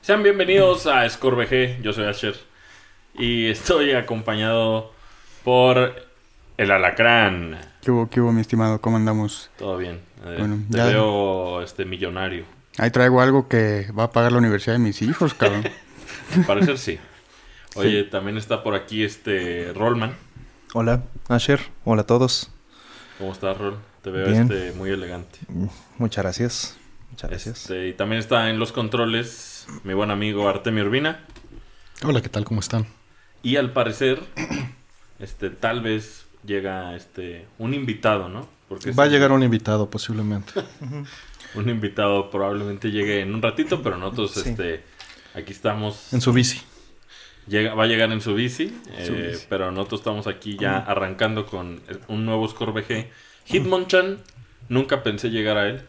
Sean bienvenidos a ScoreBG, yo soy Asher y estoy acompañado por el alacrán. ¿Qué hubo, qué hubo, mi estimado? ¿Cómo andamos? Todo bien. Eh, bueno, te veo este, millonario. Ahí traigo algo que va a pagar la universidad de mis hijos, cabrón. Al parecer sí. Oye, también está por aquí este Rolman. Hola, Asher. Hola a todos. ¿Cómo estás, Roll? Te veo este, muy elegante. Muchas gracias. Muchas gracias. Este, y también está en los controles mi buen amigo Artemio Urbina. Hola, ¿qué tal? ¿Cómo están? Y al parecer, este, tal vez llega este un invitado, ¿no? Porque Va a llegar un invitado posiblemente. un invitado probablemente llegue en un ratito, pero nosotros este aquí estamos en su bici. Llega, va a llegar en su bici, eh, pero nosotros estamos aquí ya arrancando con un nuevo Scorbg. Hitmonchan, nunca pensé llegar a él.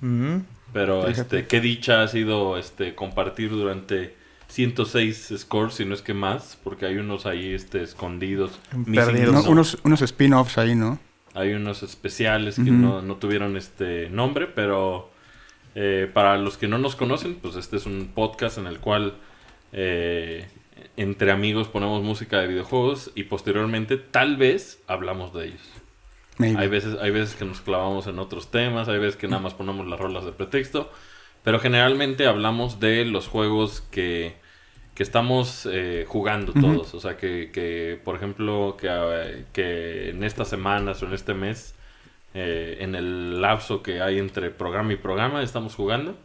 Mm. Pero este, qué dicha ha sido este compartir durante 106 scores, si no es que más, porque hay unos ahí este, escondidos. Perdidos. unos spin-offs ahí, ¿no? Hay unos especiales que no, tuvieron este nombre, pero eh, para los que no nos conocen, pues este es un podcast en el cual eh, entre amigos ponemos música de videojuegos y posteriormente tal vez hablamos de ellos. veces, hay veces que nos clavamos en otros temas, hay veces que nada más ponemos las rolas de pretexto, pero generalmente hablamos de los juegos que que estamos eh, jugando todos. O sea, que, que, por ejemplo, que, eh, que en estas semanas o en este mes, eh, en el lapso que hay entre programa y programa, estamos jugando.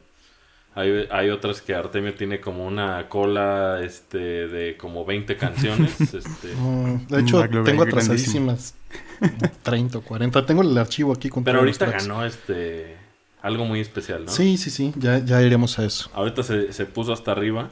Hay, hay, otras que Artemio tiene como una cola este, de como 20 canciones. Este. de hecho, tengo atrasadísimas 30 o 40. Tengo el archivo aquí con Pero ahorita ganó este algo muy especial, ¿no? Sí, sí, sí. Ya, ya iremos a eso. Ahorita se, se puso hasta arriba.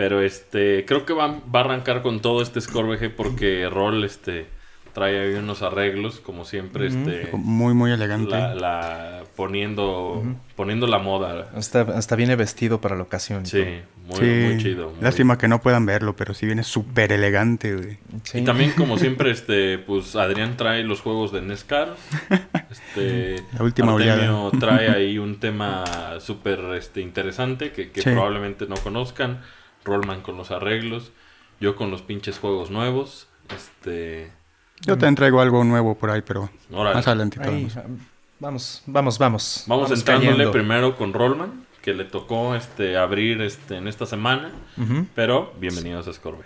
Pero este, creo que va, a arrancar con todo este Scorbg porque Roll este, trae ahí unos arreglos, como siempre. este, muy, muy elegante. La, poniendo, poniendo la moda. Hasta, hasta, viene vestido para la ocasión. Sí, muy, muy chido. Lástima que no puedan verlo, pero sí viene súper elegante, Y también, como siempre, este, pues Adrián trae los juegos de Nescar. Este, la última trae ahí un tema súper este, interesante que, probablemente no conozcan. Rollman con los arreglos, yo con los pinches juegos nuevos. Este. Yo te mm. entrego algo nuevo por ahí, pero más adelante. Ah, vamos, vamos, vamos. Vamos, entrándole primero con Rollman, que le tocó este abrir este en esta semana. Pero bienvenidos a Scorby.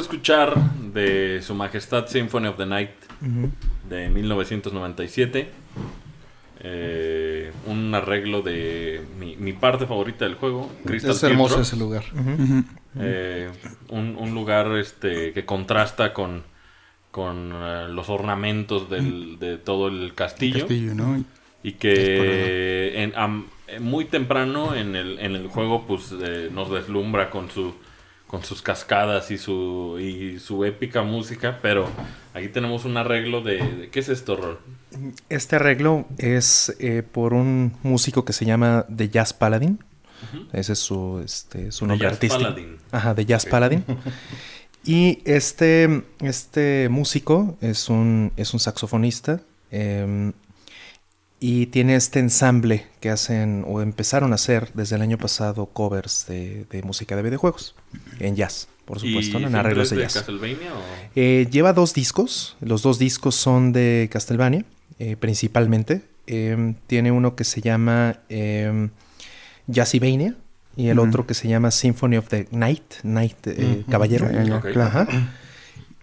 escuchar de Su Majestad Symphony of the Night de 1997. Eh, un arreglo de mi, parte favorita del juego, Es hermoso ese lugar. Eh, un, lugar este, que contrasta con, con eh, los ornamentos de todo el castillo. Y que muy temprano en el, en el juego pues nos deslumbra con su sus cascadas y su, y su épica música, pero aquí tenemos un arreglo de... ¿Qué es esto, Rol? Este arreglo es eh, por un músico que se llama The Jazz Paladin. Ese es su, este, su nombre artístico. Paladin. Ajá, The Jazz Paladin. Y este, este músico es un, es un saxofonista. Em, y tiene este ensamble que hacen o empezaron a hacer desde el año pasado covers de, música de videojuegos en jazz, por supuesto, en arreglos de, Castlevania, o? Eh, lleva dos discos, los dos discos son de Castlevania eh, principalmente. Em, tiene uno que se llama em, Jazz y el Y otro que se llama Symphony of the Night, Night eh, Caballero.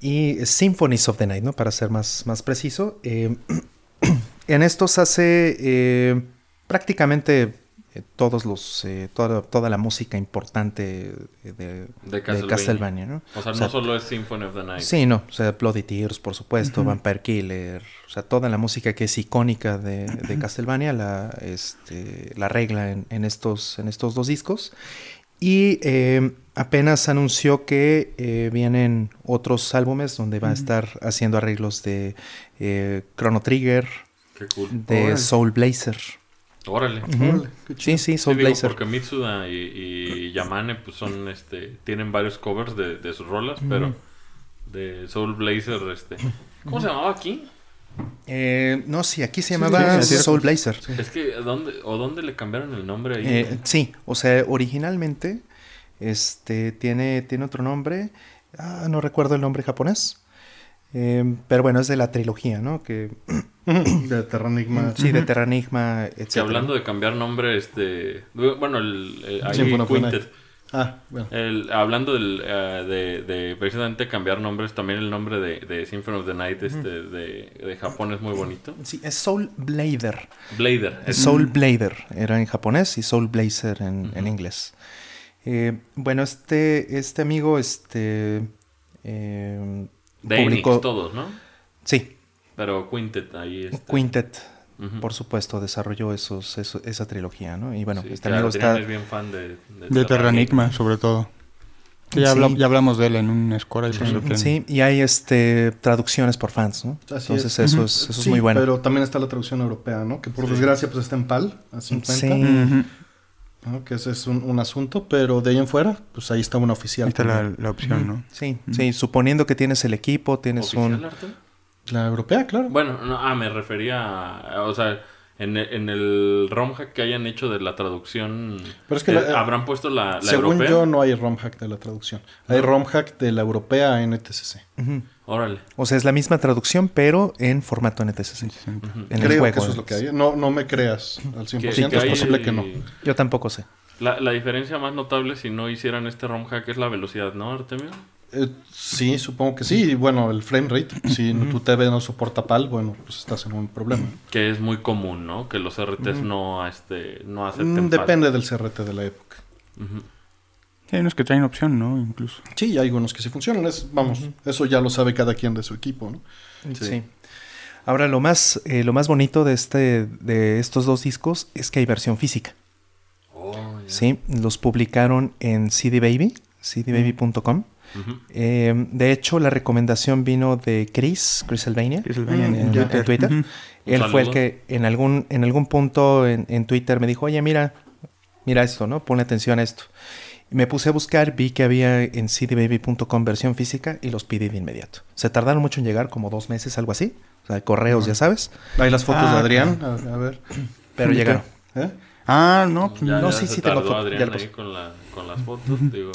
Y Symphonies of the Night, ¿no? Para ser más, más preciso. Em, en estos hace eh, prácticamente eh, todos los eh, toda, la música importante de, Castlevania, O sea, no solo es Symphony of the Night. Sí, no, o sea, Bloody Tears, por supuesto, Vampire Killer, o sea, toda la música que es icónica de, Castlevania la este, la regla en, estos en estos dos discos y apenas anunció que vienen otros álbumes donde va a estar haciendo arreglos de Chrono Trigger, de Soul Blazer. Órale. Sí, sí, Soul Blazer. porque Mitsuda y, Yamane pues son, este, tienen varios covers de, de sus rolas, pero de Soul Blazer, este... ¿Cómo se llamaba aquí? Eh, no, sí, aquí se llamaba Soul Blazer. Es que, ¿dónde, ¿o dónde le cambiaron el nombre ahí? Eh, sí, o sea, originalmente este, tiene, tiene otro nombre. Ah, no recuerdo el nombre japonés. Em, pero bueno, es de la trilogía, ¿no? Que... de Terranigma. Sí, de Terranigma, etc. hablando de cambiar nombres... este... Bueno, el... el, eh, Ah, bueno. hablando eh, de, de, precisamente cambiar nombres, también el nombre de, Symphony of the Night este, de, Japón es muy bonito. Sí, es Soul Blader. Blader. Soul Blader era en japonés y Soul Blazer en, inglés. Eh, bueno, este, este amigo, este... Em, de Enix, todos, ¿no? Sí. Pero Quintet ahí está. Quintet, por supuesto, desarrolló esos, esa trilogía, ¿no? Y bueno, este amigo es bien fan de... De, de Terranigma, sobre todo. Ya, hablamos, de él en un score. Y sí. sí, y hay este, traducciones por fans, ¿no? Así Entonces es. eso, es, eso es muy bueno. Pero también está la traducción europea, ¿no? Que por desgracia pues está en PAL, a 50. Sí que ese es un, asunto, pero de ahí en fuera, pues ahí está una oficial. Ahí está la, opción, ¿no? Sí, sí, suponiendo que tienes el equipo, tienes ¿Oficial un... La europea, claro. Bueno, no, ah, me refería, a, o sea, en, e, en el romhack que hayan hecho de la traducción, pero es que eh, eh, habrán puesto la, europea. yo, no hay romhack de la traducción. Hay ROM de la europea en NTCC. E Órale. O sea, es la misma traducción, pero en formato NTSC. Creo que eso es lo que hay. ¿eh? No, no me creas al 100%, es posible que no. Yo tampoco sé. La, diferencia más notable si no hicieran este ROM hack es la velocidad, ¿no, Artemio? Eh, sí, supongo que sí. bueno, el frame rate. Si tu TV no soporta PAL, bueno, pues estás en un problema. Que es muy común, ¿no? Que los CRTs no, este, no mm, Depende del CRT de la época. Hay unos que traen opción, ¿no? Incluso. Sí, hay algunos que sí funcionan. vamos, eso ya lo sabe cada quien de su equipo, ¿no? Sí. Ahora, lo más, eh, lo más bonito de, este, de estos dos discos es que hay versión física. Oh, sí, los publicaron en CD Baby, cdbaby.com. Em, de hecho, la recomendación vino de Chris, Chris Albania, en, Twitter. Él fue el que en algún, en algún punto en, Twitter me dijo, oye, mira, mira esto, ¿no? Pone atención a esto. Me puse a buscar, vi que había en cdbaby.com versión física y los pedí de inmediato. Se tardaron mucho en llegar, como dos meses, algo así. O sea, correos, ya sabes. Hay las fotos de ah, Adrián. A ver. Pero llegaron. ¿Eh? Ah, no, pues no, sé sí, sí tengo fotos. Con, la, con, las fotos, digo.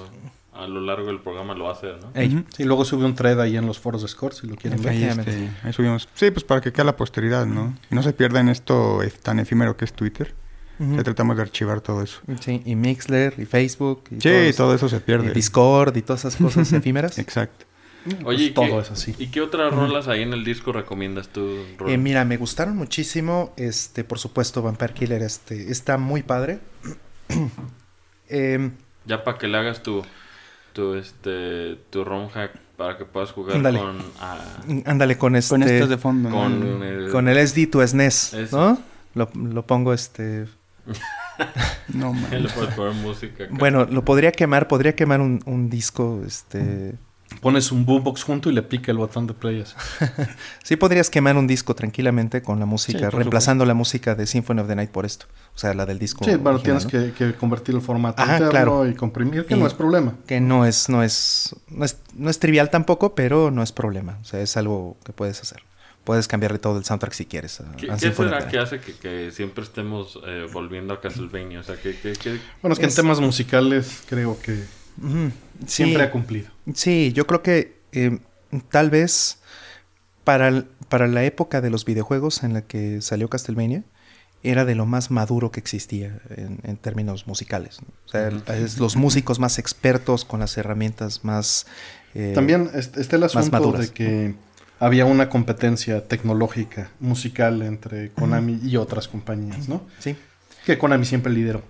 A lo largo del programa lo hace, ¿no? Sí, luego sube un thread ahí en los foros de Score, si lo quieren ver. ahí este, subimos. Sí, pues para que quede la posteridad, ¿no? Y no se pierda en esto eh, tan efímero que es Twitter. Ya tratamos de archivar todo eso. Sí, y Mixler, y Facebook. Y sí, todo eso, se pierde. Y Discord y todas esas cosas efímeras. Exacto. Mm, pues oye, todo eso ¿Y qué otras rolas ahí en el disco recomiendas tú? Eh, mira, me gustaron muchísimo. Este, por supuesto, Vampire Killer, este, está muy padre. Em, ya para que le hagas tu, tu, este, tu ROM para que puedas jugar con... Ándale, con este... Con este de fondo. Con, el, con el SD tu SNES, e ¿no? Lo, lo, pongo este no mames. Bueno, lo podría quemar, podría quemar un, disco, este. Pones un boombox junto y le pica el botón de play. sí, podrías quemar un disco tranquilamente con la música, reemplazando la música de Symphony of the Night por esto. O sea, la del disco. Sí, pero tienes que, convertir el formato ah, y comprimir, que no es problema. Que no es, no es, no es, no es trivial tampoco, pero no es problema. O sea, es algo que puedes hacer puedes cambiarle todo el soundtrack si quieres. ¿Qué, será que hace que, siempre estemos eh, volviendo a Castlevania? O sea, que, Bueno, es que en temas musicales creo que siempre ha cumplido. Sí, yo creo que eh, tal vez para, para la época de los videojuegos en la que salió Castlevania, era de lo más maduro que existía en, términos musicales. O sea, es los músicos más expertos con las herramientas más... Eh, También está el asunto de que había una competencia tecnológica, musical entre Konami y otras compañías, ¿no? Sí. Que Konami siempre lideró.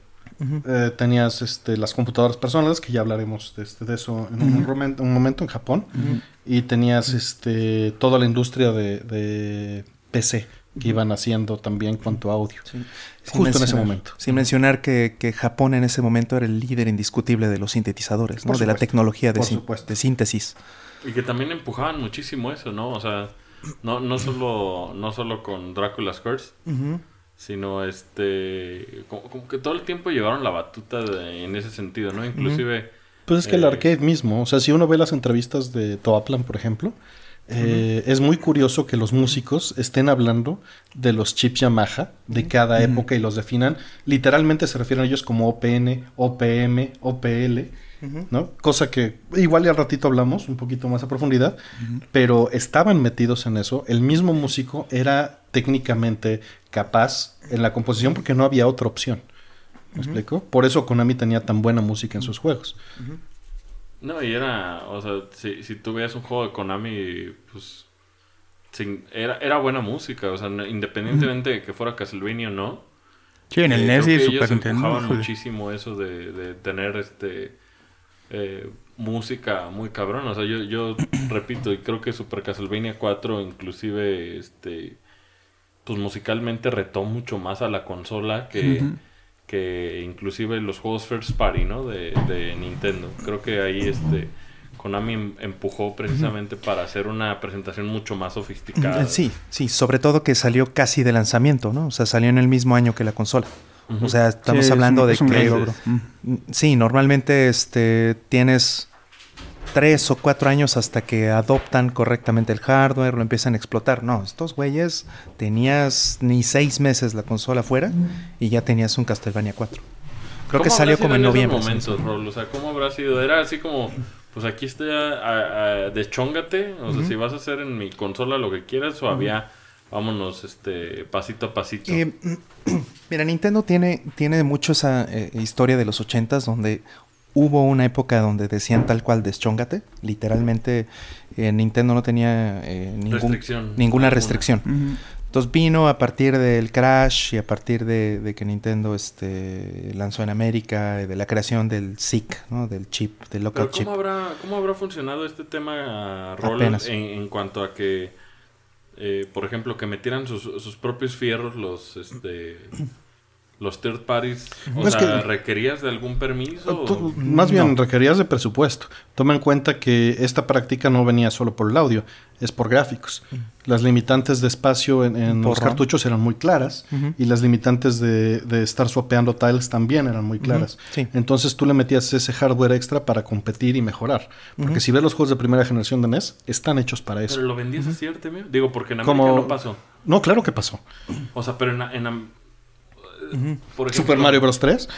Eh, tenías este, las computadoras personales, que ya hablaremos de, este, eso en un, momento, en Japón. Y tenías este, toda la industria de, PC que iban haciendo también cuanto a audio. Sí. Justo en ese momento. Sin mencionar que, Japón en ese momento era el líder indiscutible de los sintetizadores, de la tecnología de, de, síntesis. Y que también empujaban muchísimo eso, ¿no? O sea, no, no, solo, no solo con Dracula's Curse, sino este... Como, que todo el tiempo llevaron la batuta en ese sentido, ¿no? Inclusive... Pues es que el eh, arcade mismo, o sea, si uno ve las entrevistas de Toaplan, por ejemplo, eh, Es muy curioso que los músicos estén hablando de los chips Yamaha de cada época y los definan. Literalmente se refieren a ellos como OPN, OPM, OPL. Cosa que igual y al ratito hablamos un poquito más a profundidad, pero estaban metidos en eso. El mismo músico era técnicamente capaz en la composición porque no había otra opción. ¿Me explico? Por eso Konami tenía tan buena música en sus juegos. No, y era, o sea, si, si tú veías un juego de Konami, pues era, buena música, o sea, independientemente de que fuera Castlevania o no. Sí, en el eh, NES y Super muchísimo eso de, tener este eh, música muy cabrón. O sea, yo, repito, y creo que Super Castlevania 4 inclusive, este, pues musicalmente retó mucho más a la consola que, que inclusive los juegos First Party, ¿no? De, Nintendo. Creo que ahí, este... Konami em, empujó precisamente para hacer una presentación mucho más sofisticada. Sí, sí, sobre todo que salió casi de lanzamiento, ¿no? O sea, salió en el mismo año que la consola. O sea, estamos hablando de que... Sí, normalmente este, tienes tres o cuatro años hasta que adoptan correctamente el hardware, lo empiezan a explotar. No, estos güeyes tenías ni seis meses la consola afuera y ya tenías un Castlevania 4. Creo que salió como en noviembre. en momentos, Rol? O sea, ¿cómo habrá sido? Era así como, pues aquí está, deschóngate. O sea, si vas a hacer en mi consola lo que quieras o había vámonos este pasito a pasito. Eh, mira, Nintendo tiene, tiene mucho esa eh, historia de los ochentas donde hubo una época donde decían tal cual deschóngate. Literalmente eh, Nintendo no tenía ninguna restricción. Entonces vino a partir del Crash y a partir de, que Nintendo este, lanzó en América, de la creación del SIC, ¿no? del chip, del local cómo chip. Habrá, ¿Cómo habrá funcionado este tema, Roland, en cuanto a que eh, por ejemplo, que metieran sus, sus propios fierros los, este, los third parties, ¿requerías de algún permiso? Ah, más bien, requerías de presupuesto. Toma en cuenta que esta práctica no venía solo por el audio, es por gráficos. Las limitantes de espacio en, los cartuchos eran muy claras y las limitantes de, estar swapeando tiles también eran muy claras. Entonces tú le metías ese hardware extra para competir y mejorar. Porque si ves los juegos de primera generación de NES, están hechos para eso. ¿Pero lo vendías cierto, mío? Digo, porque en América no pasó. No, claro que pasó. O sea, pero en, en Super Mario Bros. 3.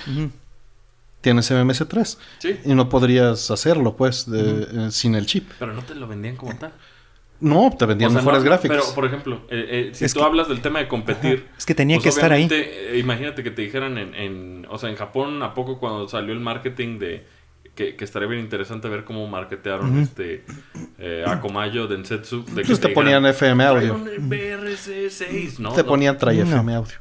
Tienes MMS3. Y no podrías hacerlo, pues, eh, sin el chip. Pero no te lo vendían como tal. No, te vendían mejores gráficos Pero, por ejemplo, eh, eh, si tú hablas del tema de competir. Es que tenía pues, que estar ahí. imagínate que te dijeran en, O sea, en Japón, a poco cuando salió el marketing de que, estaría bien interesante ver cómo marketearon este eh, Akomayo Densetsu. De que pues te, ponían FM audio. ¿no? Te ponían trae FM audio.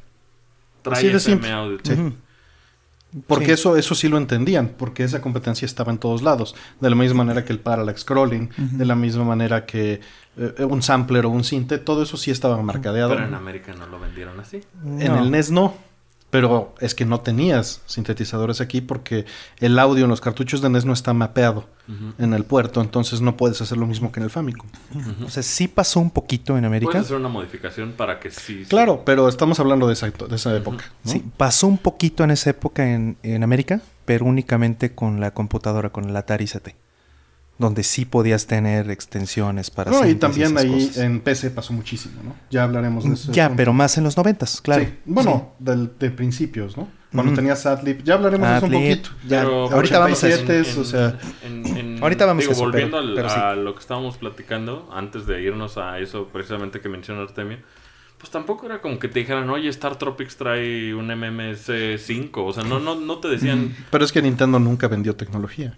Porque eso, eso sí lo entendían, porque esa competencia estaba en todos lados. De la misma manera que el parallax scrolling, de la misma manera que eh, un sampler o un Synth todo eso sí estaba marcadeado. Pero en América no lo vendieron así. En el NES no. Pero es que no tenías sintetizadores aquí porque el audio en los cartuchos de NES no está mapeado en el puerto, entonces no puedes hacer lo mismo que en el Famicom. O sea, sí pasó un poquito en América. Puedes hacer una modificación para que sí. Claro, pero estamos hablando de esa, de esa época. Sí, pasó un poquito en esa época en, en América, pero únicamente con la computadora, con el Atari ST donde sí podías tener extensiones para... No, y también ahí en PC pasó muchísimo, ¿no? Ya hablaremos de mm, eso. Ya, pero más en los noventas, claro. Sí. Bueno, Del, de principios, ¿no? Cuando mm. tenías Adlib, ya hablaremos de eso un poquito. pero ahorita vamos a eso. o sea, ahorita vamos a eso. Volviendo pero, a lo que estábamos platicando, antes de irnos a eso precisamente que mencionó Artemio, pues tampoco era como que te dijeran, oye, Star Tropics trae un MMS5. O sea, no, no, no te decían. Pero es que Nintendo nunca vendió tecnología.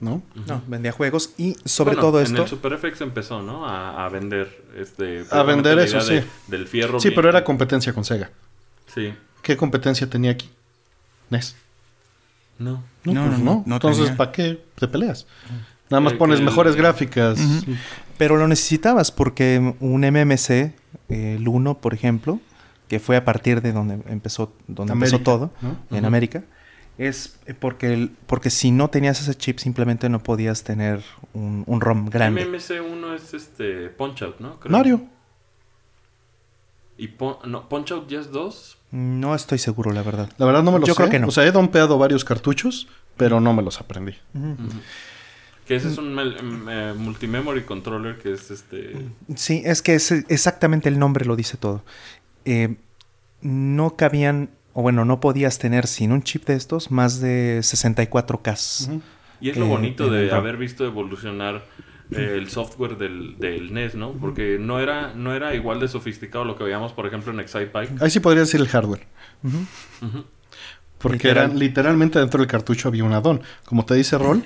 ¿no? vendía juegos y sobre todo esto. En Super FX empezó, ¿no? A, vender este. A vender eso, sí. del fierro. Sí, pero era competencia con Sega. Sí. ¿Qué competencia tenía aquí? NES. E pues no. No, no, no, Entonces, ¿para qué te peleas? Ah. Nada más eh, pones mejores gráficas. Pero lo necesitabas porque un MMC, el 1, por ejemplo, que fue a partir de donde empezó, donde empezó todo, en América, es porque, porque si no tenías ese chip simplemente no podías tener un, ROM grande. MMC1 es este Punch Out, ¿no? Mario. ¿Y Punch Out ya 2? No estoy seguro, la verdad. La verdad no me lo Yo creo que no. O sea, he dompeado varios cartuchos, pero no me los aprendí. Que ese es un multi em, eh, multimemory controller que es este. Sí, es que es exactamente el nombre lo dice todo. Eh, no cabían o bueno, no podías tener sin un chip de estos más de 64K. Y es lo bonito de haber visto evolucionar eh, el software del, NES, ¿no? Porque no era, no era igual de sofisticado lo que veíamos, por ejemplo, en Excitebike. Ahí sí podría decir el hardware. Porque literalmente dentro del cartucho había un addon. Como te dice Rol,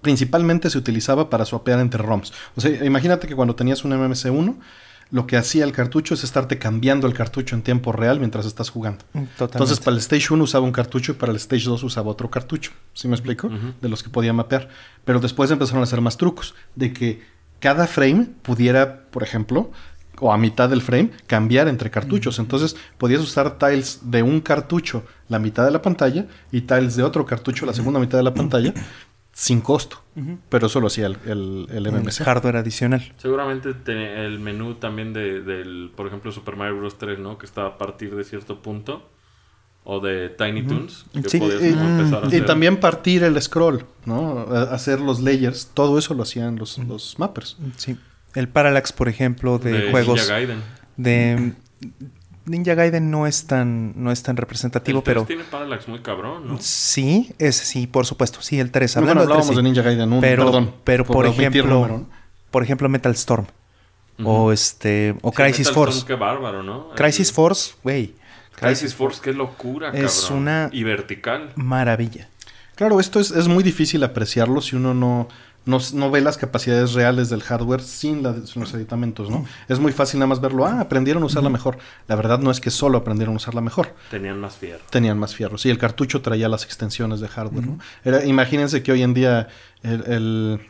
principalmente se utilizaba para swapear entre ROMs. O sea, imagínate que cuando tenías un MMC1, lo que hacía el cartucho es estarte cambiando el cartucho en tiempo real mientras estás jugando. Mm, Entonces, para el Stage 1 usaba un cartucho y para el Stage 2 usaba otro cartucho. ¿Sí me explico? De los que podía mapear. Pero después empezaron a hacer más trucos. De que cada frame pudiera, por ejemplo, o a mitad del frame, cambiar entre cartuchos. Entonces podías usar tiles de un cartucho la mitad de la pantalla y tiles de otro cartucho la segunda mitad de la pantalla sin costo. Pero eso lo hacía el, el, el MMC. hardware adicional. Seguramente el menú también de, del, por ejemplo, Super Mario Bros. 3, ¿no? Que está a partir de cierto punto. O de Tiny Toons. Eh, mm, y, también partir el scroll, ¿no? hacer los layers. Todo eso lo hacían los, los mappers. Sí. El Parallax, por ejemplo, de, de juegos. De Ninja Gaiden no es tan, no es tan representativo, pero. tiene parallax muy cabrón, ¿no? Sí, es, sí, por supuesto. Sí, el 3. a bueno, hablábamos 3, de Ninja Gaiden 1, pero, perdón. Pero por, ejemplo, por ejemplo, Metal Storm. O este. O Crisis Force. qué bárbaro, ¿no? Crisis Force, güey. Crisis, Crisis Force, qué locura, cabrón. Es una. Y vertical. Maravilla. Claro, esto es, es muy difícil apreciarlo si uno no no, ve las capacidades reales del hardware sin, los editamentos, ¿no? Es muy fácil nada más verlo, ah, aprendieron a usarla mejor. La verdad no es que solo aprendieron a usarla mejor. Tenían más fierro. Tenían más fierro, sí, el cartucho traía las extensiones de hardware, ¿no? imagínense que hoy en día el,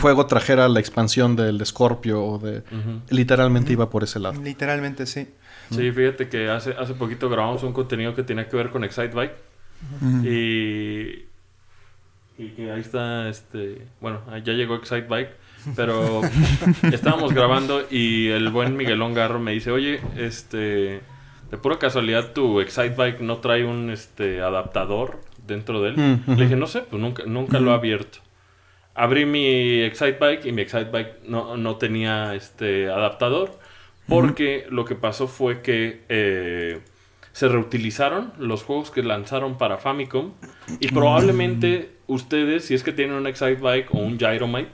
juego trajera la expansión del Scorpio o de... Literalmente iba por ese lado. Literalmente, sí. Sí, fíjate que hace, hace poquito grabamos un contenido que tenía que ver con Excitebike. bike Y y que ahí está, este, bueno, ya llegó Excite Bike, pero estábamos grabando y el buen Miguelón Garro me dice, oye, este, de pura casualidad tu Excite Bike no trae un, este, adaptador dentro de él. Mm, Le dije, no sé, pues nunca, nunca lo he abierto. Abrí mi Excite Bike y mi Excite Bike no, tenía, este, adaptador, porque lo que pasó fue que... Eh, se reutilizaron los juegos que lanzaron para Famicom y mm. probablemente ustedes, si es que tienen un Excite Bike o un Gyromite,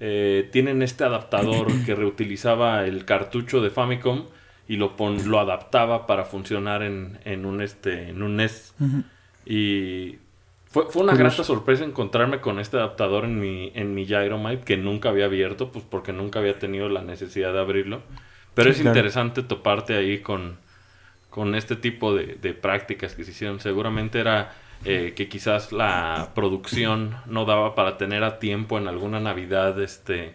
eh, tienen este adaptador que reutilizaba el cartucho de Famicom y lo, lo adaptaba para funcionar en, un, este, en un NES. Y fue, una grata sorpresa encontrarme con este adaptador en mi, en mi Gyromite que nunca había abierto, pues porque nunca había tenido la necesidad de abrirlo. Pero es interesante toparte ahí con, con este tipo de, de prácticas que se hicieron. Seguramente era eh, que quizás la producción no daba para tener a tiempo en alguna Navidad este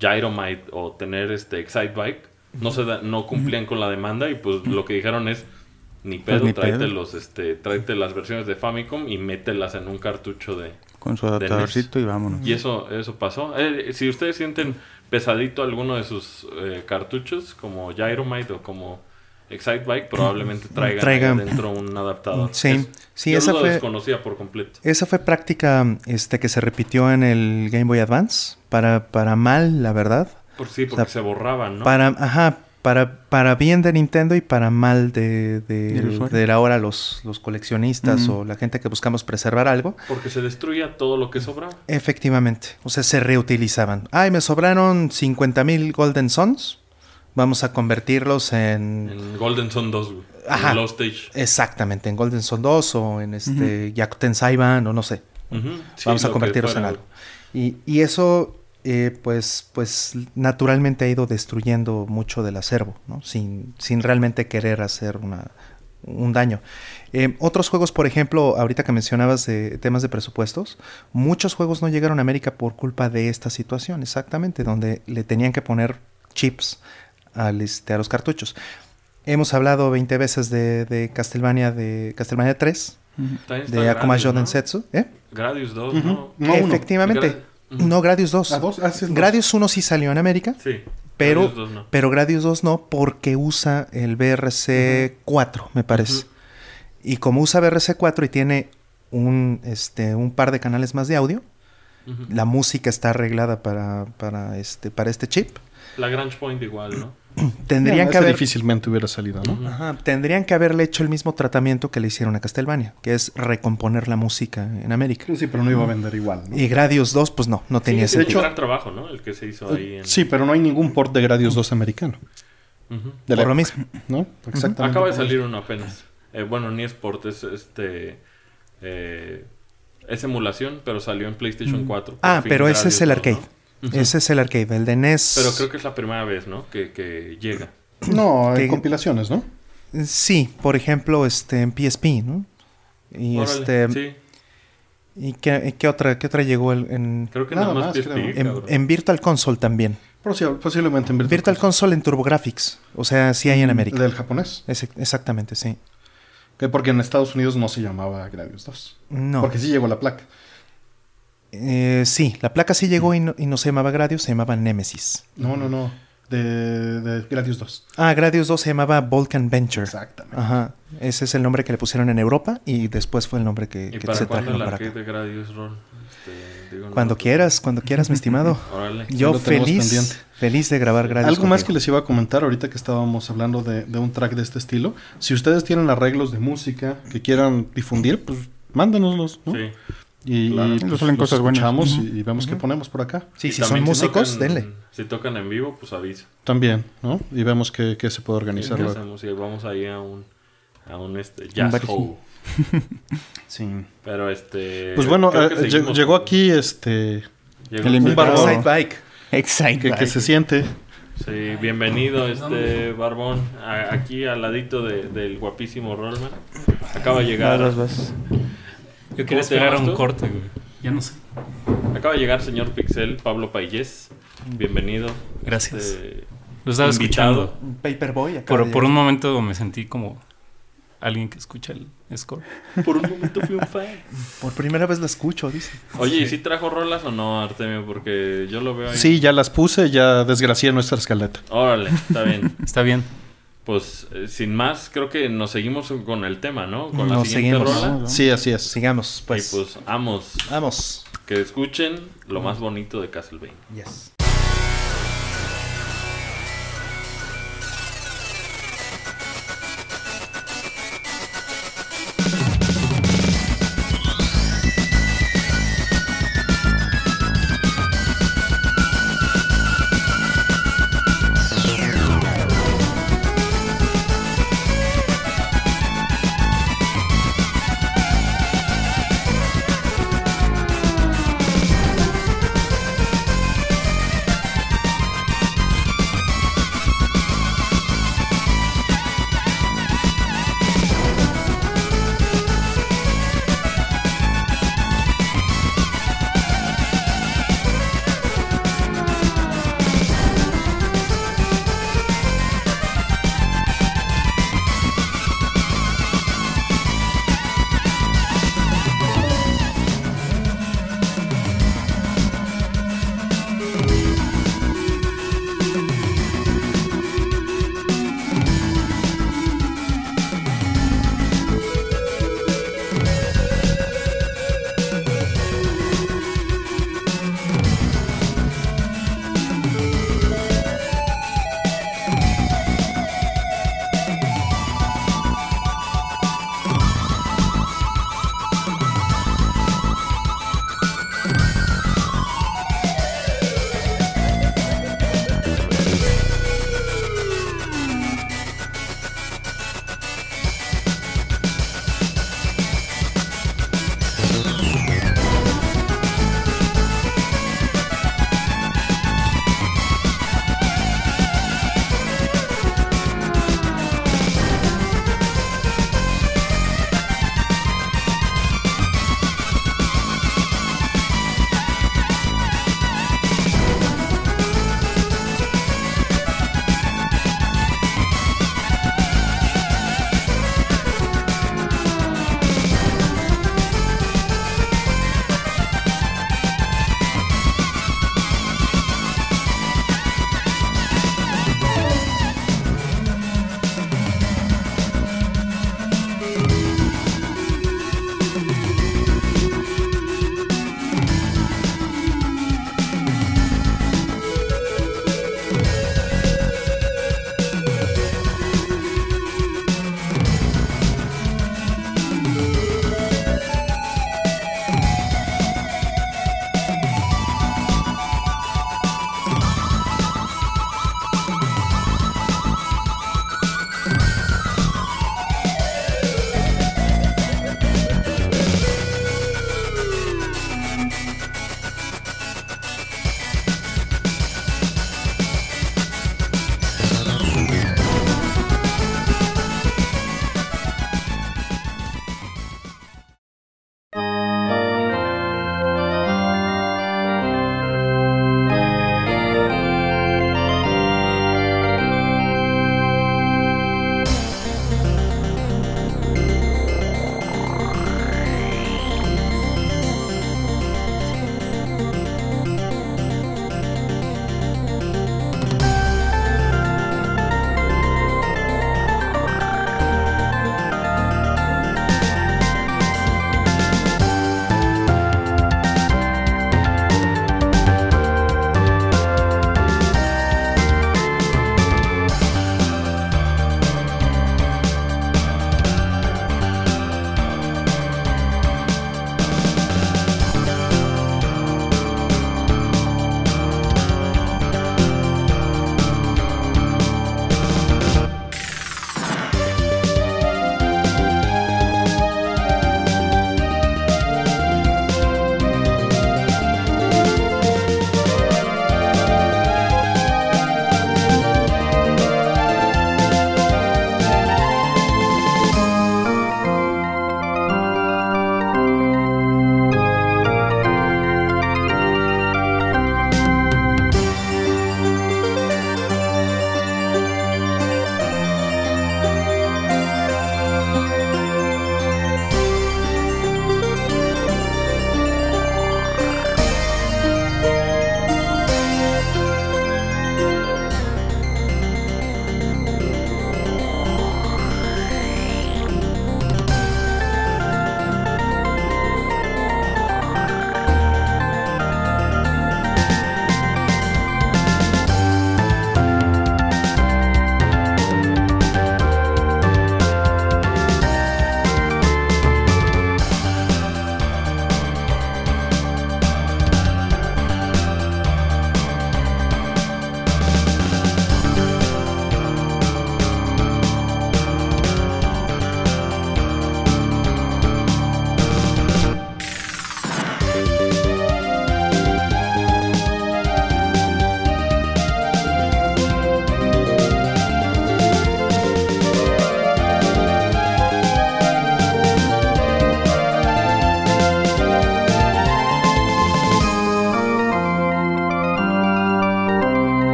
Gyromite o tener este Bike no se no cumplían con la demanda y pues lo que dijeron es ni pues, pedo, tráete los este tráete las versiones de Famicom y mételas en un cartucho de con su adaptadorcito e y vámonos. Y eso eso pasó. Eh, si ustedes sienten pesadito alguno de sus eh, cartuchos como Gyromite o como Excitebike probablemente mm, traiga dentro un adaptador. Sí, sí esa fue desconocía por completo. Esa fue práctica este que se repitió en el Game Boy Advance para para mal, la verdad. Por sí, porque se borraban, ¿no? Para ajá, para, para bien de Nintendo y para mal de, de, ahora los, los coleccionistas o la gente que buscamos preservar algo. Porque se destruía todo lo que sobraba. Efectivamente. O sea, se reutilizaban. Ay, me sobraron 50.000 mil Golden Suns Vamos a convertirlos en. En Golden Sun 2, Ajá. Exactamente, en Golden Sun 2 o en este Saiban o no sé. Vamos a convertirlos en algo. Y, eso, eh, pues, pues naturalmente ha ido destruyendo mucho del acervo, ¿no? Sin, sin realmente querer hacer un daño. Em, otros juegos, por ejemplo, ahorita que mencionabas de temas de presupuestos, muchos juegos no llegaron a América por culpa de esta situación, exactamente, donde le tenían que poner chips este, a los cartuchos. Hemos hablado 20 veces de, de Castlevania, de Castlevania 3, de Akuma Gradius 2, ¿eh? ¿no? no Efectivamente. No, Gradius 2. Ah, ah, Gradius 1 sí salió en América. Sí. Pero Gradius 2 no, pero 2 no porque usa el BRC 4, me parece. Y como usa BRC 4 y tiene un, este, un par de canales más de audio, la música está arreglada para, este, para este chip. La Grange Point igual, ¿no? tendrían que difícilmente hubiera salido, ¿no? tendrían que haberle hecho el mismo tratamiento que le hicieron a Castlevania, que es recomponer la música en América. Sí, pero no iba a vender igual. Y Gradius 2, pues no, no tenía ese. De hecho, gran trabajo, ¿no? El que se hizo ahí. Sí, pero no hay ningún port de Gradius 2 americano. de por lo mismo, ¿no? Exactamente. Acaba de salir uno apenas. Eh, bueno, ni es port, es este. Eh, es emulación, pero salió en PlayStation 4. Mm. Ah, pero ese es el arcade. Ese es el arcade, el de NES. Pero creo que es la primera vez, ¿no? Que, llega. No, hay compilaciones, ¿no? Sí, por ejemplo, este, en PSP, ¿no? Y este. Sí. ¿Y qué, qué, otra, qué otra llegó en. Creo que nada, más, PSP, en, Virtual Console también. Posiblemente en Virtual, Virtual Console. en TurboGrafx. O sea, sí hay en mm, América. Del japonés. exactamente, sí. porque en Estados Unidos no se llamaba Gradius 2. No. Porque sí llegó la placa. Eh, sí, la placa sí llegó y mm. no, y no, se llamaba Gradius, se llamaba Nemesis. No, no, no. De, Gradius 2. Ah, Gradius 2 se llamaba Vulcan Venture. Exactamente. Ajá. Ese es el nombre que le pusieron en Europa y después fue el nombre que, ¿Y para se trajo para acá. De Gradius, este, cuando quieras, cuando quieras, mi estimado. Yo feliz, feliz de grabar Gradius. Algo más que les iba a comentar ahorita que estábamos hablando de, de un track de este estilo. Si ustedes tienen arreglos de música que quieran difundir, pues mándanoslos, ¿no? Sí. Y claro, suelen cosas buenas. Escuchamos y, vemos qué ponemos por acá. Sí, si son músicos, denle. Si tocan en vivo, pues avisa. También, ¿no? Y vemos qué, qué se puede organizar. vamos ahí a un, a un este, jazz sí. Pero este. Pues bueno, eh, llegó, aquí este. Llegó el invitado. Excitebike. Exacto. que, que se siente. Sí, bienvenido este Barbón, aquí al ladito de, del guapísimo Rollman. Acaba de llegar. No, yo quería esperar a un corte, güey. Ya no sé. Acaba de llegar el señor Pixel, Pablo Payés. Bienvenido. Gracias. Este, lo estaba escuchando. Paperboy. por, un momento me sentí como alguien que escucha el score. Por un momento fui un fan. Por primera vez la escucho, dice. Oye, ¿y si trajo rolas o no, Artemio? Porque yo lo veo ahí. Sí, ya las puse, ya desgracié nuestra escaleta. Órale, está bien. está bien pues eh, sin más, creo que nos seguimos con el tema, ¿no? Con la siguiente seguimos, Sí, así es. Sigamos, pues. Y pues, vamos. Vamos. Que escuchen lo más bonito de Castlevania. Yes.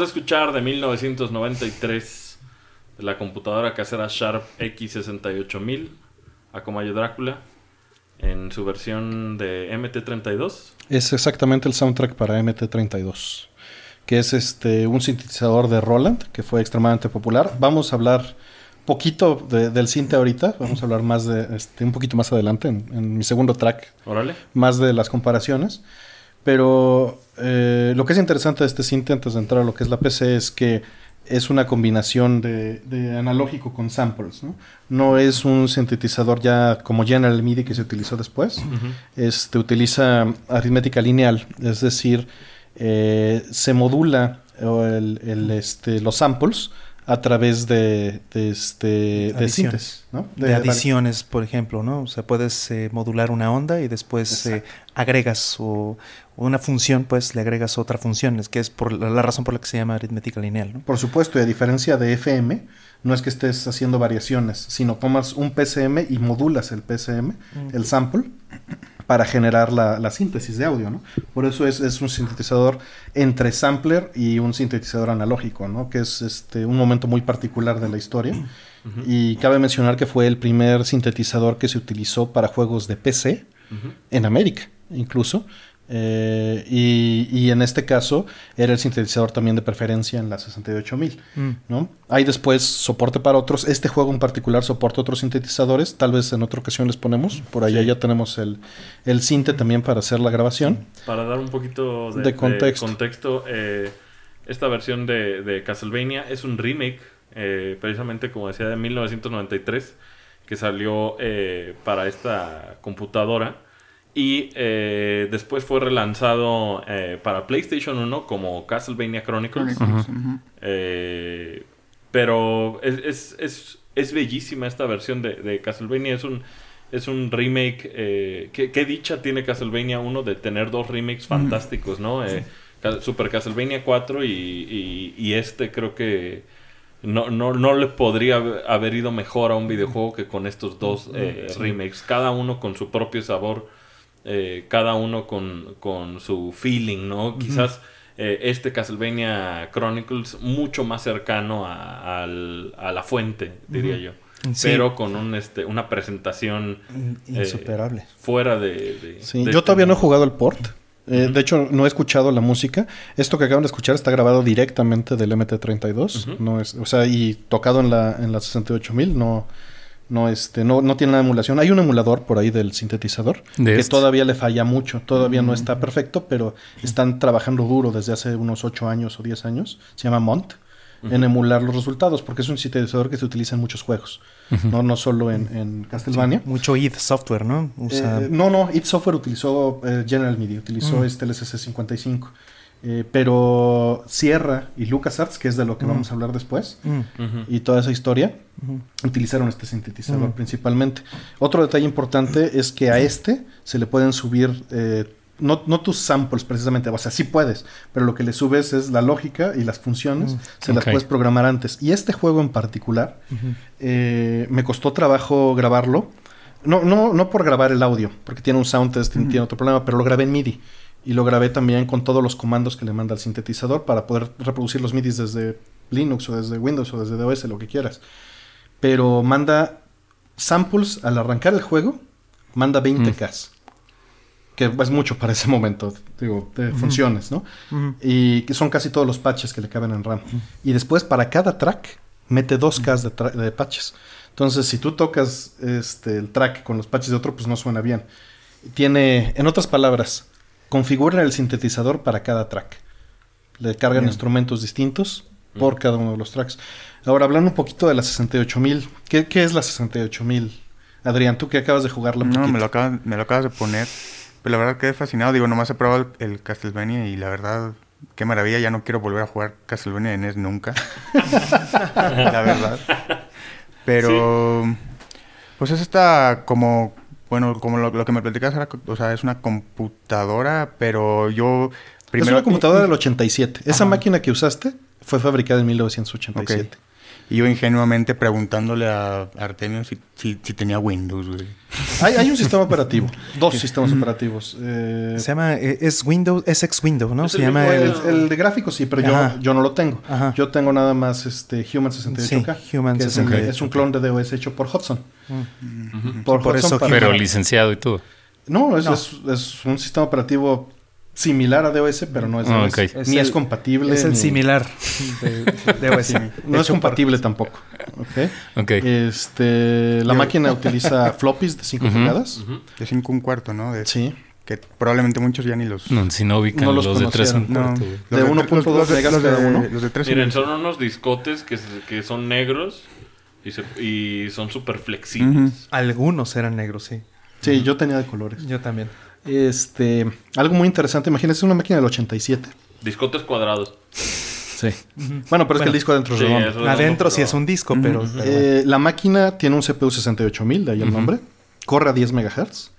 escuchar de 1993 la computadora casera Sharp X68000 a Comayo Drácula en su versión de MT32. Es exactamente el soundtrack para MT32, que es este un sintetizador de Roland que fue extremadamente popular. Vamos a hablar poquito del cinte ahorita, vamos a hablar más de este, un poquito más adelante en, mi segundo track. Más de las comparaciones. Pero eh, lo que es interesante de este intentos de entrar a lo que es la PC es que es una combinación de, analógico con samples, ¿no? No es un sintetizador ya como General MIDI que se utilizó después. Este utiliza aritmética lineal, es decir, eh, se modula eh, el, el, este, los samples a través de, este, de De, adiciones, por ejemplo, ¿no? O sea, puedes eh, modular una onda y después eh, agregas una función, pues le agregas otra función, que es por la, razón por la que se llama aritmética lineal, Por supuesto, y a diferencia de FM, no es que estés haciendo variaciones, sino tomas un PCM y modulas el PCM, mm. el sample, para generar la, síntesis de audio, ¿no? Por eso es, un sintetizador entre sampler y un sintetizador analógico, ¿no? Que es este, un momento muy particular de la historia. Y cabe mencionar que fue el primer sintetizador que se utilizó para juegos de PC en América, incluso. Eh, y, y, en este caso era el sintetizador también de preferencia en la 68000. Mm. ¿no? Hay después soporte para otros. Este juego en particular soporta otros sintetizadores. Tal vez en otra ocasión les ponemos. Por allá ya tenemos el, el sinte también para hacer la grabación. Para dar un poquito de, contexto, eh, esta versión de, Castlevania es un remake, eh, precisamente como decía, de 1993, que salió para esta computadora y eh, después fue relanzado eh, para PlayStation 1 como Castlevania Chronicles. Eh, pero es, es, es, bellísima esta versión de, Castlevania. Es un, es un remake. Eh, ¿qué, dicha tiene Castlevania 1 de tener dos remakes fantásticos, ¿no? Super Castlevania 4 y, y, este creo que no, no, no le podría haber ido mejor a un videojuego que con estos dos remakes. Cada uno con su propio sabor eh, cada uno con, su feeling, ¿no? Quizás eh, este Castlevania Chronicles mucho más cercano a, la fuente, diría yo. Pero con un, este, una presentación eh, insuperable. fuera de... sí. yo este todavía no he jugado el port. De hecho, no he escuchado la música. Esto que acaban de escuchar está grabado directamente del MT-32. no es, o sea, y tocado en la, en la 68000. No, no, este, no, no tiene la emulación. Hay un emulador por ahí del sintetizador que todavía le falla mucho. Todavía no mm. está perfecto, pero están trabajando duro desde hace unos 8 años o 10 años. Se llama Mont. en emular los resultados, porque es un sintetizador que se utiliza en muchos juegos, ¿no? no solo en, Castlevania. mucho id Software, ¿no? Eh, no, no, id Software utilizó eh, General MIDI, utilizó mm. este LSC55. Eh, pero Sierra y LucasArts, que es de lo que mm. vamos a hablar después, mm. y toda esa historia, utilizaron este sintetizador mm. principalmente. Otro detalle importante es que a este se le pueden subir, eh, no, tus samples precisamente, o sea, sí puedes, pero lo que le subes es la lógica y las funciones, se las puedes programar antes. Y este juego en particular, eh, me costó trabajo grabarlo. No, no, no por grabar el audio, porque tiene un sound test, tiene otro problema, pero lo grabé en MIDI y lo grabé también con todos los comandos que le manda el sintetizador para poder reproducir los MIDIs desde Linux o desde Windows o desde DOS, lo que quieras. Pero manda samples al arrancar el juego, manda 20K. Mm. Que es mucho para ese momento, digo, de funciones, ¿no? Y que son casi todos los patches que le caben en RAM. Y después, para cada track, mete 2K de, patches. Entonces, si tú tocas este, el track con los patches de otro, pues no suena bien. Tiene, en otras palabras, configuran el sintetizador para cada track. Le cargan instrumentos distintos mm. por cada uno de los tracks. Ahora, hablando un poquito de la 68000, ¿qué, qué es la 68000? Adrián, tú que acabas de jugarla No, me lo, acabas, de poner. Pero pues, la verdad quedé fascinado. Digo, nomás he probado el, Castlevania y la verdad, qué maravilla. Ya no quiero volver a jugar Castlevania en NES nunca. la verdad. Pero, pues es esta como bueno, como lo, que me platicas, era, o sea, es una computadora, pero yo... Primero... Es una computadora del 87. Esa máquina que usaste fue fabricada en 1987. Y yo ingenuamente preguntándole a Artemio si, tenía Windows, Hay, un sistema operativo, dos sistemas operativos. Eh, se llama, eh, es Windows, es ex Windows, ¿no? Se llama el, de gráfico sí, pero yo, yo, no lo tengo. Yo tengo nada más este Human 68K. Sí, Human Es, un clon de DOS hecho por Hudson. Mm. Por, eso, pero licenciado y todo. No, es, un sistema operativo similar a DOS, pero no es ah, DOS. Es ni es compatible. Es el similar de, DOS. no es compatible tampoco. Este, la máquina utiliza floppies de 5 pulgadas. De 5 un cuarto, ¿no? Sí. Que probablemente muchos ya ni los... No, si no ubican los, de 3 un cuarto. De 1.2 megas cada uno. Los de 3 Miren, son unos discotes que, son negros y, son súper flexibles. Algunos eran negros, sí. Sí, yo tenía de colores. Yo también. Este, algo muy interesante, imagínense una máquina del 87. Discotes cuadrados. Sí. Bueno, pero es que el disco adentro es Adentro sí es un disco, pero... Eh, la máquina tiene un CPU 68000, de ahí el nombre. Corre a 10 MHz.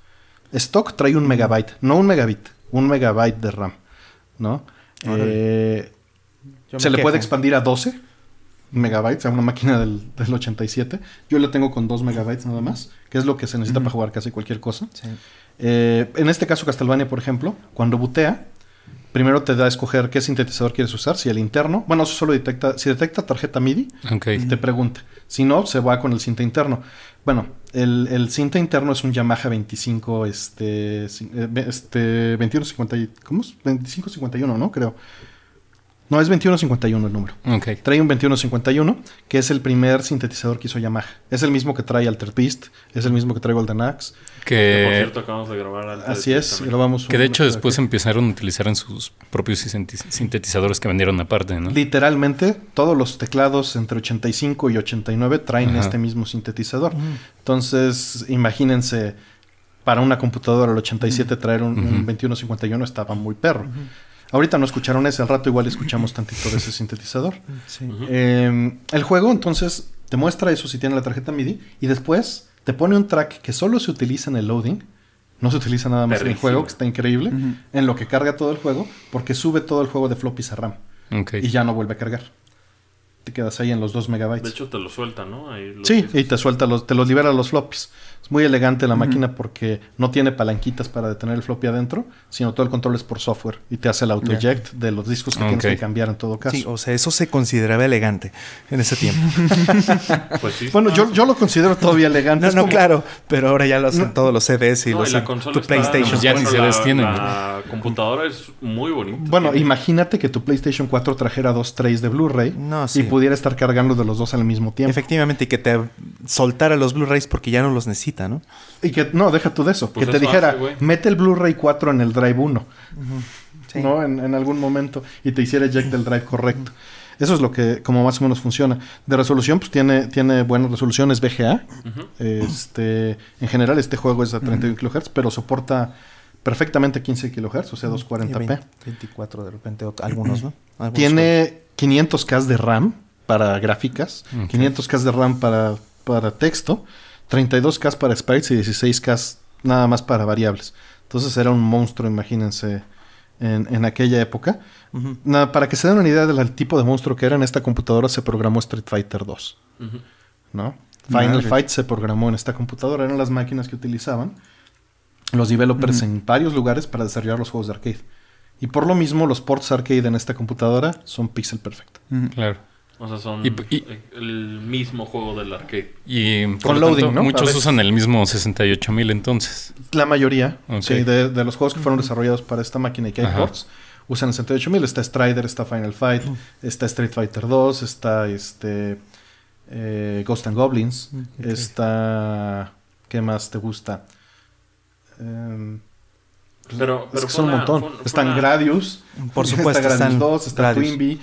Stock trae un megabyte, no un megabit, un megabyte de RAM, ¿no? Eh, se le puede expandir a 12 megabytes a una máquina del, 87. Yo la tengo con 2 megabytes nada más, que es lo que se necesita para jugar casi cualquier cosa. Sí. Eh, en este caso, Castlevania, por ejemplo, cuando butea, primero te da a escoger qué sintetizador quieres usar, si el interno. Bueno, eso solo detecta, si detecta tarjeta MIDI, te pregunta. Si no, se va con el cinta interno. Bueno, el, cinta interno es un Yamaha 25, este, eh, este, ¿cómo es? 2551, ¿no? Creo. No, es 2151 el número. Okay. Trae un 2151, que es el primer sintetizador que hizo Yamaha. Es el mismo que trae Alter es el mismo que trae Golden Axe. Que... por cierto acabamos de grabar Así es, grabamos. Que de hecho después empezaron a utilizar en sus propios sintetizadores que vendieron aparte, ¿no? Literalmente, todos los teclados entre 85 y 89 traen este mismo sintetizador. Mm. Entonces, imagínense, para una computadora el 87 mm. traer un, 2151 estaba muy perro. Ahorita no escucharon ese, al rato igual escuchamos tantito de ese sintetizador. Em, el juego entonces te muestra eso si tiene la tarjeta MIDI y después te pone un track que solo se utiliza en el loading. No se utiliza nada más en el juego, que está increíble, en lo que carga todo el juego, porque sube todo el juego de floppies a RAM. Y ya no vuelve a cargar. Te quedas ahí en los 2 megabytes. De hecho, te lo suelta, ¿no? sí, y te suelta, te los libera los floppies. Es muy elegante la máquina porque no tiene palanquitas para detener el floppy adentro, sino todo el control es por software y te hace el auto eject de los discos que tienes que cambiar en todo caso. Sí, o sea, eso se consideraba elegante en ese tiempo. pues sí. Bueno, yo, lo considero todavía elegante. No, claro, pero ahora ya lo hacen todos los CDs y los la tu PlayStation. ya ni CDs La computadora es muy bonita. Bueno, imagínate que tu PlayStation 4 trajera dos trays de Blu-ray y pudiera estar cargando de los dos al mismo tiempo. Efectivamente, y que te soltara los Blu-rays porque ya no los necesitas y que, no, deja tú de eso. Pues que te dijera, mete el Blu-ray 4 en el Drive 1. En, algún momento. Y te hiciera eject del Drive correcto. Eso es lo que, como más o menos funciona. De resolución, pues tiene, tiene buenas resoluciones VGA. Este, en general, este juego es a 31 kHz, pero soporta perfectamente 15 kHz, o sea, 240p. 24 de repente, algunos, ¿no? tiene 500K de RAM para gráficas, 500K de RAM para, para texto 32K para sprites y 16K nada más para variables. Entonces era un monstruo, imagínense, en, aquella época. nada, para que se den una idea del tipo de monstruo que era, en esta computadora se programó Street Fighter 2. Final Fight se programó en esta computadora, eran las máquinas que utilizaban los developers en varios lugares para desarrollar los juegos de arcade. Y por lo mismo, los ports arcade en esta computadora son pixel perfecto. Claro. O sea, son el mismo juego del arcade. Y con loading, ¿no? Muchos usan el mismo 68000 entonces. La mayoría, de, los juegos que fueron desarrollados para esta máquina y que usan el 68000. Está Strider, está Final Fight, está Street Fighter 2, está este eh, Ghost and Goblins, mm, está... ¿Qué más te gusta? Em, pero, es que son un montón. están Gradius. Por supuesto. Está Gradius 2, está Twinbee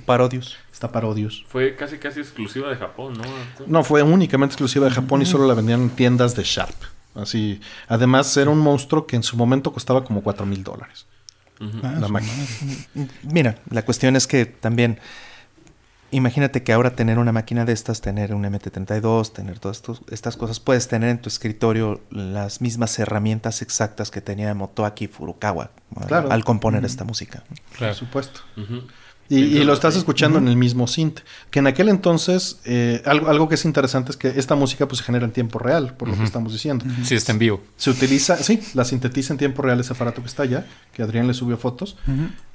parodios, Está parodios Fue casi casi exclusiva de Japón, ¿no? No, fue únicamente exclusiva de Japón y mm. solo la vendían en tiendas de Sharp. Así. Además, era un monstruo que en su momento costaba como 4 mil dólares. La ah, máquina. Mira, la cuestión es que también. Imagínate que ahora tener una máquina de estas, tener un MT32, tener todas estas cosas, puedes tener en tu escritorio las mismas herramientas exactas que tenía Motoaki Furukawa al, componer esta música. Claro. Por supuesto. Y, lo estás escuchando en el mismo synth. Que en aquel entonces, eh, algo, que es interesante es que esta música pues, se genera en tiempo real, por lo que estamos diciendo. Sí, está en vivo. Se utiliza, sí, la sintetiza en tiempo real ese aparato que está allá, que Adrián le subió fotos.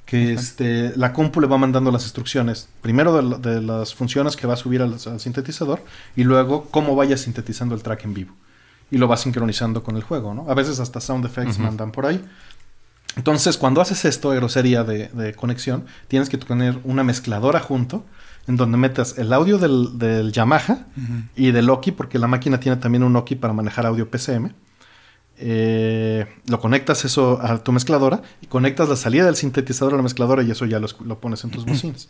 Que este, la compu le va mandando las instrucciones, primero de, las funciones que va a subir al, sintetizador y luego cómo vaya sintetizando el track en vivo y lo va sincronizando con el juego, ¿no? A veces hasta sound effects mandan por ahí. Entonces, cuando haces esto de grosería de, conexión, tienes que tener una mezcladora junto en donde metas el audio del, Yamaha y del Oki, porque la máquina tiene también un Oki para manejar audio PCM. Eh, lo conectas eso a tu mezcladora y conectas la salida del sintetizador a la mezcladora y eso ya lo, lo pones en tus bocinas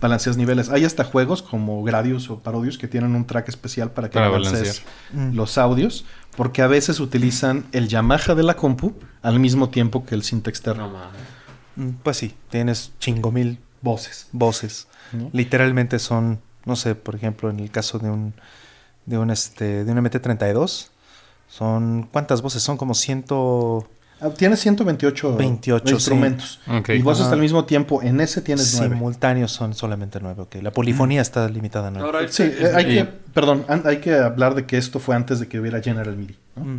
balanceas niveles. Hay hasta juegos como Gradius o Parodius que tienen un track especial para que mm. los audios, porque a veces utilizan el Yamaha de la compu al mismo tiempo que el cinta externo. Mm, pues sí, tienes chingo mil voces. Voces. Literalmente son, no sé, por ejemplo, en el caso de un de un este de un MT32 son cuántas voces son como ciento Tienes 128 28, instrumentos. Y vos hasta el mismo tiempo, en ese tienes nueve. Simultáneos son solamente nueve. ok. La polifonía está limitada a nueve. sí, este, eh, hay este, que, perdón, hay que hablar de que esto fue antes de que hubiera General MIDI. Mm.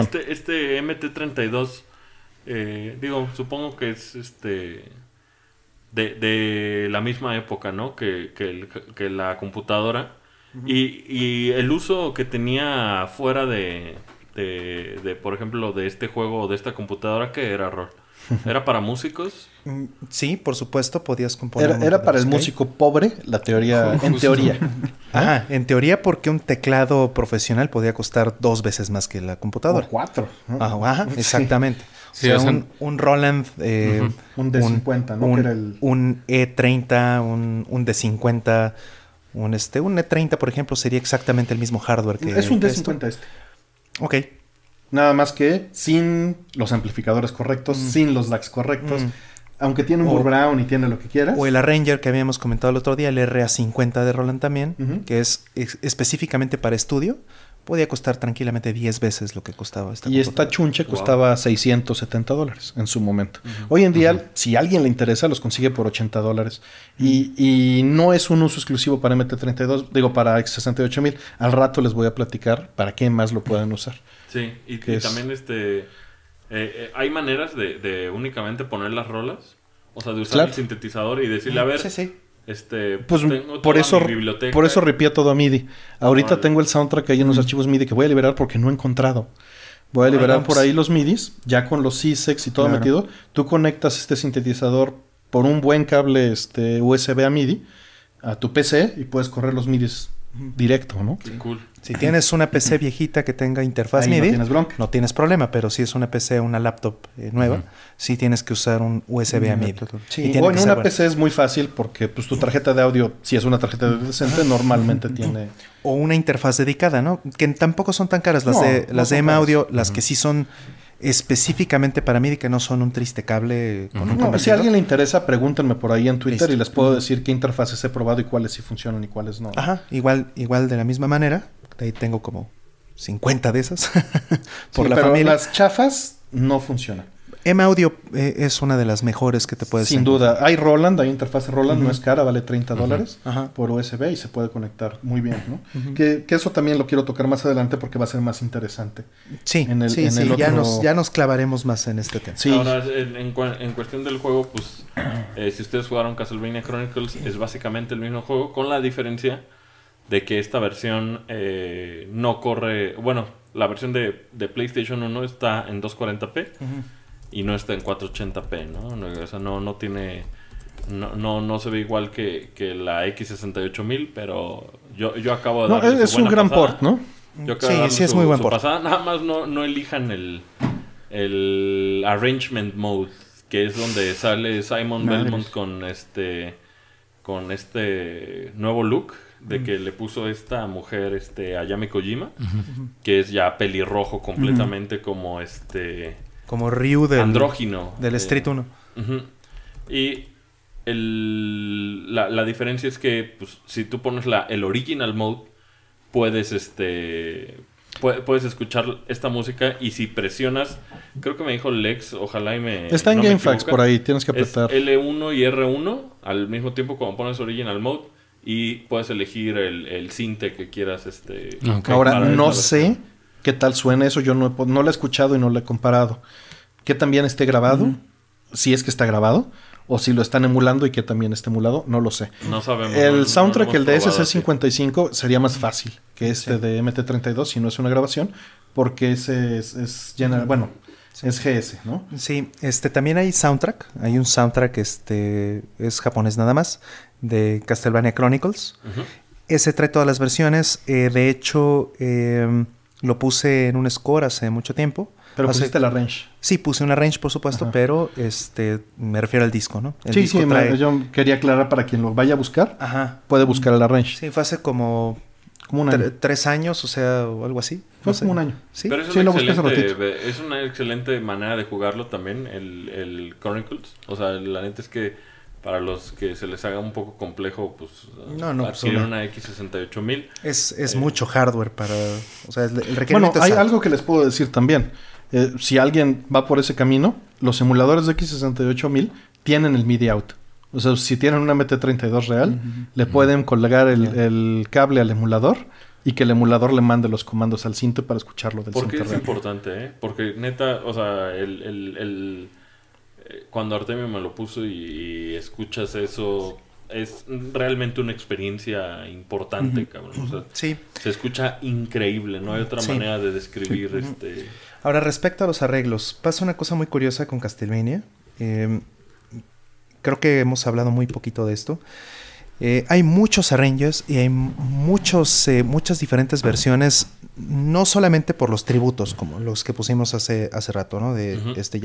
Este, este MT32, eh, digo, supongo que es este de, la misma época, ¿no? Que, la computadora. y el uso que tenía fuera de de, por ejemplo, de este juego o de esta computadora que era rol? ¿Era para músicos? Mm, sí, por supuesto, podías componer. Era, para el músico pobre, la teoría, en teoría. ah, en teoría porque un teclado profesional podía costar dos veces más que la computadora. O cuatro. Ah, exactamente. sea, un, un, Roland... Eh, un D50, ¿no? Un, E30, e un, un D50... Un, este, un E30, por ejemplo, sería exactamente el mismo hardware que... Es un D50 este. Ok. Nada más que sin los amplificadores correctos, mm. sin los DACs correctos. Mm. Aunque tiene un o, Brown y tiene lo que quieras. O el Arranger que habíamos comentado el otro día, el RA50 de Roland también, que es específicamente para estudio podía costar tranquilamente 10 veces lo que costaba esta Y esta chunche costaba 670 dólares en su momento. Hoy en día, si a alguien le interesa, los consigue por 80 dólares. y, no es un uso exclusivo para MT32, digo, para X68000. Al rato les voy a platicar para qué más lo pueden usar. Sí, y, que también este, eh, eh, hay maneras de, únicamente poner las rolas. O sea, de usar el sintetizador y decirle, a ver, sí, sí este, pues por eso biblioteca. por eso todo a MIDI. Ahorita tengo el soundtrack ahí en los archivos MIDI que voy a liberar porque no he encontrado. Voy a ah, liberar por pues. ahí los MIDIs, ya con los C-Sex y todo metido. Tú conectas este sintetizador por un buen cable este, USB a MIDI a tu PC y puedes correr los MIDIs directo, ¿no? Qué cool. Si tienes una PC viejita que tenga interfaz MIDI, no tienes, problema, pero si es una PC, una laptop eh, nueva, sí tienes que usar un USB a MIDI. o en una PC es muy fácil porque pues, tu tarjeta de audio, si es una tarjeta decente, normalmente tiene... O una interfaz dedicada, ¿no? Que tampoco son tan caras. Las de, las de M Audio, las que sí son específicamente para MIDI, que no son un triste cable con un no, pues, Si a alguien le interesa, pregúntenme por ahí en Twitter y les puedo decir qué interfaces he probado y cuáles sí funcionan y cuáles no. Ajá, igual, igual de la misma manera ahí tengo como 50 de esas por la familia. Las chafas no funcionan. M Audio eh, es una de las mejores que te puedes Sin duda. Hay Roland, hay interfaz Roland, no es cara, vale 30 dólares por USB y se puede conectar muy bien, ¿no? que, eso también lo quiero tocar más adelante porque va a ser más interesante. Sí, sí, ya, nos, ya nos clavaremos más en este tema. Ahora, en, en, cuestión del juego, pues eh, si ustedes jugaron Castlevania Chronicles, es básicamente el mismo juego con la diferencia de que esta versión eh, no corre, bueno, la versión de, PlayStation 1 está en 240p y no está en 480p, ¿no? o sea, no, tiene... No, no, se ve igual que, la X68000, pero yo, yo acabo de... No, es un gran port, ¿no? Yo acabo sí, de sí, es muy buen port. Nada más no, no elijan el, el Arrangement Mode, que es donde sale Simon Belmont con este, con este nuevo look de mm. que le puso esta mujer, este, Ayame Kojima, que es ya pelirrojo completamente como este... Como Ryu del... Andrógino. Del eh, Street 1. Y la, diferencia es que pues, si tú pones la, el original mode, puedes, este, puedes escuchar esta música y si presionas, creo que me dijo Lex, ojalá y me... Está en GameFlags por ahí, tienes que apretar. L1 y R1 al mismo tiempo cuando pones original mode y puedes elegir el, el que quieras. Este, Ahora, no sé qué tal suena eso, yo no, lo he escuchado y no lo he comparado. Que también esté grabado, si es que está grabado, o si lo están emulando y que también esté emulado, no lo sé. No sabemos. El soundtrack, el de SC55, sería más fácil que este de MT32, si no es una grabación, porque ese es, general, bueno, es GS, ¿no? Sí, este, también hay soundtrack, hay un soundtrack, este, es japonés nada más, de Castlevania Chronicles. Ese trae todas las versiones. Eh, de hecho, em, lo puse en un score hace mucho tiempo. Pero pusiste la range. Sí, puse una range, por supuesto, pero este me refiero al disco, ¿no? sí, sí, yo quería aclarar para quien lo vaya a buscar. Ajá. Puede buscar la range. Sí, fue hace como como tres años, o sea, o algo así. Fue como un año. Sí, Pero es, lo busqué es una excelente manera de jugarlo también, el, Chronicles. O sea, la neta es que para los que se les haga un poco complejo, pues no, no, pues, una X68000. Es, es eh, mucho hardware para... O sea, el requerimiento Bueno, hay algo que les puedo decir también. Eh, si alguien va por ese camino, los emuladores de X68000 tienen el MIDI out. O sea, si tienen una MT32 real, le pueden colgar el, cable al emulador y que el emulador le mande los comandos al cinto para escucharlo del ¿Por qué es importante, ¿eh? Porque neta, o sea, el cuando Artemio me lo puso y, escuchas eso, es realmente una experiencia importante, cabrón. sí. Se escucha increíble, no hay otra manera de describir este. Ahora, respecto a los arreglos, pasa una cosa muy curiosa con Castlevania. Em, creo que hemos hablado muy poquito de esto. Eh, hay muchos arranges y hay muchos, eh, muchas diferentes versiones, no solamente por los tributos, como los que pusimos hace, hace rato, ¿no? De este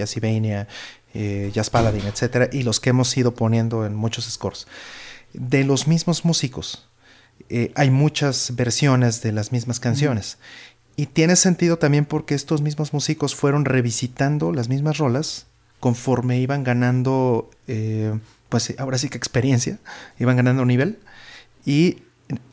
eh, Jazz Paladin, etcétera, y los que hemos ido poniendo en muchos scores. De los mismos músicos. Eh, hay muchas versiones de las mismas canciones. Y tiene sentido también porque estos mismos músicos fueron revisitando las mismas rolas conforme iban ganando pues eh, ahora sí que experiencia, iban ganando nivel y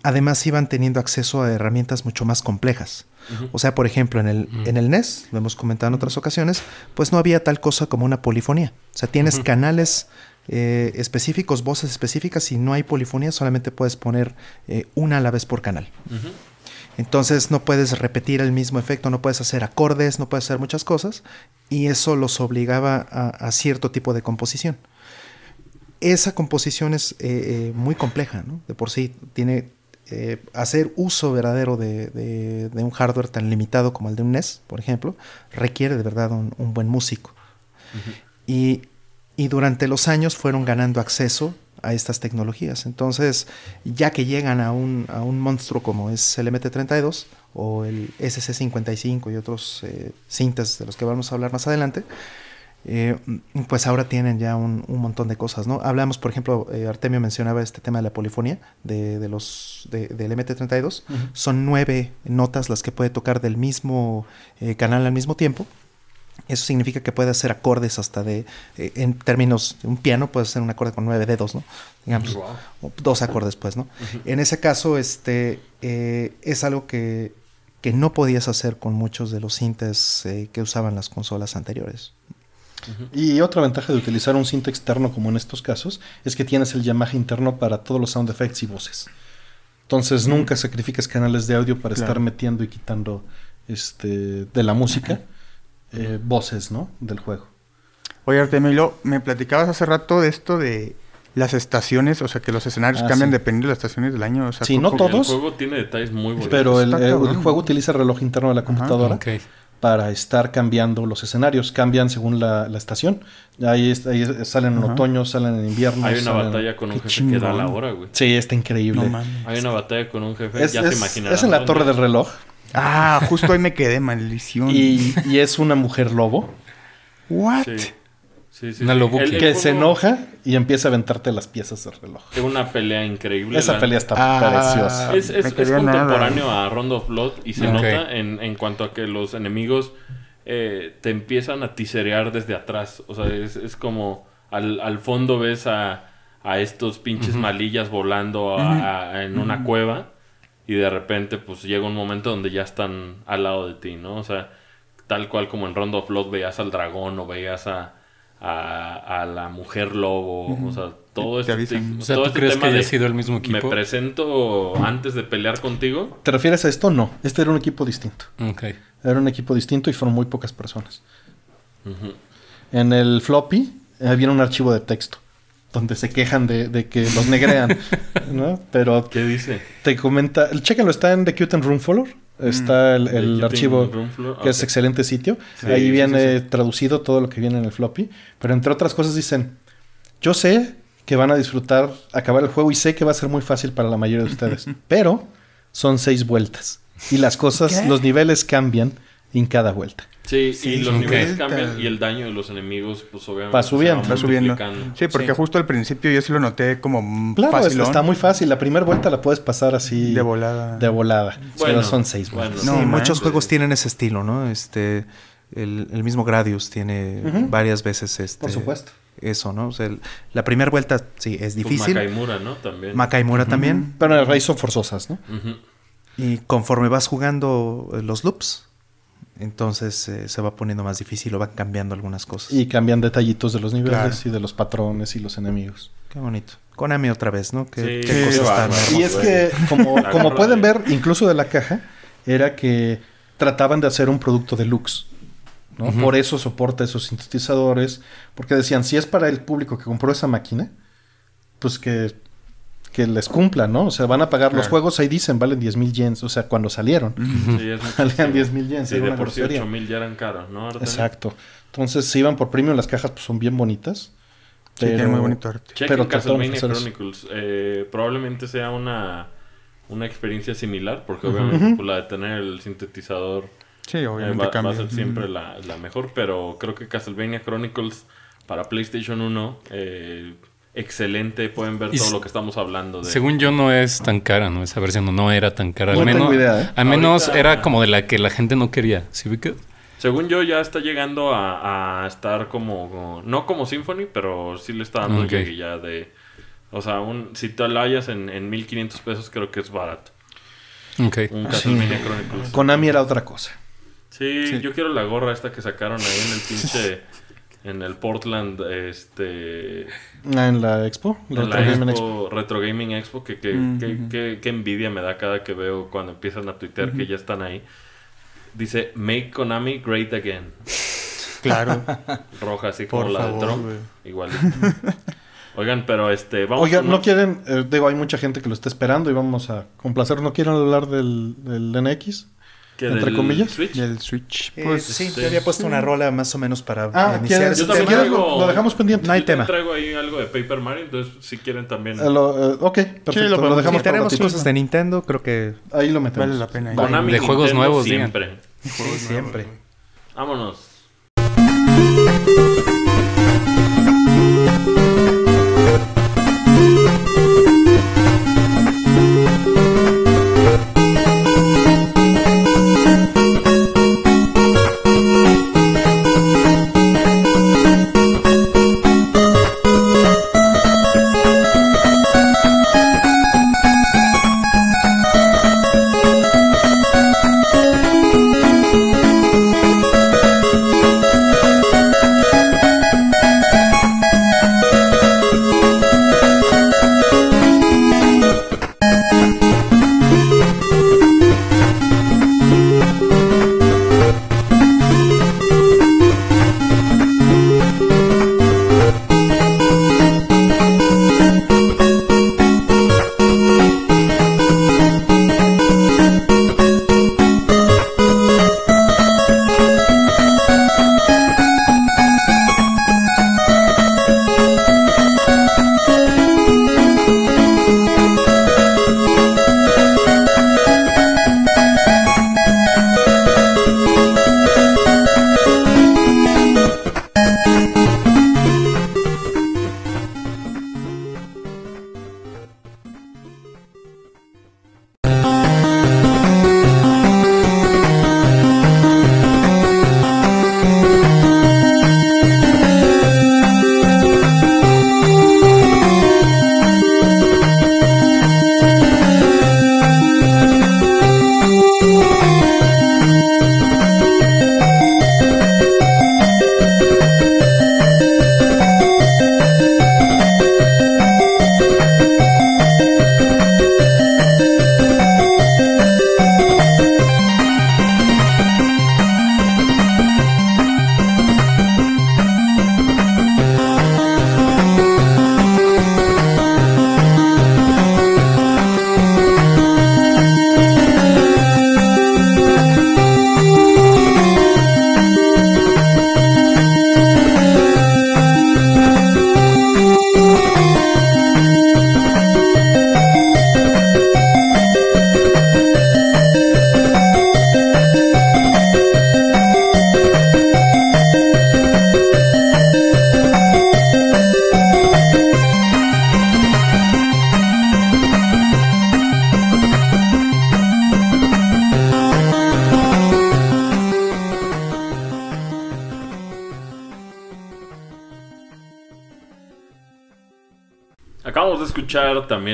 además iban teniendo acceso a herramientas mucho más complejas. O sea, por ejemplo, en el, en el NES, lo hemos comentado en otras ocasiones, pues no había tal cosa como una polifonía. O sea, tienes canales eh, específicos, voces específicas y no hay polifonía, solamente puedes poner eh, una a la vez por canal. Entonces no puedes repetir el mismo efecto, no puedes hacer acordes, no puedes hacer muchas cosas y eso los obligaba a cierto tipo de composición esa composición es eh, eh, muy compleja, ¿no? De por sí tiene eh, hacer uso verdadero de, un hardware tan limitado como el de un NES, por ejemplo, requiere de verdad un, buen músico. y, durante los años fueron ganando acceso a estas tecnologías. Entonces, ya que llegan a un, a un monstruo como es el MT32 o el SC55 y otros cintas de los que vamos a hablar más adelante, eh, pues ahora tienen ya un, montón de cosas, ¿no? Hablamos, por ejemplo, eh, Artemio mencionaba este tema de la polifonía de, los, de, del MT32. Son nueve notas las que puede tocar del mismo eh, canal al mismo tiempo. Eso significa que puede hacer acordes hasta de, en términos, un piano puede hacer un acorde con nueve dedos, ¿no? Digamos, dos acordes, pues, ¿no? En ese caso, este, es algo que, que, no podías hacer con muchos de los sintes que usaban las consolas anteriores. Y otra ventaja de utilizar un cinto externo como en estos casos es que tienes el Yamaha interno para todos los sound effects y voces. Entonces nunca sacrificas canales de audio para estar metiendo y quitando este, de la música eh, voces del juego. Oye Artemilo, me platicabas hace rato de esto de las estaciones, o sea, que los escenarios ah, cambian dependiendo de las estaciones del año. O sí, no todos. El juego tiene detalles muy bonitos. Pero el, juego utiliza reloj interno de la computadora para estar cambiando los escenarios. Cambian según la, la estación. Ahí, ahí salen en otoño, salen en invierno. Hay una batalla con un jefe que da la hora, güey. Sí, está increíble. Hay una batalla con un jefe, ya es, te Es en la torre del reloj. Ah, justo ahí me quedé, maldición. Y, y es una mujer lobo. What? que se enoja y empieza a aventarte las piezas del reloj. Es una pelea increíble. Esa pelea está ah, preciosa. Es, contemporáneo a Rondo of Blood y se nota en, cuanto a que los enemigos eh, te empiezan a tiserear desde atrás. O sea, es, como al, fondo ves a, estos pinches malillas volando en una cueva y de repente pues llega un momento donde ya están al lado de ti, ¿no? O sea, tal cual como en Rondo of Blood veías al dragón o veías a a, la mujer lobo, o sea, todo este, o sea, ¿tú este crees que haya sido el mismo equipo? Me presento antes de pelear contigo. ¿Te refieres a esto? No. Este era un equipo distinto. Okay. Era un equipo distinto y fueron muy pocas personas. En el floppy había eh, un archivo de texto donde se quejan de, que los negrean, ¿no? Pero... ¿Qué dice? Te comenta... Chéquenlo, está en The Cute and Room Follower. Está mm. el, archivo, que es excelente sitio. Ahí viene traducido todo lo que viene en el floppy. Pero entre otras cosas dicen, yo sé que van a disfrutar acabar el juego y sé que va a ser muy fácil para la mayoría de ustedes. pero son seis vueltas. Y las cosas, los niveles cambian en cada vuelta. Sí, y los niveles cambian y el daño de los enemigos, pues obviamente. Va subiendo. Va subiendo. Sí, porque justo al principio yo sí lo noté como mm, claro, está muy fácil. La primera vuelta la puedes pasar así. De volada. De volada. Bueno, pero son seis vueltas. no, sí, muchos juegos tienen ese estilo, ¿no? Este. El, mismo Gradius tiene varias veces este. Por supuesto. Eso, ¿no? O sea, la primera vuelta sí es pues difícil. Makaimura, ¿no? También. Makaimura también. Pero en el rey son forzosas, ¿no? Y conforme vas jugando los loops, entonces eh, se va poniendo más difícil o van cambiando algunas cosas. Y cambian detallitos de los niveles y de los patrones y los enemigos. Qué bonito. Con Konami otra vez, ¿no? ¿Qué, qué cosas Y es que, como, pueden ver, incluso de la caja, era que trataban de hacer un producto deluxe. ¿no? Por eso soporta esos sintetizadores. Porque decían, si es para el público que compró esa máquina, pues que que les cumplan, ¿no? O sea, van a pagar los juegos, ahí dicen, valen 10 mil yens, o sea, cuando salieron. Sí, valían 10 mil yens. Sí, de por sí 8 mil ya eran caros, ¿no? Exacto. Entonces, si iban por premium, las cajas pues, son bien bonitas. Sí, muy bonito arte. pero Castlevania Chronicles. Eh, probablemente sea una, una experiencia similar, porque obviamente pues, la de tener el sintetizador sí, eh, obviamente va, a ser siempre la, la mejor, pero creo que Castlevania Chronicles para PlayStation 1 excelente. Pueden ver todo lo que estamos hablando. Según yo, no es tan cara, ¿no? Esa versión no era tan cara. al menos, ¿eh? era como de la que la gente no quería. ¿Sí, Según yo, ya está llegando a, estar como, No como Symphony, pero sí le está dando ya de. O sea, un, si te la hallas en, en 1500 pesos, creo que es barato. Ok. Un ah, sí. Konami era otra cosa. sí, yo quiero la gorra esta que sacaron ahí en el pinche. en el Portland, este... Ah, en la Expo, Retro, Gaming Expo, Retro Gaming Expo, que, que, envidia me da cada que veo cuando empiezan a tuitear que ya están ahí. Dice, make Konami great again. Claro. Roja, así como Por la de Trump. Igual. Oigan, pero este, vamos Oigan, no quieren, eh, digo, hay mucha gente que lo está esperando y vamos a complacer. ¿No quieren hablar del, del NX? ¿Entre comillas? Switch? Switch. Eh, pues, sí, te este, había puesto una rola más o menos para ah, iniciar. Yo también lo dejamos pendiente. No hay tema. traigo ahí algo de Paper Mario, entonces si quieren también. Eh, eh, ok, perfecto. lo, dejamos tenemos cosas de Nintendo, creo que ahí lo metemos. Vale la pena. de juegos nuevos, siempre. sí, siempre. Vámonos.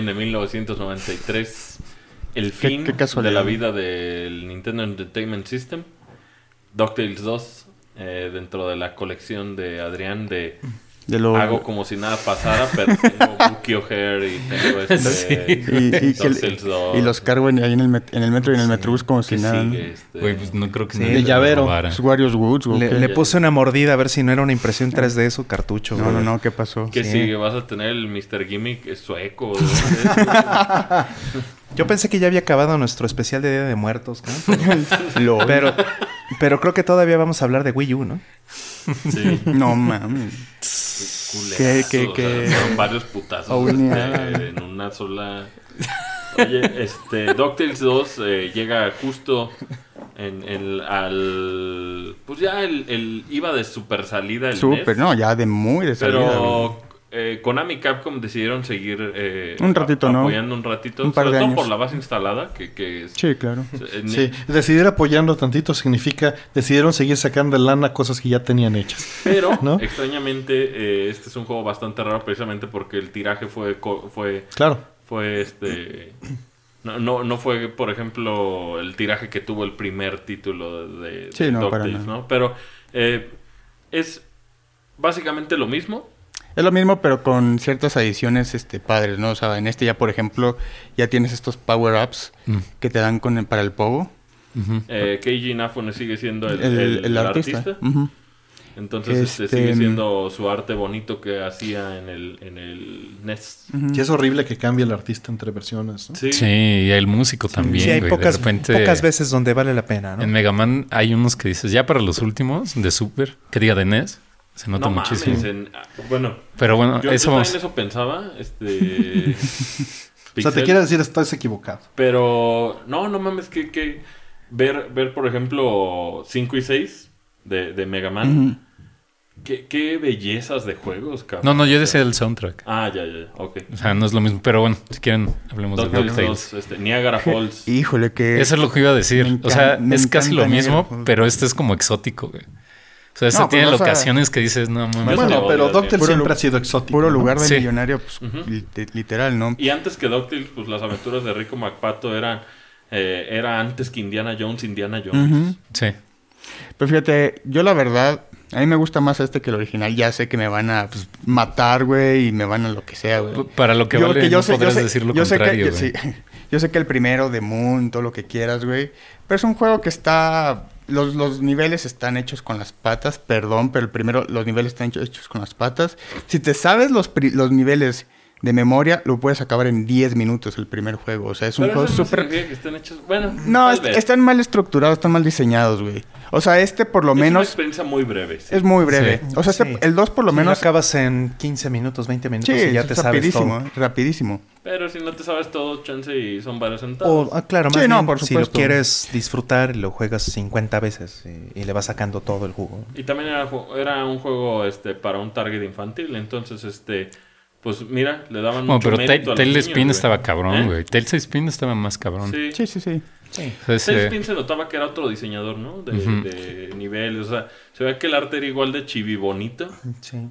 de 1993, el fin de la vida del Nintendo Entertainment System, DuckTales 2, eh, dentro de la colección de Adrián de, hago como si nada pasara, pero Este y los cargo en, ahí en el, metro y en el metrobús como si nada. Este, pues llavero. Le, puse una mordida a ver si no era una impresión 3D eso cartucho. No, no, no, ¿qué pasó? Que sí. ¿Vas a tener el Mr. Gimmick sueco? Yo pensé que ya había acabado nuestro especial de Día de Muertos. Pero, pero creo que todavía vamos a hablar de Wii U, ¿no? Sí. No mames que, que, que... son varios putazos en una sola. Oye, este, DuckTales 2 eh, llega justo en, el... al. Pues ya el, el, iba de super salida. El super, no, ya de muy de salida. Pero Konami y Capcom decidieron seguir eh, apoyando un ratito, un por la base instalada. sí, claro. sí. Decidir apoyando tantito significa decidieron seguir sacando lana cosas que ya tenían hechas. Pero, extrañamente, eh, este es un juego bastante raro precisamente porque el tiraje fue... fue claro. Fue este... No, no, fue, por ejemplo, el tiraje que tuvo el primer título de, de sí, no, Pero eh, es básicamente lo mismo, es lo mismo, pero con ciertas adiciones este, padres, ¿no? O sea, en este ya, por ejemplo, ya tienes estos power-ups mm. que te dan con para el pogo. Eh, sigue siendo el, artista. Entonces este, este, sigue mm. siendo su arte bonito que hacía en el, en el NES. es horrible que cambie el artista entre versiones. ¿no? Sí. y el músico también. Sí, hay Pocas, pocas, veces donde vale la pena. ¿no? En Mega Man hay unos que dices, ya para los últimos, de Super, que diga de NES, se nota muchísimo. bueno, pero bueno, eso, pensaba. Este, o sea, te quiero decir, estás equivocado. Pero, no, no mames, que, que ver, ver, por ejemplo, 5 y 6 de, de Mega Man. ¿Qué, bellezas de juegos, cabrón. No, no, yo decía el soundtrack. Ah, ya, ya, ok. O sea, no es lo mismo. Pero bueno, si quieren, hablemos de DuckTales este, Niagara Falls. Híjole, que. Eso es lo que iba a decir. o sea, es casi lo mismo, pero este es como exótico, güey. O sea, no, pues tiene locaciones que dices, no mames. Bueno, pero Doctel siempre ha sido exótico. Puro lugar de millonario, pues, literal, ¿no? Y antes que Doctel, pues las aventuras de Rico MacPato eran. Eh, era antes que Indiana Jones, Indiana Jones. Sí. Pero fíjate, yo la verdad, a mí me gusta más este que el original. Ya sé que me van a pues, matar, güey, y me van a lo que sea, güey. Para lo que yo, vale, yo no sé, yo sé, decir lo contrario, que, yo, yo sé que el primero de Moon, todo lo que quieras, güey. Pero es un juego que está los, los, niveles están hechos con las patas, perdón, pero el primero, los niveles están hechos con las patas. Si te sabes los, los niveles de memoria, lo puedes acabar en 10 minutos el primer juego. O sea, es un juego no hechos... Bueno, no, están mal estructurados, están mal diseñados, güey. O sea, este por lo menos. Es una experiencia muy breve. Sí. Es muy breve. O sea, este, el 2 por lo menos. acabas en 15 minutos, 20 minutos y ya te sabes todo. Rapidísimo. Pero si no te sabes todo, chance y son varios sentados. O ah, claro, más bien, por si lo quieres disfrutar, lo juegas 50 veces y, le vas sacando todo el jugo. Y también era, un juego este, para un target infantil, entonces este pues mira, le daban mucho No, pero mérito Spin estaba cabrón, ¿Eh? güey. Tel Spin estaba más cabrón. sí, sí. sí. Sí. se notaba que era otro diseñador, ¿no? De, nivel O sea, se ve que el arte era igual de chibi bonito. Sí.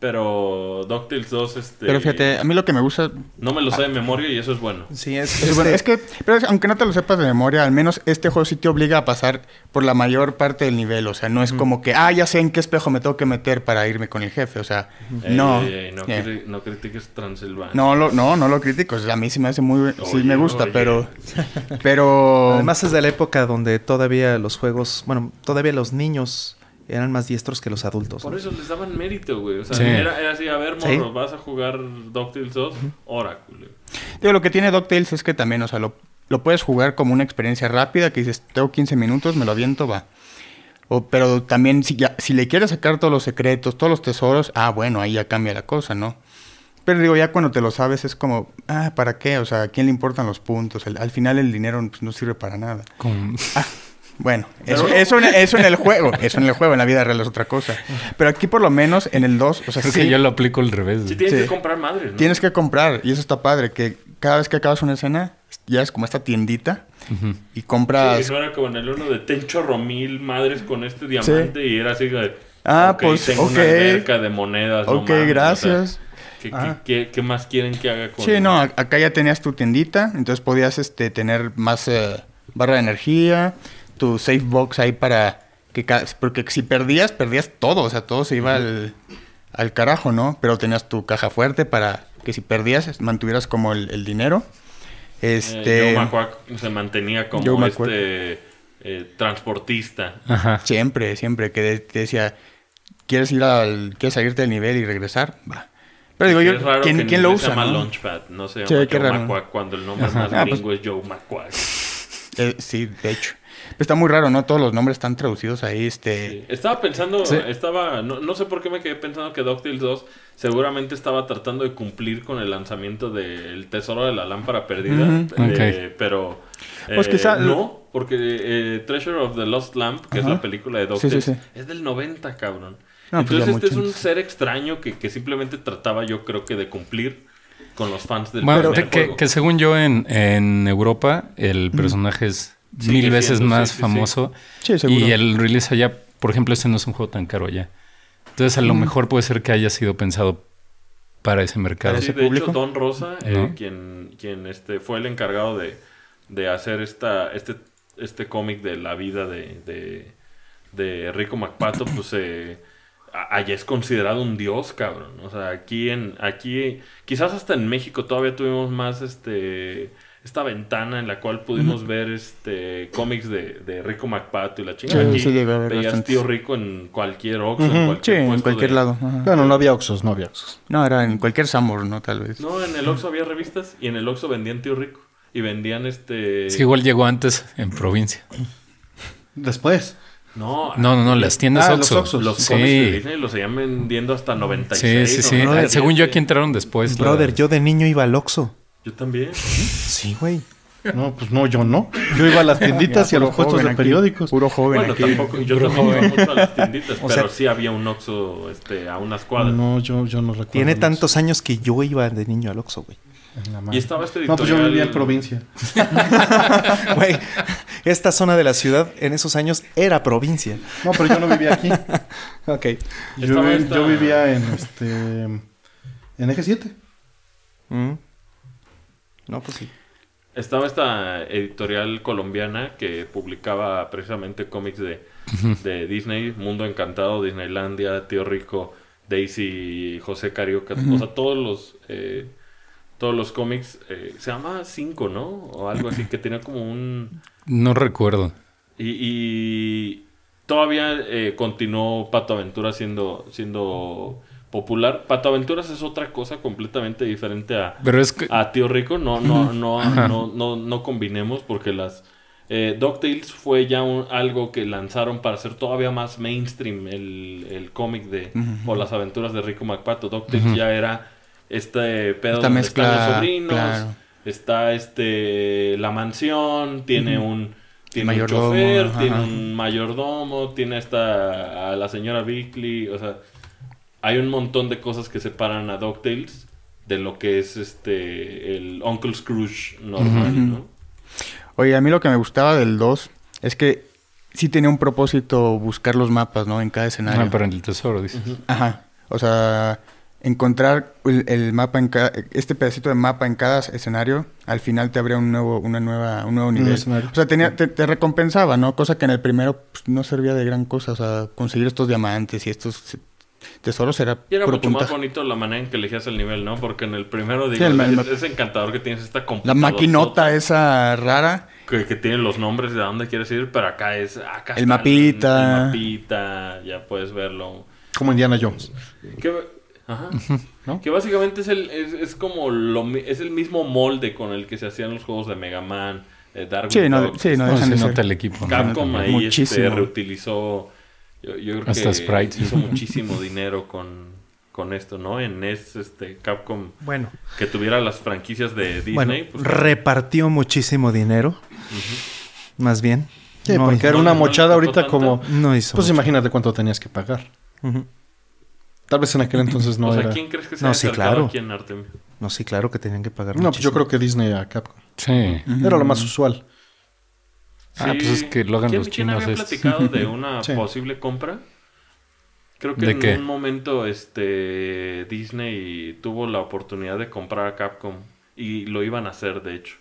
Pero DuckTales 2, este... Pero fíjate, a mí lo que me gusta... No me lo sé de memoria y eso es bueno. Sí, es, este bueno. Es que, pero aunque no te lo sepas de memoria, al menos este juego sí te obliga a pasar por la mayor parte del nivel. O sea, no es como que, ah, ya sé en qué espejo me tengo que meter para irme con el jefe. O sea, no. no, no, critiques Transilvania. No, lo, no, lo critico. a mí sí me hace muy... sí me gusta, pero... pero... Además es de la época donde todavía los juegos... Bueno, todavía los niños eran más diestros que los adultos. Por eso les daban mérito, güey. O sea, era, así, a ver, morro, vas a jugar DuckTales 2, Oracle. Digo, lo que tiene DuckTales es que también, o sea, lo, lo, puedes jugar como una experiencia rápida, que dices, tengo 15 minutos, me lo aviento, va. O, pero también, si, ya, si le quieres sacar todos los secretos, todos los tesoros, ah, bueno, ahí ya cambia la cosa, ¿no? Pero digo, ya cuando te lo sabes es como, ah, ¿para qué? O sea, ¿a quién le importan los puntos? al final el dinero pues, no sirve para nada. Como... Ah, bueno, eso, eso, en, eso, en, el juego, eso en el juego, en la vida real es otra cosa. Pero aquí por lo menos en el 2, o sea, Creo que yo lo aplico al revés. tienes que comprar madres, ¿no? Tienes que comprar, y eso está padre, que cada vez que acabas una escena, ya es como esta tiendita y compras... Sí, eso era como en el 1 de tencho romil madres con este diamante y era así de... Ah, pues, tengo okay. de monedas. Ok, gracias. Ah. ¿Qué, más quieren que haga con...? Sí, no, acá ya tenías tu tiendita, entonces podías este, tener más eh, barra de energía, tu safe box ahí para que porque si perdías, perdías todo, o sea, todo se iba al, al carajo, ¿no? Pero tenías tu caja fuerte para que si perdías mantuvieras como el, el dinero. Este eh, Joe Joe se mantenía como este eh, transportista. Ajá. Siempre, siempre que te decía, ¿quieres ir al quieres salirte del nivel y regresar? Va. Pero digo, yo, ¿quién, ¿quién lo usa? Se llama ¿no? Launchpad, no Joe McQuack cuando el nombre es más ah, pues es Joe McQuack. Eh, sí, de hecho está muy raro, ¿no? Todos los nombres están traducidos ahí, este... Estaba pensando, estaba... No, sé por qué me quedé pensando que DuckTales 2 seguramente estaba tratando de cumplir con el lanzamiento del el Tesoro de la Lámpara Perdida. Eh, pero... Pues eh, no, porque eh, Treasure of the Lost Lamp, que es la película de DuckTales, es del 90, cabrón. Pues Entonces este es un ser extraño que, simplemente trataba yo creo que de cumplir con los fans del bueno, que, que según yo en, Europa el personaje es mil veces más famoso. Sí, Y el release allá, por ejemplo, este no es un juego tan caro allá. Entonces, a lo mm. mejor puede ser que haya sido pensado para ese mercado. ese de público? hecho, Don Rosa, eh, quien, quien este, fue el encargado de, hacer esta, este, este cómic de la vida de, de, Rico MacPato, pues eh, allá es considerado un dios, cabrón. O sea, aquí en, aquí, quizás hasta en México todavía tuvimos más este esta ventana en la cual pudimos ver este cómics de, Rico McPato y la chingada. Sí, sí veías tío Rico en cualquier Oxxo, en cualquier, sí, en cualquier lado. no Bueno, no había Oxxos, no había Oxxos. No, era en cualquier Samur, ¿no? Tal vez. No, en el Oxxo había revistas y en el Oxxo vendían tío Rico. Y vendían este... Sí, igual llegó antes en provincia. Después. No, no, no, las tiendas ah, Oxxo. Los, Oxxos. los sí. de los seguían vendiendo hasta 96. Sí, sí, sí. Según yo aquí entraron después. Brother, yo de niño iba al Oxxo. Yo también. Sí, güey. No, pues no, yo no. Yo iba a las tienditas y a los puestos de periódicos. Puro joven. aquí. yo no iba mucho a las tienditas, o pero sea, sí había un Oxxo este, a unas cuadras. No, yo, yo no recuerdo. Tiene tantos años que yo iba de niño al Oxxo, güey. Y estaba este editorial... No, pues yo vivía en provincia. Güey, esta zona de la ciudad en esos años era provincia. No, pero yo no vivía aquí. ok. Yo, yo, vivía en este... En Eje 7. Mm. No, pues sí. Estaba esta editorial colombiana que publicaba precisamente cómics de, Disney, Mundo Encantado, Disneylandia, Tío Rico, Daisy, José Carioca, o sea, todos los eh, todos los cómics, eh, se llamaba Cinco, ¿no? O algo así, que tenía como un... No recuerdo. Y, todavía eh, continuó Pato Aventura siendo, siendo popular. Pato Aventuras es otra cosa completamente diferente a, a Tío Rico. No, no, no, no, no, combinemos porque las eh, DuckTales fue ya algo que lanzaron para hacer todavía más mainstream el, cómic de o las aventuras de Rico McPato. DuckTales ya era este pedo de sobrinos, está este la mansión, tiene un tiene un chofer, tiene un mayordomo, tiene esta... a la señora Bickley, o sea, hay un montón de cosas que separan a DuckTales de lo que es este el Uncle Scrooge normal, ¿no? Oye, a mí lo que me gustaba del 2 es que sí tenía un propósito buscar los mapas, ¿no? En cada escenario. No, ah, pero en el tesoro, dices. Ajá. O sea, encontrar el, mapa en cada... Este pedacito de mapa en cada escenario, al final te abría un nuevo, una nueva, un nuevo nivel. o sea, tenía, te, recompensaba, ¿no? Cosa que en el primero pues, no servía de gran cosa. O sea, conseguir estos diamantes y estos tesoro será Y era mucho más bonito la manera en que elegías el nivel, ¿no? Porque en el primero, digo, es, encantador que tienes esta computadora. La maquinota esa rara. Que, que, tiene los nombres de dónde quieres ir, pero acá es. el mapita. El, mapita, ya puedes verlo. Como Indiana Jones. Que, ajá. ¿No? Que básicamente es, el, es, como lo, es el mismo molde con el que se hacían los juegos de Mega Man, Sí, no, sí, no, no, se nota el equipo. Capcom ahí este, reutilizó yo, creo Hasta que Sprite. hizo muchísimo dinero con, esto, ¿no? En este, Capcom, que tuviera las franquicias de Disney. Pues, repartió muchísimo dinero, más bien. Sí, porque era una mochada ahorita como... No hizo Pues imagínate cuánto tenías que pagar. Tal vez en aquel entonces no o sea, era... ¿quién crees que se no, sí, claro. No, sí, claro que tenían que pagar No, pues yo creo que Disney a Capcom. Sí. Era lo más usual. Ah, pues es que lo hagan los chinos. había platicado de una posible compra? Creo que en un momento este Disney tuvo la oportunidad de comprar a Capcom y lo iban a hacer de hecho.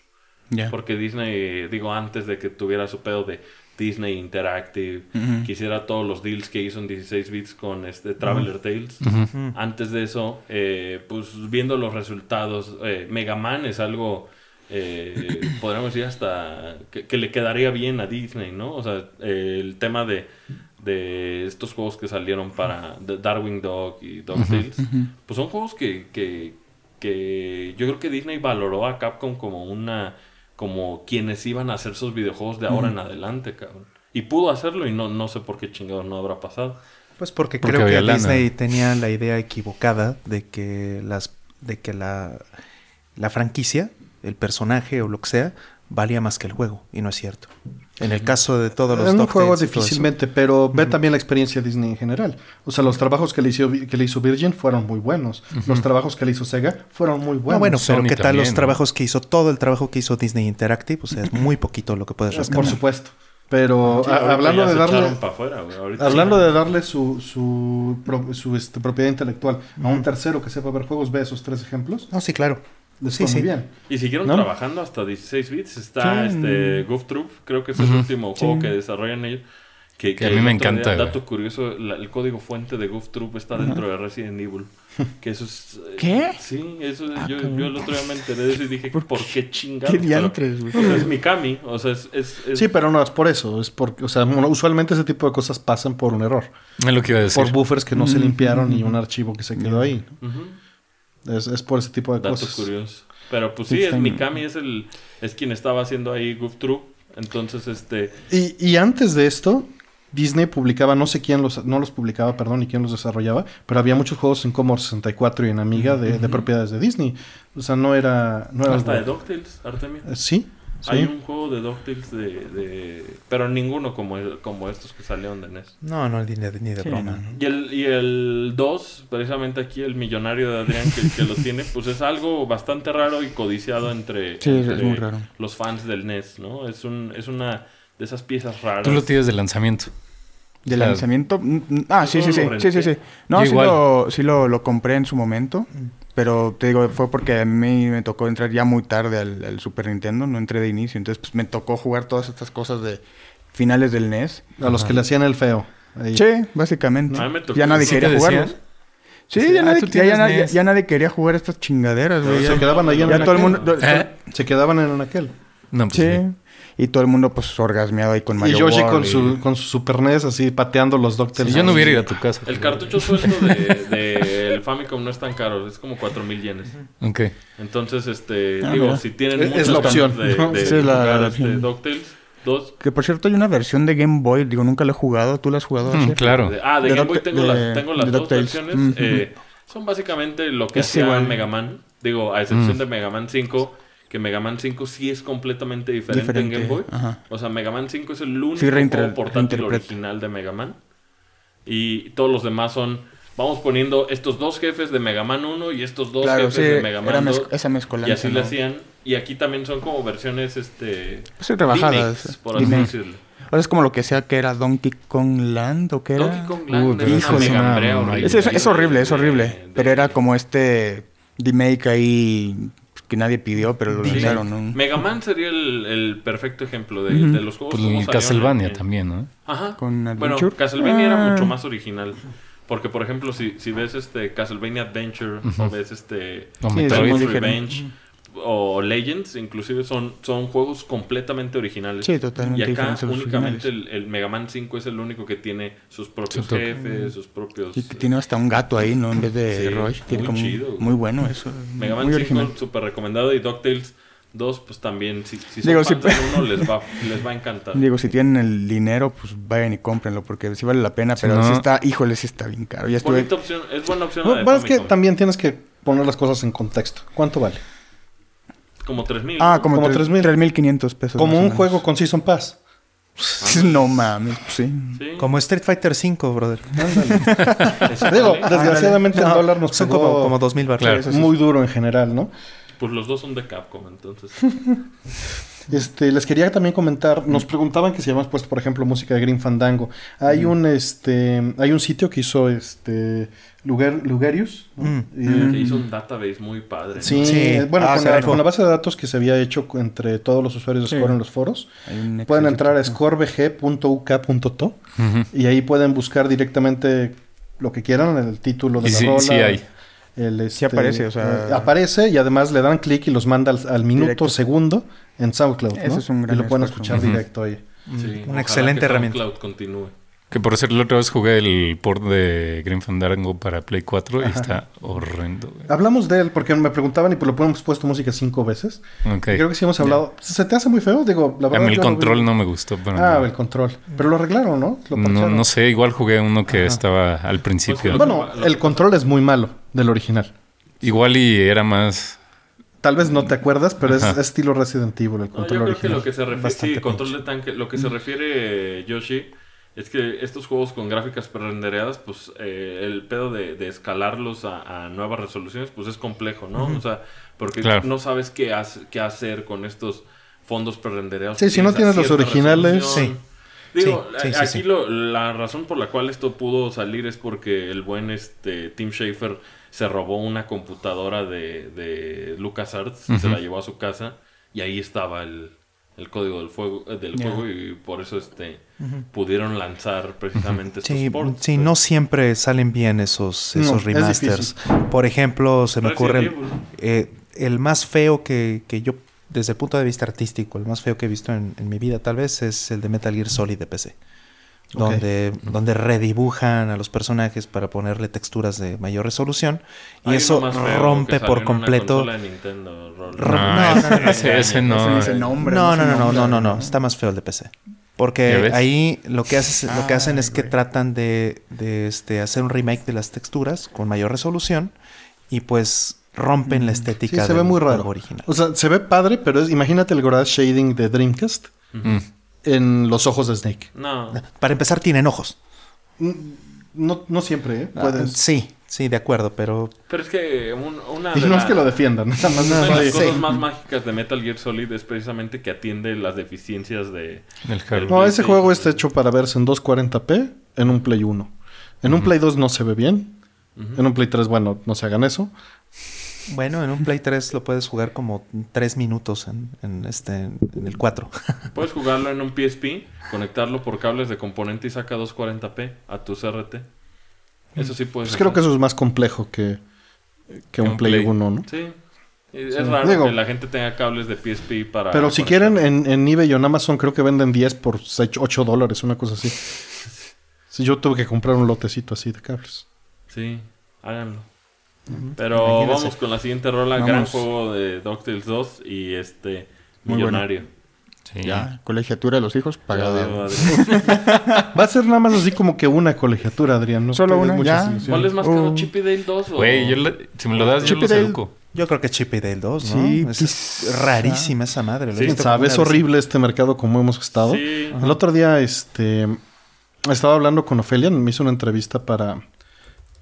Porque Disney, digo, antes de que tuviera su pedo de Disney Interactive, quisiera que todos los deals que hizo en 16 bits con este Traveler Tales. Antes de eso, eh, pues viendo los resultados, eh, Mega Man es algo eh, podríamos decir hasta que, le quedaría bien a Disney, ¿no? O sea, eh, el tema de, estos juegos que salieron para Darwin Dog y Dog Tales, pues son juegos que, yo creo que Disney valoró a Capcom como una, como quienes iban a hacer sus videojuegos de ahora en adelante, cabrón. Y pudo hacerlo y no, no sé por qué chingados no habrá pasado. Pues porque, creo que Disney tenía la idea equivocada de que las de que la, la franquicia el personaje o lo que sea valía más que el juego, y no es cierto. En el caso de todos los... En un juego difícilmente, pero ve también la experiencia de Disney en general. O sea, los trabajos que le hizo, que le hizo Virgin fueron muy buenos. Los trabajos que le hizo Sega fueron muy buenos. bueno, pero ¿qué tal los trabajos que hizo, todo el trabajo que hizo Disney Interactive? O sea, es muy poquito lo que puedes eh, rescatar. Por supuesto. Pero hablando, de darle, hablando de darle su, su, este, propiedad intelectual a un tercero que sepa ver juegos, ve esos tres ejemplos. No, sí, claro sí, bien. Y siguieron trabajando hasta 16 bits. Está este Goof Troop, creo que es el último juego que desarrollan ellos. Que, a mí me encanta. dato curioso, el código fuente de Goof Troop está dentro de Resident Evil. Que ¿Qué? Eh, sí, eso ah, yo, yo, el otro día me enteré de eso y dije, ¿por, qué chingados? ¿Qué diantres, es Mikami, o Sí, pero no, es por eso. Es porque, o sea, usualmente ese tipo de cosas pasan por un error. Es lo que decir. Por buffers que no se mm, limpiaron y mm, un mm. archivo que se quedó ahí. Es, por ese tipo de cosas. curioso. Pero pues sí, es Mikami, es, el, es quien estaba haciendo ahí Goof True. Entonces, este... Y, antes de esto, Disney publicaba, no sé quién los, no los publicaba, perdón, ni quién los desarrollaba, pero había muchos juegos en Commodore 64 y en Amiga de, de propiedades de Disney. O sea, no era... No era Hasta de DuckTales, eh, Sí, hay un juego de DuckTales de, de... Pero ninguno como, como estos que salieron de NES. No, no, ni de, ni de broma. Y el, y el 2, precisamente aquí, el millonario de Adrián que, lo tiene, pues es algo bastante raro y codiciado entre, los fans del NES, ¿no? Es, un, es una de esas piezas raras. Tú lo tienes de lanzamiento. ¿De lanzamiento? Mm, mm, ah, sí, sí, sí, sí, sí, sí. No, sí lo, sí lo, lo compré en su momento. Mm. Pero te digo, fue porque a mí me tocó entrar ya muy tarde al, Super Nintendo, no entré de inicio. Entonces, pues me tocó jugar todas estas cosas de finales del NES. A los que le hacían el feo. Sí, básicamente. ya nadie quería jugarlos. E sí, ah, e ya, nadie, quería jugar estas chingaderas, Se quedaban ahí en ya ¿Eh? Se quedaban en aquel. Pues sí. Y todo el mundo, pues, orgasmeado ahí con Mario Y Yoshi con, y... Su, con su Super NES así pateando los doctores. yo no hubiera ido a tu casa. El pues, cartucho suelto de El Famicom no es tan caro, es como 4 mil yenes. Ok. Entonces, este, ah, digo, si tienen es, la opción de, de jugar este, la, 2. Que por cierto hay una versión de Game Boy, digo, nunca la he jugado, ¿tú la has jugado? Mm, claro. ah, de, Game Boy tengo, las, tengo las dos versiones. Eh, son básicamente lo que es hacía Mega Man, digo, a excepción mm. de Mega Man 5 que Mega Man 5 sí es completamente diferente, en Game Boy. O sea, Mega Man 5 es el único portátil original de Mega Man. Y todos los demás son vamos poniendo estos dos jefes de Mega Man 1 y estos dos jefes de Mega Man 2. esa mezcolanza. Y así lo le hacían. Y aquí también son como versiones, este... Pues sí, rebajadas. por así decirlo. sea, es como lo que sea que era Donkey Kong Land o qué era. Donkey Kong Land es, horrible, es horrible. pero era como este remake ahí que nadie pidió, pero lo lanzaron. Mega Man sería el, el perfecto ejemplo de, los juegos. Pues Castlevania también, ¿no? Ajá. bueno, Castlevania era mucho ah. más original. Porque, por ejemplo, si, si ves este Castlevania Adventure, o ves este Gear Revenge, o Legends, inclusive son, son juegos completamente originales. Sí, totalmente. Y acá únicamente el, Mega Man 5 es el único que tiene sus propios jefes, sus propios. Y tiene hasta un gato ahí, ¿no? En vez de Roy. Tiene muy chido. Muy bueno eso. Mega Man 5, súper recomendado. Y DuckTales Dos, pues también, si, si son Digo, si... uno, les va, les va a encantar. Digo, si tienen el dinero, pues vayan y cómprenlo, porque sí vale la pena, pero si está, híjole, si está bien caro. Ya estuve... opción, es buena opción. es que también tienes que poner las cosas en contexto. ¿Cuánto vale? Como 3.000. mil. Ah, como, 3000, mil. 3.500 pesos. Como un juego con Season Pass. no mames, pues sí. sí. Como Street Fighter V, brother. Digo, desgraciadamente el dólar nos son como, como 2.000 barriles. Muy duro en general, ¿no? Pues los dos son de Capcom, entonces. Este, les quería también comentar, nos preguntaban que si habíamos puesto, por ejemplo, música de Green Fandango. Hay un este, hay un sitio que hizo este Lugerius, que hizo mm, un database muy padre. Sí, bueno, ah, con, la, base de datos que se había hecho entre todos los usuarios de Score en los foros, pueden entrar a scorebg.uk.to y ahí pueden buscar directamente lo que quieran, el título de y la sí, Sí hay. El, este aparece, eh, Aparece y además le dan clic y los manda al, minuto segundo en SoundCloud, Y lo pueden escuchar directo ahí. Una excelente herramienta. SoundCloud continúe. Que por ser la otra vez jugué el port de Green Fandango para Play 4 y está horrendo. Hablamos de él porque me preguntaban y por pues, lo hemos puesto música cinco veces. creo que sí hemos hablado. ¿Se te hace muy feo? Digo, A mí el control no me gustó. ah, el control. Pero lo arreglaron, ¿no? no, sé, igual jugué uno que estaba al principio. Pues, bueno, el control es muy malo del original. Igual y era más tal vez no te acuerdas, pero es, estilo Resident Evil el control yo original. Que lo que se refiere, sí, control de tanque, lo que se refiere eh, Yoshi es que estos juegos con gráficas prerendereadas, pues eh, el pedo de, escalarlos a, nuevas resoluciones, pues es complejo, ¿no? O sea, porque no sabes qué, hacer con estos fondos prerendereados. Sí, si no tienes los originales, sí. Digo, aquí la razón por la cual esto pudo salir es porque el buen este Tim Schafer se robó una computadora de, de LucasArts, se la llevó a su casa y ahí estaba el, el código del fuego eh, del juego y por eso este pudieron lanzar precisamente sí, pues. no siempre salen bien esos esos remasters. por ejemplo, se me ocurre el, eh, el, más feo que, que, yo desde el punto de vista artístico, el más feo que he visto en mi vida tal vez es el de Metal Gear Solid de PC donde, donde redibujan a los personajes para ponerle texturas de mayor resolución. Y eso rompe por completo. No, no, no. no, no, no, no, no, no, Está más feo el de PC. Porque ahí lo que, haces, lo que ah, hacen es que tratan de, de este, hacer un remake de las texturas con mayor resolución. Y pues rompen la mm. estética se original. O sea, se ve padre, pero es, imagínate el Gorage Shading de Dreamcast en los ojos de Snake. No. Para empezar, tienen ojos. Mm, no, siempre, ¿eh? Ah, sí, sí, de acuerdo, pero. Pero es que una. Y no es que lo defiendan. una de las cosas más mágicas de Metal Gear Solid es precisamente que atiende las deficiencias de. no, ese juego está hecho para verse en 240p en un Play 1. En un Play 2 no se ve bien. En un Play 3, bueno, no se hagan eso. Bueno, en un Play 3 lo puedes jugar como 3 minutos en, en este, en el 4. Puedes jugarlo en un PSP, conectarlo por cables de componente y saca 240p a tu CRT. Eso sí puedes. Pues creo que eso es más complejo que, que, un, Play, 1, ¿no? Sí. Es raro que la gente tenga cables de PSP para. Pero si quieren, en, en, eBay o en Amazon creo que venden 10 por 8 dólares, una cosa así. sí, yo tuve que comprar un lotecito así de cables. Sí, háganlo. Pero vamos con la siguiente rola, gran juego de DuckTales 2 y este millonario. Ya, colegiatura de los hijos pagada. Va a ser nada más así como que una colegiatura, Adrián. Solo una, ya. ¿Cuál es más caro, un uh. Dale 2? si me lo das, yo lo educo. Yo creo que Chip Dale 2, Sí, es, rarísima esa madre. es horrible este mercado como hemos estado. El otro día, este... Estaba hablando con Ofelia, me hizo una entrevista para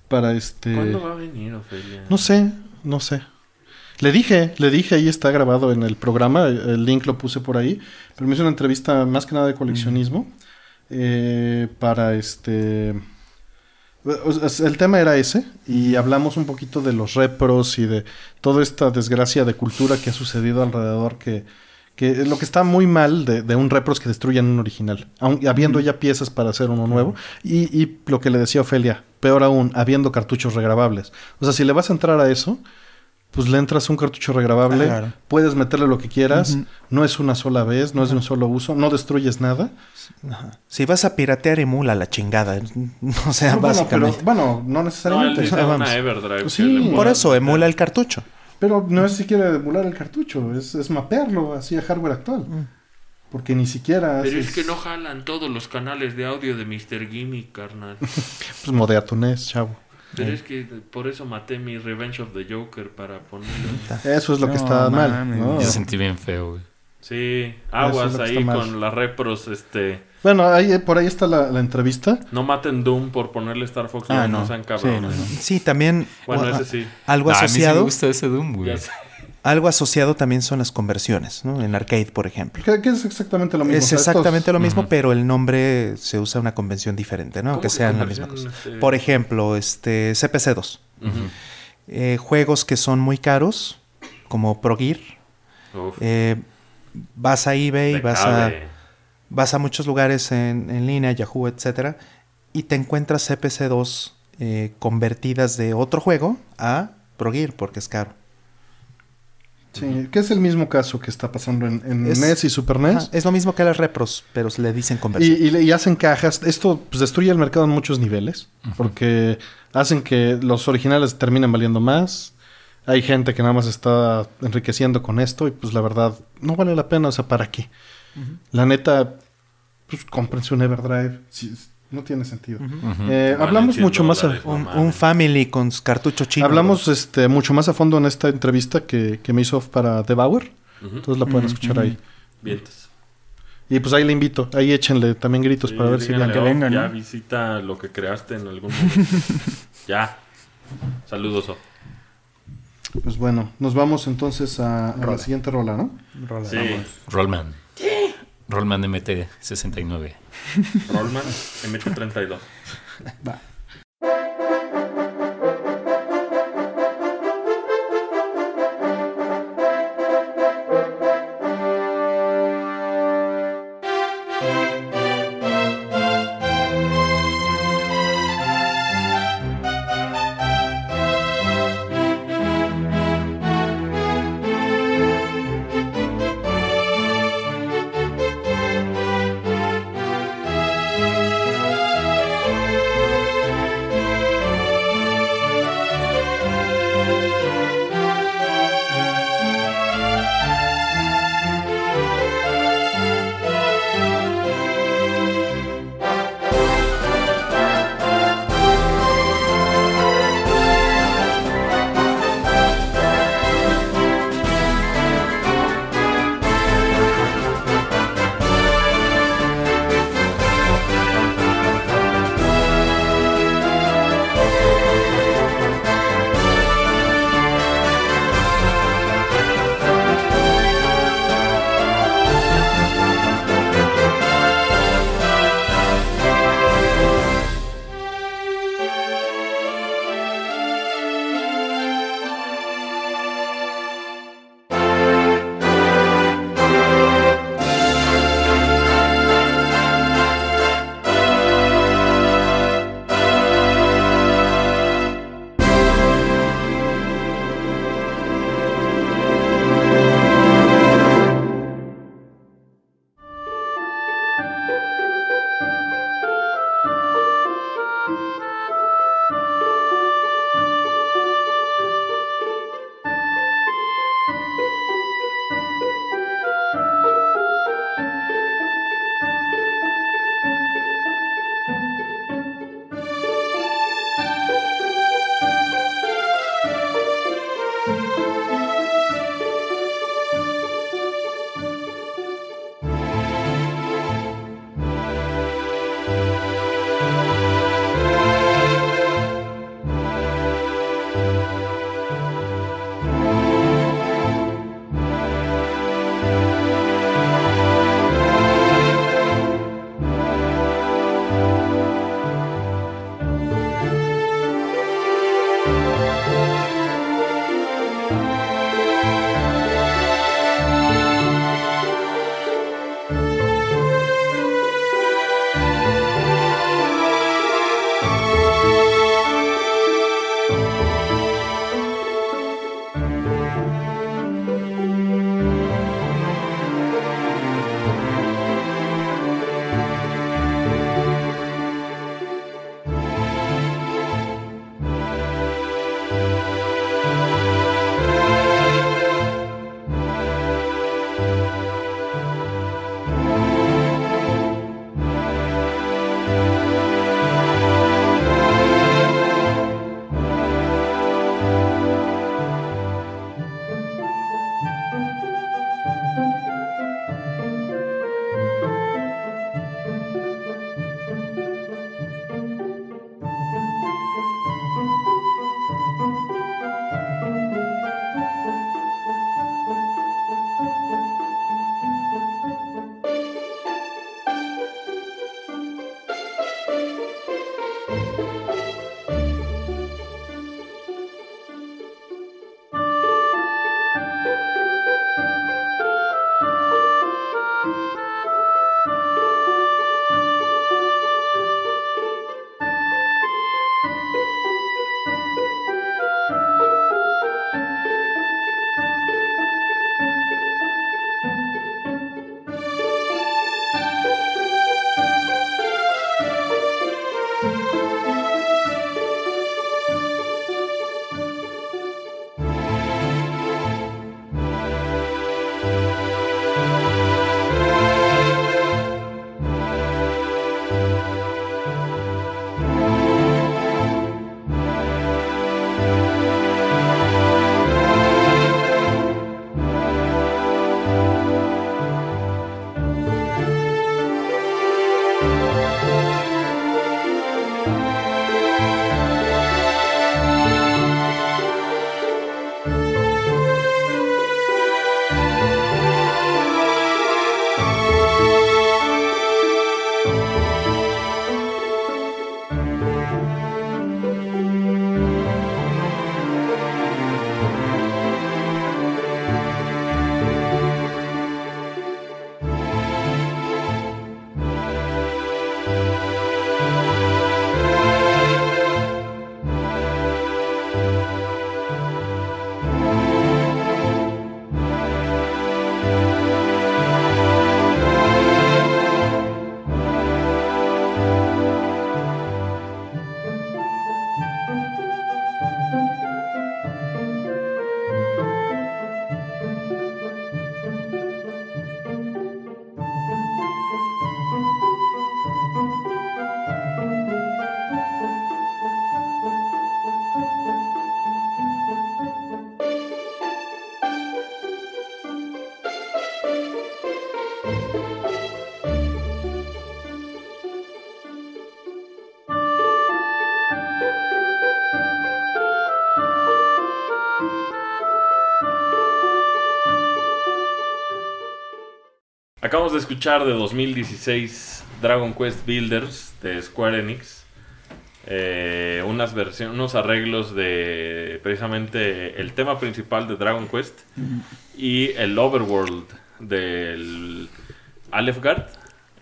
para este... ¿Cuándo va a venir Ofelia? No sé, no sé. Le dije, le dije, ahí está grabado en el programa, el link lo puse por ahí, pero me hizo una entrevista más que nada de coleccionismo eh, para este... El tema era ese y hablamos un poquito de los repros y de toda esta desgracia de cultura que ha sucedido alrededor que que lo que está muy mal de, un repro es que destruyan un original, habiendo ya piezas para hacer uno nuevo. Y, lo que le decía Ofelia, peor aún, habiendo cartuchos regrabables. O sea, si le vas a entrar a eso, pues le entras un cartucho regrabable, puedes meterle lo que quieras, no es una sola vez, no es de un solo uso, no destruyes nada. Si vas a piratear, emula la chingada. O sea, básicamente. Bueno, no necesariamente. No, por eso emula el cartucho. Pero no es siquiera emular el cartucho, es, es así a hardware actual. Mm. Porque ni siquiera. Pero es que no jalan todos los canales de audio de Mr. Gimmy, carnal. pues modeatonés, chavo. Pero eh. es que por eso maté mi Revenge of the Joker para ponerlo. Eso es lo que está mal. Yo sentí bien feo, güey. Sí, aguas ahí con las repros, este... Bueno, ahí, por ahí está la, entrevista. No maten Doom por ponerle Star Fox, ah, no, no Sí, también... Bueno, ese ah, sí. Algo asociado... A mí sí me gusta ese Doom, güey. Algo asociado también son las conversiones, ¿no? En arcade, por ejemplo. Que, es exactamente lo mismo. Es exactamente lo mismo, pero el nombre se usa una convención diferente, ¿no? Aunque sean la misma cosa. Este? Por ejemplo, este CPC2. Eh, juegos que son muy caros, como Pro Gear. Eh, vas a eBay, vas a, vas a muchos lugares en, línea, Yahoo, etcétera, y te encuentras CPC2 eh, convertidas de otro juego a Pro porque es caro. Sí, que es el mismo caso que está pasando en, NES e y Super NES. es lo mismo que las repros, pero se le dicen conversión. Y, hacen cajas. Esto pues, destruye el mercado en muchos niveles, porque hacen que los originales terminen valiendo más, hay gente que nada más está enriqueciendo con esto y pues la verdad no vale la pena, o sea, ¿para qué? La neta, pues cómprense un Everdrive. no tiene sentido. Eh, hablamos mucho más a, un, family con cartucho chino. Hablamos este, mucho más a fondo en esta entrevista que, me hizo para The Entonces la pueden escuchar ahí. Y pues ahí le invito, ahí échenle también gritos para ver si la Que oh, vengan, Ya visita lo que creaste en algún momento. ya. Saludos. Pues bueno, nos vamos entonces a, la siguiente rola, ¿no? Sí. Rollman. ¿Qué? Rollman MT69. Rollman MT32. Va. Acabamos de escuchar de 2016 Dragon Quest Builders de Square Enix. Eh, unas versiones, unos arreglos de precisamente el tema principal de Dragon Quest y el Overworld del aleph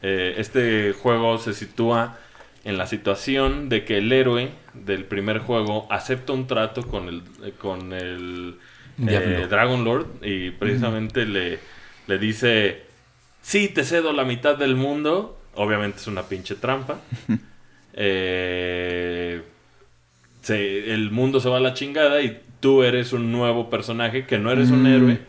eh, este juego se sitúa en la situación de que el héroe del primer juego acepta un trato con el, con el eh, Dragon Lord y precisamente le, le dice si te cedo la mitad del mundo. Obviamente es una pinche trampa. Eh, el mundo se va a la chingada y tú eres un nuevo personaje que no eres un mm, héroe,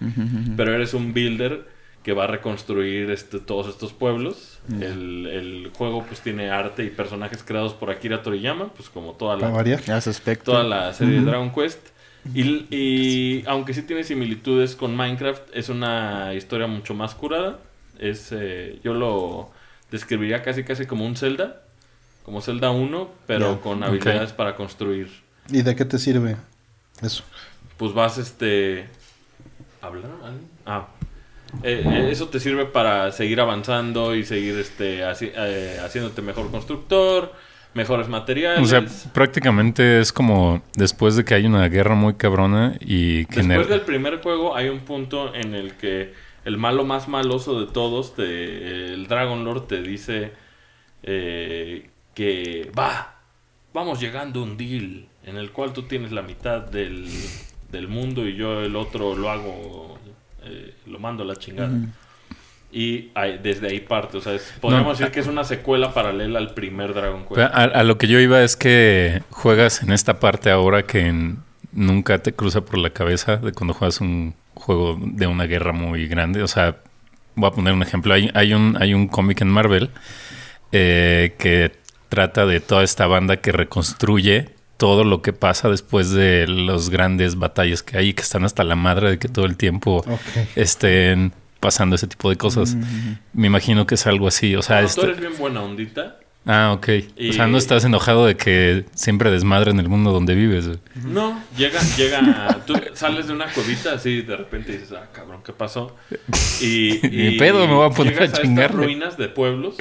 pero eres un builder que va a reconstruir este, todos estos pueblos. Mm. El, juego pues tiene arte y personajes creados por Akira Toriyama, pues como toda la, toda la serie de Dragon Quest. y aunque sí tiene similitudes con Minecraft, es una historia mucho más curada es eh, yo lo describiría casi casi como un Zelda, como Zelda 1, pero con habilidades para construir. ¿Y de qué te sirve eso? Pues vas este hablar Ah. Eh, eh, eso te sirve para seguir avanzando y seguir este así haciéndote mejor constructor, mejores materiales. O sea, prácticamente es como después de que hay una guerra muy cabrona y que después del primer juego hay un punto en el que el malo más maloso de todos, el Dragon Lord te dice eh, que va, vamos llegando a un deal en el cual tú tienes la mitad del, mundo y yo el otro lo hago, eh, lo mando a la chingada. Y desde ahí parte, o sea, podríamos decir que es una secuela paralela al primer Dragon Quest. A, lo que yo iba es que juegas en esta parte ahora que nunca te cruza por la cabeza de cuando juegas un juego de una guerra muy grande. O sea, voy a poner un ejemplo. Hay, hay un, hay un cómic en Marvel eh, que trata de toda esta banda que reconstruye todo lo que pasa después de Los grandes batallas que hay, que están hasta la madre de que todo el tiempo estén pasando ese tipo de cosas. Mm. Me imagino que es algo así. O sea, este... bien buena ondita Ah, ok. O sea, no estás enojado de que siempre desmadren en el mundo donde vives. No, llega, llega. tú sales de una cuevita así de repente dices, ah, cabrón, ¿qué pasó? Y. y pedo me va a poner a chingar. ruinas de pueblos.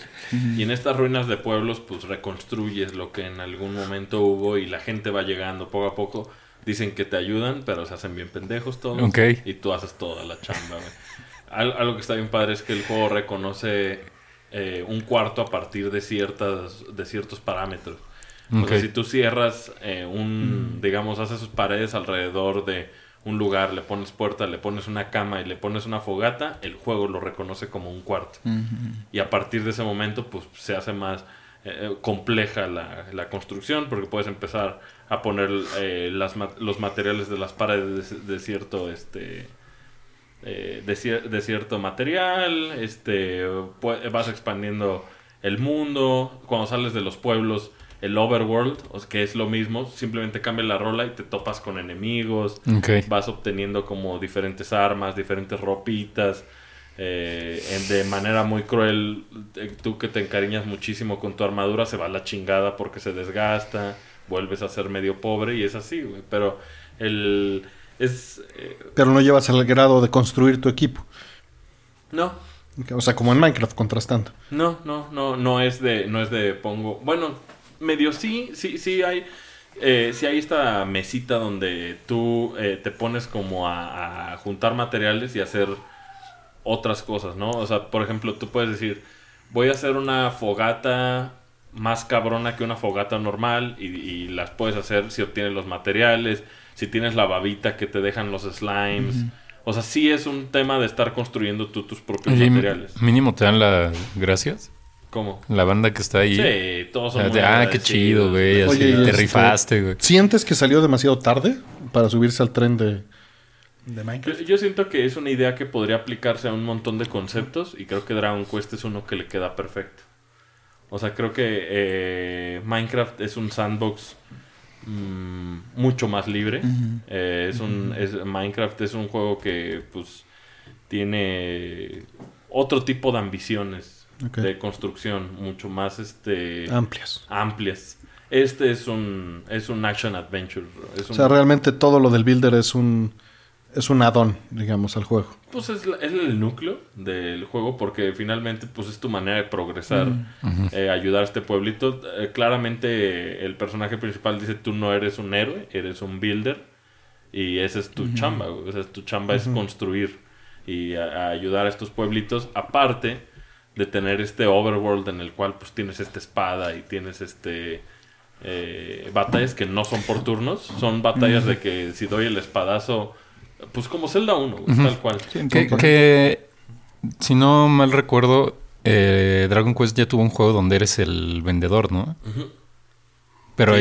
Y en estas ruinas de pueblos, pues reconstruyes lo que en algún momento hubo y la gente va llegando poco a poco. Dicen que te ayudan, pero se hacen bien pendejos todos. Ok. Y tú haces toda la chamba, güey. Algo que está bien padre es que el juego reconoce eh, un cuarto a partir de, ciertas, de ciertos parámetros. Porque si tú cierras eh, un, mm. digamos, haces sus paredes alrededor de un lugar, le pones puerta, le pones una cama y le pones una fogata, el juego lo reconoce como un cuarto. Y a partir de ese momento, pues se hace más eh, compleja la, construcción porque puedes empezar a poner las, los materiales de las paredes de, de cierto, este, eh, de, cierto material, este, vas expandiendo el mundo, cuando sales de los pueblos, el overworld, que es lo mismo, simplemente cambia la rola y te topas con enemigos, vas obteniendo como diferentes armas, diferentes ropitas, eh, de manera muy cruel, eh, tú que te encariñas muchísimo con tu armadura, se va a la chingada porque se desgasta, vuelves a ser medio pobre y es así, pero el es, eh, Pero no llevas al grado de construir tu equipo. No. O sea, como en Minecraft, contrastando. No, no, no, no es de, no es de pongo. Bueno, medio sí, sí, sí hay. Eh, hay esta mesita donde tú eh, te pones como a, juntar materiales y hacer otras cosas, ¿no? O sea, por ejemplo, tú puedes decir, voy a hacer una fogata más cabrona que una fogata normal y, y las puedes hacer si obtienes los materiales si tienes la babita que te dejan los slimes. O sea, sí es un tema de estar construyendo tú tus propios materiales. Mínimo te dan las gracias. ¿Cómo? La banda que está ahí. Sí, todos son Ah, ah qué chido, güey. Así te este, rifaste, güey. ¿Sientes que salió demasiado tarde para subirse al tren de, de Minecraft? Yo, siento que es una idea que podría aplicarse a un montón de conceptos y creo que Dragon Quest es uno que le queda perfecto. O sea, creo que eh, Minecraft es un sandbox Mm, mucho más libre. Eh, es un, Minecraft es un juego que pues tiene otro tipo de ambiciones de construcción, mucho más este amplias. Amplias. Este es un es un action adventure. o sea, realmente todo lo del builder es un es un add digamos, al juego. Pues es, es, el núcleo del juego porque finalmente pues es tu manera de progresar, eh, ayudar a este pueblito. Eh, claramente el personaje principal dice tú no eres un héroe, eres un builder y esa es tu chamba, o sea tu chamba es construir y ayudar a estos pueblitos aparte de tener este overworld en el cual pues tienes esta espada y tienes este... Eh, batallas que no son por turnos, son batallas de que si doy el espadazo pues como Zelda 1, tal cual. que, si no mal recuerdo, eh, Dragon Quest ya tuvo un juego donde eres el vendedor, ¿no? Pero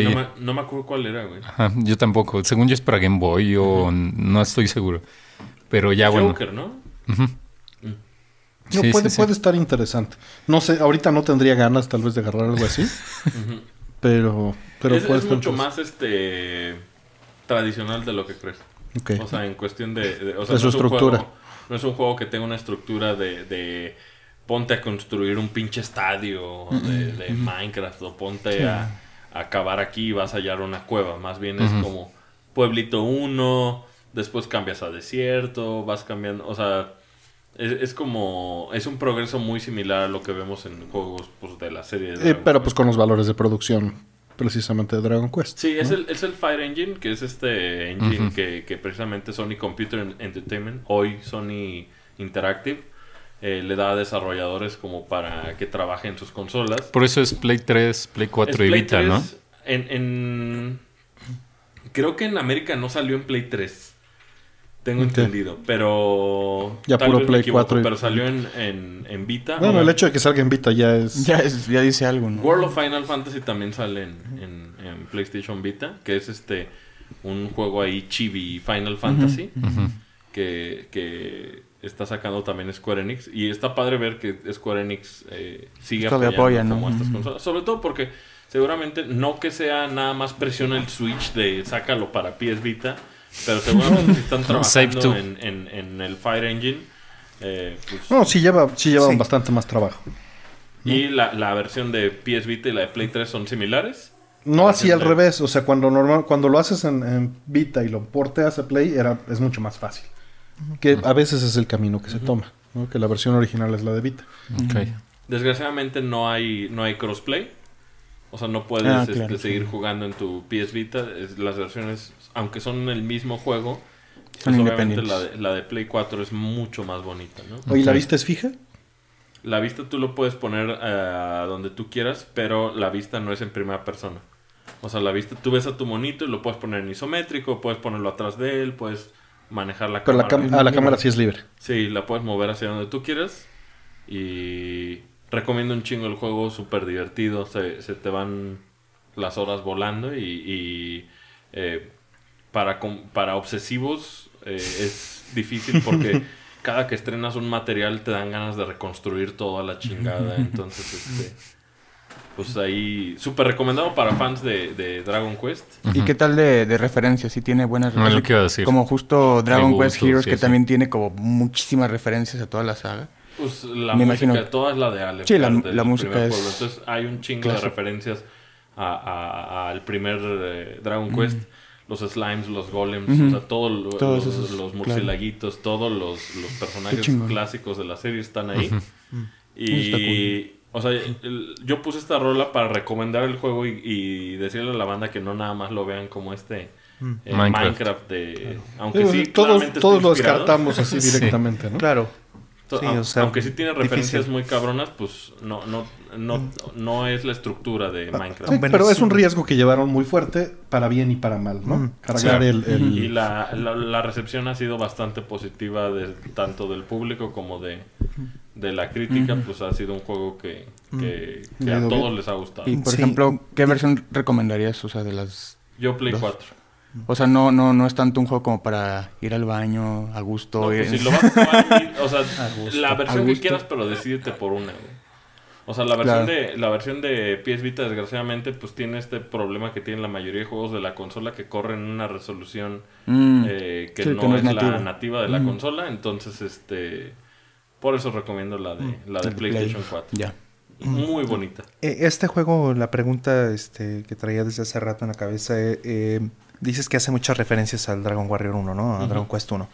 no, me, acuerdo cuál era, güey. yo tampoco. Según yo es para Game Boy o no estoy seguro. Pero ya, Joker, bueno. ¿no? Mm. puede, estar interesante. No sé, ahorita no tendría ganas tal vez de agarrar algo así. pero pero es, es mucho más este tradicional de lo que crees. O sea, en cuestión de... su estructura. no es un juego que tenga una estructura de, ponte a construir un pinche estadio de, Minecraft o ponte a, acabar aquí y vas a hallar una cueva. Más bien es como pueblito uno, después cambias a desierto, vas cambiando, o sea, es, como, es un progreso muy similar a lo que vemos en juegos pues, de la serie. Eh, pero pues con los valores de producción precisamente de Dragon Quest. Sí, es, el, Fire Engine, que es este engine que, que, precisamente Sony Computer Entertainment, hoy Sony Interactive, eh, le da a desarrolladores como para que trabajen sus consolas. Por eso es Play 3, Play 4 y Play ¿no? En, en... Creo que en América no salió en Play 3. Tengo entendido, pero. Ya puro Play 4. Pero salió en, Vita. Bueno, el hecho de que salga en Vita ya es. Ya, dice algo, ¿no? World of Final Fantasy también sale en, PlayStation Vita, que es este. Un juego ahí chibi Final Fantasy. que, está sacando también Square Enix. Y está padre ver que Square Enix eh, sigue apoyando como estas consolas. Sobre todo porque seguramente no que sea nada más presiona el Switch de sácalo para pies Vita pero seguramente están trabajando en, en, el Fire Engine. Eh, pues no, sí lleva, llevan bastante más trabajo. Y la, versión de PS Vita y la de Play 3 son similares. No así al revés, o sea, cuando normal, cuando lo haces en, Vita y lo porteas a Play, era, es mucho más fácil. Que a veces es el camino que se toma, que la versión original es la de Vita. Desgraciadamente no hay, no hay crossplay. O sea, no puedes ah, este, seguir jugando en tu PS Vita. las versiones aunque son el mismo juego, pues la de, Play 4 es mucho más bonita, ¿no? Oye, ¿la vista es fija? La vista tú lo puedes poner a eh, donde tú quieras, pero la vista no es en primera persona. O sea, la vista, tú ves a tu monito y lo puedes poner en isométrico, puedes ponerlo atrás de él, puedes manejar la cámara. La, a la cámara sí es libre. Sí, la puedes mover hacia donde tú quieras. Y recomiendo un chingo el juego, súper divertido. Se, te van las horas volando y, eh, para, para obsesivos eh, es difícil porque cada que estrenas un material te dan ganas de reconstruir toda la chingada. Entonces, este, pues ahí, súper recomendado para fans de, Dragon Quest. ¿Y qué tal de, de referencias? si tiene buenas referencias. Como justo Dragon Quest Heroes, que también tiene como muchísimas referencias a toda la saga. Pues la Me música, imagino... toda es la de Ale. Sí, la, música Entonces hay un chingo de referencias al primer eh, Dragon Quest los slimes, los golems, o sea, todos los, murcilaguitos, todos los, personajes clásicos de la serie están ahí. Y, o sea, yo puse esta rola para recomendar el juego y, decirle a la banda que no nada más lo vean como este. Eh, mm. Minecraft. de... Aunque sí, todos, todos lo descartamos así directamente, ¿no? Claro aunque sí tiene referencias muy cabronas, pues no, no, no, mm. no es la estructura de ah, Minecraft. pero es un riesgo que llevaron muy fuerte para bien y para mal, mm. Y la, la, recepción ha sido bastante positiva de, tanto del público como de, de la crítica, pues ha sido un juego que, mm. que, a todos les ha gustado. Y, por ejemplo, ¿qué versión recomendarías? O sea, de las... Yo Play 4. O sea, no, no, no es tanto un juego como para ir al baño a gusto. a o sea, la versión que quieras, pero decidete por una, O sea, la versión de la versión de Pies Vita desgraciadamente pues tiene este problema que tienen la mayoría de juegos de la consola que corren una resolución mm. eh, que, no es, la nativa de la mm. consola, entonces este por eso recomiendo la de mm. la de PlayStation 4. Ya. Muy bonita. Eh, este juego, la pregunta este, que traía desde hace rato en la cabeza, eh, eh dices que hace muchas referencias al Dragon Warrior 1, ¿no? A Dragon Quest 1.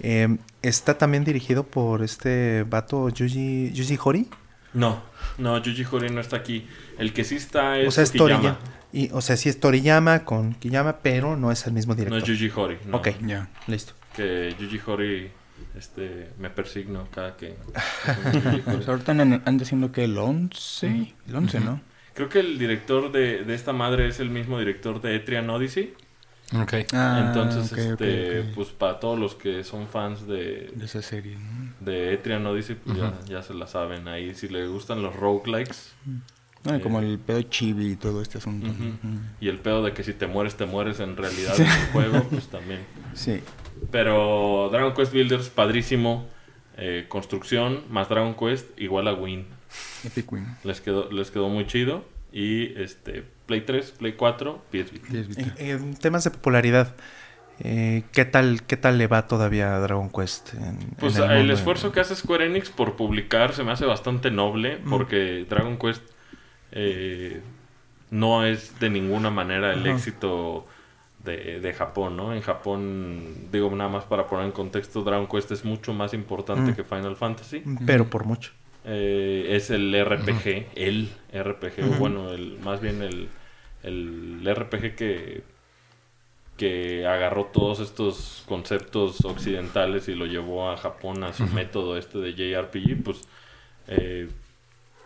Em, ¿Está también dirigido por este vato Yuji, Yuji Hori? No, no, Yuji Hori no está aquí. El que sí está es, o sea, Toriyama. Y, o sea, sí es Toriyama con Kiyama, pero no es el mismo director. No es Yuji Hori. Ok, ya. Listo. Que Yuji Hori este, me persigno cada que... Pues ahorita andan diciendo que el 11, el 11, ¿no? Creo que el director de, de, esta madre es el mismo director de Etrian Odyssey. Ok. Ah, Entonces, este, pues para todos los que son fans de, esa serie, De Etrian Odyssey, pues ya, se la saben ahí. Si les gustan los roguelikes. Ah, como eh, el pedo chibi y todo este asunto. Y el pedo de que si te mueres, te mueres en realidad en el juego, pues también. Sí. Pero Dragon Quest Builders, padrísimo. Eh, construcción más Dragon Quest igual a Win. Epic Win. Les quedó, les quedó muy chido y este Play 3, Play 4, PS Vita. En, eh, eh, temas de popularidad, eh, ¿qué, tal, ¿qué tal le va todavía a Dragon Quest? pues el, esfuerzo que hace Square Enix por publicar se me hace bastante noble porque Dragon Quest no es de ninguna manera el éxito de, Japón, ¿no? En Japón, digo nada más para poner en contexto, Dragon Quest es mucho más importante que Final Fantasy. Pero por mucho. Eh, es el RPG, el RPG, o bueno, el, más bien el, RPG que, que agarró todos estos conceptos occidentales y lo llevó a Japón a su método este de JRPG, pues... Eh,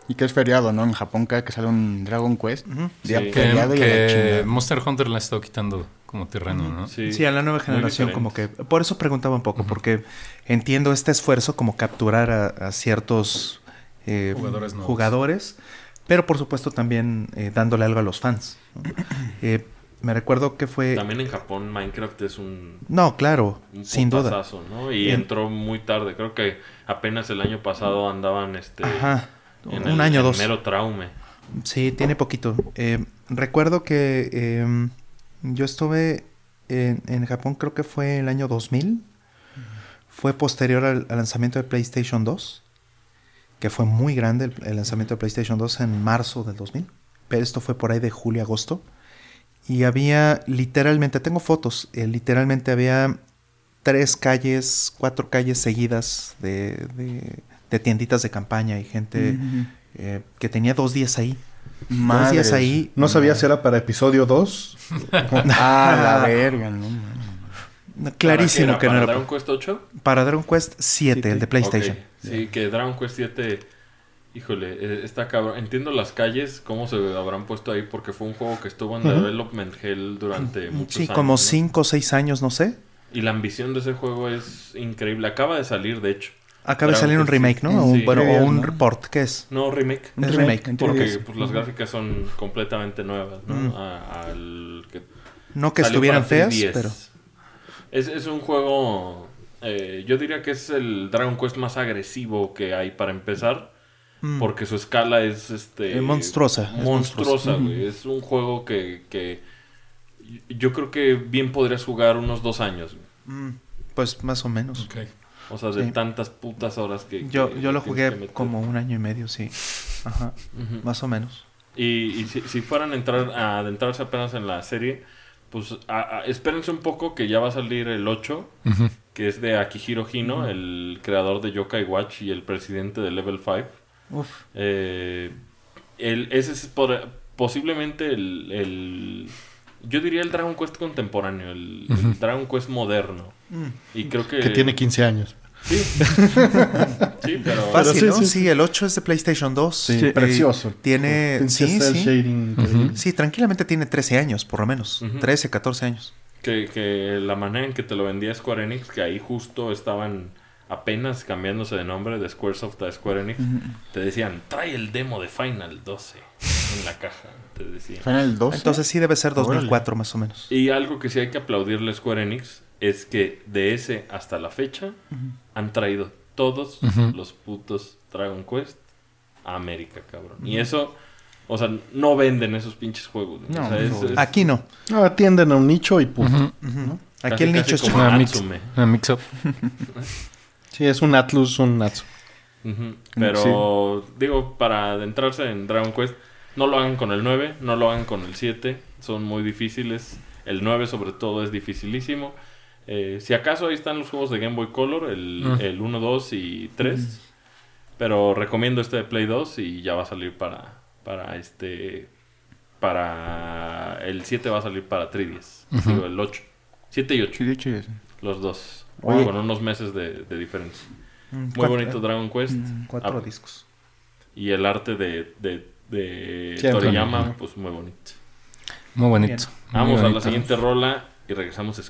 y que es feriado, ¿no? En Japón cada que sale un Dragon Quest, que, Monster Hunter la ha estado quitando como terreno, ¿no? Sí, a la nueva generación como que... Por eso preguntaba un poco, porque entiendo este esfuerzo como capturar a ciertos eh, jugadores, jugadores, pero por supuesto también eh, dándole algo a los fans. Eh, me recuerdo que fue... También en Japón Minecraft es un... No, claro, sin duda. Y entró muy tarde, creo que apenas el año pasado andaban este... En un año dos. Mero traume. Sí, tiene poquito. recuerdo que em, yo estuve en, Japón, creo que fue el año 2000. Fue posterior al lanzamiento de PlayStation 2 que fue muy grande el, lanzamiento de PlayStation 2 en marzo del 2000, pero esto fue por ahí de julio, agosto, y había literalmente, tengo fotos, eh, literalmente había tres calles, cuatro calles seguidas de, tienditas de campaña y gente eh, que tenía dos días ahí. Dos días ahí. No sabía ah. si era para episodio 2. ah, la verga, no. Clarísimo que no ¿Para Dragon Quest 8? Para Dragon Quest 7, el de PlayStation. Sí, que Dragon Quest 7, híjole, e, está cabrón. Entiendo las calles, cómo se habrán puesto ahí, porque fue un juego que estuvo en Development Hell durante muchos años. Sí, como 5 o 6 años, no sé. Y la ambición de ese juego es increíble. Acaba de salir, de hecho. Acaba de salir un remake, ¿no? o, bueno, o un report, ¿qué es? No, remake. remake. Porque pues, las gráficas son completamente nuevas, ¿no? que no que estuvieran feas, pero... Es, un juego. Eh, yo diría que es el Dragon Quest más agresivo que hay para empezar. Mm. Porque su escala es este. monstruosa. Monstruosa, Es un juego que, que, Yo creo que bien podrías jugar unos dos años. Mm, pues más o menos. O sea, de tantas putas horas que. Yo, yo lo jugué como un año y medio, sí. Ajá. Más o menos. Y, si, si, fueran entrar, a adentrarse apenas en la serie pues espérense un poco que ya va a salir el 8, que es de Akihiro Hino, el creador de Yokai Watch y el presidente de Level 5. Uf. Eh, ese es posiblemente el, Yo diría el Dragon Quest contemporáneo, el, Dragon Quest moderno. Mm. Y creo que... tiene 15 años. Sí. Sí, pero... sí, Sí, el 8 es de PlayStation 2. Sí, eh, precioso. Tiene... sí, sí. Sí, tranquilamente tiene 13 años, por lo menos. 13, 14 años. Que, la manera en que te lo vendía Square Enix, que ahí justo estaban apenas cambiándose de nombre de Squaresoft a Square Enix, te decían, trae el demo de Final 12 en la caja. Te decían. Final 12. Entonces sí debe ser 2004 más o menos. Y algo que sí hay que aplaudirle a Square Enix es que de ese hasta la fecha han traído todos los putos Dragon Quest a América, cabrón. Y eso, o sea, no venden esos pinches juegos. aquí no. no. Atienden a un nicho y puto. aquí el nicho es un mix, sí, es un Atlus, un natsu Pero, digo, para adentrarse en Dragon Quest, no lo hagan con el 9, no lo hagan con el 7. Son muy difíciles. El 9 sobre todo es dificilísimo. Eh, si acaso ahí están los juegos de Game Boy Color, el, 1, ah. 2 y 3. Mm. Pero recomiendo este de Play 2 y ya va a salir para, para este. Para el 7 va a salir para 3 el 8. 7 y 8. los dos. Con unos meses de, diferencia. Mm, muy bonito eh. Dragon Quest. Mm, cuatro ah, discos. Y el arte de, de, Toriyama, pues muy bonito. Muy bonito. Vamos a la siguiente rola y regresamos a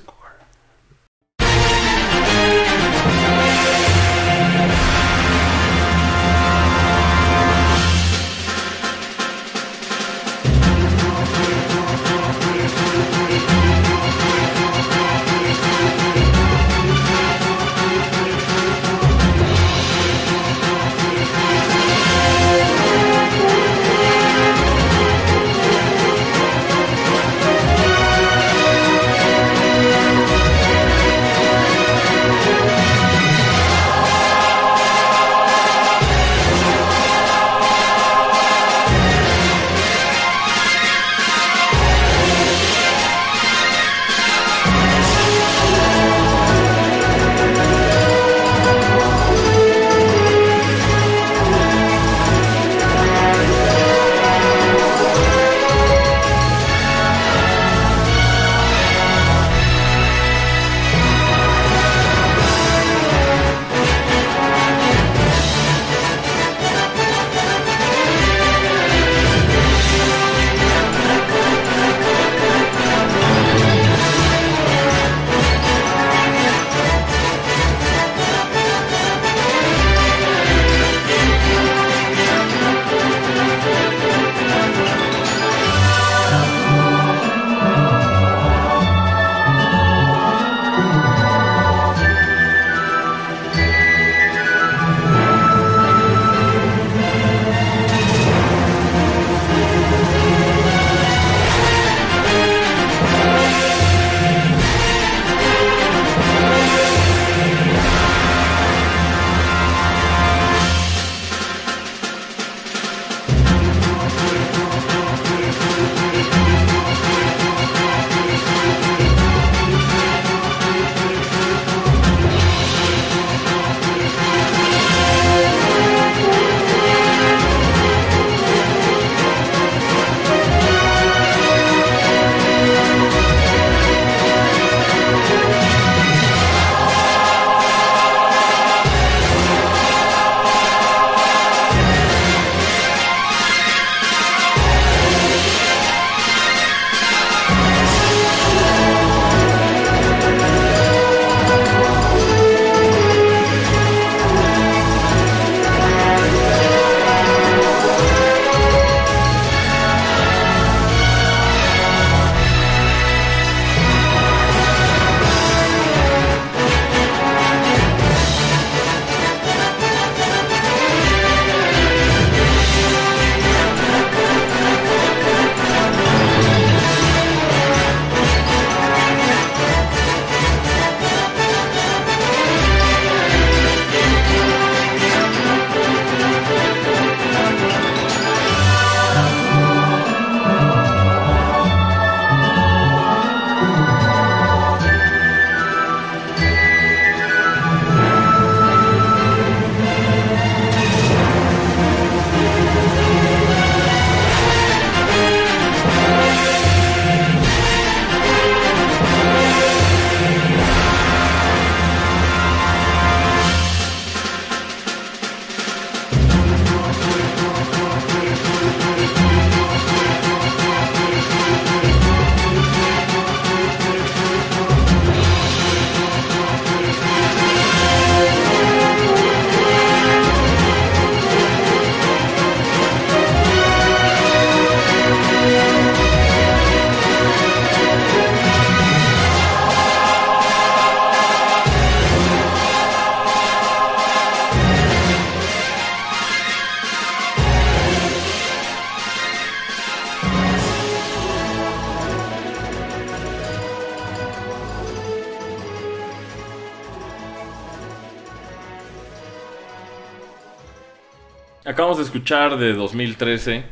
escuchar de 2013.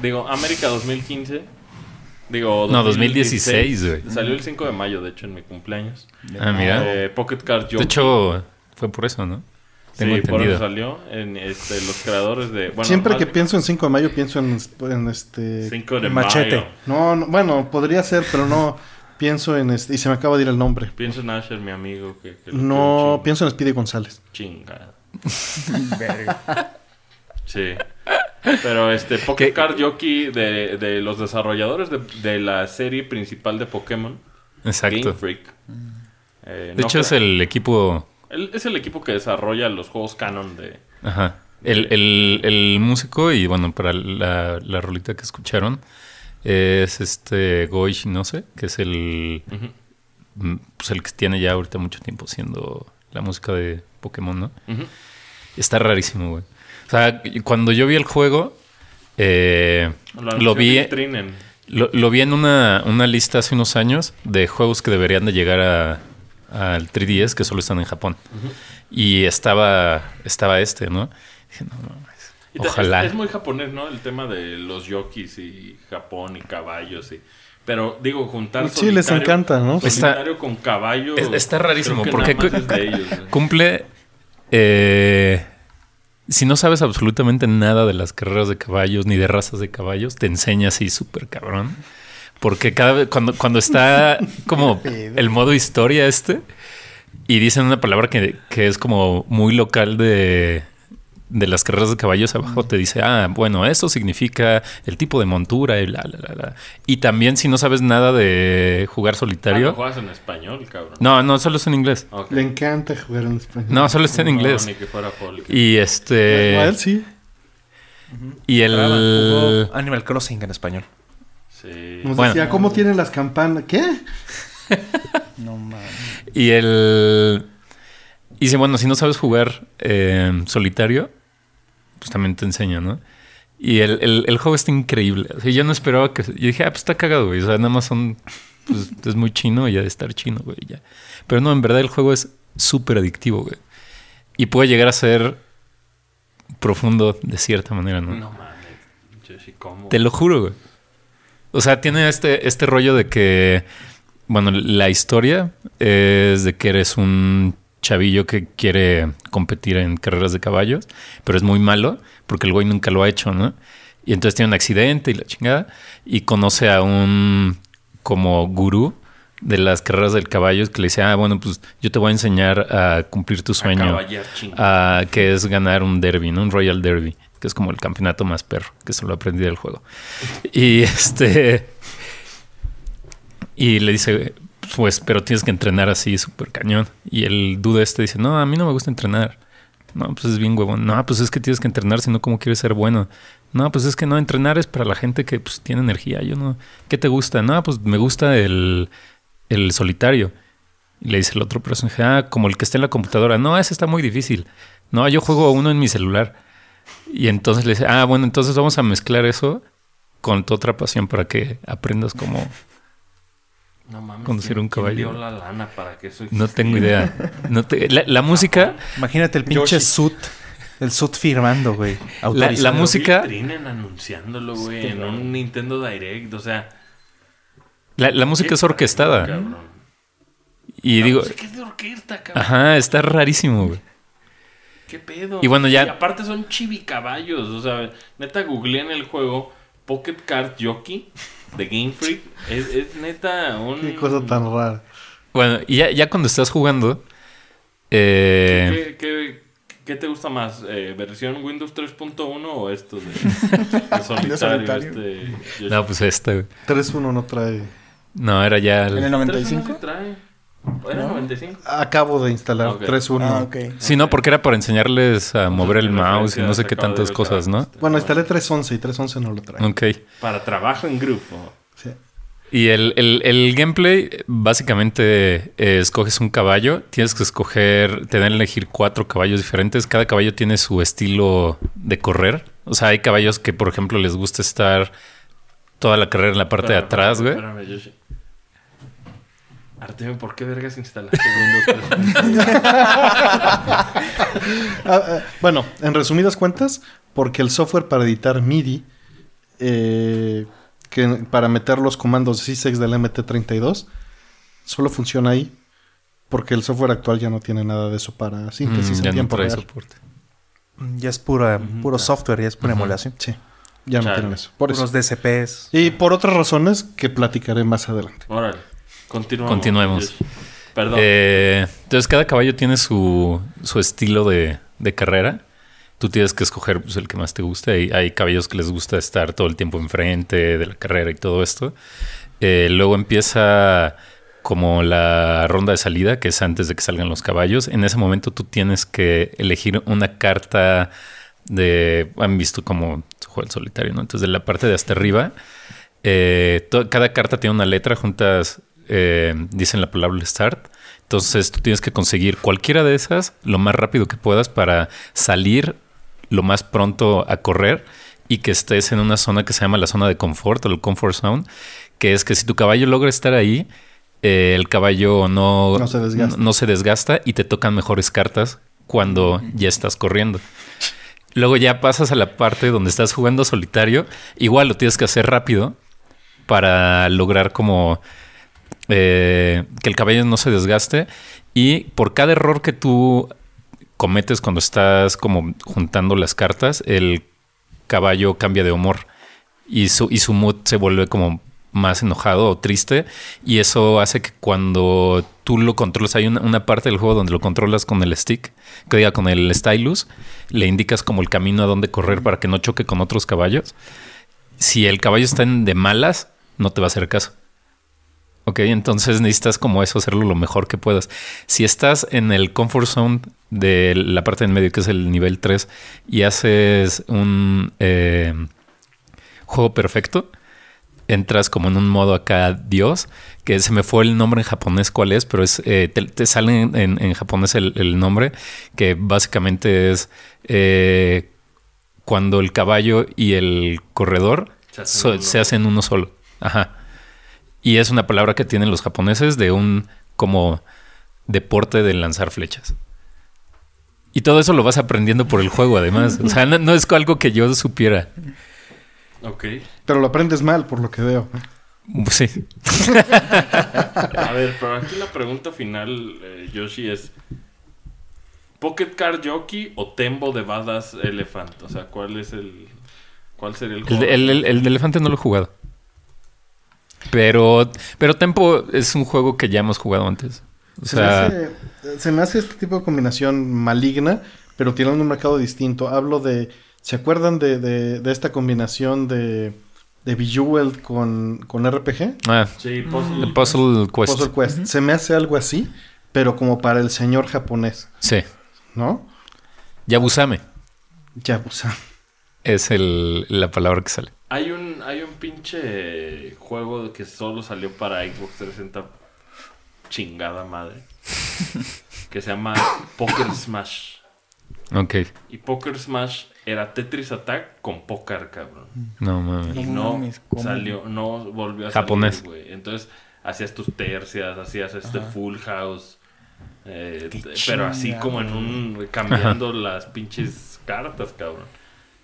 Digo, América 2015. Digo, 2016, no, 2016, güey. Salió el 5 de mayo, de hecho, en mi cumpleaños. Ah, mira. Eh, Pocket Card De hecho, fue por eso, ¿no? sí, por eso salió. En, este, los creadores de. Siempre que pienso en 5 de mayo, pienso en, este. 5 de Mayo. No, bueno, podría ser, pero no. pienso en este. Y se me acaba de ir el nombre. Pienso en Asher, mi amigo. Que, no, pienso en Speedy González. Chinga. Verga. Sí. Pero este Pocket Card Jockey de, de, los desarrolladores de, la serie principal de Pokémon. Exacto. de eh, hecho, es el equipo. es el equipo que desarrolla los juegos canon de. Ajá. El, músico, y bueno, para la, la rolita que escucharon, es este no sé que es el. Mm, pues el que tiene ya ahorita mucho tiempo siendo la música de Pokémon, ¿no? Está rarísimo, güey. O sea, cuando yo vi el juego, eh, lo vi... Lo, vi en una, lista hace unos años de juegos que deberían de llegar al 3DS que solo están en Japón. Y estaba, estaba este, ¿no? Ojalá. Es, muy japonés, ¿no? El tema de los yokis y Japón y caballos y... Pero digo, juntar Sí, les encanta, ¿no? está, con caballo. está rarísimo porque cumple eh, si no sabes absolutamente nada de las carreras de caballos ni de razas de caballos, te enseña así súper cabrón. Porque cada vez, cuando, cuando está como el modo historia este, y dicen una palabra que, que es como muy local de, de las carreras de caballos abajo te dice, ah, bueno, eso significa el tipo de montura y bla, bla, bla, Y también si no sabes nada de jugar solitario. Ah, ¿no en español, cabrón? No, no, solo es en inglés. Le encanta jugar en español. No, solo está en inglés. Y este... sí. Y el... Animal Crossing en español. Sí. Nos decía, ¿cómo tienen las campanas? ¿Qué? no mames. Y el... dice, bueno, si no sabes jugar eh, solitario, pues también te enseña, ¿no? Y el, juego está increíble. O yo no esperaba que... Yo dije, ah, pues está cagado, güey. O sea, nada más son... Pues, es muy chino y ya de estar chino, güey. Pero no, en verdad el juego es súper adictivo, güey. Y puede llegar a ser profundo de cierta manera, ¿no? No mames. Te lo juro, güey. O sea, tiene este, este rollo de que... Bueno, la historia es de que eres un chavillo que quiere competir en carreras de caballos, pero es muy malo porque el güey nunca lo ha hecho, ¿no? Y entonces tiene un accidente y la chingada y conoce a un como gurú de las carreras del caballo que le dice, ah, bueno, pues yo te voy a enseñar a cumplir tu sueño, a que es ganar un derby, ¿no? Un Royal Derby, que es como el campeonato más perro, que se lo aprendí del juego. Y este... Y le dice, pues, pero tienes que entrenar así súper cañón. Y el dude este dice, no, a mí no me gusta entrenar. No, pues es bien huevón. No, pues es que tienes que entrenar, sino no, ¿cómo quieres ser bueno? No, pues es que no, entrenar es para la gente que pues, tiene energía. Yo no. ¿Qué te gusta? No, pues me gusta el, el solitario. Y le dice el otro personaje, ah, como el que está en la computadora. No, ese está muy difícil. No, yo juego uno en mi celular. Y entonces le dice, ah, bueno, entonces vamos a mezclar eso con tu otra pasión para que aprendas cómo no mames. Conducir un caballo. Dio la lana para que eso no tengo idea. No te, la, música. Ah, Imagínate el pinche Yoshi. sut. El sut firmando, güey. La, la música. Trinen anunciándolo, güey, en un Nintendo Direct. O sea. La, la música es orquestada. Cabrón. Y la digo. Música es de orquesta, cabrón. Ajá, está rarísimo, güey. ¿Qué pedo? Y bueno, ya. Y aparte son chivicaballos. O sea, neta, googleé en el juego Pocket Card Jockey de Game Freak. Es, neta un... Qué cosa tan rara. Bueno, y ya, ya cuando estás jugando... Eh, ¿Qué, qué, te gusta más? Eh, ¿Versión Windows 3.1 o esto de, solitario? Este, no, pues este 3.1 no trae... No, era ya... El... ¿En el 95? trae? Pues Acabo de instalar 3 3.1. Ah, no, porque era para enseñarles a mover el mouse y no sé qué tantas cosas, ¿no? Este, bueno, instalé 3.11 y 3.11 no lo trae. Para trabajo en grupo. Y el, gameplay, básicamente, eh, escoges un caballo, tienes que escoger, te dan elegir cuatro caballos diferentes, cada caballo tiene su estilo de correr. O sea, hay caballos que, por ejemplo, les gusta estar toda la carrera en la parte de atrás, güey. Artemio, ¿por qué vergas instalaste Windows? Ah, ah, bueno, en resumidas cuentas, porque el software para editar MIDI, eh, para meter los comandos C6 del MT32, solo funciona ahí, porque el software actual ya no tiene nada de eso para mm, síntesis en Soporte. Ya es pura, puro software, ya es pura emulación. Sí. Ya no tienen eso. Por Puros DCPs. Y por otras razones que platicaré más adelante. Órale. Continuemos. Perdón. Eh, entonces, cada caballo tiene su, estilo de, carrera. Tú tienes que escoger pues, el que más te guste. Hay, caballos que les gusta estar todo el tiempo enfrente de la carrera y todo esto. Eh, luego empieza como la ronda de salida, que es antes de que salgan los caballos. En ese momento tú tienes que elegir una carta de... Han visto como juego el solitario, ¿no? Entonces, de la parte de hasta arriba, eh, cada carta tiene una letra, juntas eh, dicen la palabra start. Entonces tú tienes que conseguir cualquiera de esas lo más rápido que puedas para salir lo más pronto a correr y que estés en una zona que se llama la zona de confort o el comfort zone, que es que si tu caballo logra estar ahí, eh, el caballo no, se desgasta y te tocan mejores cartas cuando ya estás corriendo. Luego ya pasas a la parte donde estás jugando solitario, igual lo tienes que hacer rápido para lograr como eh, que el caballo no se desgaste y por cada error que tú cometes cuando estás como juntando las cartas, el caballo cambia de humor y su, y su mood se vuelve como más enojado o triste y eso hace que cuando tú lo controlas, hay una, parte del juego donde lo controlas con el stick, que diga con el stylus, le indicas como el camino a dónde correr para que no choque con otros caballos. Si el caballo está en de malas, no te va a hacer caso. Ok, entonces necesitas como eso, hacerlo lo mejor que puedas. Si estás en el comfort zone de la parte en medio, que es el nivel 3, y haces un eh, juego perfecto, entras como en un modo acá Dios, que se me fue el nombre en japonés cuál es, pero es eh, te, sale en, japonés el, nombre, que básicamente es eh, cuando el caballo y el corredor se hacen uno solo. Ajá. Y es una palabra que tienen los japoneses de un como deporte de lanzar flechas. Y todo eso lo vas aprendiendo por el juego, además. O sea, no, es algo que yo supiera. Ok. Pero lo aprendes mal, por lo que veo. ¿eh? Sí. A ver, pero aquí la pregunta final, eh, Yoshi, es: ¿Pocket Car Jockey o Tembo de Badas elefante, O sea, ¿cuál es el. ¿Cuál sería el juego? El, Elefante no lo he jugado. Pero, pero Tempo es un juego que ya hemos jugado antes. se, me hace, este tipo de combinación maligna, pero tirando un mercado distinto. Hablo de. ¿Se acuerdan de, esta combinación de, de con, RPG? Ah, sí, Puzzle, Quest. Puzzle Quest. Se me hace algo así, pero como para el señor japonés. Sí. ¿No? Yabusame. Yabusame. Es el, la palabra que sale. Hay un, hay un pinche juego que solo salió para Xbox 360 chingada madre. que se llama Poker Smash. Ok. Y Poker Smash era Tetris Attack con Poker, cabrón. No mames. Y no, salió, no volvió a Japonés. Entonces hacías tus tercias, hacías este full house. Eh, pero así como en un. cambiando las pinches cartas, cabrón.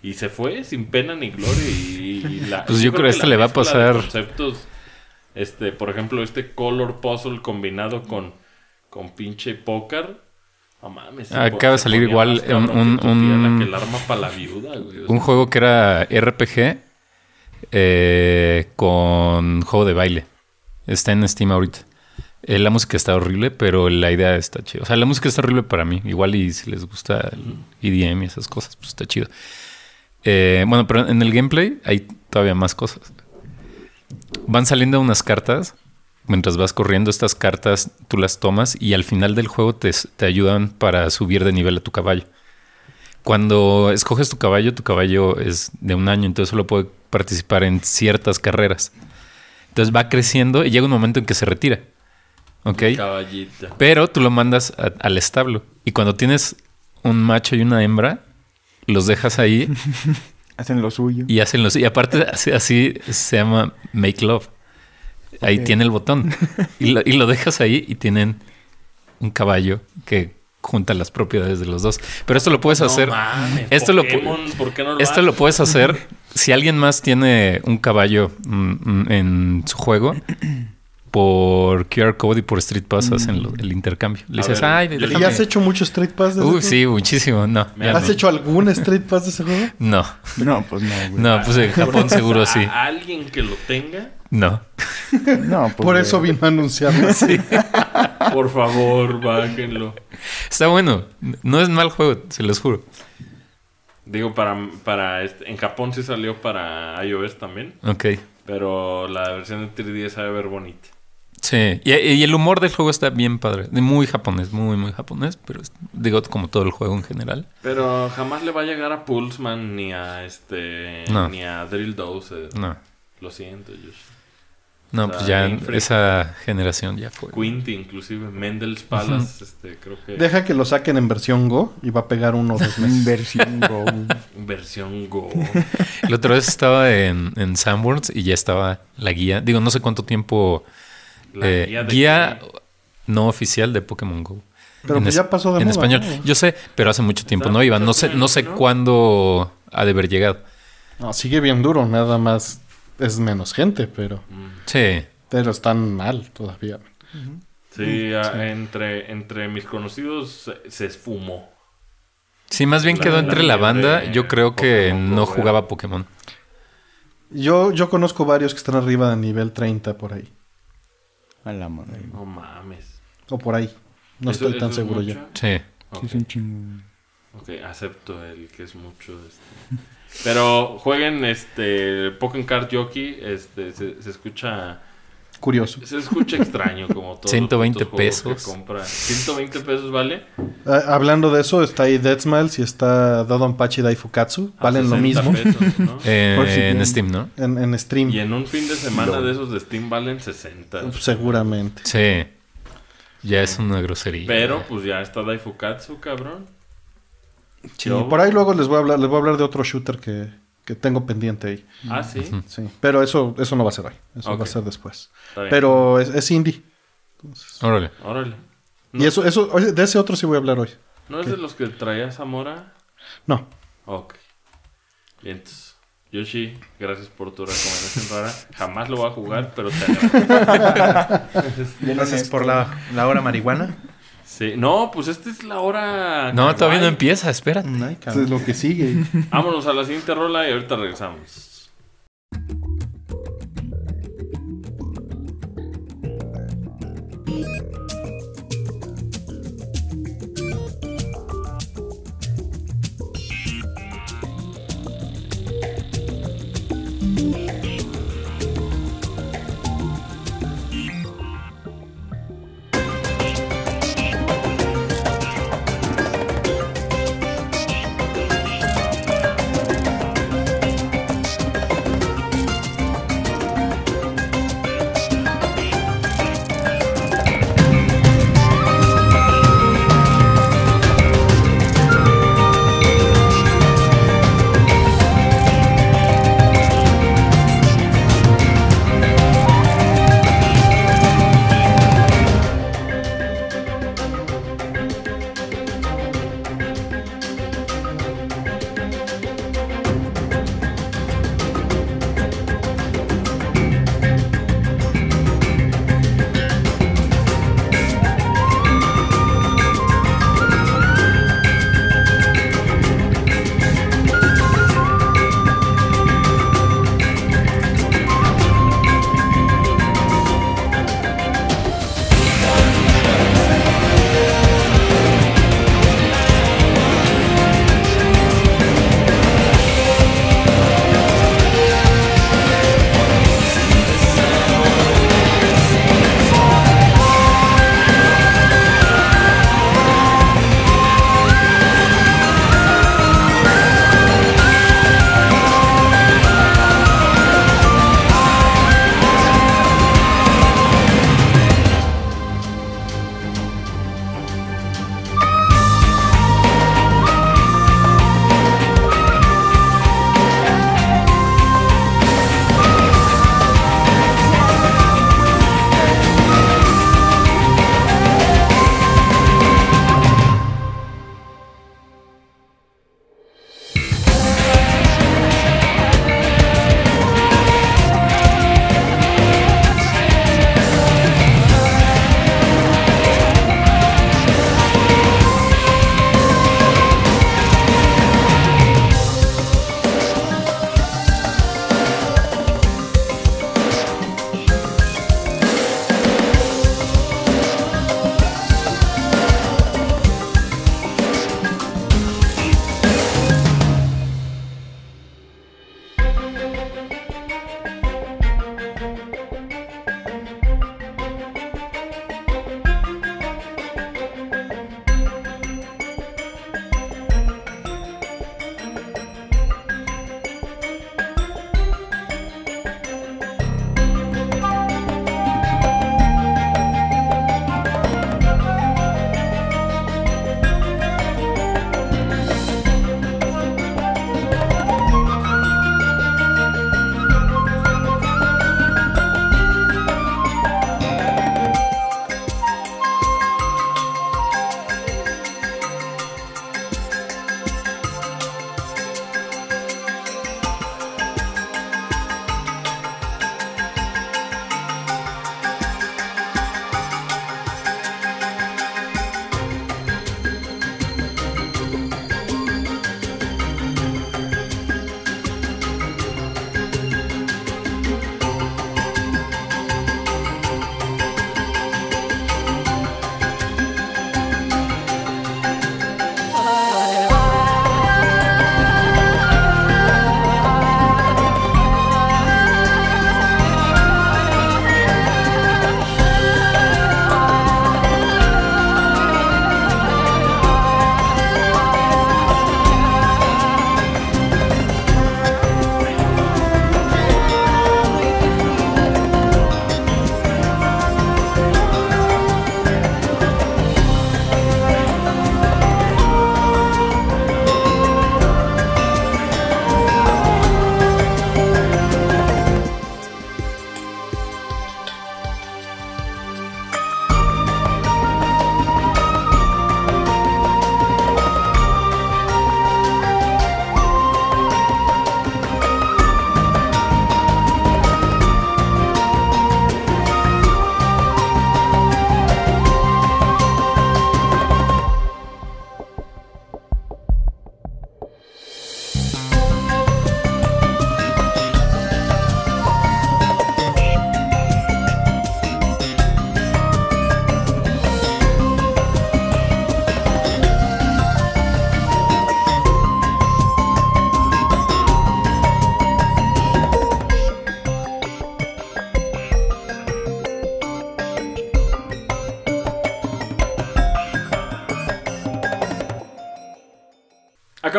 Y se fue sin pena ni gloria. Y, pues yo, creo que este le va a pasar. este, por ejemplo, este color puzzle combinado con, con pinche póker. Ah, acaba de salir igual un, un, arma para la viuda, un juego que era RPG eh, con juego de baile. Está en Steam ahorita. Eh, la música está horrible, pero la idea está chida. O sea, la música está horrible para mí. Igual y si les gusta el EDM y esas cosas, pues está chido. Eh, bueno, pero en el gameplay hay todavía más cosas. Van saliendo unas cartas. Mientras vas corriendo estas cartas, tú las tomas y al final del juego te, ayudan para subir de nivel a tu caballo. Cuando escoges tu caballo, tu caballo es de un año, entonces solo puede participar en ciertas carreras. Entonces va creciendo y llega un momento en que se retira. ¿Ok? Pero tú lo mandas al establo. Y cuando tienes un macho y una hembra, los dejas ahí. hacen lo suyo. Y hacen lo Y aparte, así, se llama Make Love. Ahí tiene el botón. Y lo, dejas ahí y tienen un caballo que junta las propiedades de los dos. Pero esto lo puedes hacer. esto lo, esto lo puedes hacer si alguien más tiene un caballo mm, mm, en su juego por QR Code y por Street Pass mm. hacen el intercambio. Le dices, ¿Y has hecho mucho Street Pass de sí, muchísimo, no. ¿Has hecho algún Street Pass de ese juego? No. No, pues no, No, pues en Japón seguro sí. alguien que lo tenga? No. no pues, por eso vino a anunciarlo. así. por favor, bájenlo. Está bueno. No es mal juego, se los juro. Digo, para, para este, en Japón sí salió para iOS también. Ok. Pero la versión de 3 d sabe ver bonita. Sí, y, el humor del juego está bien padre. Muy japonés, muy, muy japonés, pero digo como todo el juego en general. Pero jamás le va a llegar a Pulseman ni a este ni a Drill Dose. No. Lo siento, yo No, pues ya esa generación ya fue. Quinty, inclusive, Mendel's Palace, este, creo que. Deja que lo saquen en versión Go y va a pegar unos dos meses. versión Go. versión Go. La otra vez estaba en, en y ya estaba la guía. Digo, no sé cuánto tiempo eh, guía, no oficial de Pokémon Go. Pero pues ya pasó de En español. Yo sé, pero hace mucho tiempo no iba. No sé, no sé cuándo ha de haber llegado. No, sigue bien duro. Nada más es menos gente, pero... Mm. Sí. Pero están mal todavía. Sí, Entre, entre mis conocidos se, esfumó. Sí, más bien quedó entre la, banda. yo creo que no jugaba Pokémon. Yo, yo conozco varios que están arriba de nivel 30 por ahí. No mames. O por ahí. No estoy tan seguro ya yo. Sí. Sí, Ok, acepto el que es mucho. Este. Pero jueguen este Pokémon Card Jockey. Este, se, se escucha Curioso. Se escucha extraño como todo. 120 pesos. 120 pesos vale. Ah, hablando de eso, está ahí Dead Smiles y está Dodon Pachi Daifukatsu. Ah, valen lo mismo. Eh, en, Steam, ¿no? En, Steam. Y en un fin de semana de esos de Steam valen 60. Seguramente. Sí. Ya es una grosería. Pero pues ya está Daifukatsu, cabrón. Sí, por ahí luego les voy a hablar, les voy a hablar de otro shooter que, que tengo pendiente ahí. Ah, sí. Sí, pero eso, eso no va a ser hoy, eso va a ser después. Pero es, indie. Órale. Órale. Y eso, eso, de ese otro sí voy a hablar hoy. ¿No es de los que traía Zamora? No. Ok. Bien, Yoshi, gracias por tu recomendación rara. Jamás lo voy a jugar, pero te gracias por este la, la hora marihuana. No, pues esta es la hora. No, todavía no empieza, espera es lo que sigue. Vámonos a la siguiente rola y ahorita regresamos.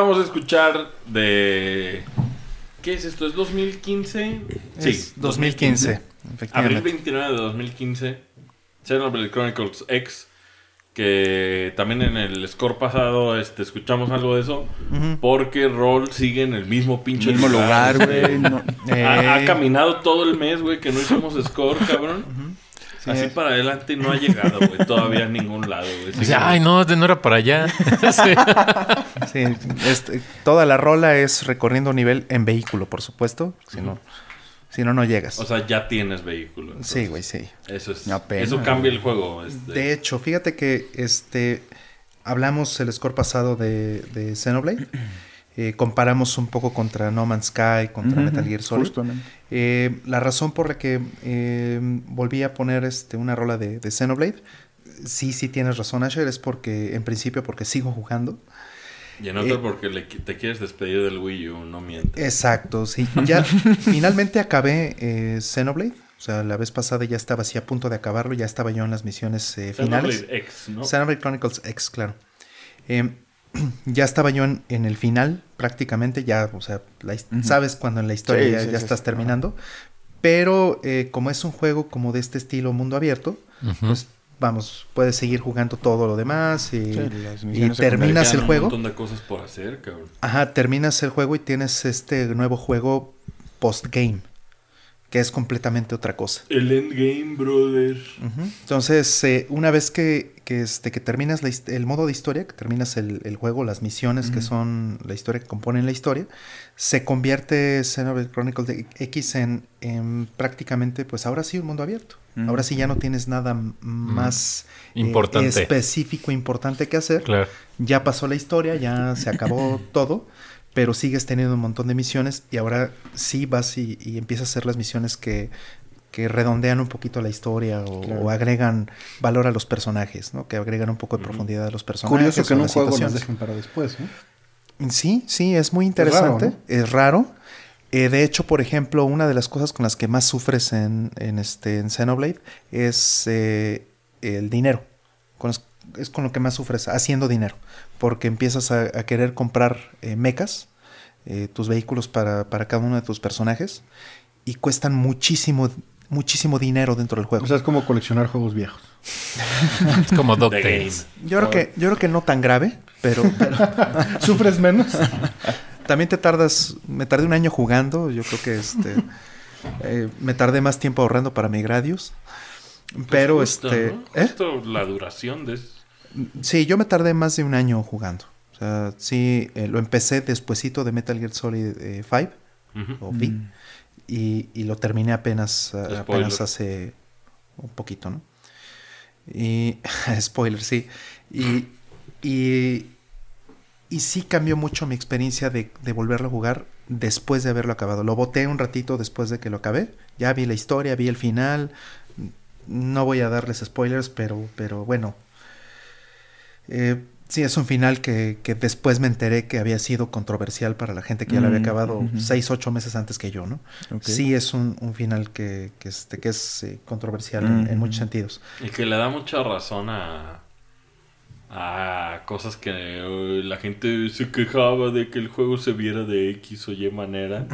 vamos a escuchar de. ¿Qué es esto? ¿Es 2015? Sí, es 2015. abril 29 de 2015. Chernobyl Chronicles X. Que también en el score pasado este, escuchamos algo de eso. Porque Roll sigue en el mismo pinche mismo lugar, güey. ha, eh. caminado todo el mes, güey, que no hicimos score, cabrón. Así eh. para adelante no ha llegado, güey. Todavía a ningún lado, ay, no, no era para allá. toda la rola es recorriendo nivel en vehículo, por supuesto. Si no, si no, no llegas. O sea, ya tienes vehículo. Sí, güey, sí. Eso es. cambia el juego. Este. De hecho, fíjate que este hablamos el score pasado de, Xenoblade. Eh, comparamos un poco contra No Man's Sky, contra Metal Gear Solid. Eh, la razón por la que em, volví a poner este, una rola de, de Xenoblade, sí, sí tienes razón, Asher, es porque en principio porque sigo jugando. Y en otro eh, porque te quieres despedir del Wii U, no mientes. Exacto, sí. Ya finalmente acabé eh, Xenoblade. O sea, la vez pasada ya estaba así a punto de acabarlo, ya estaba yo en las misiones eh, finales. Xenoblade X, ¿no? Xenoblade Chronicles X, claro. Em, ya estaba yo en, el final prácticamente, ya, o sea, sabes cuando en la historia ya, estás terminando. Pero como es un juego como de este estilo mundo abierto, pues vamos, puedes seguir jugando todo lo demás y, terminas el juego. Un montón de cosas por hacer, cabrón. Ajá, terminas el juego y tienes este nuevo juego post-game, que es completamente otra cosa. El endgame, brother. Entonces, eh, una vez que, este, que terminas el modo de historia, que terminas el, juego, las misiones que son la historia, que componen la historia, se convierte Xenoblade Chronicles X en, en, prácticamente, pues ahora sí, un mundo abierto. Mm. Ahora sí ya no tienes nada mm. más eh, importante. específico, importante que hacer. Ya pasó la historia, ya se acabó todo, pero sigues teniendo un montón de misiones y ahora sí vas y, empiezas a hacer las misiones que, que redondean un poquito la historia o, agregan valor a los personajes, ¿no? Que agregan un poco de profundidad a los personajes. Curioso que en un juego dejen para después, ¿no? ¿eh? Sí, sí, es muy interesante. Es raro. Eh, de hecho, por ejemplo, una de las cosas con las que más sufres en, este, en Xenoblade es eh, el dinero. es con lo que más sufres, haciendo dinero. Porque empiezas a, querer comprar eh, mechas, eh, tus vehículos para, cada uno de tus personajes, y cuestan muchísimo muchísimo dinero dentro del juego. O sea, es como coleccionar juegos viejos. es como Dog Yo creo que yo creo que no tan grave, pero, pero sufres menos. También te tardas, me tardé un año jugando, yo creo que este eh, me tardé más tiempo ahorrando para mi Gradius. Pues pero este, esto ¿eh? la duración de Sí, yo me tardé más de un año jugando. O sí, eh, lo empecé despuesito de Metal Gear Solid 5 mm. y, lo terminé apenas apenas hace un poquito, ¿no? Y spoiler, sí. Y y, y sí cambió mucho mi experiencia de, de, volverlo a jugar después de haberlo acabado. Lo boté un ratito después de que lo acabé. Ya vi la historia, vi el final. No voy a darles spoilers, pero, pero bueno. Eh, sí, es un final que, después me enteré que había sido controversial para la gente que ya lo había mm, acabado 6, 8 ocho meses antes que yo, ¿no? Sí, es un, final que, este, es eh, controversial mm, en, muchos sentidos. Y que le da mucha razón a, a cosas que eh, la gente se quejaba de que el juego se viera de X o Y manera.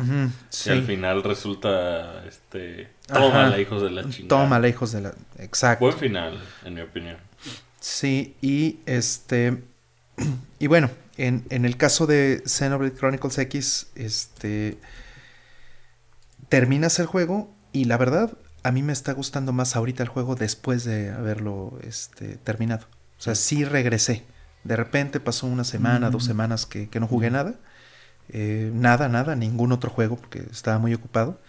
Y al final resulta, este, toma la hijos de la chingada. Toma la hijos de la, exacto. Buen final, en mi opinión. Sí, y este, y bueno, en, el caso de Xenoblade Chronicles X, este, terminas el juego y la verdad, a mí me está gustando más ahorita el juego después de haberlo, este, terminado. O sea, sí regresé. De repente pasó una semana, dos mm. semanas que, no jugué nada. Eh, nada, nada, ningún otro juego porque estaba muy ocupado.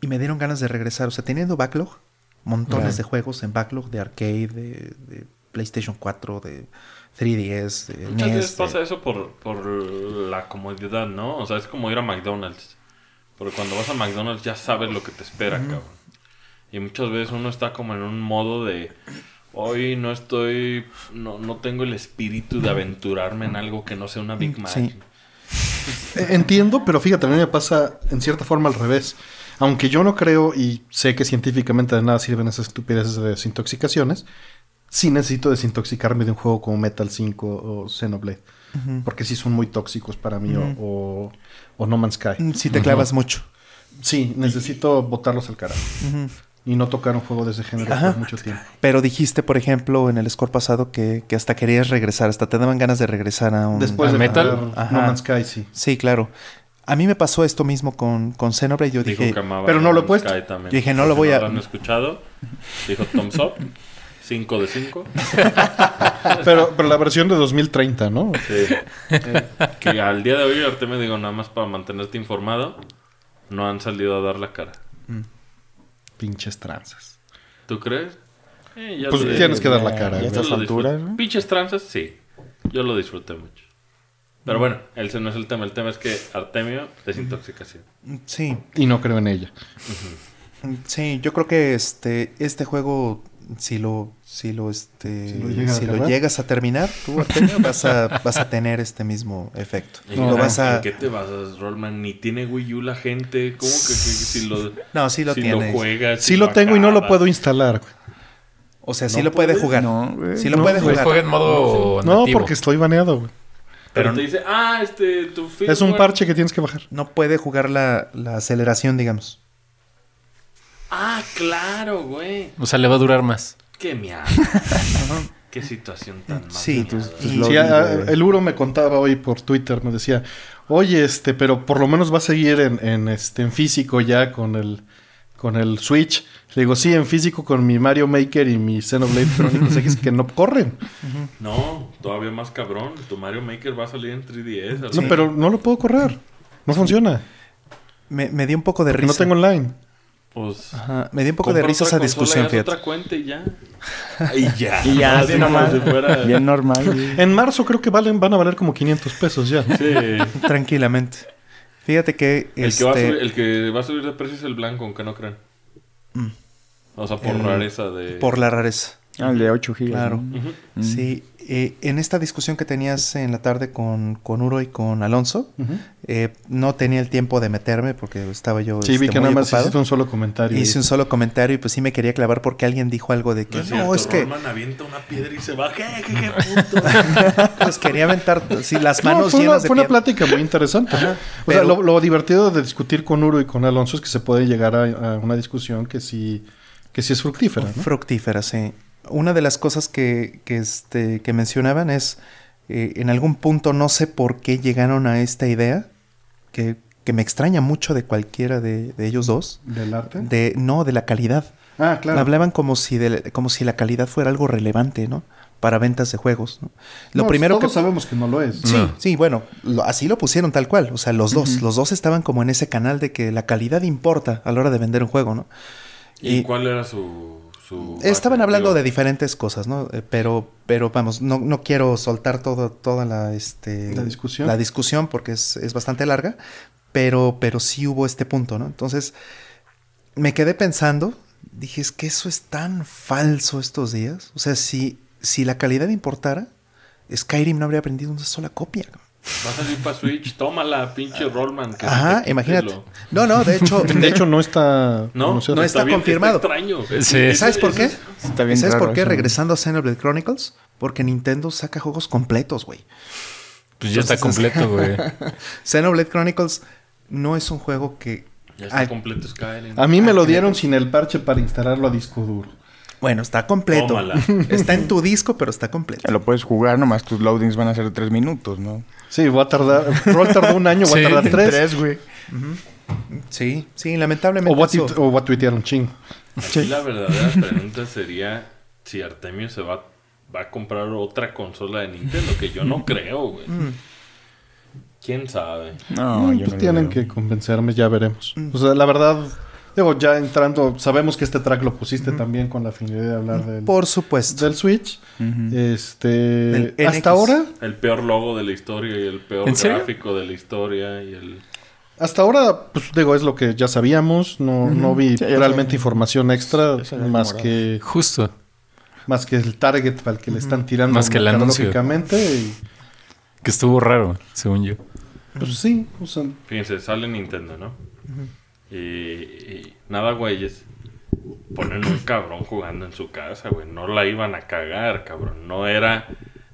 Y me dieron ganas de regresar. O sea, teniendo backlog, montones de juegos en backlog de arcade, de, PlayStation 4, de 3DS. De Muchas veces e pasa eso por, la comodidad, ¿no? O sea, es como ir a McDonald's. Porque cuando vas a McDonald's ya sabes lo que te espera, cabrón. Y muchas veces uno está como en un modo de, hoy no estoy, no, tengo el espíritu de aventurarme en algo que no sea una Big Mac. Eh, entiendo, pero fíjate, a mí me pasa en cierta forma al revés. Aunque yo no creo y sé que científicamente de nada sirven esas estupideces de desintoxicaciones, sí necesito desintoxicarme de un juego como Metal 5 o Xenoblade. Porque sí son muy tóxicos para mí o, No Man's Sky. Mm, si te clavas mucho. Sí, necesito botarlos al carajo. Y no tocaron juego de ese género por mucho tiempo. Pero dijiste, por ejemplo, en el score pasado que, que hasta querías regresar, hasta te daban ganas de regresar a un... Después de Metal, A No Man's Sky, sí. Sí, claro. A mí me pasó esto mismo con, con Xenoblade. Yo dije, pero no lo he puesto. dije, no lo voy a... No lo han escuchado. Dijo Tom Up. 5 de 5. pero, pero la versión de 2030, ¿no? Sí. que al día de hoy, ahorita me digo, nada más para mantenerte informado, no han salido a dar la cara. Mm pinches tranzas. ¿Tú crees? Eh, pues tienes que dar la cara. a Pinches tranzas, sí. Yo lo disfruté mucho. Pero bueno, ese no es el tema. El tema es que Artemio, desintoxicación. Sí. Y no creo en ella. Sí, yo creo que este, este juego si lo, si lo, este, si lo, llegas, a terminar, tú vas a, vas a tener este mismo efecto. ¿Qué lo vas a... ¿En qué te Rollman? Ni tiene Wii U la gente. ¿Cómo que, si lo, no, sí lo si Lo juegas, sí si lo, tengo y no lo puedo instalar. O sea, sí lo puede jugar. No, lo puede jugar. en modo no, porque estoy baneado, Pero, te dice, ah, este, tu Es un parche que tienes que bajar. No puede jugar la, la aceleración, digamos. Ah, claro, güey. O sea, le va a durar más. Qué mierda. Qué situación tan mala. Sí, pues, pues el Uro me contaba hoy por Twitter, me decía, oye, este, pero por lo menos va a seguir en, este, en físico ya con el, con el Switch. Le digo, sí, en físico con mi Mario Maker y mi Xenoblade Chronicles X que no corren. No, todavía más cabrón. Tu Mario Maker va a salir en 3DS. No, pero no lo puedo correr. No funciona. Me, me dio un poco de risa. No tengo online pues. Ajá. Me dio un poco de risa esa discusión, fíjate. otra cuenta y ya. y ya. ya, normal. Bien normal. En marzo creo que valen, van a valer como 500 pesos ya. Sí. Tranquilamente. Fíjate que. Este el, que va a subir, de precio es el blanco, aunque no crean. Mm. O sea, por rareza de. Por la rareza. Ah, el de 8 gigas. Claro. Sí. Eh, en esta discusión que tenías en la tarde con, con Uro y con Alonso, eh, no tenía el tiempo de meterme porque estaba yo. Sí, vi este, que nada más hiciste un solo comentario. Hice un solo comentario y pues sí me quería clavar porque alguien dijo algo de que no, es, no, avienta una piedra y se va. ¿Qué, qué, qué puto? pues quería aventar sí, las manos llenas una, de Fue plática muy interesante. o sea, lo, divertido de discutir con Uro y con Alonso es que se puede llegar a, a una discusión que sí, que sí es fructífera. Fructífera, sí una de las cosas que, este, que mencionaban es, eh, en algún punto no sé por qué llegaron a esta idea, que, me extraña mucho de cualquiera de, ellos dos. ¿Del arte? De, no, de la calidad. Ah, claro. Hablaban como si, de, como si la calidad fuera algo relevante, ¿no? Para ventas de juegos. ¿no? Lo pues primero todos que... sabemos que no lo es. Sí, sí, bueno, así lo pusieron tal cual. O sea, los dos, los dos estaban como en ese canal de que la calidad importa a la hora de vender un juego, ¿no? ¿Y cuál era su Estaban hablando de diferentes cosas, ¿no? Eh, pero, pero vamos, no, quiero soltar toda la, este, la discusión. porque es, bastante larga, pero, pero sí hubo este punto, ¿no? Entonces, me quedé pensando, dije, es que eso es tan falso estos días. O sea, si, si la calidad importara, Skyrim no habría aprendido una sola copia. Va a salir para Switch, tómala, pinche ah. Rollman. Ajá, imagínate. No, no, de hecho. de hecho, no está. No, está, confirmado. ¿Sabes por qué? ¿Sabes por qué? Regresando a Xenoblade Chronicles, porque Nintendo saca juegos completos, güey. Pues ya está completo, güey. Xenoblade Chronicles no es un juego que. Ya está completo Skyline. A mí me lo dieron sin el parche para instalarlo a disco duro. Bueno, está completo. Está en tu disco, pero está completo. lo puedes jugar, nomás tus loadings van a ser de tres minutos, ¿no? Sí, va a tardar. Roll tardó un año, ¿Va a tardar tres. Tres, güey. Sí, sí, lamentablemente. O va o va a tuitear un chingo. Sí. La verdadera pregunta sería si Artemio se va, va a comprar otra consola de Nintendo, que yo no mm. creo, güey. Mm. ¿Quién sabe? No, mm, pues tienen que convencerme, ya veremos. O sea, la verdad, ya entrando, sabemos que este track lo pusiste también con la finalidad de hablar del. Por supuesto. Del Switch. Este. Hasta ahora. El peor logo de la historia y el peor gráfico de la historia y Hasta ahora, pues digo, es lo que ya sabíamos. No, no vi realmente información extra más que. Justo. Más que el target al que le están tirando. Más que el Que estuvo raro, según yo. Pues sí. O Fíjense, sale Nintendo, ¿no? Y, nada, güeyes. Ponen un cabrón jugando en su casa, güey. No la iban a cagar, cabrón. No era.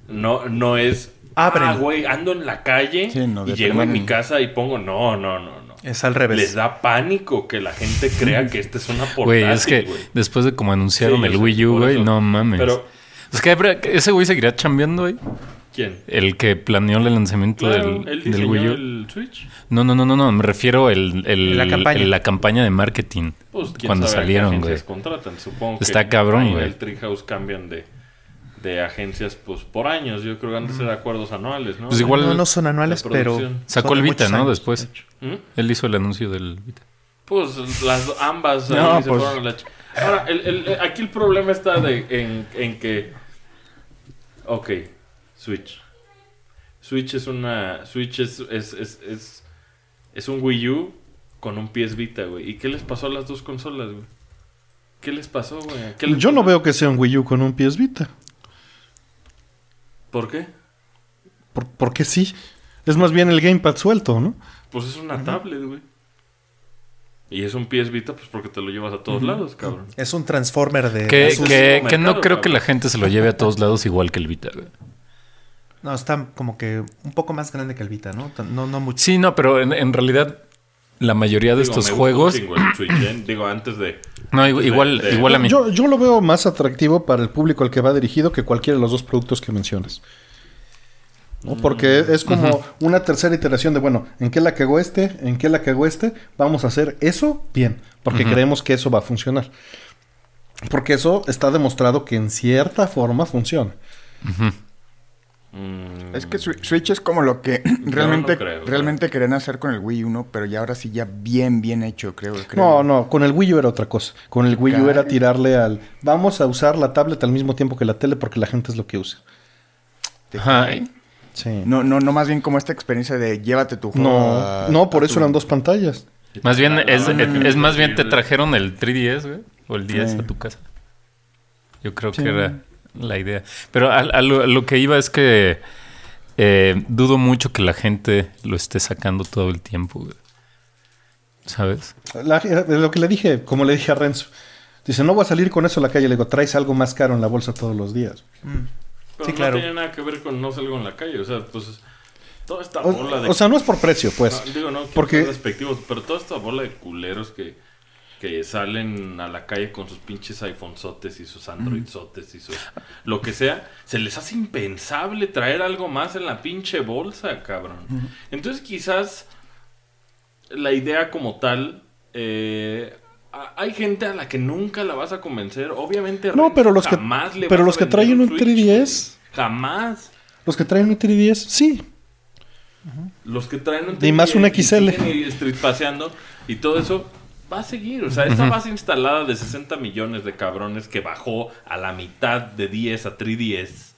No, no es. abre ah, ah, güey, ando en la calle y llego a mi casa y pongo. No, no, no, no. Es al revés. Les da pánico que la gente crea que esta es una portátil, güey. es que después de como anunciaron el Wii U, güey, no mames. Pero. Es que ese güey seguiría chambeando, güey. ¿Quién? El que planeó el lanzamiento del, del Wii U. el Switch? No, no, no, no, no. Me refiero el, el, la, campaña. de marketing. Pues, cuando salieron, güey. contratan, supongo. Está cabrón, güey. el Treehouse cambian de, de agencias pues por años. Yo creo que antes eran acuerdos anuales, ¿no? Pues igual. No, son anuales, pero. Sacó el Vita, ¿no? Después. ¿Mm? Él hizo el anuncio del Vita. Pues las ambas. Pues. Ahora, el, aquí el problema está de, en, en que. Ok Switch. Switch es una. Switch es, es, es, un Wii U con un pies Vita, güey. ¿Y qué les pasó a las dos consolas, güey? ¿Qué les pasó, güey? Yo no veo que sea un Wii U con un pies Vita. ¿Por qué? Por, porque sí. Es más bien el gamepad suelto, ¿no? Pues es una tablet, güey. Y es un pies Vita, pues porque te lo llevas a todos lados, cabrón. Es un transformer de. Que, que, no creo que la gente se lo lleve a todos lados igual que el Vita, güey. No, está como que un poco más grande que el Vita, ¿no? No, no mucho. Sí, no, pero en, realidad la mayoría de estos juegos. ¿eh? digo, antes de. No, igual, igual a mí. Yo, lo veo más atractivo para el público al que va dirigido que cualquiera de los dos productos que menciones. ¿no? Porque mm, es como una tercera iteración de, bueno, ¿en qué la cagó este? ¿En qué la cagó este? Vamos a hacer eso bien, porque creemos que eso va a funcionar. Porque eso está demostrado que en cierta forma funciona. Ajá. Es que Switch es como lo que realmente, realmente querían hacer con el Wii U, Pero ya ahora sí, ya bien, bien hecho, creo. No, no, con el Wii U era otra cosa. Con el Wii U era tirarle al... Vamos a usar la tablet al mismo tiempo que la tele porque la gente es lo que usa. No, no, no más bien como esta experiencia de llévate tu juego. No, no por eso eran dos pantallas. Más bien, es, ah, mm. más bien te trajeron el 3DS, güey, o el 10 a tu casa. Yo creo que era la idea. Pero a, lo, que iba es que eh, dudo mucho que la gente lo esté sacando todo el tiempo, ¿Sabes? Eh, lo que le dije, como le dije a Renzo, dice, no voy a salir con eso a la calle. Le digo, traes algo más caro en la bolsa todos los días. Mm. Pero no tiene nada que ver con no salgo en la calle. O sea, pues... Toda esta bola de... O sea, no es por precio, pues. digo, no, porque... pero toda esta bola de culeros que que salen a la calle con sus pinches iPhonesotes y sus Androidsotes y sus lo que sea, se les hace impensable traer algo más en la pinche bolsa, cabrón. Entonces quizás la idea como tal, eh, hay gente a la que nunca la vas a convencer, obviamente. No, pero los que, pero los que traen un 3DS, jamás. Los que traen un 3DS, sí. Los que traen un 3DS, y más un XL y Street paseando y todo eso va a seguir. O sea, esta base instalada de 60 millones de cabrones que bajó a la mitad de 10 a 3DS.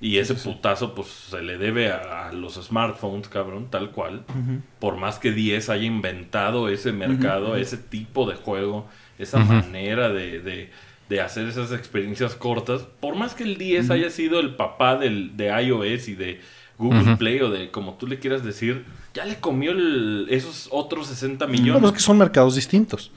Y ese putazo pues se le debe a, los smartphones, cabrón, tal cual. Por más que 10 haya inventado ese mercado, ese tipo de juego, esa manera de, hacer esas experiencias cortas, por más que el 10 haya sido el papá de iOS y de Google Play o de como tú le quieras decir, ya le comió esos otros 60 millones. No, pues es que son mercados distintos,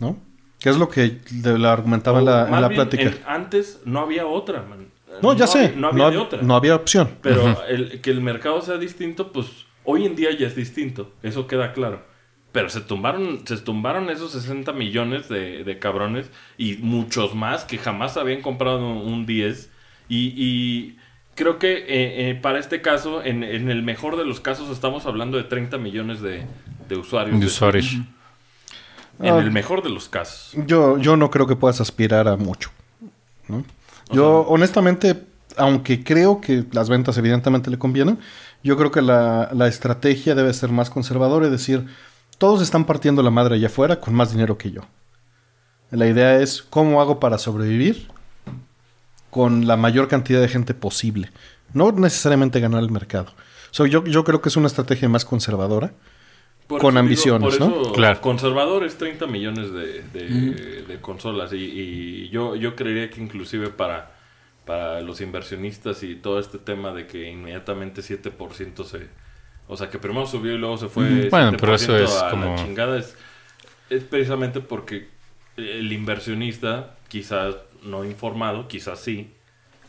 ¿no? qué es lo que le argumentaba en la, plática. antes no había otra, man. No, ya sé. No había, otra. no había opción. Pero que el mercado sea distinto, pues hoy en día ya es distinto. Eso queda claro. Pero se tumbaron, se tumbaron esos 60 millones de, cabrones y muchos más que jamás habían comprado un, 10. y creo que eh, eh, para este caso, en, el mejor de los casos, estamos hablando de 30 millones de, usuarios. usuarios. En el ah. mejor de los casos. Yo, yo no creo que puedas aspirar a mucho. Yo, honestamente, aunque creo que las ventas evidentemente le convienen, yo creo que la, la estrategia debe ser más conservadora Es decir, todos están partiendo la madre allá afuera con más dinero que yo. La idea es, ¿cómo hago para sobrevivir? con la mayor cantidad de gente posible. No necesariamente ganar el mercado. yo, yo creo que es una estrategia más conservadora. con ambiciones, ¿no? claro. Conservador es 30 millones de, consolas y, yo, yo creería que inclusive para, para los inversionistas y todo este tema de que inmediatamente 7% se... O sea, que primero subió y luego se fue... bueno, pero eso es como... La chingada es, es precisamente porque el inversionista quizás no informado, quizás sí,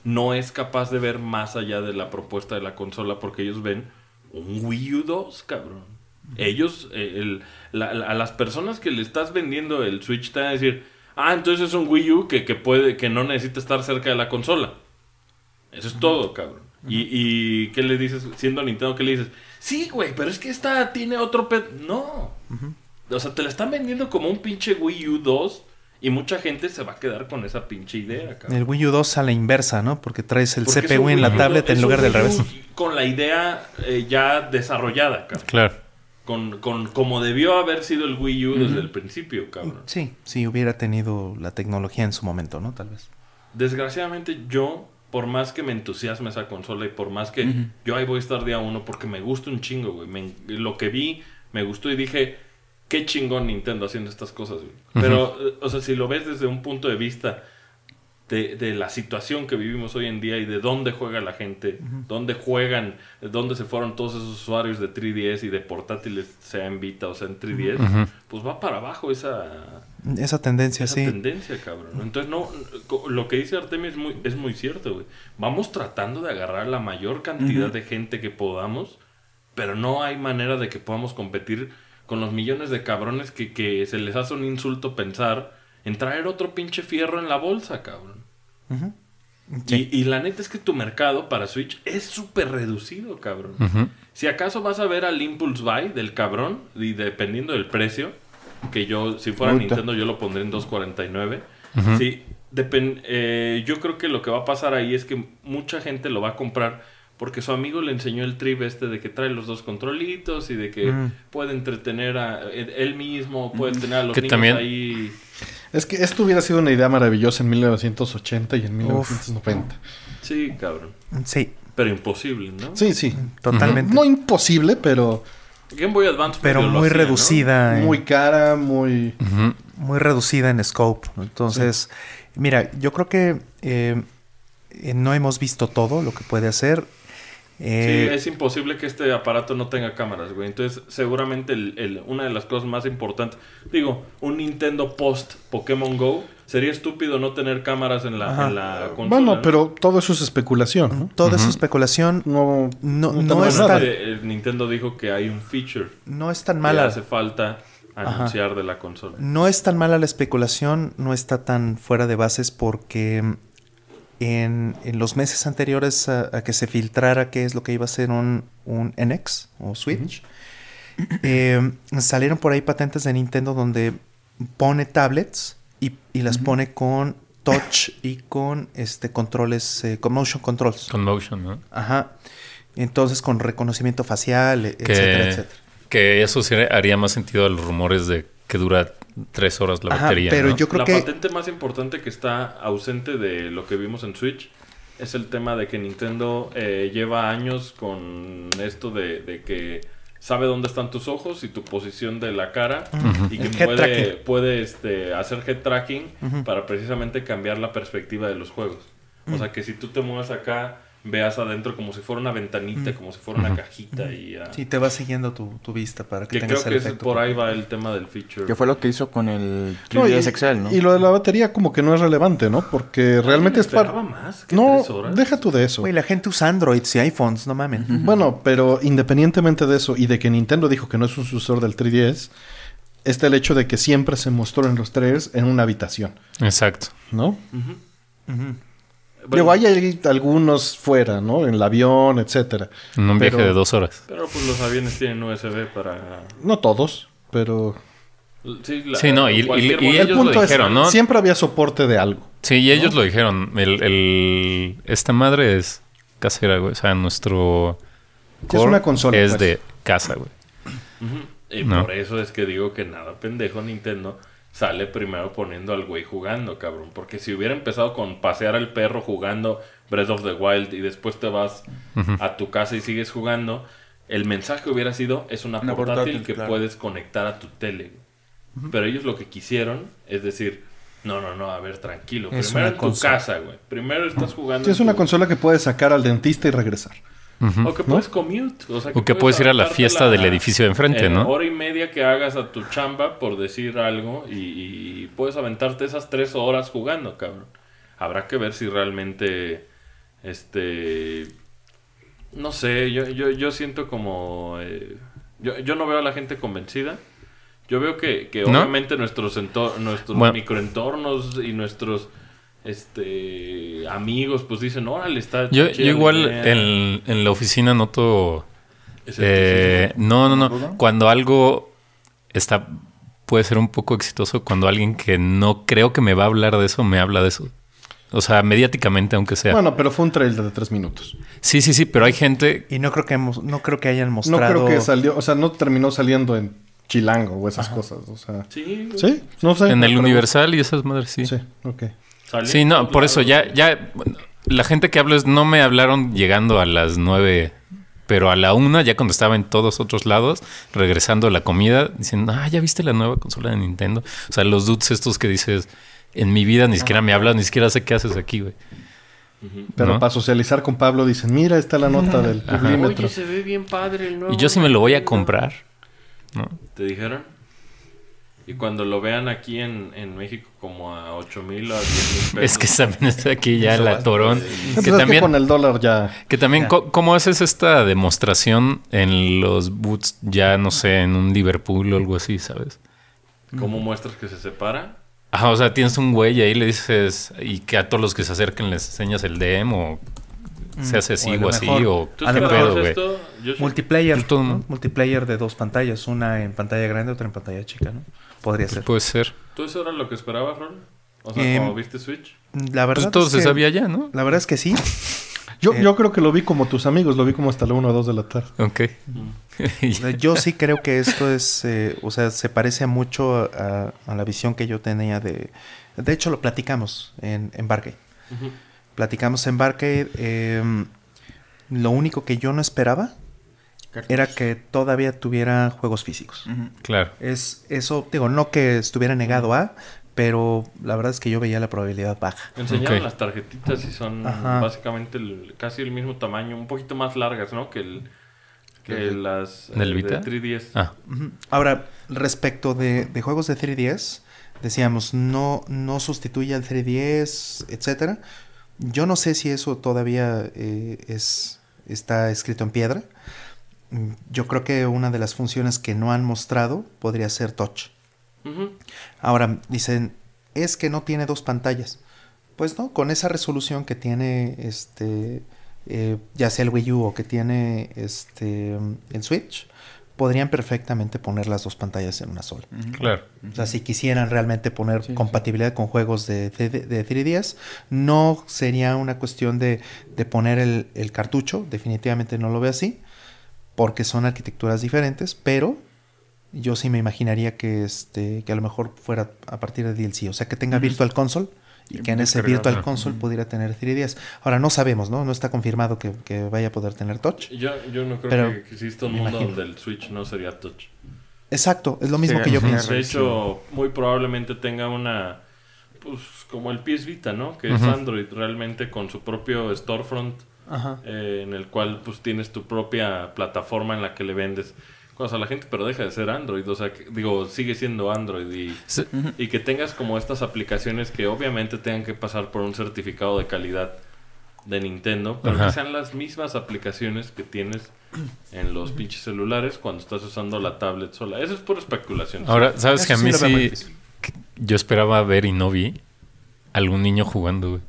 no es capaz de ver más allá de la propuesta de la consola porque ellos ven un Wii U 2, cabrón. Ellos, eh, a las personas que le estás vendiendo el Switch te van a decir, ah, entonces es un Wii U que, puede, que no necesita estar cerca de la consola. Eso es todo, cabrón. y, qué le dices, siendo Nintendo, qué le dices? Sí, güey, pero es que esta tiene otro No. O sea, te la están vendiendo como un pinche Wii U 2 y mucha gente se va a quedar con esa pinche idea. Cabrón. El Wii U 2 a la inversa, ¿no? Porque traes el CPU en la tablet en lugar del revés. Con la idea eh, ya desarrollada, cabrón. Claro. Con, con, como debió haber sido el Wii U desde el principio, cabrón. Sí, si sí, hubiera tenido la tecnología en su momento, ¿no? Tal vez. Desgraciadamente yo, por más que me entusiasme esa consola y por más que yo ahí voy a estar día uno porque me gusta un chingo, güey. lo que vi me gustó y dije, qué chingón Nintendo haciendo estas cosas, Pero, eh, o sea, si lo ves desde un punto de vista de, la situación que vivimos hoy en día y de dónde juega la gente, dónde juegan, eh, dónde se fueron todos esos usuarios de 3DS y de portátiles, sea en Vita o sea en 3DS, pues va para abajo esa... Esa tendencia, esa sí. tendencia, cabrón. Entonces, no, lo que dice Artemis es muy, es muy cierto, güey. Vamos tratando de agarrar la mayor cantidad de gente que podamos, pero no hay manera de que podamos competir con los millones de cabrones que, se les hace un insulto pensar en traer otro pinche fierro en la bolsa, cabrón. y, la neta es que tu mercado para Switch es súper reducido, cabrón. Si acaso vas a ver al Impulse Buy del cabrón, y dependiendo del precio, que yo, si fuera Nintendo, yo lo pondré en 2.49. Eh, yo creo que lo que va a pasar ahí es que mucha gente lo va a comprar porque su amigo le enseñó el trip este de que trae los dos controlitos y de que mm. puede entretener a él mismo, puede tener mm. a los que niños ahí. Es que esto hubiera sido una idea maravillosa en 1980 y en 1990. Sí, cabrón. Sí. Pero imposible, ¿no? Sí, sí. Totalmente. No imposible, pero. Game Boy Advance. Pero muy reducida. Muy cara, muy. Muy reducida en scope. Entonces, mira, yo creo que eh, eh, no hemos visto todo lo que puede hacer sí, eh, es imposible que este aparato no tenga cámaras, güey. Entonces, seguramente una de las cosas más importantes, digo, un Nintendo post Pokémon Go, sería estúpido no tener cámaras en la, en la consola. Bueno, pero todo eso es especulación. ¿no? Todo eso es especulación. No, es tan... Nintendo dijo que hay un feature. No es tan mala. Que hace falta anunciar de la consola. No es tan mala la especulación, no está tan fuera de bases porque en, los meses anteriores a, que se filtrara qué es lo que iba a ser un, un NX o Switch, em, salieron por ahí patentes de Nintendo donde pone tablets y, las pone con touch y con este controles, eh, con motion controls. Con motion, ¿no? Ajá. Entonces con reconocimiento facial, etcétera, etcétera. Que eso haría más sentido a los rumores de que dura tres horas la batería. Pero yo creo que la patente más importante que está ausente de lo que vimos en Switch es el tema de que Nintendo eh, lleva años con esto de, que sabe dónde están tus ojos y tu posición de la cara y que puede, puede este, hacer head tracking para precisamente cambiar la perspectiva de los juegos. O sea que si tú te mueves acá veas adentro como si fuera una ventanita, como si fuera una cajita. y sí, te va siguiendo tu, vista para que, que tengas creo que por ahí va el tema del feature. Que fue lo que hizo con el 3DS no, ¿no? Y lo de la batería como que no es relevante, ¿no? Porque realmente es para... no, deja tú de eso. Güey, la gente usa Androids y iPhones, no mamen. Bueno, pero independientemente de eso y de que Nintendo dijo que no es un sucesor del 3DS está el hecho de que siempre se mostró en los trailers en una habitación. Exacto. ¿No? Ajá. Pero hay algunos fuera, ¿no? En el avión, etcétera. En un viaje de dos horas. Pero pues los aviones tienen USB para. No todos, pero. Sí, no, y, el punto es, que Siempre había soporte de algo. Sí, y ellos lo dijeron. El, esta madre es casera, güey. O sea, nuestro. Core es una consola. Es pues. de casa, güey. Y por eso es que digo que nada pendejo Nintendo sale primero poniendo al güey jugando, cabrón. Porque si hubiera empezado con pasear al perro jugando Breath of the Wild y después te vas a tu casa y sigues jugando, el mensaje hubiera sido, es una, portátil, que puedes conectar a tu tele. Pero ellos lo que quisieron es decir, no, no, no, a ver, tranquilo. primero en tu casa, güey. Primero estás jugando. es una consola que puedes sacar al dentista y regresar o que puedes commute. O, que, puedes, ir a la fiesta del edificio de enfrente, eh, ¿no? Hora y media que hagas a tu chamba, por decir algo, y, puedes aventarte esas tres horas jugando, cabrón. Habrá que ver si realmente. Este. No sé, yo, siento como. Eh, yo, no veo a la gente convencida. Yo veo que, obviamente nuestros, nuestros microentornos y nuestros este amigos, pues dicen, órale, está... Yo, igual en, la oficina noto... Eh, no, no, no. Cuando algo está puede ser un poco exitoso cuando alguien que no creo que me va a hablar de eso me habla de eso. O sea, mediáticamente, aunque sea. Bueno, pero fue un trailer de tres minutos. Sí, sí, sí, pero hay gente. Y no creo que hemos, no creo que hayan mostrado. No creo que salió, o sea, no terminó saliendo en Chilango o esas cosas. O sea. Sí. Sí, no sé. En el Universal y esas madres, sí. Sí, ok. Sí, no, por eso ya, ya la gente que hablo es no me hablaron llegando a las 9, pero a la una, ya cuando estaba en todos otros lados, regresando a la comida, diciendo, ah, ya viste la nueva consola de Nintendo. O sea, los dudes estos que dices, en mi vida ni siquiera me hablas, ni siquiera sé qué haces aquí, güey. Pero para socializar con Pablo dicen, mira, está la nota del Oye, se ve bien padre el nuevo Y yo sí me lo voy a comprar. ¿No? ¿Te dijeron? Y cuando lo vean aquí en, México como a 8 mil o a 10 mil pesos. Es que también está aquí ya la torón. Pues que, también, con el dólar ya. Que también, ¿cómo haces esta demostración en los boots ya, no sé, en un Liverpool o algo así, sabes? ¿Cómo muestras que se separa? Ajá, o sea, tienes un güey y ahí le dices, y que a todos los que se acerquen les enseñas el DM o mm, se hace así o, así o güey. Multiplayer, ¿no? multiplayer de dos pantallas, una en pantalla grande, otra en pantalla chica, ¿no? Podría ser. Puede ser. ¿Tú eso era lo que esperabas, Ron? O sea, em, como viste Switch. La verdad. Pues, es que, se sabía ya, ¿no? La verdad es que sí. Yo, eh, yo creo que lo vi como tus amigos, lo vi como hasta la 1 o 2 de la tarde. Ok. yo sí creo que esto es, eh, o sea, se parece mucho a, la visión que yo tenía de... De hecho, lo platicamos en, en Platicamos en Bargate. Em, lo único que yo no esperaba era que todavía tuviera juegos físicos. Claro. Es eso, digo, no que estuviera negado a, pero la verdad es que yo veía la probabilidad baja. Enseñaron las tarjetitas y son básicamente casi el mismo tamaño, un poquito más largas, ¿no? Que el que las eh, De 3DS. Ah. Ahora, respecto de, juegos de 3DS, decíamos, no, no sustituye al 3DS, etcétera. Yo no sé si eso todavía eh, es, está escrito en piedra. Mm, yo creo que una de las funciones que no han mostrado podría ser touch. Ahora, dicen, es que no tiene dos pantallas. Pues no, con esa resolución que tiene este, eh, ya sea el Wii U o que tiene este, el Switch, podrían perfectamente poner las dos pantallas en una sola. Claro. O sea, si quisieran realmente poner compatibilidad con juegos de, 3DS, no sería una cuestión de, poner el, el, cartucho, definitivamente no lo veo así, porque son arquitecturas diferentes, pero yo sí me imaginaría que, este, que a lo mejor fuera a partir de DLC, o sea, que tenga Virtual Console y que en ese Virtual Console pudiera tener 3DS. Ahora no sabemos, ¿no? No está confirmado que, vaya a poder tener touch. Yo, no creo pero que exista un mundo donde el Switch no sería touch. Exacto, es lo mismo que yo pienso. De hecho, muy probablemente tenga una pues como el PS Vita, ¿no? Que es Android realmente con su propio storefront eh, en el cual pues tienes tu propia plataforma en la que le vendes cosas a la gente, pero deja de ser Android, o sea, digo, sigue siendo Android y, que tengas como estas aplicaciones que obviamente tengan que pasar por un certificado de calidad de Nintendo, pero que sean las mismas aplicaciones que tienes en los pinches celulares cuando estás usando la tablet sola. Eso es pura especulación. Ahora, ¿sabes que a mí yo esperaba ver y no vi algún niño jugando, güey?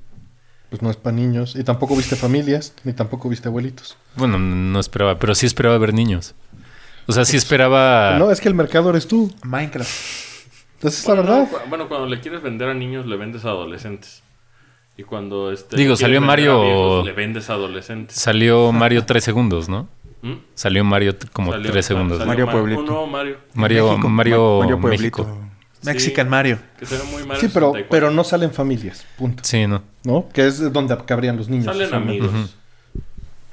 pues no es para niños. Y tampoco viste familias, ni tampoco viste abuelitos. Bueno, no esperaba, pero sí esperaba ver niños. O sea, sí esperaba... No, es que el mercado eres tú. Minecraft. Entonces, bueno, la verdad... bueno, cuando le quieres vender a niños, le vendes a adolescentes. Y cuando... Este, Digo, salió Mario... le vendes a adolescentes. Salió Mario tres segundos, ¿no? ¿Mm? Salió Mario como tres segundos. Mario Pueblito. Uno, Mario. Mario, Mario, Mexican Mario. Sí, pero, pero no salen familias, punto. Sí, no. ¿No? Que es donde cabrían los niños. Salen amigos.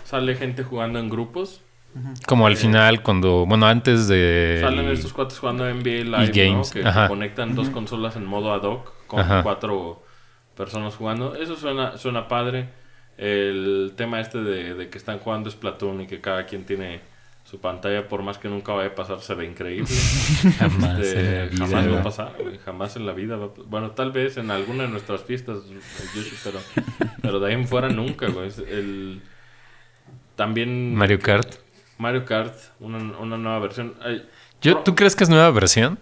Sale gente jugando en grupos. Como al eh, final, cuando. Bueno, antes de. Salen estos cuatro jugando NBA Live. games. ¿no? Que, conectan dos consolas en modo ad hoc con cuatro personas jugando. Eso suena, suena padre. El tema este de, de que están jugando es Platón y que cada quien tiene su pantalla, por más que nunca vaya a pasar, se ve increíble. jamás, este, en jamás va a pasar, Jamás en la vida Bueno, tal vez en alguna de nuestras fiestas, pero, pero de ahí en fuera nunca, güey. El... También... Mario Kart. Mario Kart, una, una nueva versión. Yo, ¿Tú crees que es nueva versión?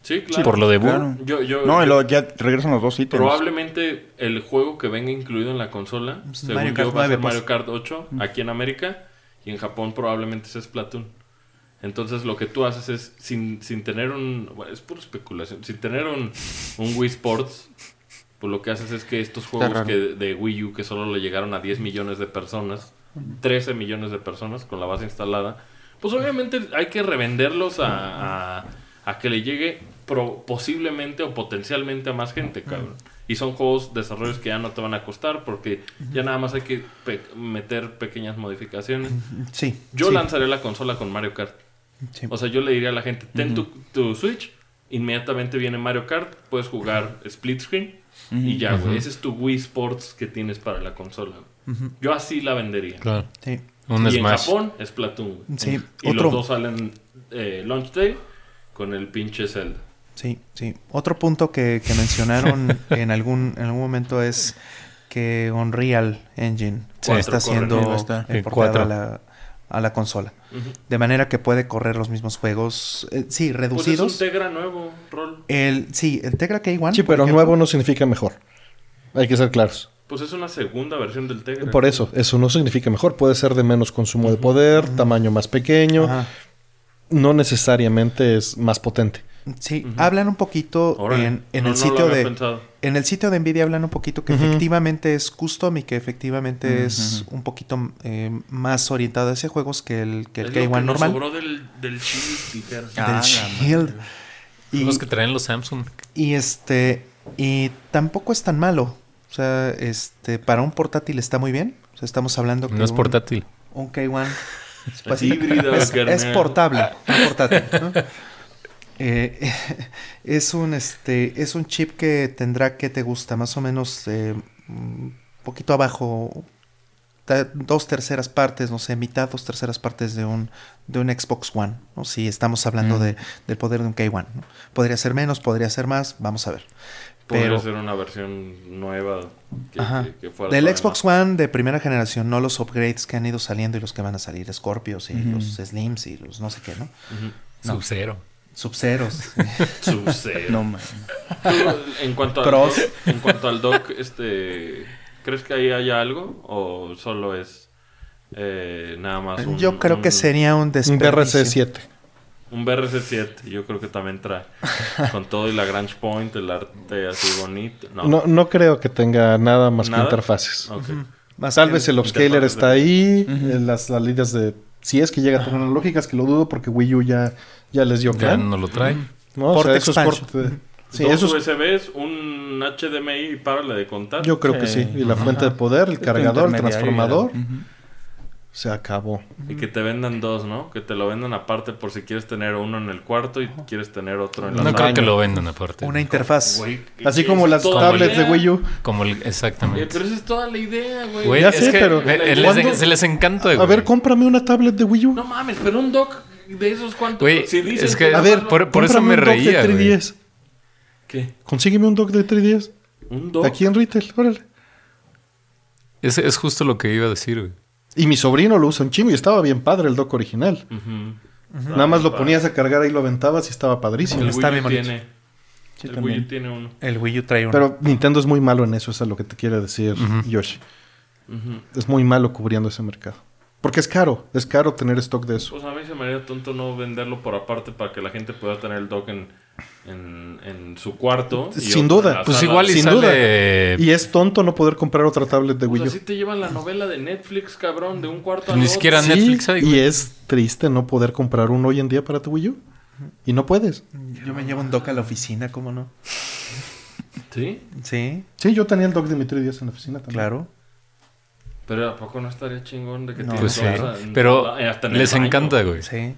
Sí, claro. Por lo de no, ya regresan los dos ítems. Probablemente el juego que venga incluido en la consola, Mario pues. Mario Kart 8 aquí en América y en Japón probablemente es platón Entonces lo que tú haces es, sin, sin tener un... es pura especulación. Sin tener un, Wii Sports, pues lo que haces es que estos juegos que de Wii U que solo le llegaron a 10 millones de personas, 13 millones de personas con la base instalada, pues obviamente hay que revenderlos a, a, que le llegue posiblemente o potencialmente a más gente, cabrón. Y son juegos, desarrollos que ya no te van a costar porque ya nada más hay que meter pequeñas modificaciones. Sí. Yo lanzaré la consola con Mario Kart. O sea, yo le diría a la gente, ten tu, Switch, inmediatamente viene Mario Kart, puedes jugar split screen y ya, güey. Ese es tu Wii Sports que tienes para la consola. Yo así la vendería. Claro. Sí. y en Japón es Platoon. Sí. Y los dos salen eh, Launch Day con el pinche Zelda. Sí, sí. Otro punto que, mencionaron en algún, en algún momento es que Unreal Engine Se está haciendo importado eh, a la, consola. De manera que puede correr los mismos juegos, eh, sí, reducidos. Pues es un Tegra nuevo, sí, el Tegra K1. Sí, pero nuevo no significa mejor. Hay que ser claros. Pues es una segunda versión del Tegra. Por eso, eso no significa mejor. Puede ser de menos consumo de poder, tamaño más pequeño. No necesariamente es más potente. Sí, hablan un poquito en, el sitio de en el sitio de Nvidia hablan un poquito que efectivamente es custom y que efectivamente es un poquito eh, más orientado hacia juegos que el que el K1 normal. del del Shield, ah, Y, los que traen los Samsung. Y este y tampoco es tan malo. O sea, este para un portátil está muy bien. O sea, estamos hablando que No es un, portátil. Un K1 es, híbrido, es, portátil, Eh, es, un, este, es un chip que tendrá que te gusta, más o menos eh, un poquito abajo, dos terceras partes, no sé, mitad, dos terceras partes de un, de un Xbox One. ¿no? Si estamos hablando mm. de, del poder de un K1. Podría ser menos, podría ser más, vamos a ver. Podría ser una versión nueva Del Xbox One de primera generación, no los upgrades que han ido saliendo y los que van a salir, Scorpios y los Slims y los no sé qué, ¿no? sub Subceros. Subceros. No man. En cuanto al en cuanto al este, ¿crees que ahí haya algo o solo es eh, nada más un, Yo creo que sería un Un BRC7. Un BRC7, yo creo que también trae. Con todo y la Grange Point, el arte así bonito. No, creo que tenga nada más que interfaces. Más Tal vez el upscaler está ahí, eh, las, las líneas de... Si es que llega a que lo dudo porque Wii U ya ya les dio que. Ya no lo traen No, es eh, Dos USBs, un HDMI y párale de contar. Yo creo que sí. Y la fuente de poder, el cargador, el transformador. Se acabó. Y que te vendan dos, ¿no? Que te lo vendan aparte por si quieres tener uno en el cuarto y quieres tener otro en la No creo que lo vendan aparte. Una interfaz. Así como las tablets de Wii U. Como exactamente. pero esa es toda la idea, güey. güey pero... Eh, se les encanta, A ver, cómprame una tablet de Wii U. No mames, pero un dock de esos cuantos. es a ver, por, eso me reía. ¿Qué? Consígueme un dock de 310. ¿Un Aquí en retail, órale. Es, justo lo que iba a decir, güey. Y mi sobrino lo usa un chingo y estaba bien padre el dock original. Nada más lo ponías a cargar y lo aventabas y estaba padrísimo. El Wii U tiene, el uno. El Wii U trae uno. Pero Nintendo es muy malo en eso, eso es lo que te quiere decir Yoshi. Es muy malo cubriendo ese mercado. Porque es caro, es caro tener stock de eso. Pues a mí se me haría tonto no venderlo por aparte para que la gente pueda tener el dock en, su cuarto. sin duda, pues igual y Y es tonto no poder comprar otra tablet de pues Wii U. te llevan la novela de Netflix, cabrón, de un cuarto a Ni siquiera Netflix hay. Y es triste no poder comprar uno hoy en día para tu Wii U. Y no puedes. Yo me llevo un dock a la oficina, ¿cómo no? ¿Sí? Sí. Sí, yo tenía el dock de mi 3DS en la oficina también. Claro. Pero ¿a poco no estaría chingón de que no, te pues sí. Pero les encanta, güey. Sí.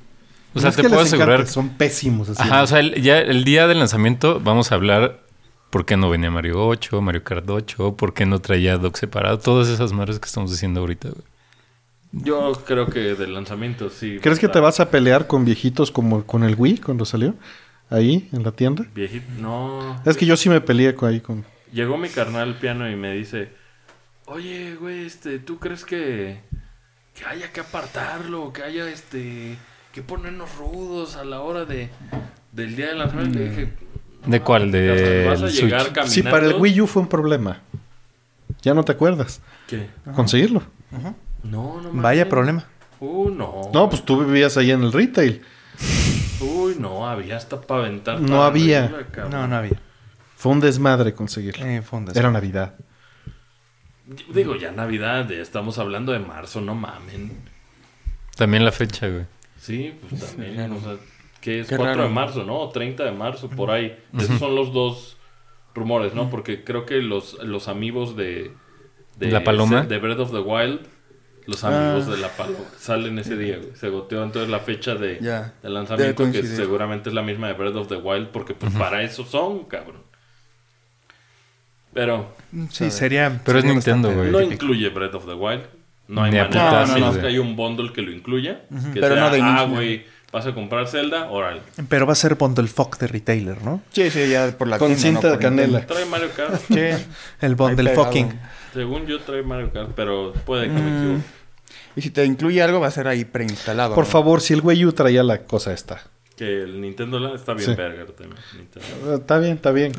O sea, te puedo asegurar. son pésimos. Así Ajá, o sea, ya el día del lanzamiento vamos a hablar por qué no venía Mario 8, Mario Kart 8, por qué no traía Doc separado, todas esas madres que estamos diciendo ahorita, güey. Yo creo que del lanzamiento sí. ¿Crees que te vas a pelear con viejitos como con el Wii cuando salió? Ahí, en la tienda. Viejito, no. Es que yo sí me peleé ahí con. Llegó mi carnal piano y me dice, oye, güey, este, ¿tú crees que, haya que apartarlo, que haya, este, que ponernos rudos a la hora de, del día de la Navidad? ¿De cuál? De vas Sí, para el Wii U fue un problema. Ya no te acuerdas. ¿Qué? Conseguirlo. Ajá. No, no Vaya problema. Uh, no. No, pues tú vivías ahí en el retail. Uy, no, había hasta para aventar. No había. no, no había. Fue un desmadre conseguirlo. Eh, fue un desmadre. Era Navidad. Digo, ya Navidad, estamos hablando de marzo, no mamen. También la fecha, güey. Sí, pues también. o sea, que es 4 de marzo, ¿no? 30 de marzo, por ahí. Esos son los dos rumores, ¿no? Porque creo que los, los amigos de, La Paloma. De Breath of the Wild. Los amigos ah. de la Paloma salen ese día, güey. Se goteó entonces la fecha de, lanzamiento, que seguramente es la misma de Breath of the Wild, porque pues para eso son, cabrón. Pero Mm, sí, sería. Pero es Nintendo, güey. No incluye Breath of the Wild. No hay manera. No, que hay un bundle que lo incluya. que Pero sea, de Ah, güey. ¿Vas a comprar Zelda? oral Pero va a ser bundle fuck de retailer, ¿no? Sí, sí, ya por la Con cinta de canela. Trae Mario Kart. sí. El bundle fucking. Según yo trae Mario Kart, pero puede que me mm. Y si te incluye algo, va a ser ahí preinstalado. Por favor, si el güey U traía la cosa esta. Que el Nintendo Land está bien Está bien, está bien,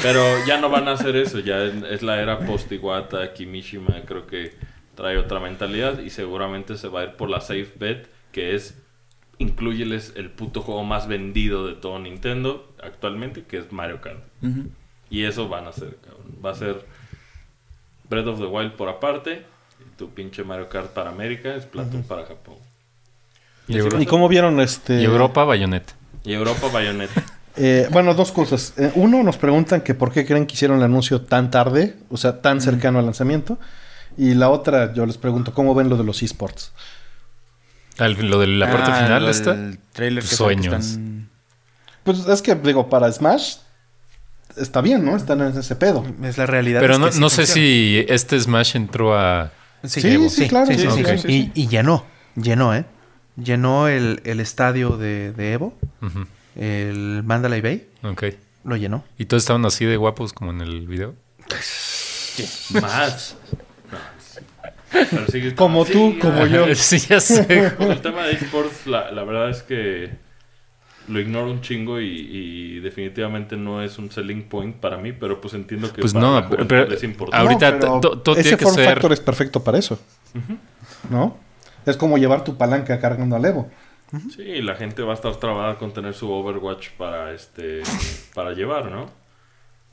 Pero ya no van a hacer eso, ya es la era post-Iwata, Kimishima, creo que trae otra mentalidad y seguramente se va a ir por la safe bet, que es incluyeles el puto juego más vendido de todo Nintendo actualmente, que es Mario Kart. Y eso van a hacer, Va a ser Breath of the Wild por aparte, tu pinche Mario Kart para América, es Platón para Japón. ¿Y, cómo vieron este...? Europa, Bayonet. Y Europa, Bayonetta. Eh, bueno, dos cosas. Eh, uno, nos preguntan que por qué creen que hicieron el anuncio tan tarde, o sea, tan cercano al lanzamiento. Y la otra, yo les pregunto, ¿cómo ven lo de los esports? ¿Lo de la parte ah, final final el Trailer que Sueños. Pues, pues es que, digo, para Smash está bien, ¿no? Están en ese pedo. Es la realidad. Pero no, sé si este Smash entró a... Sí, sí, claro. Y, llenó, llenó, ¿eh? llenó el, estadio de, Evo, el Mandalay Bay. Ok. Lo llenó. ¿Y todos estaban así de guapos como en el video? Más. como tú, como yo. el tema de esports, la, verdad es que lo ignoro un chingo y, definitivamente no es un selling point para mí, pero pues entiendo que pues es Ahorita todo tiene factor es perfecto para eso. ¿No? Es como llevar tu palanca cargando a Levo. Sí, la gente va a estar trabada con tener su Overwatch para este para llevar, ¿no?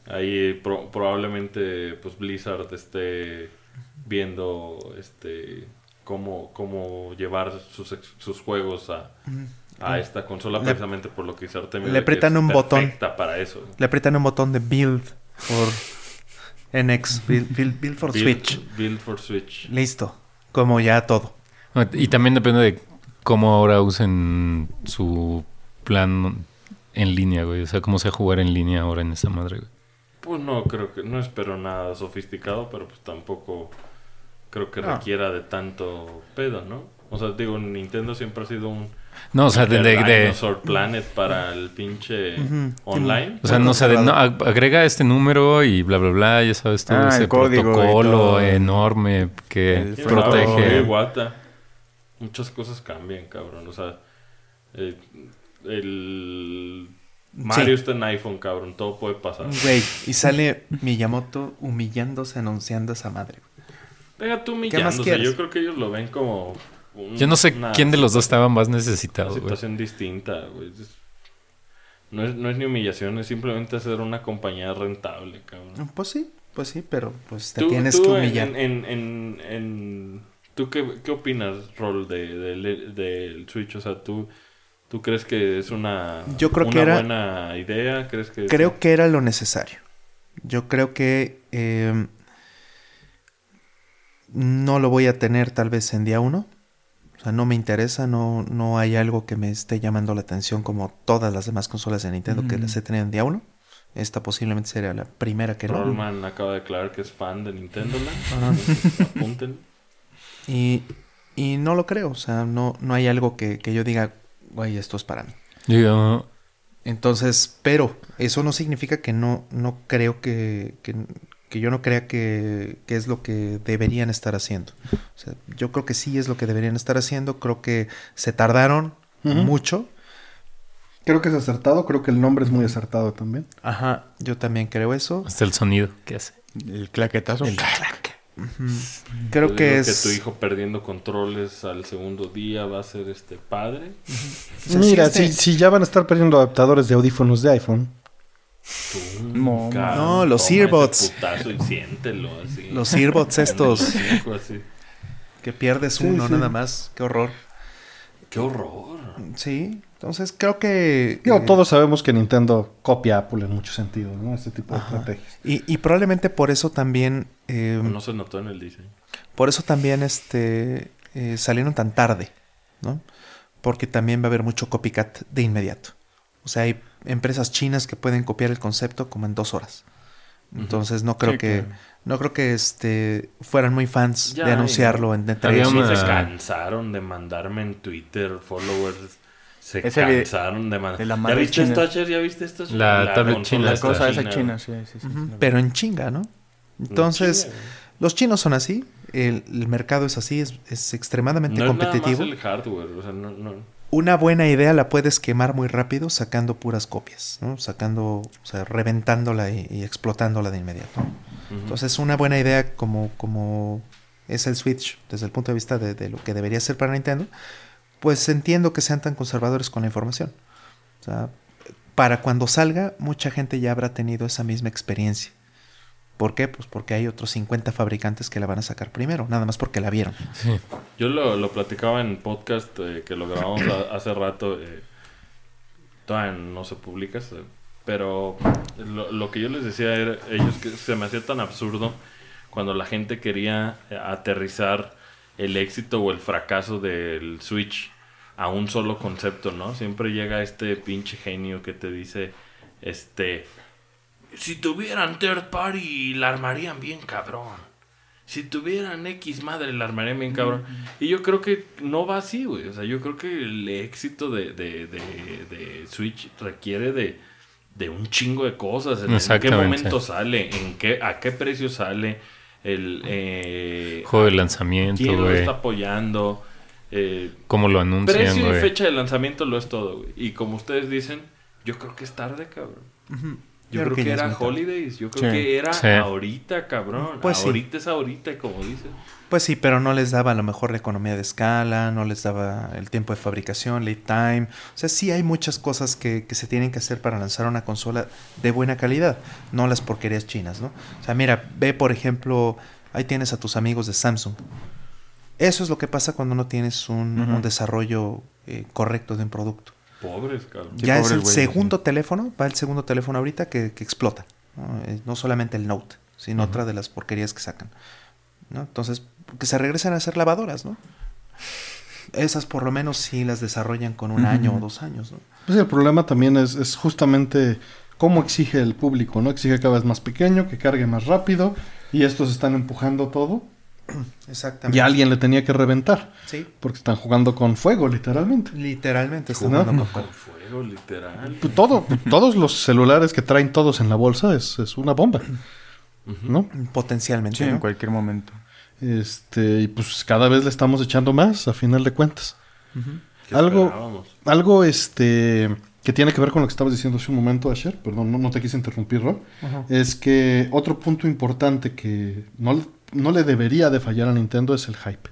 Ahí probablemente pues Blizzard esté viendo este cómo, cómo llevar sus, juegos a, esta consola precisamente por lo que hizo Le apretan un botón. Para eso. Le apretan un botón de build for NX, build, for Switch. Build for Switch. Listo, como ya todo. Ah, y también depende de cómo ahora usen su plan en línea, güey. O sea, cómo sea jugar en línea ahora en esta madre, güey. Pues no, creo que no espero nada sofisticado, pero pues tampoco creo que requiera de tanto pedo, ¿no? O sea, digo, Nintendo siempre ha sido un no, o sea, de, de, de... Planet para el pinche online. O sea, no, o sea, agrega este número y bla, bla, bla, ya sabes, todo ah, ese protocolo enorme que protege muchas cosas cambian, cabrón. O sea, eh, el Mario está en iPhone, cabrón. Todo puede pasar. Güey, y sale Miyamoto humillándose, anunciando a esa madre. Venga, tú humillándose. Yo creo que ellos lo ven como. yo no sé quién de los dos estaba más necesitado. Una situación distinta, güey. No es, no es ni humillación, es simplemente hacer una compañía rentable, cabrón. Pues sí, pues sí, pero pues te tienes que humillar. en ¿Tú qué, opinas, Rol, del de, Switch? O sea, ¿tú, ¿tú crees que es una, buena idea? ¿Crees que creo que era lo necesario. Yo creo que em, no lo voy a tener tal vez en día uno. O sea, no me interesa, no, no hay algo que me esté llamando la atención como todas las demás consolas de Nintendo que las mm. he tenido en día uno. Esta posiblemente sería la primera que Rolman acaba de declarar que es fan de Nintendo y, no lo creo, o sea, no, no hay algo que, yo diga, güey, esto es para mí. Entonces, pero eso no significa que no, no creo que, que, yo no crea que, es lo que deberían estar haciendo. O sea, yo creo que sí es lo que deberían estar haciendo, creo que se tardaron mucho. Creo que es acertado, creo que el nombre es muy acertado también. Ajá, yo también creo eso. Hasta el sonido que hace. El claquetazo. El claquetazo. Creo que es. Que tu hijo perdiendo controles al segundo día va a ser este padre. Mira, si, este si, ya van a estar perdiendo adaptadores de audífonos de iPhone. no, los earbuds. Los earbuds estos. Que pierdes uno nada más. Qué horror. Qué horror. Sí. Entonces creo que... Eh, todos sabemos que Nintendo copia a Apple en muchos sentidos, ¿no? Este tipo de estrategias. Y, probablemente por eso también... Em, no se notó en el diseño. Por eso también este, eh, salieron tan tarde, ¿no? Porque también va a haber mucho copycat de inmediato. O sea, hay empresas chinas que pueden copiar el concepto como en dos horas. Entonces no creo que, no creo que este fueran muy fans de anunciarlo en, Ya e Se cansaron de mandarme en Twitter followers se de, la ¿Ya viste ¿Ya viste esto? La, tablet china. esa china, sí, Pero en chinga, ¿no? Entonces, los chinos son así. El, mercado es así. Es, es extremadamente no competitivo. Es el hardware. Una buena idea la puedes quemar muy rápido sacando puras copias, ¿no? Sacando, o sea, reventándola y, explotándola de inmediato. Entonces, una buena idea como, como es el Switch desde el punto de vista de, de lo que debería ser para Nintendo pues entiendo que sean tan conservadores con la información. para cuando salga, mucha gente ya habrá tenido esa misma experiencia. ¿Por qué? Pues porque hay otros 50 fabricantes que la van a sacar primero, nada más porque la vieron. Yo lo, platicaba en podcast eh, que lo grabamos hace rato, eh, todavía no se publica, pero lo, lo, que yo les decía era, ellos que se me hacía tan absurdo cuando la gente quería eh, aterrizar el éxito o el fracaso del Switch a un solo concepto, ¿no? Siempre llega este pinche genio que te dice, este, si tuvieran third party, la armarían bien cabrón. Si tuvieran X madre, la armarían bien cabrón. Y yo creo que no va así, güey. O sea, yo creo que el éxito de, de Switch requiere de, de un chingo de cosas. En qué momento sale, en qué, a qué precio sale el eh, juego de lanzamiento, está apoyando, eh, Como lo anuncian, fecha de lanzamiento lo es todo, Y como ustedes dicen, yo creo que es tarde, cabrón. Yo creo, que, era Holidays, yo creo que era ahorita, cabrón. Pues ahorita es ahorita, como dicen. Pues sí, pero no les daba a lo mejor la economía de escala, no les daba el tiempo de fabricación, late time. O sea, sí hay muchas cosas que, se tienen que hacer para lanzar una consola de buena calidad, no las porquerías chinas, ¿no? O sea, mira, ve por ejemplo, ahí tienes a tus amigos de Samsung. Eso es lo que pasa cuando no tienes un, desarrollo eh, correcto de un producto. Pobres, Ya es el segundo teléfono, va el segundo teléfono ahorita que, explota. Eh, ¿no? solamente el Note, sino otra de las porquerías que sacan. ¿no? Entonces, que se regresen a hacer lavadoras, ¿no? Esas por lo menos sí las desarrollan con un año o dos años, ¿no? Pues el problema también es, es justamente cómo exige el público, ¿no? Exige cada vez más pequeño, que cargue más rápido, y estos están empujando todo Exactamente. Y alguien le tenía que reventar. Sí. Porque están jugando con fuego, literalmente. Literalmente. Están jugando con fuego, literal. Pues todo, todos los celulares que traen todos en la bolsa es, una bomba. ¿No? Potencialmente. en cualquier momento. Este, y pues cada vez le estamos echando más, a final de cuentas. Algo, algo este, que tiene que ver con lo que estabas diciendo hace un momento, Asher, perdón, no, te quise interrumpir, Rob, es que otro punto importante que no no le debería de fallar a Nintendo es el hype.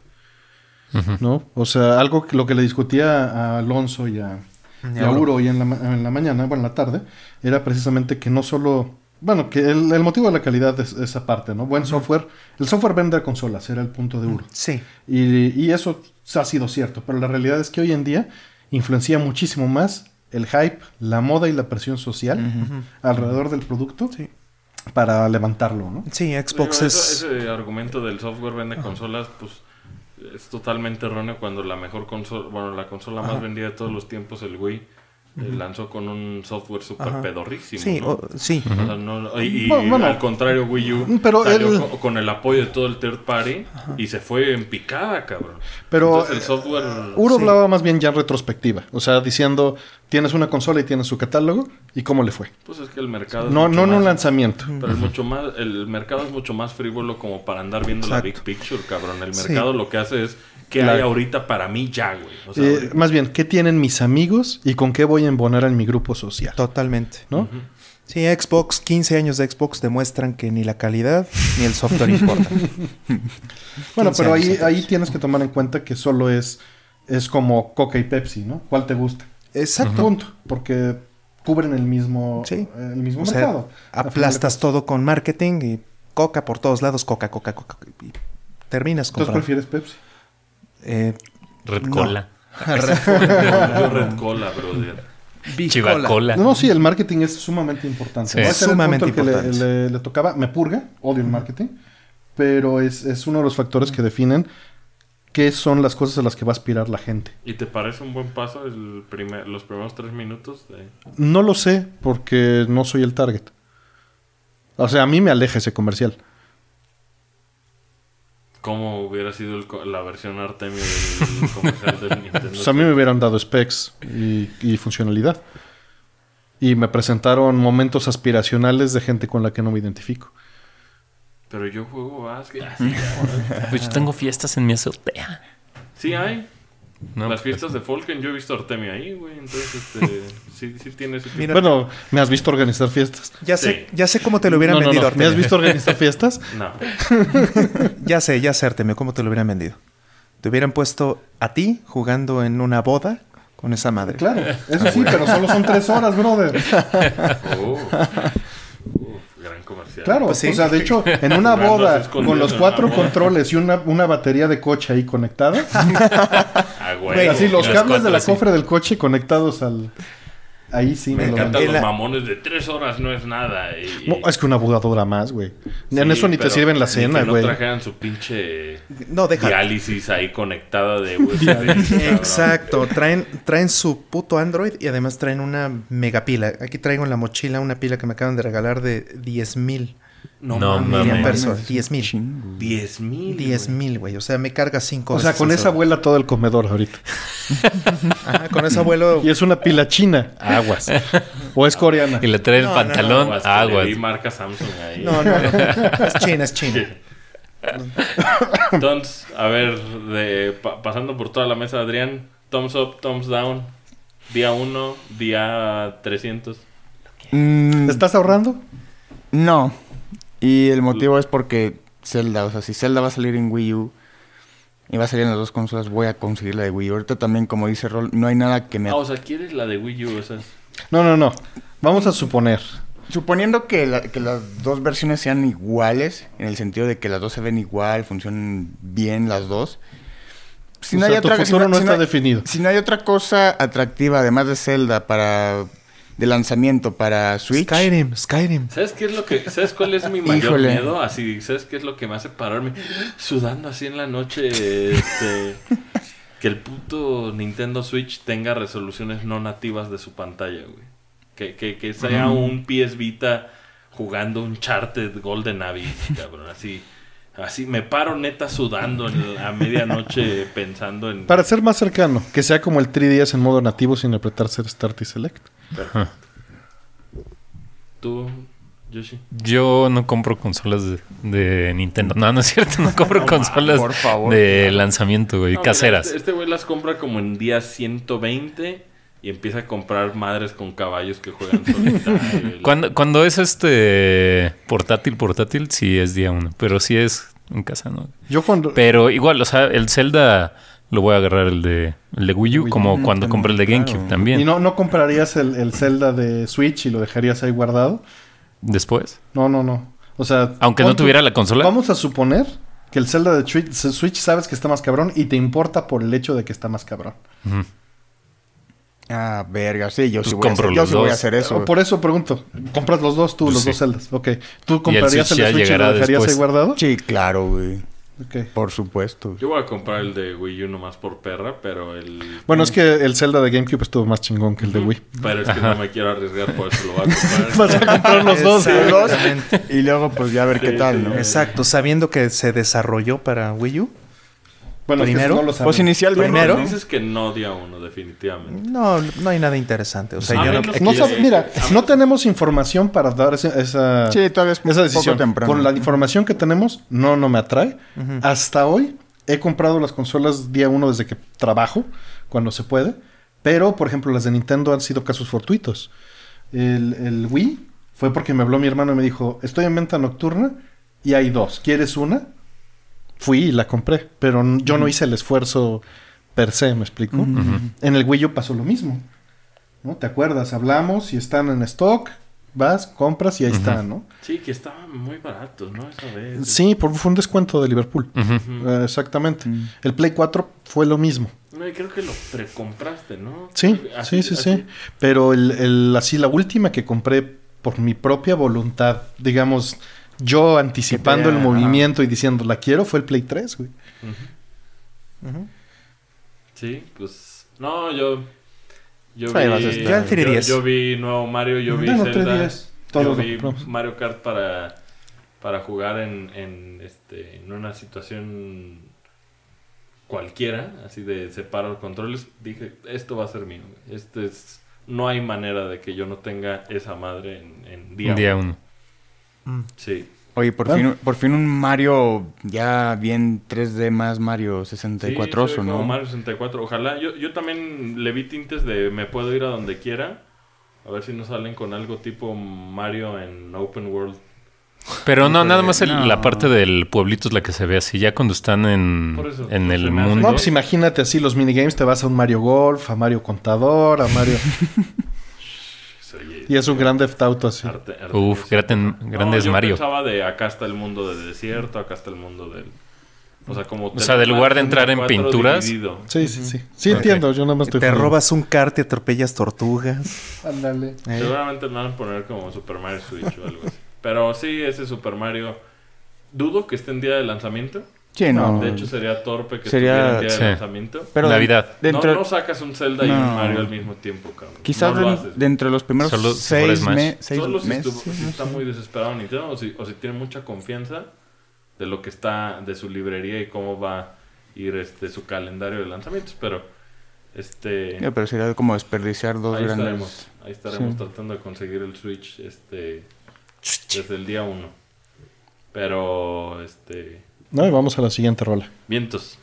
¿No? O sea, algo que, lo que le discutía a Alonso y a, Uro hoy en la, mañana, o en la tarde, era precisamente que no solo. Bueno, que el, motivo de la calidad es esa parte, ¿no? Buen software. El software vende a consolas, era el punto de Uro. Mm, sí. Y, eso ha sido cierto, pero la realidad es que hoy en día influencia muchísimo más el hype, la moda y la presión social alrededor del producto sí para levantarlo, ¿no? Sí, Xbox es... ese argumento del software vende consolas, pues es totalmente erróneo cuando la mejor consola, bueno, la consola más vendida de todos los tiempos, el Wii, lanzó con un software súper pedorrísimo. Sí, sí. y, al contrario, Wii U pero salió Con, el apoyo de todo el third party y se fue en picada, cabrón. Pero el eh, software. Uro hablaba más bien ya en retrospectiva. O sea, diciendo: tienes una consola y tienes su catálogo, ¿y cómo le fue? Pues es que el mercado. No, no en un lanzamiento. Pero es mucho más, el mercado es mucho más frívolo como para andar viendo la big picture, cabrón. El mercado lo que hace es que hay ahorita para mí ya, güey. Eh, más bien, ¿qué tienen mis amigos y con qué voy a embonar en mi grupo social? Totalmente. ¿No? Sí, Xbox, 15 años de Xbox demuestran que ni la calidad ni el software importan. bueno, pero ahí, ahí tienes que tomar en cuenta que solo es, es como Coca y Pepsi, ¿no? ¿Cuál te gusta? Exacto. Punto. Porque cubren el mismo, sí. el mismo mercado. aplastas todo con marketing y Coca por todos lados, Coca, Coca, Coca. Y terminas comprando. Entonces prefieres Pepsi. Eh, Red Cola. Red Cola. Cola, Chivacola. No, sí, el marketing es sumamente importante. sumamente importante. le, tocaba, me purga, odio el marketing, pero es, uno de los factores que definen qué son las cosas a las que va a aspirar la gente. ¿Y te parece un buen paso los primeros tres minutos? No lo sé, porque no soy el target. O sea, a mí me aleja ese comercial cómo hubiera sido la versión Artemio comercial del Nintendo. Pues a mí me hubieran dado specs y, funcionalidad. Y me presentaron momentos aspiracionales de gente con la que no me identifico. Pero yo juego básquet. pues yo tengo fiestas en mi azotea. Sí hay. Las fiestas de Folken, yo he visto a Artemio ahí, güey. Entonces, este, sí, sí bueno, me has visto organizar fiestas. Ya, sé, ya sé cómo te lo hubieran vendido, Artemio. ¿Me has visto organizar fiestas? no. ya sé, ya sé, Artemio, cómo te lo hubieran vendido. Te hubieran puesto a ti jugando en una boda con esa madre. Claro, eso ah, sí, pero solo son tres horas, brother. Oh comercial. Claro, pues o sea, de hecho, en una boda con los cuatro controles y una, batería de coche ahí conectada. ah, güey. Así, los, cables de la cofre del coche conectados al, Ahí sí me, encantan los mamones de tres horas no es nada. es que una abogadora más, güey. en eso ni te sirven la cena, güey. No trajeran su pinche no, deja. diálisis ahí conectada de Exacto. Traen, traen su puto Android y además traen una megapila. Aquí traigo en la mochila una pila que me acaban de regalar de 10.000 mil no, no mames. 10 mil. 10 mil. 10 mil, güey. O sea, me carga 5 O sea, con esa abuela todo el comedor ahorita. con esa abuelo. Y es una pila china. Aguas. O es coreana. Y le trae el pantalón. aguas. Y marca Samsung ahí. No, no, Es china, es china. Entonces, a ver, de, pasando por toda la mesa, Adrián. Thumbs up, thumbs down. Día 1, día 300. Mm. ¿Estás ahorrando? No. Y el motivo es porque Zelda, o sea, si Zelda va a salir en Wii U y va a salir en las dos consolas, voy a conseguir la de Wii U. Ahorita también, como dice Rol, no hay nada que me... Ah, o sea, ¿quieres la de Wii U? O sea... No, no, no. Vamos a suponer. Suponiendo que, las dos versiones sean iguales, en el sentido de que las dos se ven igual, funcionen bien las dos. Si hay otra, no, está definido. Si no hay otra cosa atractiva, además de Zelda, para de lanzamiento para Switch. Skyrim, Skyrim. ¿Sabes qué es lo que sabes cuál es mi mayor miedo? Así, ¿sabes qué es lo que me hace pararme sudando así en la noche este, que el puto Nintendo Switch tenga resoluciones no nativas de su pantalla, güey. Que, sea un PS Vita jugando un Charted Golden Abyss, cabrón, así. Así me paro neta sudando en a medianoche pensando en... Para ser más cercano, que sea como el 3DS en modo nativo sin apretarse Start y Select. ¿Tú, Yoshi? Yo no compro consolas de, Nintendo. No, no es cierto. No compro consolas de lanzamiento, güey. caseras. Este, este güey las compra como en día 120 y empieza a comprar madres con caballos que juegan solitario. cuando, cuando es este portátil, portátil, sí es día 1 Pero sí es en casa, ¿no? Yo cuando... Pero igual, o sea, el Zelda lo voy a agarrar el de, el Wii U, como cuando compré el de GameCube también. ¿Y no, no comprarías el, el, Zelda de Switch y lo dejarías ahí guardado? ¿Después? No, no, no. O sea... Aunque no tuviera la consola. Vamos a suponer que el Zelda de Switch, Switch sabes que está más cabrón y te importa por el hecho de que está más cabrón. Ah, verga, sí, yo pues sí voy, a hacer, yo voy a hacer eso. por eso pregunto, compras los dos tú, pues los dos celdas. Ok, ¿tú comprarías el, de Switch y lo dejarías ahí guardado? Sí, claro, güey. Por supuesto. Yo voy a comprar el de Wii U nomás por perra, pero el... Bueno, es que el Zelda de GameCube estuvo más chingón que el de Wii. Pero es que no me quiero arriesgar, por eso lo voy a comprar. Vas a comprar los dos. Y luego pues ya a ver qué tal, ¿no? Exacto, sabiendo que se desarrolló para Wii U. Bueno, primero, pues inicial. primero, dices que no día uno definitivamente. No, no hay nada interesante, o sea, yo no, mira, no tenemos información para dar esa esa, sí, todavía es decisión temprano. Con la información que tenemos no no me atrae. Hasta hoy he comprado las consolas día uno desde que trabajo, cuando se puede, pero por ejemplo, las de Nintendo han sido casos fortuitos. El, el Wii fue porque me habló mi hermano y me dijo, "Estoy en venta nocturna y hay dos, ¿quieres una?" fui y la compré, pero yo no hice el esfuerzo per se, ¿me explico? En el Wii U pasó lo mismo. ¿No? ¿Te acuerdas? Hablamos y están en stock, vas, compras y ahí está, ¿no? Sí, que estaban muy baratos, ¿no? Esa vez. Sí, por, fue un descuento de Liverpool. Eh, exactamente. El Play 4 fue lo mismo. creo que lo precompraste, ¿no? Sí, sí, sí, sí. Pero el, así la última que compré por mi propia voluntad, digamos, yo anticipando el movimiento y diciendo, la quiero, fue el Play 3, güey. Sí, pues. No, yo. Yo vi, nuevo Mario, yo vi yo vi Mario Kart para, para jugar en, en, este, en una situación cualquiera, así de los controles. Dije, esto va a ser mío. Este no hay manera de que yo no tenga esa madre en, en día uno Mm. Sí. Oye, por, fin, por fin un Mario ya bien 3D más Mario 64 sí, ¿no? Mario 64, ojalá. Yo, también le vi tintes de me puedo ir a donde quiera. A ver si no salen con algo tipo Mario en Open World. Pero no, nada más la parte del pueblito es la que se ve así, ya cuando están en, en el mundo. No, pues imagínate así los minigames, te vas a un Mario Golf, a Mario Contador, a Mario... Y es un grande Theft así. Uf, grandes yo Mario. pensaba de acá está el mundo del desierto, acá está el mundo del... O sea, como... O sea, del lugar de entrar en pinturas... Sí, sí, sí. Sí entiendo, yo nada más estoy... Te robas un kart, te atropellas tortugas. Ándale. Eh. Seguramente no van a poner como Super Mario Switch o algo así. Pero sí, ese Super Mario... Dudo que esté en día de lanzamiento no. Ah, de hecho, sería torpe que sería... día de lanzamiento. Pero Navidad. No, no, sacas un Zelda y un Mario al mismo tiempo, cabrón. Quizás dentro de, los primeros seis, si, meses. Solo está muy desesperado Nintendo o si, tiene mucha confianza de lo que está, de su librería y cómo va a ir este, su calendario de lanzamientos, pero... Este, pero sería como desperdiciar dos grandes... ahí estaremos tratando de conseguir el Switch este, desde el día uno. Pero, este... No, y vamos a la siguiente rola. Vientos.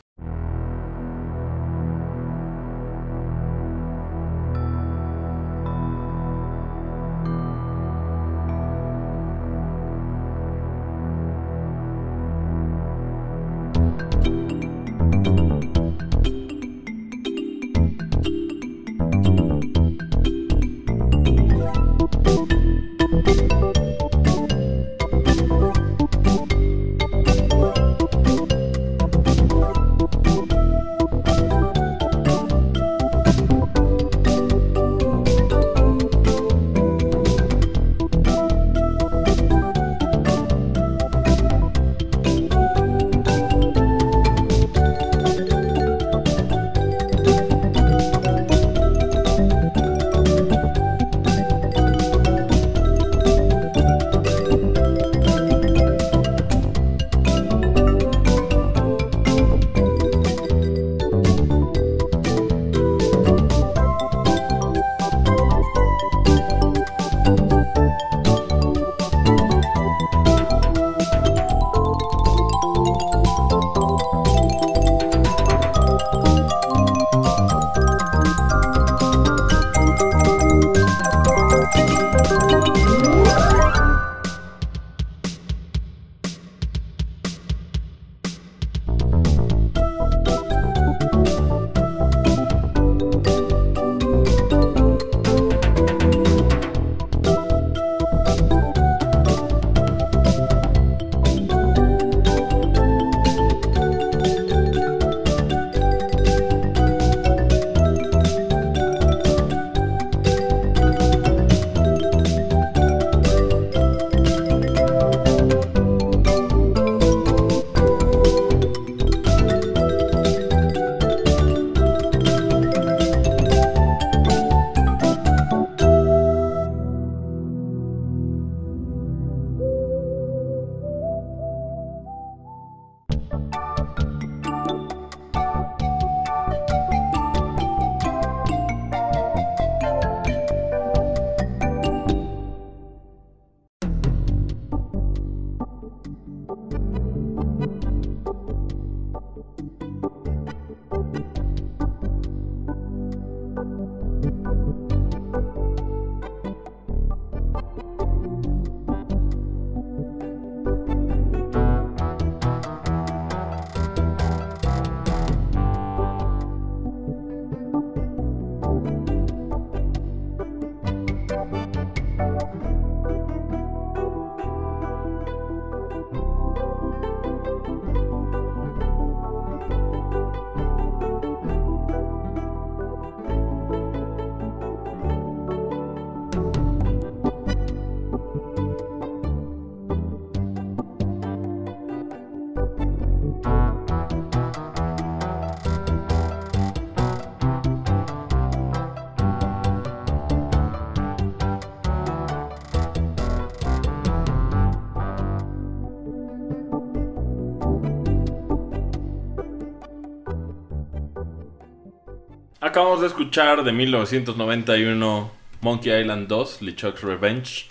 Acabamos de escuchar de 1991 Monkey Island 2, LeChuck's Revenge,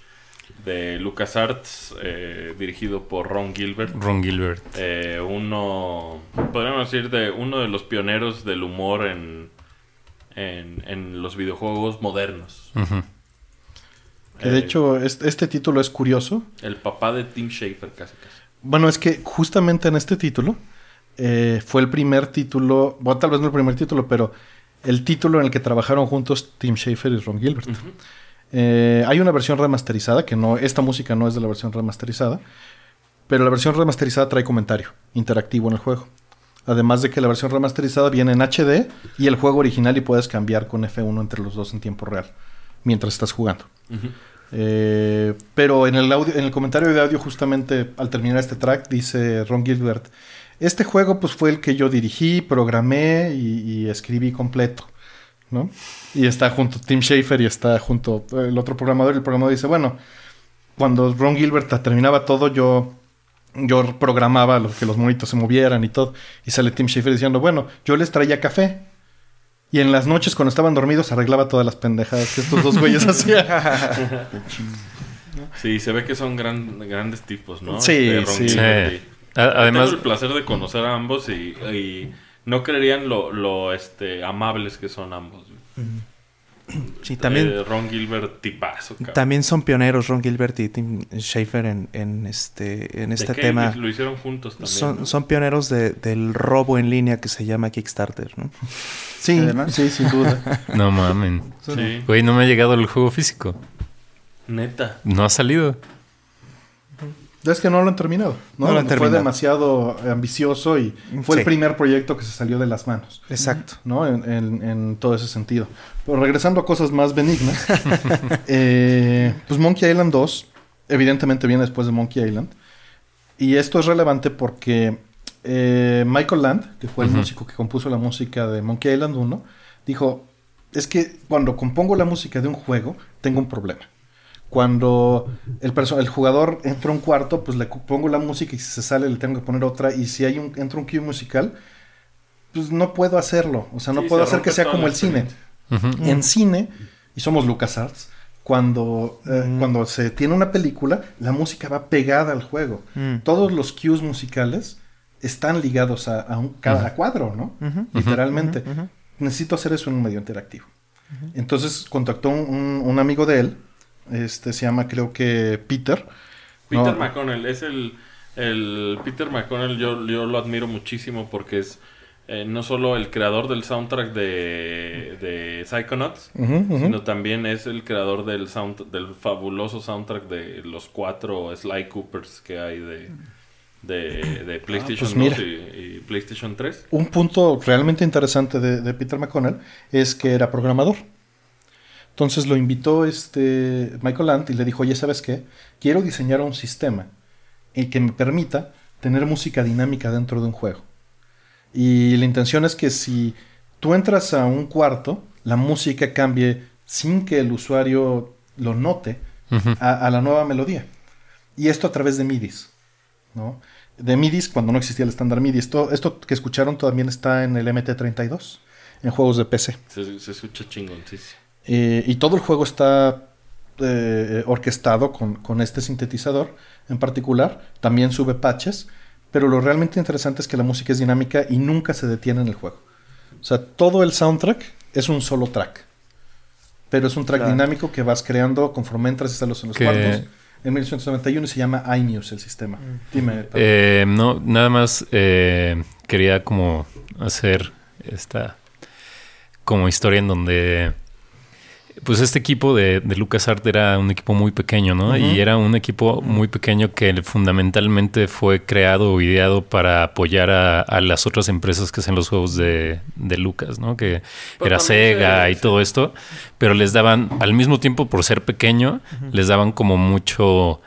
de LucasArts, eh, dirigido por Ron Gilbert. Ron Gilbert. Eh, uno, podríamos decir, de uno de los pioneros del humor en, en, los videojuegos modernos. de eh, hecho, este, título es curioso. El papá de Tim Schafer, casi casi. Bueno, es que justamente en este título fue el primer título, bueno, tal vez no el primer título, pero el título en el que trabajaron juntos Tim Schafer y Ron Gilbert. Eh, hay una versión remasterizada, que no, esta música no es de la versión remasterizada, pero la versión remasterizada trae comentario interactivo en el juego. Además de que la versión remasterizada viene en HD y el juego original y puedes cambiar con F1 entre los dos en tiempo real, mientras estás jugando. Eh, pero en el, audio, en el comentario de audio justamente al terminar este track dice Ron Gilbert, este juego pues fue el que yo dirigí, programé y, escribí completo. ¿no? Y está junto Tim Schafer y está junto eh, el otro programador. Y el programador dice, bueno, cuando Ron Gilbert terminaba todo, yo, yo programaba que los monitos se movieran y todo. Y sale Tim Schafer diciendo, bueno, yo les traía café. Y en las noches cuando estaban dormidos arreglaba todas las pendejadas que estos dos güeyes hacían. Sí, se ve que son grandes tipos, ¿no? Sí, sí. Además, el placer de conocer a ambos y, no creerían lo, este, amables que son ambos. Sí, también. Eh, Ron Gilbert tipazo. Cabrón. También son pioneros Ron Gilbert y Tim Schaefer en, este en este tema. Lo hicieron juntos también. Son, son pioneros del robo en línea que se llama Kickstarter, ¿no? Sí, sí, sin duda. no mamen. Güey, no me ha llegado el juego físico. Neta. No ha salido. Es que no lo han terminado, ¿no? lo han terminado. Fue demasiado ambicioso y fue el primer proyecto que se salió de las manos. Exacto. ¿No? En, todo ese sentido. Pero regresando a cosas más benignas, eh, pues Monkey Island 2, evidentemente viene después de Monkey Island. Y esto es relevante porque eh, Michael Land, que fue el músico que compuso la música de Monkey Island 1, dijo, es que cuando compongo la música de un juego, tengo un problema. Cuando el, el jugador entra a un cuarto, pues le pongo la música y si se sale le tengo que poner otra. Y si hay un, entra un cue musical, pues no puedo hacerlo. O sea, no puedo hacer que sea como el cine. En cine, y somos LucasArts, cuando, eh, mm. cuando se tiene una película, la música va pegada al juego. Mm. Todos los cues musicales están ligados a, un, cada cuadro, ¿no? Literalmente. Necesito hacer eso en un medio interactivo. Entonces contactó un amigo de él este se llama, creo que Peter. Peter McConnell, es el, Peter McConnell, yo, yo lo admiro muchísimo porque es eh, no solo el creador del soundtrack de, de Psychonauts, sino también es el creador del, sound, del fabuloso soundtrack de los cuatro Sly Coopers que hay de, ah, PlayStation 2 pues y, PlayStation 3. Un punto realmente interesante de Peter McConnell es que era programador. Entonces lo invitó este Michael Land y le dijo, oye, ¿sabes qué? Quiero diseñar un sistema el que me permita tener música dinámica dentro de un juego. Y la intención es que si tú entras a un cuarto, la música cambie sin que el usuario lo note a, la nueva melodía. Y esto a través de MIDIs. ¿no? De MIDIs cuando no existía el estándar MIDI. Esto, esto que escucharon también está en el MT32, en juegos de PC. Se, escucha sí. Eh, y todo el juego está eh, orquestado con, este sintetizador en particular. También sube patches. Pero lo realmente interesante es que la música es dinámica y nunca se detiene en el juego. O sea, todo el soundtrack es un solo track. Pero es un track dinámico que vas creando conforme entras y sales en los cuartos. En 1991 se llama iNews el sistema. Mm. Eh, no, nada más quería como hacer esta como historia en donde pues este equipo de, de LucasArts era un equipo muy pequeño, ¿no? Y era un equipo muy pequeño que fundamentalmente fue creado o ideado para apoyar a, las otras empresas que hacen los juegos de, Lucas, ¿no? Que era Sega y todo esto, pero les daban, al mismo tiempo por ser pequeño, les daban como mucho...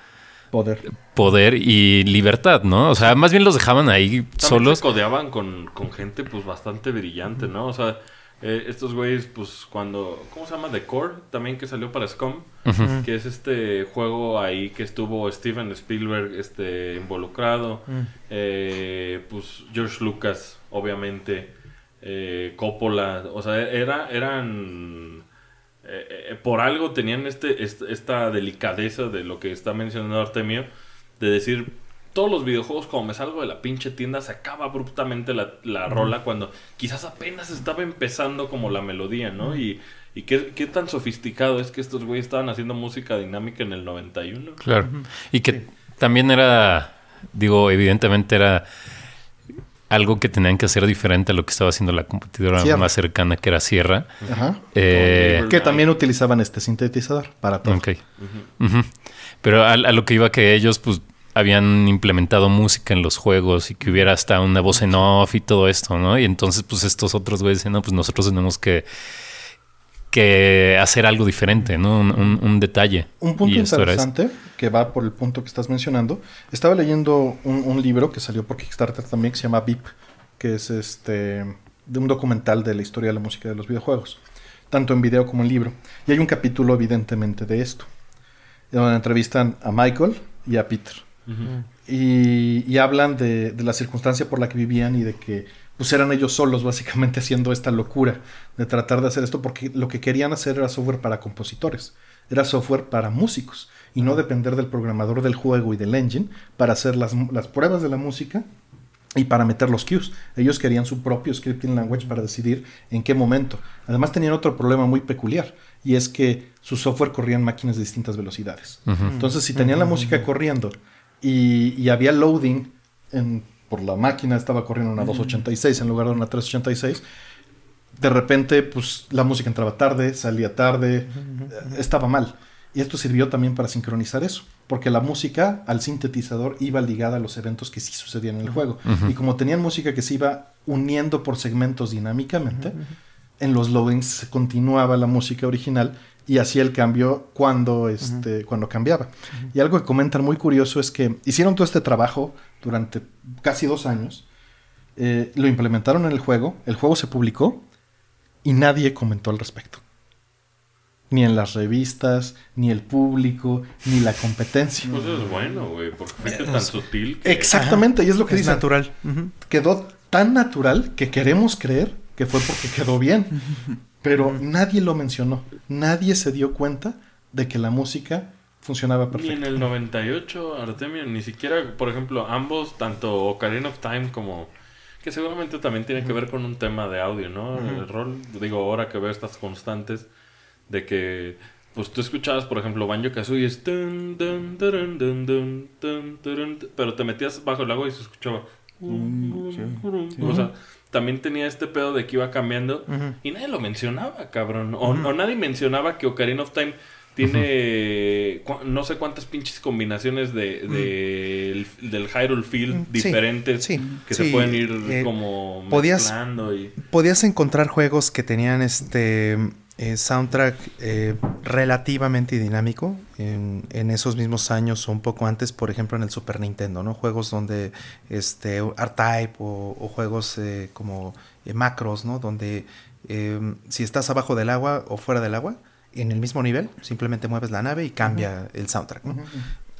Poder. Poder y libertad, ¿no? O sea, más bien los dejaban ahí También solos. Se codeaban con, con gente pues bastante brillante, ¿no? O sea... Eh, estos güeyes, pues cuando. ¿Cómo se llama? The Core, también que salió para SCOM. Que es este juego ahí que estuvo Steven Spielberg este, involucrado. Eh, pues George Lucas, obviamente. Eh, Coppola. O sea, era, eran. por algo tenían este, esta delicadeza de lo que está mencionando Artemio. De decir, todos los videojuegos, como me salgo de la pinche tienda, se acaba abruptamente la, rola cuando quizás apenas estaba empezando como la melodía, ¿no? Y, qué, tan sofisticado es que estos güeyes estaban haciendo música dinámica en el 91. Claro. Y que también era, digo, evidentemente era algo que tenían que hacer diferente a lo que estaba haciendo la competidora más cercana, que era Sierra. Ajá. Eh, que también utilizaban este sintetizador para todo. Ok. Pero a, lo que iba que ellos, pues habían implementado música en los juegos y que hubiera hasta una voz en off y todo esto, ¿no? Y entonces, pues estos otros güeyes dicen, no, pues nosotros tenemos que, que hacer algo diferente, ¿no? Un, detalle. Un punto interesante que va por el punto que estás mencionando. Estaba leyendo un, un libro que salió por Kickstarter también que se llama VIP, que es este de un documental de la historia de la música de los videojuegos, tanto en video como en libro. Y hay un capítulo evidentemente de esto, donde entrevistan a Michael y a Peter y, hablan de, la circunstancia por la que vivían y de que pues eran ellos solos básicamente haciendo esta locura de tratar de hacer esto porque lo que querían hacer era software para compositores, era software para músicos y no depender del programador del juego y del engine para hacer las, pruebas de la música y para meter los cues. Ellos querían su propio scripting language para decidir en qué momento. Además tenían otro problema muy peculiar y es que su software corría en máquinas de distintas velocidades. Entonces si tenían la música corriendo y, había loading por la máquina, estaba corriendo una 286 en lugar de una 386. De repente, pues la música entraba tarde, salía tarde, eh, estaba mal. Y esto sirvió también para sincronizar eso, porque la música al sintetizador iba ligada a los eventos que sí sucedían en el juego. Y como tenían música que se iba uniendo por segmentos dinámicamente, en los loadings continuaba la música original y así el cambio cuando, este, cuando cambiaba. Y algo que comentan muy curioso es que hicieron todo este trabajo durante casi dos años, eh, lo implementaron en el juego, el juego se publicó y nadie comentó al respecto. Ni en las revistas, ni el público, ni la competencia. Pues eso es bueno, güey, porque fue tan sutil. Exactamente, y es lo que es natural. Quedó tan natural que queremos creer que fue porque quedó bien pero nadie lo mencionó, nadie se dio cuenta de que la música funcionaba perfecto. Y en el 98, Artemio, ni siquiera, por ejemplo, ambos, tanto Ocarina of Time como. que seguramente también tiene que ver con un tema de audio, ¿no? El rol, digo, ahora que veo estas constantes de que. Pues tú escuchabas, por ejemplo, Banjo Kazooie, es pero te metías bajo el agua y se escuchaba. O sea, también tenía este pedo de que iba cambiando y nadie lo mencionaba, cabrón. O, nadie mencionaba que Ocarina of Time tiene no sé cuántas pinches combinaciones de, del Hyrule Field diferentes sí, que se pueden ir eh, como mezclando podías, podías encontrar juegos que tenían este eh, soundtrack eh, relativamente dinámico. En, esos mismos años o un poco antes, por ejemplo, en el Super Nintendo, ¿no? Juegos donde este, R-Type o, juegos eh, como macros, ¿no? Donde em, si estás abajo del agua o fuera del agua, en el mismo nivel, simplemente mueves la nave y cambia el soundtrack,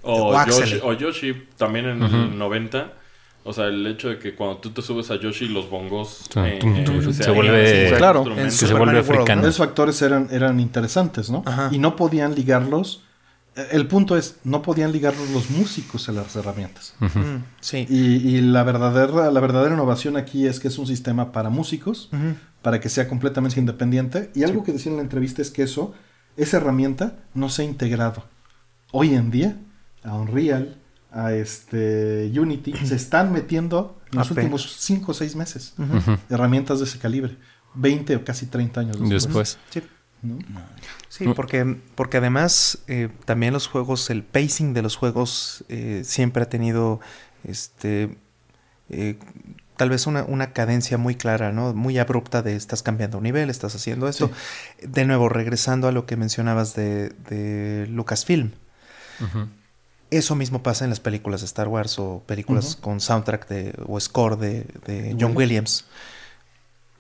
o, Yoshi, también en el 90 o sea, el hecho de que cuando tú te subes a Yoshi los bongos eh, eh, se, vuelve claro, africano. esos factores eran eran interesantes, ¿no? Y no podían ligarlos. Eh, el punto es no podían ligarlos los músicos a las herramientas. Mm, sí. Y, la verdadera la verdadera innovación aquí es que es un sistema para músicos, para que sea completamente independiente. Y algo que decía en la entrevista es que eso esa herramienta no se ha integrado hoy en día a Unreal a este Unity se están metiendo en los últimos 5 o 6 meses. Herramientas de ese calibre. 20 o casi 30 años después. Sí. porque, porque además eh, también los juegos, el pacing de los juegos eh, siempre ha tenido este eh, tal vez una, cadencia muy clara, ¿no? Muy abrupta de estás cambiando un nivel, estás haciendo esto. De nuevo, regresando a lo que mencionabas de, Lucasfilm. Eso mismo pasa en las películas de Star Wars o películas con soundtrack de, o score de, John Williams.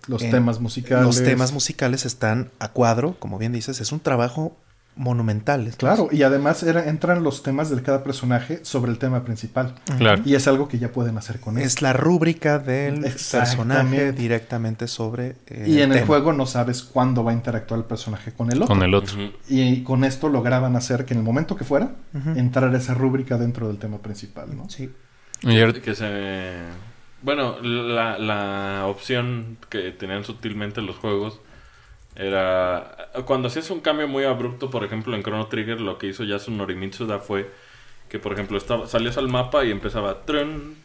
Los temas musicales. Los temas musicales están a cuadro, como bien dices, es un trabajo monumentales. Claro, y además entran los temas de cada personaje sobre el tema principal. Claro. Y es algo que ya pueden hacer con él. Es la rúbrica del personaje directamente sobre. Eh, y en el, juego no sabes cuándo va a interactuar el personaje con el otro. Con el otro. Y con esto lograban hacer que en el momento que fuera, entrar esa rúbrica dentro del tema principal, ¿no? Sí. que se. Bueno, la opción que tenían sutilmente los juegos era. Cuando hacías un cambio muy abrupto, por ejemplo, en Chrono Trigger, lo que hizo Yasun Norimitsuda fue que, por ejemplo, estaba, salías al mapa y empezaba. Tren,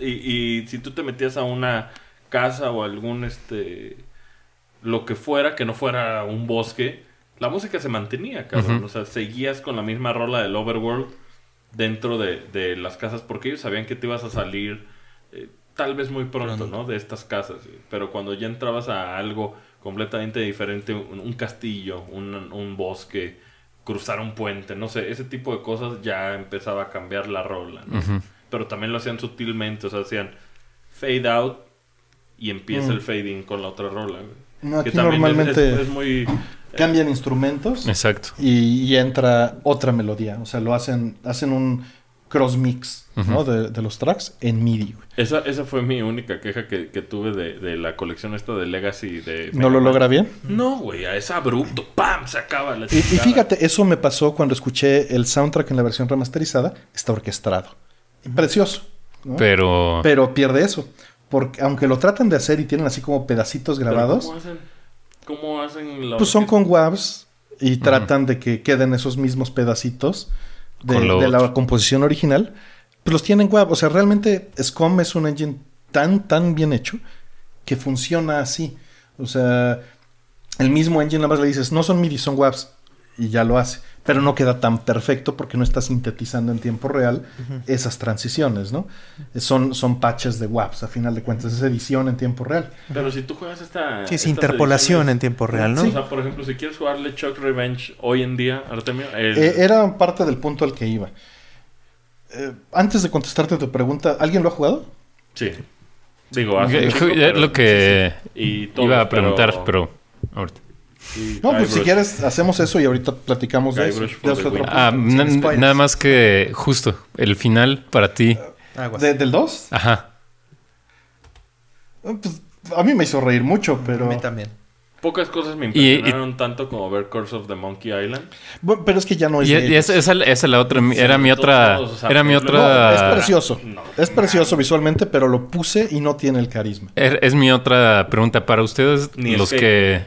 y, y si tú te metías a una casa o algún este lo que fuera que no fuera un bosque, la música se mantenía, cabrón. O sea, seguías con la misma rola del Overworld dentro de, las casas porque ellos sabían que te ibas a salir eh, tal vez muy pronto, ¿no? De estas casas. Pero cuando ya entrabas a algo completamente diferente, un, castillo, un, bosque, cruzar un puente, no sé, ese tipo de cosas ya empezaba a cambiar la rola, ¿no? Pero también lo hacían sutilmente, o sea, hacían fade out y empieza mm. el fading con la otra rola. que normalmente muy... Eh, cambian instrumentos. Exacto. Y, y, entra otra melodía. O sea, lo hacen, hacen un cross mix ¿no? de, los tracks en MIDI. Esa, esa fue mi única queja que, tuve de, la colección esta de Legacy. De ¿No lo logra bien? No, güey, es abrupto. ¡Pam! Se acaba la y, y fíjate, eso me pasó cuando escuché el soundtrack en la versión remasterizada. Está orquestado. Precioso. Pero... Pero pierde eso. Porque aunque lo tratan de hacer y tienen así como pedacitos grabados... ¿Cómo hacen, cómo hacen la Pues son con WAVs y tratan de que queden esos mismos pedacitos de, la composición original, pero pues los tienen web. O sea, realmente SCOM es un engine tan, tan bien hecho que funciona así. O sea, el mismo engine nada más le dices, no son MIDI, son webs, Y ya lo hace pero no queda tan perfecto porque no está sintetizando en tiempo real esas transiciones, ¿no? Son, son patches de WAPs, a final de cuentas, es edición en tiempo real. Pero si tú juegas esta... Sí, es interpolación en tiempo real, ¿no? O sea, por ejemplo, si quieres jugarle Chuck Revenge hoy en día, Artemio... Eh, era parte del punto al que iba. Eh, antes de contestarte tu pregunta, ¿alguien lo ha jugado? Sí. Digo, lo que iba a preguntar, pero... pero ahorita no, pues si quieres hacemos eso y ahorita platicamos de eso. Ah, nada más que justo, el final para ti. Ah, ¿Del 2? Ajá. Ah, pues, a mí me hizo reír mucho, pero... A mí también. Pocas cosas me impresionaron tanto como ver Curse of the Monkey Island. pero es que ya no es. esa, esa, la otra. era mi otra. era mi otra. es precioso. es precioso visualmente, pero lo puse y no tiene el carisma. Er, es, mi otra pregunta para ustedes, Ni los que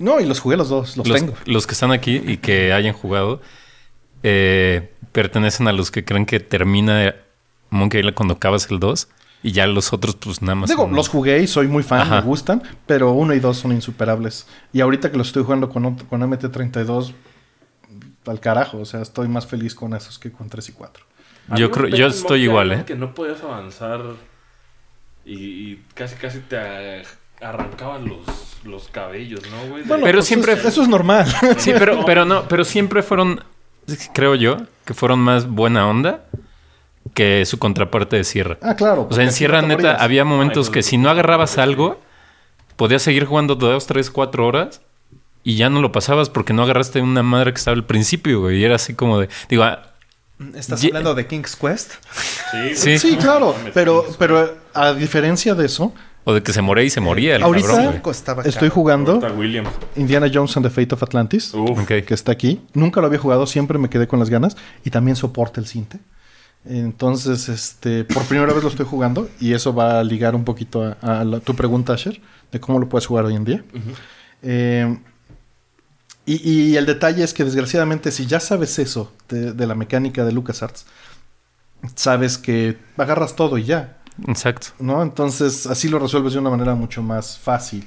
no, y los jugué los dos, los, tengo. Los que están aquí y que hayan jugado eh, pertenecen a los que creen que termina eh, Monkey Island cuando acabas el 2. Y ya los otros, pues nada más. Digo, los jugué y soy muy fan, me gustan, pero uno y dos son insuperables. Y ahorita que los estoy jugando con, con MT32, al carajo, o sea, estoy más feliz con esos que con 3 y 4. Yo creo, yo estoy igual, ¿eh? Que no podías avanzar y casi, casi te arrancaban los, cabellos, ¿no, güey? Bueno, pero pues siempre eso, es normal. Sí, pero, pero no, pero siempre fueron, creo yo, que fueron más buena onda que su contraparte de Sierra. Ah, claro. O sea, en Sierra, neta, había momentos que si no agarrabas algo, podías seguir jugando dos, tres, cuatro horas y ya no lo pasabas porque no agarraste una madre que estaba al principio, güey. Y era así como de. Digo, ah, ¿Estás hablando de King's Quest? Sí, sí. sí claro. Pero, pero a diferencia de eso, de que se moría y se moría. El Ahorita estoy jugando Indiana Jones and the Fate of Atlantis, que está aquí. Nunca lo había jugado, siempre me quedé con las ganas y también soporta el cinte. Entonces, este, por primera vez lo estoy jugando y eso va a ligar un poquito a, tu pregunta, Asher, de cómo lo puedes jugar hoy en día. Eh, y, el detalle es que desgraciadamente si ya sabes eso de, de la mecánica de LucasArts, sabes que agarras todo y ya. Exacto. ¿No? Entonces, así lo resuelves de una manera mucho más fácil.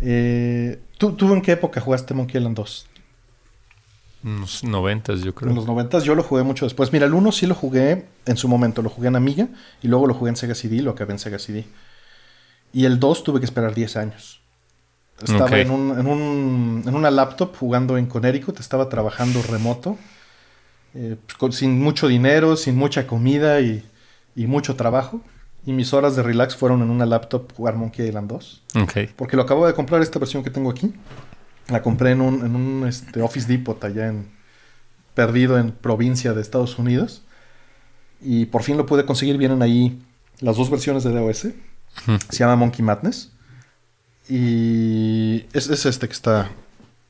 Eh, ¿tú, en qué época jugaste Monkey Island 2? En los 90, yo creo. En los 90 yo lo jugué mucho después. Mira, el 1 sí lo jugué en su momento, lo jugué en Amiga y luego lo jugué en Sega CD, lo acabé en Sega CD. Y el 2 tuve que esperar 10 años. Estaba en, un, en, un, en, una laptop jugando en Connecticut, estaba trabajando remoto, eh, sin mucho dinero, sin mucha comida y, y mucho trabajo y mis horas de relax fueron en una laptop jugar Monkey Island 2. Okay. Porque lo acabo de comprar, esta versión que tengo aquí. La compré en un, este, Office Depot allá en... Perdido en provincia de Estados Unidos. Y por fin lo pude conseguir. Vienen ahí las dos versiones de DOS. Se llama Monkey Madness. Y es, es este que está...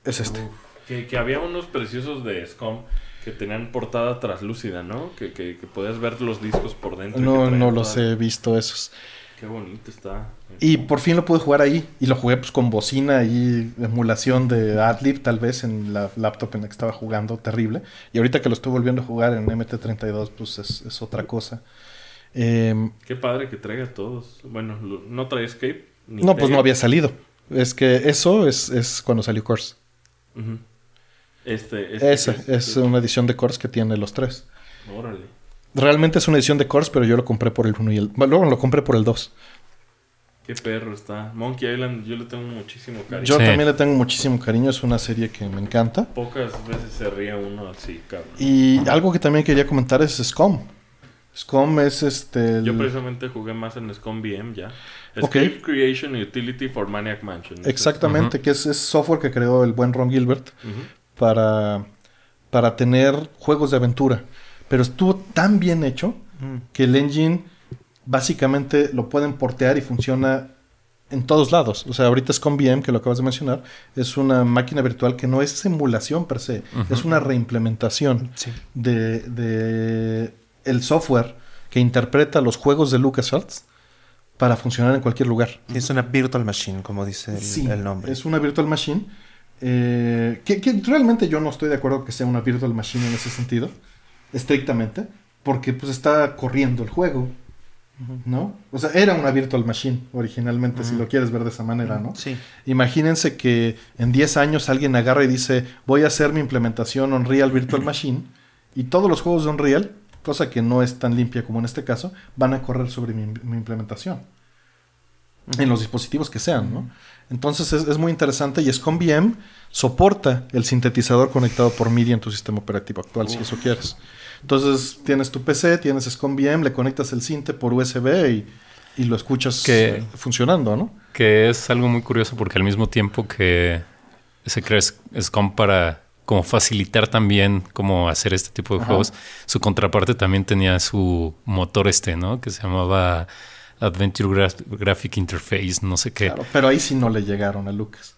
Es este. Que, que había unos preciosos de SCOM que tenían portada traslúcida, ¿no? Que, que, podías ver los discos por dentro. No, no los he visto esos. Qué bonito está. Y por fin lo pude jugar ahí. Y lo jugué pues, con bocina y emulación de Adlib, tal vez, en la laptop en la que estaba jugando. Terrible. Y ahorita que lo estoy volviendo a jugar en MT32, pues es, es otra cosa. Em, Qué padre que traiga a todos. Bueno, no trae Escape. no, pues no había salido. Es que eso es, es cuando salió Course. Este, este, Esa, es una edición de cores que tiene los tres. Órale. Realmente es una edición de cores, pero yo lo compré por el 1 y el... Luego lo compré por el 2. Qué perro está. Monkey Island, yo le tengo muchísimo cariño. Yo también le tengo muchísimo cariño, es una serie que me encanta. Pocas veces se ríe uno así, cabrón. Y algo que también quería comentar es Scum. Scum es este. Yo precisamente jugué más en Scum VM ya. Escape okay. Creation Utility for Maniac Mansion. Exactamente, que es, software que creó el buen Ron Gilbert para, para tener juegos de aventura. Pero estuvo tan bien hecho mm. que el engine básicamente lo pueden portear y funciona en todos lados. O sea, ahorita es con VM, que lo acabas de mencionar, es una máquina virtual que no es simulación per se, es una reimplementación de, el software que interpreta los juegos de LucasArts para funcionar en cualquier lugar. Es una virtual machine, como dice el, el nombre. Es una virtual machine eh, que, realmente yo no estoy de acuerdo que sea una virtual machine en ese sentido, estrictamente, porque pues está corriendo el juego, ¿no? O sea, era una virtual machine originalmente, si lo quieres ver de esa manera, ¿no? Sí. Imagínense que en 10 años alguien agarra y dice, voy a hacer mi implementación Unreal Virtual Machine, y todos los juegos de Unreal, cosa que no es tan limpia como en este caso, van a correr sobre mi implementación en los dispositivos que sean, ¿no? Entonces es, muy interesante y SCOM-VM soporta el sintetizador conectado por MIDI en tu sistema operativo actual, si eso quieres. Entonces tienes tu PC, tienes SCOM-VM, le conectas el sinte por USB y, lo escuchas funcionando, ¿no? Que es algo muy curioso porque al mismo tiempo que se crea SCOM para como facilitar también como hacer este tipo de juegos, su contraparte también tenía su motor este, ¿no? Que se llamaba Adventure Graphic Interface, no sé qué. Claro, pero ahí sí no le llegaron a Lucas.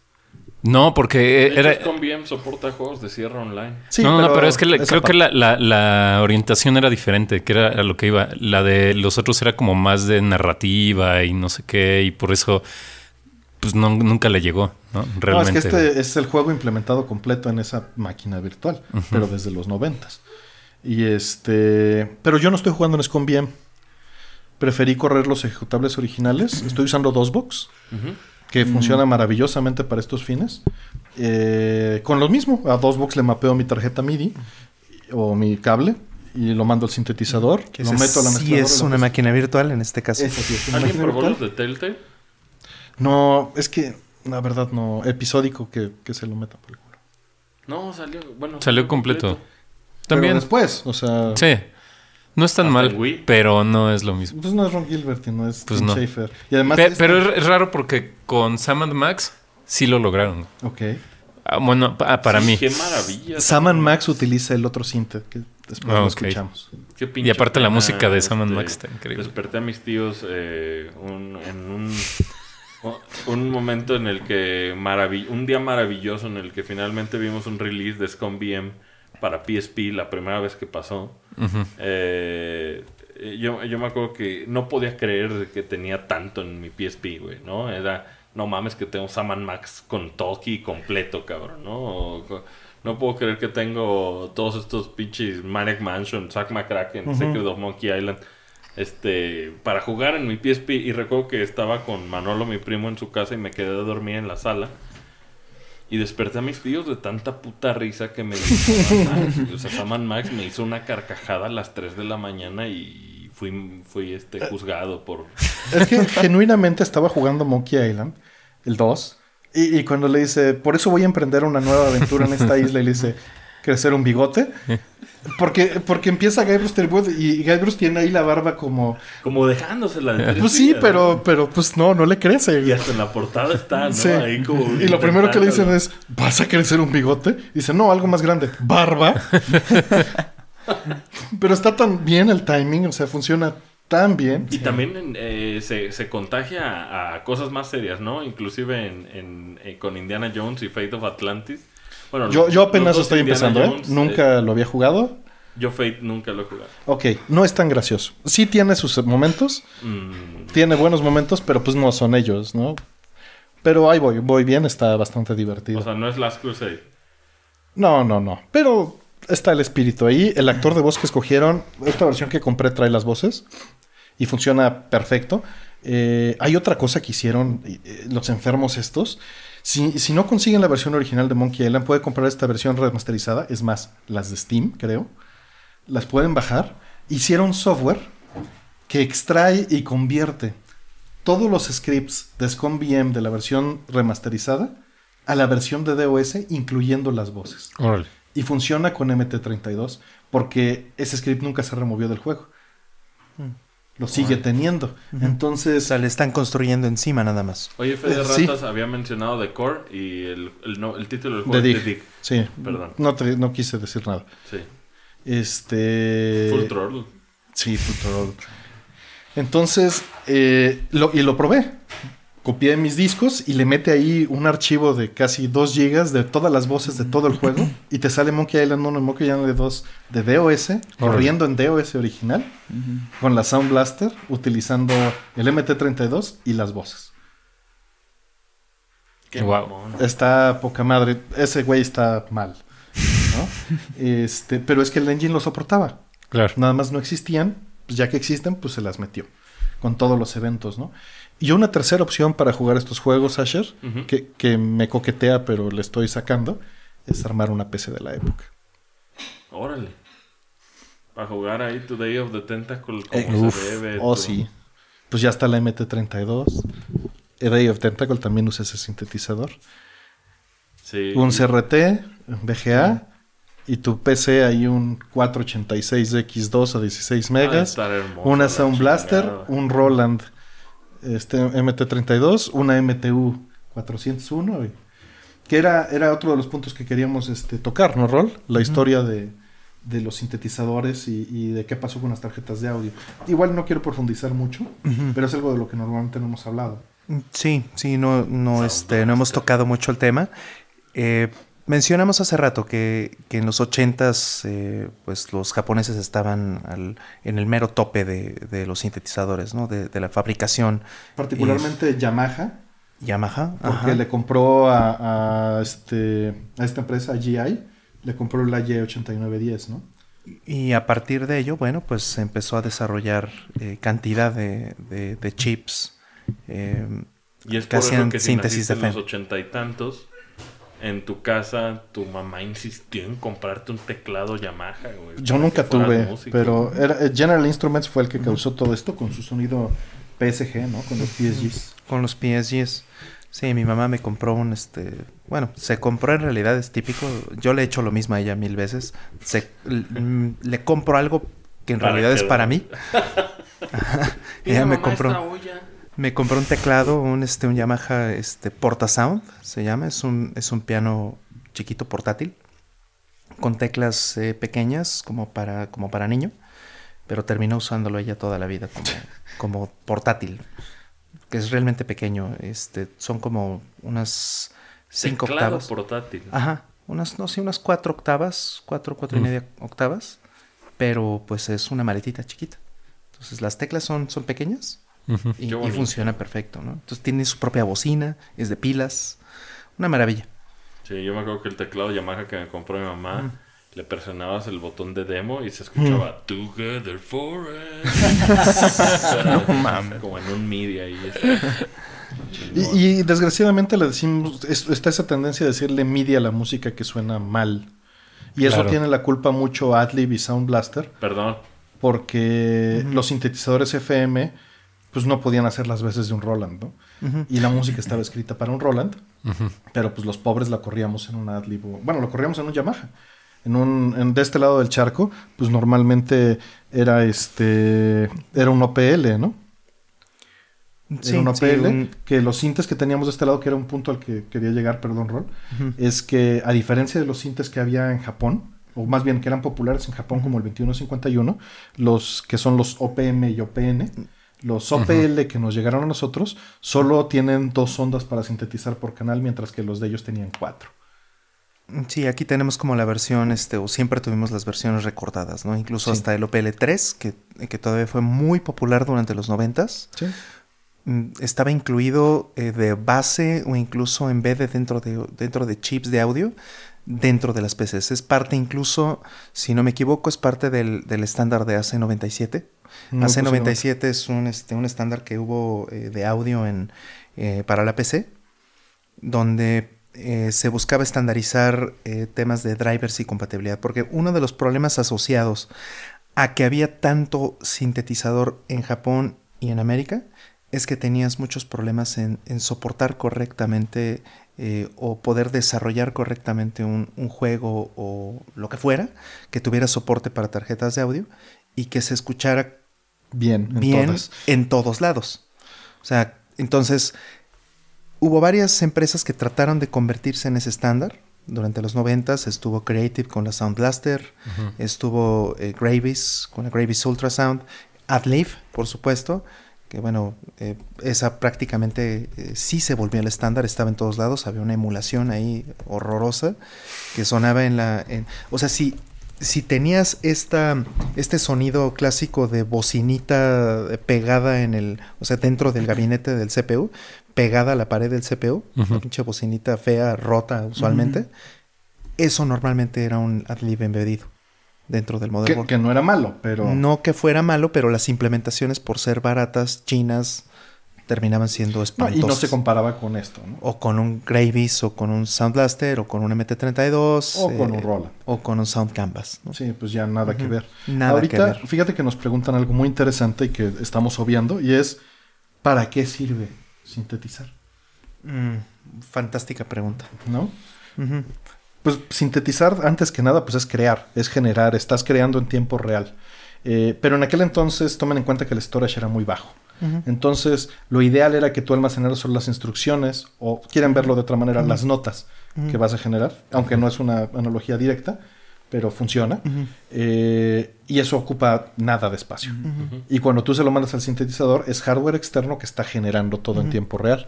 No, porque era... Con soporta juegos de cierre online. Sí, no, no, pero es que creo que la, orientación era diferente, que era lo que iba. La de los otros era como más de narrativa y no sé qué, y por eso pues nunca le llegó, ¿no? Realmente. es que este es el juego implementado completo en esa máquina virtual, pero desde los noventas. Y este... Pero yo no estoy jugando en SCOM preferí correr los ejecutables originales. Estoy usando DOSBox, que mm. funciona maravillosamente para estos fines. Eh, con lo mismo, a DOSBox le mapeo mi tarjeta MIDI o mi cable y lo mando al sintetizador. Lo meto a la es una máquina virtual en este caso. ¿Alguien probó los de Telte? No, es que la verdad no. Episódico que, se lo meta por el culo. No, salió, bueno. Salió completo. También. después, o sea. Sí. No es tan mal, pero no es lo mismo. Pues no es Ron Gilbert no es pues Pero es raro porque con Sam Max sí lo lograron. Ok. Ah, bueno, ah, para mí. Qué maravilla. Sam Max utiliza el otro synth que después ah, escuchamos. y aparte la música de Sam este, Max está increíble. Desperté a mis tíos eh, en un... momento en el que un día maravilloso en el que finalmente vimos un release de Scum para PSP, la primera vez que pasó. Eh, yo, me acuerdo que no podía creer que tenía tanto en mi PSP, güey, ¿no? Era, no mames que tengo Saman Max con Toki completo, cabrón, ¿no? no puedo creer que tengo todos estos pinches Manic Mansion, Zack McCracken, Secret of Monkey Island, este, para jugar en mi PSP. Y recuerdo que estaba con Manolo, mi primo, en su casa y me quedé a dormir en la sala. Y desperté a mis tíos de tanta puta risa que me O sea, Saman Max me hizo una carcajada a las 3 de la mañana y fui, fui este, eh, juzgado por... Es que genuinamente estaba jugando Monkey Island, el 2. Y, y, cuando le dice, por eso voy a emprender una nueva aventura en esta isla, y le dice, crecer un bigote. Porque, porque empieza Guy Bruce y Guy Bruce tiene ahí la barba como. Como dejándosela. pues sí, pero, pero pues no, no le crece. Y hasta en la portada está, ¿no? y lo primero que le dicen es: ¿vas a crecer un bigote? dice: No, algo más grande. Barba. pero está tan bien el timing, o sea, funciona tan bien. Y también eh, se, contagia a, cosas más serias, ¿no? Inclusive eh, con Indiana Jones y Fate of Atlantis yo, yo apenas estoy empezando, ¿eh? Nunca eh, lo había jugado. Yo Fate nunca lo he jugado. Ok, no es tan gracioso. Sí tiene sus momentos. Mm. Tiene buenos momentos, pero pues no son ellos, ¿no? Pero ahí voy, voy bien, está bastante divertido. O sea, no es Last Crusade. No, no, no. Pero está el espíritu ahí. El actor de voz que escogieron, esta versión que compré trae las voces y funciona perfecto. Eh, hay otra cosa que hicieron eh, los enfermos estos, si, no consiguen la versión original de Monkey Island, pueden comprar esta versión remasterizada. Es más, las de Steam, creo. Las pueden bajar. Hicieron software que extrae y convierte todos los scripts de scom de la versión remasterizada a la versión de DOS, incluyendo las voces. Y funciona con MT32, porque ese script nunca se removió del juego lo sigue teniendo. Entonces. O sea, le están construyendo encima nada más. Oye, Fede eh, Ratas había mencionado The Core y el, el, no, el título del juego The Dig. Sí. Perdón. No, no quise decir nada. Sí. Este. Full Troll. Sí, Full Troll. Entonces, eh, y lo probé copié mis discos y le mete ahí un archivo de casi 2 GB... de todas las voces de todo el juego y te sale Monkey Island 1 y Monkey Island 2 de DOS, corriendo en DOS original, con la Sound Blaster, utilizando el MT32 y las voces. Qué Está poca madre. Ese güey está mal. este, pero es que el engine lo soportaba. Claro. Nada más no existían. Pues ya que existen, pues se las metió. Con todos los eventos, ¿no? Y una tercera opción para jugar estos juegos, Asher, que, me coquetea, pero le estoy sacando, es armar una PC de la época. Órale. Para jugar ahí Day of the Tentacle como eh, se Oh, sí. Pues ya está la MT32. Eh, Day of Tentacle también usa ese sintetizador. Sí. Un CRT, VGA. y tu PC hay un 486X2 a 16 megas, ah, una Sound Blaster, un Roland este MT32, una MTU 401, que era, era otro de los puntos que queríamos este, tocar, ¿no, Rol? La historia de, los sintetizadores y, de qué pasó con las tarjetas de audio. Igual no quiero profundizar mucho, pero es algo de lo que normalmente no hemos hablado. Mm, sí, sí, no, no, este, no hemos tocado mucho el tema. Eh, Mencionamos hace rato que, en los 80 eh, pues los japoneses estaban en el mero tope de, los sintetizadores, ¿no? de, la fabricación. Particularmente Yamaha. Yamaha. Porque le compró a, a, este, esta empresa, a GI, le compró la Y8910, ¿no? Y a partir de ello, bueno, pues empezó a desarrollar eh, cantidad de, chips. Eh, y es que hacían síntesis de los ochenta y tantos en tu casa tu mamá insistió en comprarte un teclado Yamaha, güey. Yo nunca tuve, pero era, eh, General Instruments fue el que causó todo esto con su sonido PSG, ¿no? Con los PSGs. Con los PSGs. Sí, mi mamá me compró un, este, bueno, se compró en realidad, es típico. Yo le he hecho lo mismo a ella mil veces. Se, mm, le compro algo que en realidad es para mí. ella me compró. Me compré un teclado, un, este, un Yamaha este, Porta se llama. Es un, es un piano chiquito portátil, con teclas eh, pequeñas como para, como para niño, pero terminó usándolo ella toda la vida como, portátil, que es realmente pequeño. Este, son como unas cinco octavas. portátil. Ajá, unas, no sé, unas cuatro octavas, cuatro, cuatro y mm. media octavas, pero pues es una maletita chiquita. Entonces las teclas son, son pequeñas y, funciona perfecto, ¿no? Entonces tiene su propia bocina, es de pilas, una maravilla. Sí, yo me acuerdo que el teclado Yamaha que me compró mi mamá, le presionabas el botón de demo y se escuchaba Together Forever. no Como en un MIDI ahí. Este. Y, desgraciadamente le decimos, está esa tendencia de decirle MIDI a la música que suena mal. Y eso tiene la culpa mucho Adlib y Sound Blaster. Perdón. Porque los sintetizadores FM pues no podían hacer las veces de un Roland, ¿no? Y la música estaba escrita para un Roland, pero pues los pobres la corríamos en un Adlib, bueno, lo corríamos en un Yamaha. En un, de este lado del charco, pues normalmente era este, era un OPL, ¿no? era un OPL, que los cintes que teníamos de este lado, que era un punto al que quería llegar, perdón, Rol, es que a diferencia de los cintes que había en Japón, o más bien que eran populares en Japón como el 2151, los que son los OPM y OPN, los OPL que nos llegaron a nosotros solo tienen dos ondas para sintetizar por canal, mientras que los de ellos tenían cuatro. Sí, aquí tenemos como la versión, este, o siempre tuvimos las versiones recordadas, ¿no? Incluso hasta el OPL3, que, todavía fue muy popular durante los noventas. Sí. Mm, estaba incluido eh, de base o incluso en vez de dentro, de dentro de chips de audio, dentro de las PCs. Es parte incluso, si no me equivoco, es parte del, del estándar de AC97 hace pues, AC97 es un, este, un estándar que hubo eh, de audio en, eh, para la PC, donde eh, se buscaba estandarizar temas de drivers y compatibilidad, porque uno de los problemas asociados a que había tanto sintetizador en Japón y en América es que tenías muchos problemas en, soportar correctamente o poder desarrollar correctamente un, un, juego o lo que fuera que tuviera soporte para tarjetas de audio y que se escuchara bien, en, bien en todos lados. O sea, entonces hubo varias empresas que trataron de convertirse en ese estándar. Durante los 90 estuvo Creative con la Sound Blaster, estuvo eh, Gravis con la Gravis Ultrasound, AdLive, por supuesto, que bueno, eh, esa prácticamente eh, sí se volvió el estándar, estaba en todos lados, había una emulación ahí horrorosa que sonaba en la... En, o sea, sí si tenías esta, este sonido clásico de bocinita pegada en el, o sea, dentro del gabinete del CPU, pegada a la pared del CPU, una pinche bocinita fea, rota usualmente, eso normalmente era un adlib embedido dentro del modelo. que, no era malo, pero... No que fuera malo, pero las implementaciones por ser baratas, chinas, terminaban siendo espantosos. No, y no se comparaba con esto, ¿no? O con un Gravis, o con un Sound Blaster, o con un MT32. O con eh, un Roland. O con un Sound Canvas. Sí, pues ya nada que ver. Nada Ahorita, que ver. fíjate que nos preguntan algo muy interesante y que estamos obviando, y es, ¿para qué sirve sintetizar? Mm, fantástica pregunta. ¿No? Pues sintetizar, antes que nada, pues es crear, es generar, estás creando en tiempo real. Eh, pero en aquel entonces, tomen en cuenta que el storage era muy bajo. Entonces, lo ideal era que tú almacenaras solo las instrucciones o, quieren verlo de otra manera, las notas que vas a generar, aunque no es una analogía directa, pero funciona. Eh, y eso ocupa nada de espacio. Y cuando tú se lo mandas al sintetizador, es hardware externo que está generando todo en tiempo real.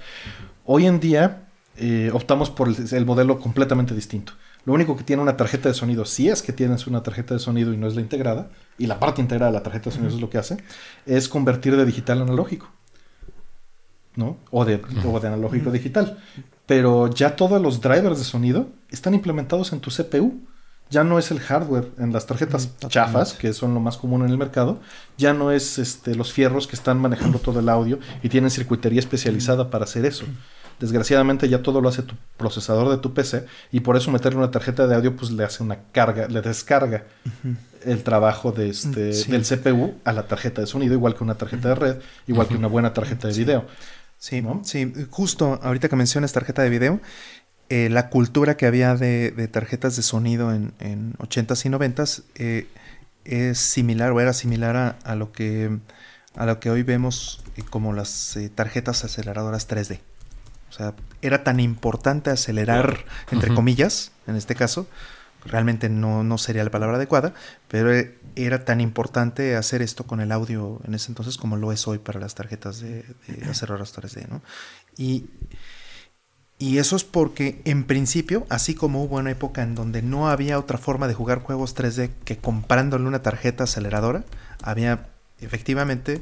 Hoy en día, eh, optamos por el modelo completamente distinto. Lo único que tiene una tarjeta de sonido, si es que tienes una tarjeta de sonido y no es la integrada, y la parte integrada de la tarjeta de sonido es lo que hace, es convertir de digital a analógico. ¿no? O de, analógico a digital. Pero ya todos los drivers de sonido están implementados en tu CPU. Ya no es el hardware en las tarjetas chafas, que son lo más común en el mercado. Ya no es este, los fierros que están manejando todo el audio y tienen circuitería especializada para hacer eso. Desgraciadamente ya todo lo hace tu procesador de tu PC y por eso meterle una tarjeta de audio pues le hace una carga, le descarga el trabajo de este, mm, del CPU a la tarjeta de sonido, igual que una tarjeta de red, igual que una buena tarjeta de video. Sí, sí, justo ahorita que mencionas tarjeta de video, eh, la cultura que había de, tarjetas de sonido en, 80s y 90s eh, es similar o era similar a, lo que, a lo que hoy vemos eh, como las tarjetas aceleradoras 3D. O sea, era tan importante acelerar, entre comillas, en este caso, realmente no, sería la palabra adecuada, pero eh, era tan importante hacer esto con el audio en ese entonces como lo es hoy para las tarjetas de, de 3D, ¿no? Y, y eso es porque en principio, así como hubo una época en donde no había otra forma de jugar juegos 3D que comprándole una tarjeta aceleradora, había efectivamente...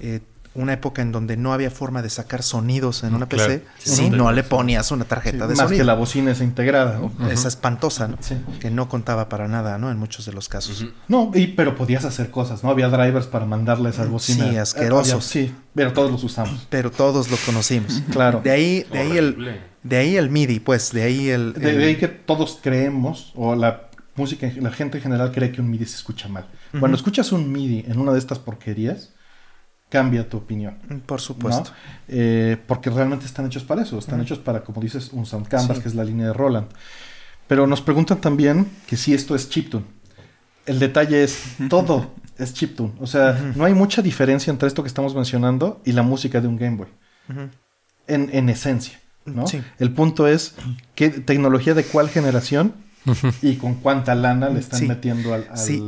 Eh, una época en donde no había forma de sacar sonidos en una PC si no le ponías una tarjeta de de más que la bocina esa integrada. Esa espantosa, ¿no? Que no contaba para nada, ¿no? En muchos de los casos. No, y, pero podías hacer cosas, ¿no? Había drivers para mandarle esas bocinas. Sí, eh, asquerosos. sí, pero todos los usamos. Pero todos los conocimos. claro. De ahí, de ahí el... De ahí el MIDI, pues, de ahí el... De, ahí que todos creemos, o la música, la gente en general cree que un MIDI se escucha mal. Cuando escuchas un MIDI en una de estas porquerías, cambia tu opinión. Mm, por supuesto. Eh, porque realmente están hechos para eso, están hechos para, como dices, un sound canvas, que es la línea de Roland. Pero nos preguntan también que si esto es chiptune. El detalle es todo es chiptune. O sea, no hay mucha diferencia entre esto que estamos mencionando y la música de un Game Boy. en, esencia. ¿no? El punto es qué tecnología de cuál generación y con cuánta lana le están metiendo al, al sí.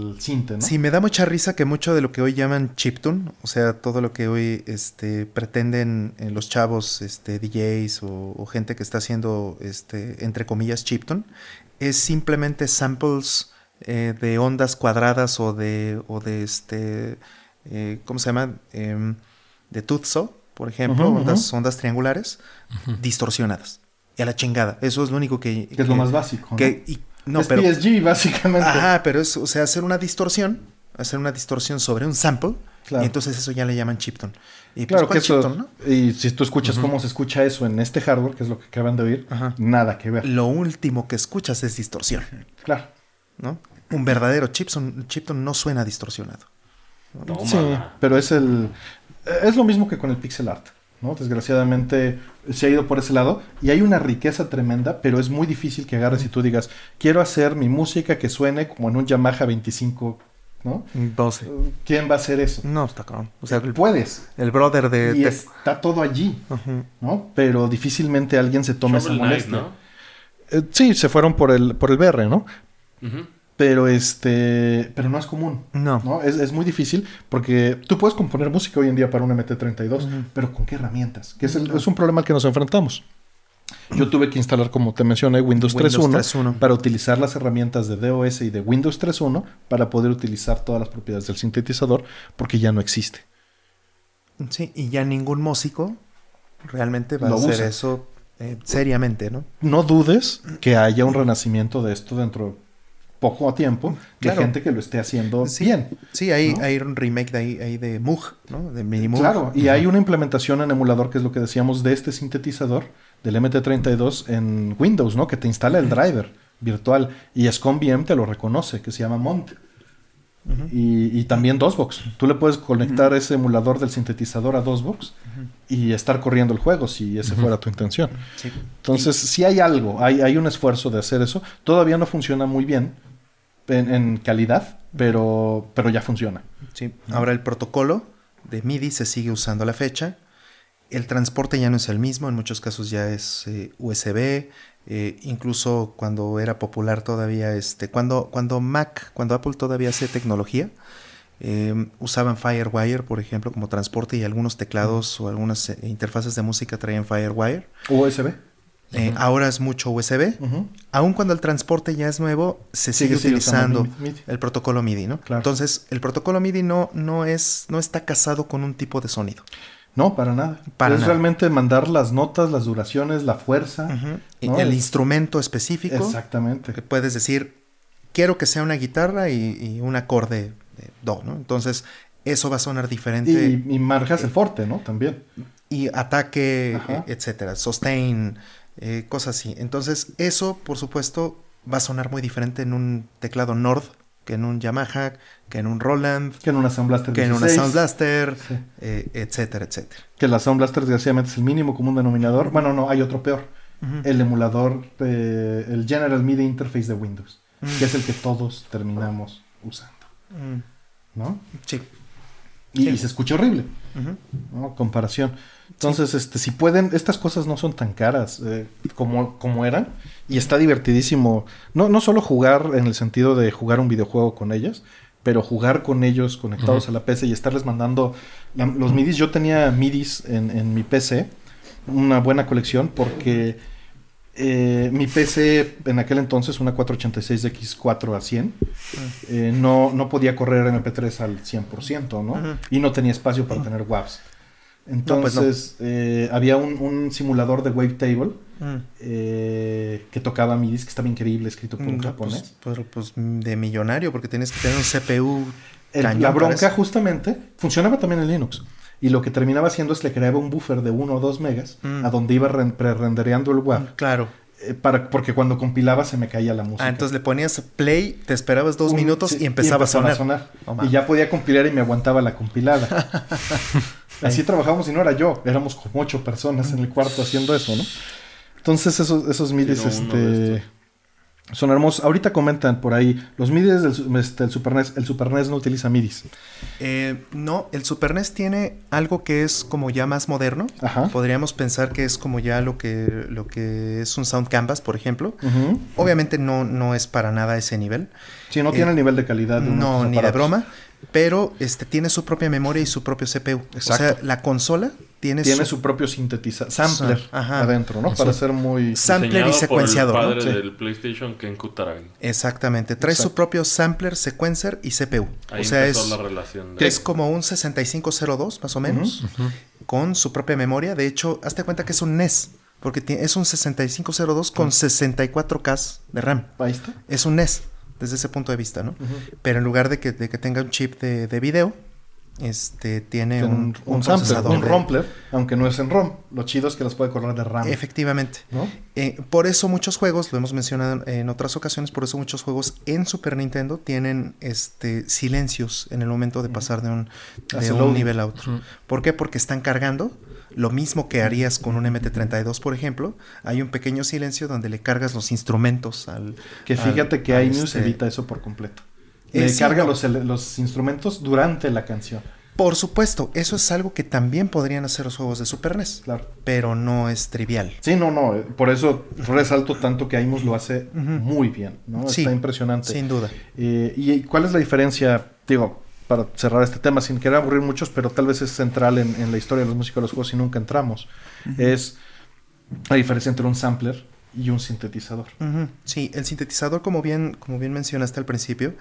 ¿no? Sí, me da mucha risa que mucho de lo que hoy llaman chiptune, o sea, todo lo que hoy este, pretenden eh, los chavos, este, DJs o, gente que está haciendo, este, entre comillas, chiptune, es simplemente samples eh, de ondas cuadradas o de, de este, eh, ¿cómo se llama? Em, de Tutso, por ejemplo, ondas, triangulares, distorsionadas y a la chingada. Eso es lo único que... que es lo más básico. No, es PSG, básicamente. Ajá, pero es, o sea, hacer una distorsión, hacer una distorsión sobre un sample. Y entonces eso ya le llaman chipton. Y pues, claro que Y si tú escuchas cómo se escucha eso en este hardware, que es lo que acaban de oír, nada que ver. Lo último que escuchas es distorsión. Claro. ¿No? Un verdadero chipton no suena distorsionado. Sí, pero es el es lo mismo que con el pixel art. ¿no? Desgraciadamente se ha ido por ese lado y hay una riqueza tremenda, pero es muy difícil que agarres y tú digas, quiero hacer mi música que suene como en un Yamaha 25, ¿no? ¿Quién va a hacer eso? No, está O sea, puedes. El brother de... está todo allí, ¿no? Pero difícilmente alguien se tome esa molestia. Eh, sí, se fueron por el, por BR, ¿no? Pero este. Pero no es común. No. Es, muy difícil porque tú puedes componer música hoy en día para un MT32, pero ¿con qué herramientas? Que es, un problema que nos enfrentamos. Yo tuve que instalar, como te mencioné, Windows, 3.1 para utilizar las herramientas de DOS y de Windows 3.1 para poder utilizar todas las propiedades del sintetizador porque ya no existe. Sí, y ya ningún músico realmente va a hacer eso eh, seriamente, ¿no? No dudes que haya un renacimiento de esto dentro poco a tiempo de gente que lo esté haciendo bien. Sí, hay, hay un remake de ahí, de Moog, De Mini Claro, y hay una implementación en emulador, que es lo que decíamos, de este sintetizador del MT32 en Windows, ¿no? Que te instala el driver virtual y VM te lo reconoce, que se llama Mont. y, también DOSBox. Tú le puedes conectar ese emulador del sintetizador a DOSBox y estar corriendo el juego si esa fuera tu intención. Entonces, si hay algo, hay, hay, un esfuerzo de hacer eso. Todavía no funciona muy bien en, calidad, pero, pero ya funciona. Sí. Ahora el protocolo de MIDI se sigue usando a la fecha. El transporte ya no es el mismo, en muchos casos ya es eh, USB, eh, incluso cuando era popular todavía, este, cuando, cuando Mac, cuando Apple todavía hace tecnología, em, usaban Firewire, por ejemplo, como transporte y algunos teclados o algunas eh, interfaces de música traían Firewire. USB. Eh, ahora es mucho USB. Aun cuando el transporte ya es nuevo, se sigue, utilizando el protocolo MIDI, ¿no? Entonces, el protocolo MIDI no, no, es, no está casado con un tipo de sonido. No, para nada. es realmente mandar las notas, las duraciones, la fuerza. El instrumento específico. Exactamente. Que puedes decir, quiero que sea una guitarra y, un acorde de do, ¿no? Entonces, eso va a sonar diferente. Y, marcas el forte, ¿no? También. Y ataque, etcétera. Sustain. Eh, cosas así. Entonces eso, por supuesto, va a sonar muy diferente en un teclado Nord que en un Yamaha, que en un Roland, que en una Sound Blaster, que en una eh, etcétera, etcétera. Que la Sound Blaster desgraciadamente es el mínimo común denominador. Bueno, no, hay otro peor. El emulador, el General MIDI Interface de Windows, mm. que es el que todos terminamos usando. Mm. ¿No? Sí. Y, se escucha horrible. Comparación. Entonces, este, si pueden, estas cosas no son tan caras eh, como, como eran. Y está divertidísimo. No, no solo jugar en el sentido de jugar un videojuego con ellas, pero jugar con ellos conectados a la PC y estarles mandando los MIDIs. Yo tenía MIDIs en, en, mi PC, una buena colección, porque eh, mi PC en aquel entonces, una 486X4 a 100, ah. eh, no, no podía correr MP3 al 100%, ¿no? Y no tenía espacio para tener WAVs. Pues Entonces, eh, había un, simulador de wavetable table mm. eh, que tocaba mi que estaba increíble, escrito por un mm, japonés. Pues, pues, de millonario, porque tienes que tener un CPU. la bronca, justamente, funcionaba también en Linux. Y lo que terminaba haciendo es le creaba un buffer de 1 o 2 megas mm. a donde iba pre el WAV. Claro. Eh, porque cuando compilaba se me caía la música. Ah, entonces le ponías play, te esperabas dos minutos y, empezaba a sonar. y ya podía compilar y me aguantaba la compilada. Así trabajábamos y no era yo, éramos como ocho personas en el cuarto haciendo eso, ¿no? Entonces esos midis, este son hermosos. Ahorita comentan por ahí. Los MIDIs del este, el Super NES. El Super NES no utiliza MIDIs. Eh, no, el Super NES tiene algo que es como ya más moderno. Podríamos pensar que es como ya lo que, lo que es un Sound Canvas, por ejemplo. Obviamente no, no es para nada ese nivel. Sí, no tiene eh, el nivel de calidad. De no, ni de broma pero este, tiene su propia memoria y su propio CPU. Exacto. O sea, la consola tiene, tiene su... propio sintetizador, sampler adentro, ¿no? Para ser muy... Sampler y secuenciador. el padre del PlayStation, Ken Kutaragi. Exactamente. Trae su propio sampler, sequencer y CPU. Ahí o sea, es, la relación es como un 6502, más o menos, con su propia memoria. De hecho, hazte cuenta que es un NES. Porque es un 6502 con 64K de RAM. Ahí está. Es un NES desde ese punto de vista, ¿no? Pero en lugar de que, tenga un chip de, video, este, tiene un, un, rompler, aunque no es en ROM. Lo chido es que los puede correr de RAM. Efectivamente. Eh, por eso muchos juegos, lo hemos mencionado en otras ocasiones, por eso muchos juegos en Super Nintendo tienen este, silencios en el momento de pasar de un, un nivel a otro. ¿Por qué? Porque están cargando lo mismo que harías con un MT32, por ejemplo, hay un pequeño silencio donde le cargas los instrumentos al... Que fíjate que Aimus este evita eso por completo. Eh, le carga los, instrumentos durante la canción. Por supuesto, eso es algo que también podrían hacer los juegos de Super NES. Claro. Pero no es trivial. Sí, no, no. Eh, por eso resalto tanto que Aimus lo hace muy bien, ¿no? Sí, Está impresionante. Sin duda. Eh, ¿Y cuál es la diferencia? Digo, para cerrar este tema, sin querer aburrir muchos, pero tal vez es central en, la historia de los músicos de los juegos y nunca entramos, es la diferencia entre un sampler y un sintetizador. Sí, el sintetizador, como bien, como bien mencionaste al principio,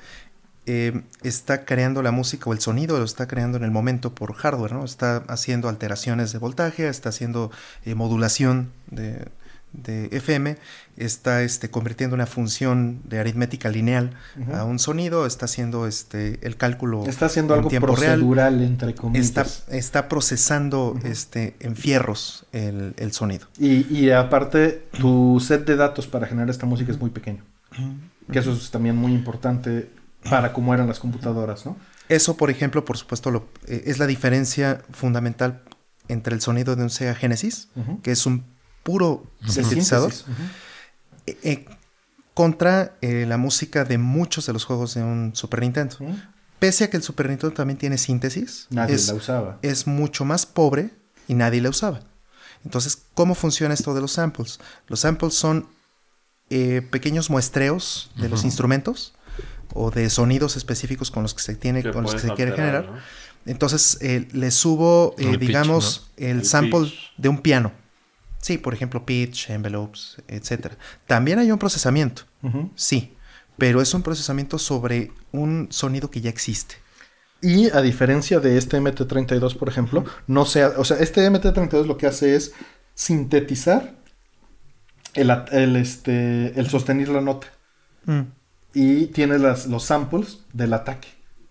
eh, está creando la música o el sonido lo está creando en el momento por hardware, ¿no? Está haciendo alteraciones de voltaje, está haciendo eh, modulación de, de FM está este, convirtiendo una función de aritmética lineal a un sonido, está haciendo este, el cálculo. Está haciendo algo tiempo procedural, entre comillas. Está, procesando este, en fierros el, sonido. Y, aparte, tu set de datos para generar esta música es muy pequeño. Que eso es también muy importante para cómo eran las computadoras, ¿no? Eso, por ejemplo, por supuesto, eh, es la diferencia fundamental entre el sonido de un Sega Genesis, que es un puro sintetizador. Eh, eh, contra eh, la música de muchos de los juegos de un Super Nintendo. Pese a que el Super Nintendo también tiene síntesis, nadie es, la usaba. Es mucho más pobre y nadie la usaba. Entonces, ¿cómo funciona esto de los samples? Los samples son pequeños muestreos de los instrumentos o de sonidos específicos con los que se tiene, con los que se quiere generar. Entonces le subo, digamos, el, sample de un piano. Sí, por ejemplo, pitch, envelopes, etc. También hay un procesamiento, sí, pero es un procesamiento sobre un sonido que ya existe. Y a diferencia de este MT32, por ejemplo, no sea, o sea, este MT32 lo que hace es sintetizar el, el, este, el la nota. Mm. Y tienes los samples del ataque.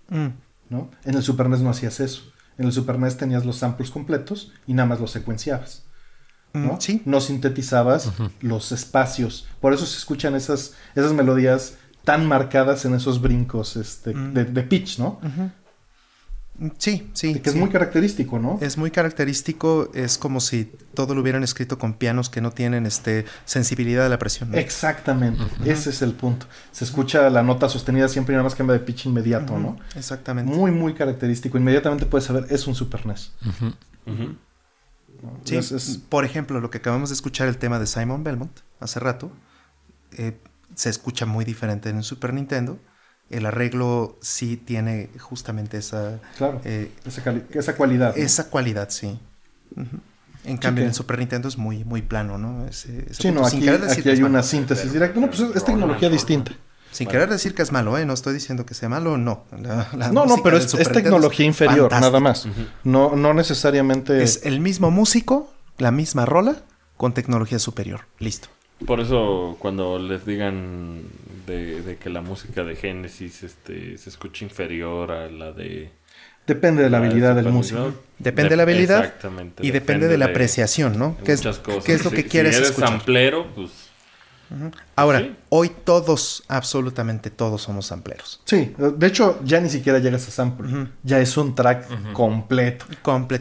Mm. ¿no? En el Super NES no hacías eso. En el Super NES tenías los samples completos y nada más los secuenciabas. ¿no? No sintetizabas los espacios. Por eso se escuchan esas, esas melodías tan marcadas en esos brincos este, mm. de, pitch, ¿no? Sí, sí. que es muy característico, ¿no? Es muy característico, es como si todo lo hubieran escrito con pianos que no tienen este, sensibilidad a la presión. Exactamente, ese es el punto. Se escucha la nota sostenida siempre y nada más cambia de pitch inmediato, ¿no? Exactamente. Muy, muy característico. Inmediatamente puedes saber, es un Super NES por ejemplo, lo que acabamos de escuchar, el tema de Simon Belmont, hace rato, eh, se escucha muy diferente en el Super Nintendo. El arreglo sí tiene justamente esa... Eh, esa, cualidad. Esa cualidad, sí. En cambio, en el Super Nintendo es muy, muy plano, ¿no? sí, no, aquí, aquí hay una síntesis directa. No, pues es, tecnología distinta. Sin querer decir que es malo, ¿eh? No estoy diciendo que sea malo, no. no, no, pero es, tecnología inferior, nada más. No, no necesariamente... Es el mismo músico, la misma rola, con tecnología superior. Listo. Por eso cuando les digan de, que la música de Génesis este, se escucha inferior a la de... Depende de la, habilidad del músico. Depende de, la habilidad. Y depende, de la apreciación, ¿no? ¿Qué es, cosas. es lo que quieres si escuchar? Pues, Ahora, hoy todos, absolutamente todos somos sampleros. Sí, de hecho ya ni siquiera llegas a sample, ya es un track completo.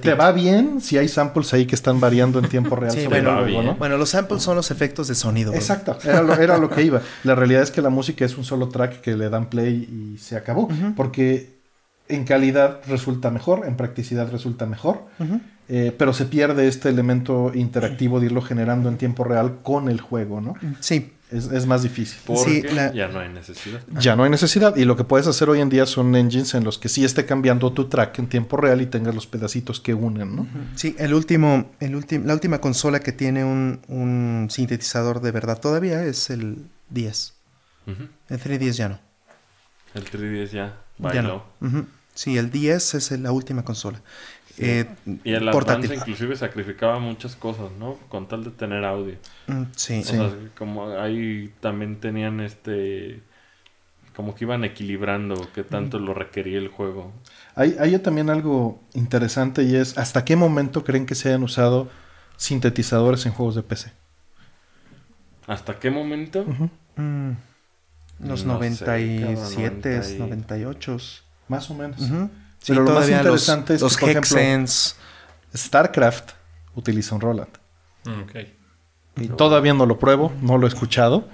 Te va bien si hay samples ahí que están variando en tiempo real. sí, bueno, ¿no? bueno, los samples son los efectos de sonido. Exacto, era lo, que iba. La realidad es que la música es un solo track que le dan play y se acabó, porque en calidad resulta mejor, en practicidad resulta mejor. Eh, pero se pierde este elemento interactivo de irlo generando en tiempo real con el juego, ¿no? Mm, sí. Es, más difícil. Porque ya no hay necesidad. Ya no hay necesidad. Y lo que puedes hacer hoy en día son engines en los que sí esté cambiando tu track en tiempo real y tengas los pedacitos que unen, ¿no? Sí, el último, el la última consola que tiene un, sintetizador de verdad todavía es el 10. El 310 ya no. El 310 ya Ya no. Sí, el 10 es la última consola. Eh, y el portátil. inclusive sacrificaba muchas cosas, ¿no? Con tal de tener audio. Mm, sí, como ahí también tenían este... Como que iban equilibrando Que tanto mm. lo requería el juego. Hay, también algo interesante y es hasta qué momento creen que se hayan usado sintetizadores en juegos de PC. ¿Hasta qué momento? mm. Los Noventa 97, 98. Más o menos. Pero lo más interesante los, es Hexens. StarCraft utiliza un Roland. Mm, ok. Y todavía no lo pruebo, no lo he escuchado,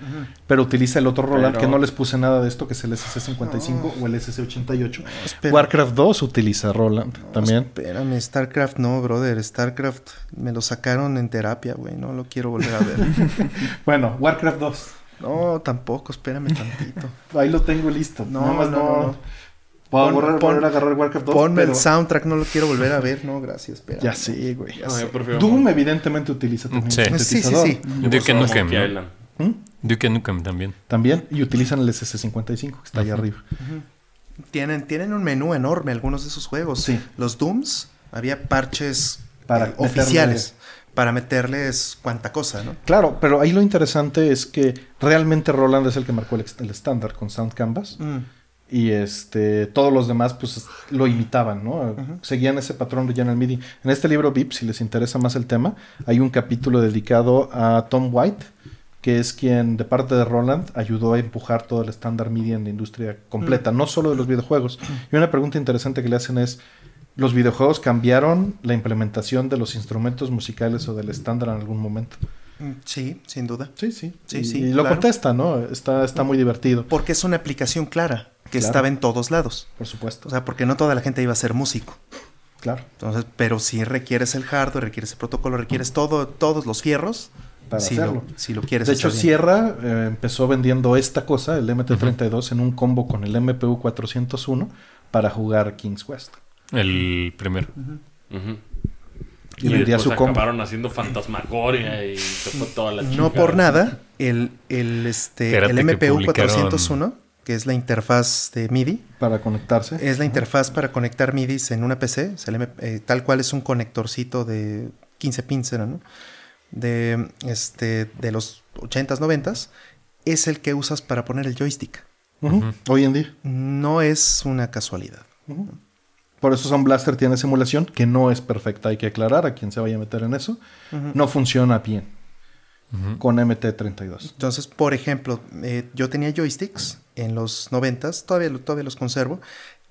pero utiliza el otro Roland que no les puse nada de esto, que es el SC55 o el SC88. Warcraft 2 utiliza Roland también. Espérame, StarCraft no, brother. StarCraft me lo sacaron en terapia, güey. No lo quiero volver a ver. bueno, Warcraft 2. No, tampoco, espérame tantito. Ahí lo tengo listo. No, más no. Ponme el soundtrack, no lo quiero volver a ver, no, gracias. Ya sé, güey. Doom, evidentemente, utiliza también. Sí, sí, sí. Duke Nukem. ¿Mm? Duke Nukem también. También, y utilizan el ss 55 que está allá arriba. Tienen, tienen un menú enorme algunos de esos juegos. Los Dooms, había parches para eh, oficiales para meterles cuanta cosa, ¿no? Claro, pero ahí lo interesante es que realmente Roland es el que marcó el estándar con Sound Canvas. Mm y este todos los demás pues lo imitaban, ¿no? Seguían ese patrón de General MIDI. En este libro VIP, si les interesa más el tema, hay un capítulo dedicado a Tom White, que es quien de parte de Roland ayudó a empujar todo el estándar MIDI en la industria completa, mm. no solo de los videojuegos. Mm. Y una pregunta interesante que le hacen es ¿los videojuegos cambiaron la implementación de los instrumentos musicales o del estándar en algún momento? Mm, sí, sin duda. Sí, sí. sí, y, sí lo contesta, ¿no? Está, está muy divertido. Porque es una aplicación clara que estaba en todos lados. Por supuesto. O sea, porque no toda la gente iba a ser músico. Claro. Entonces, pero si requieres el hardware, requieres el protocolo, requieres todo, todos los fierros. Para si hacerlo. Lo, si lo quieres. De hecho, Sierra eh, empezó vendiendo esta cosa, el MT32, en un combo con el MPU 401 para jugar King's Quest. El primero. Y, vendía su combo. acabaron haciendo fantasmagoria y se fue toda No por nada, el, el, este, el MPU 401 que es la interfaz de MIDI. Para conectarse. Es la interfaz para conectar MIDI en una PC, eh, tal cual es un conectorcito de 15 pins, ¿no? De, este, de los 80s, 90s, es el que usas para poner el joystick. Hoy en día. No es una casualidad. Por eso Sound Blaster tiene simulación, que no es perfecta, hay que aclarar a quien se vaya a meter en eso. No funciona bien con MT32. Entonces, por ejemplo, eh, yo tenía joysticks en los 90, todavía, todavía los conservo,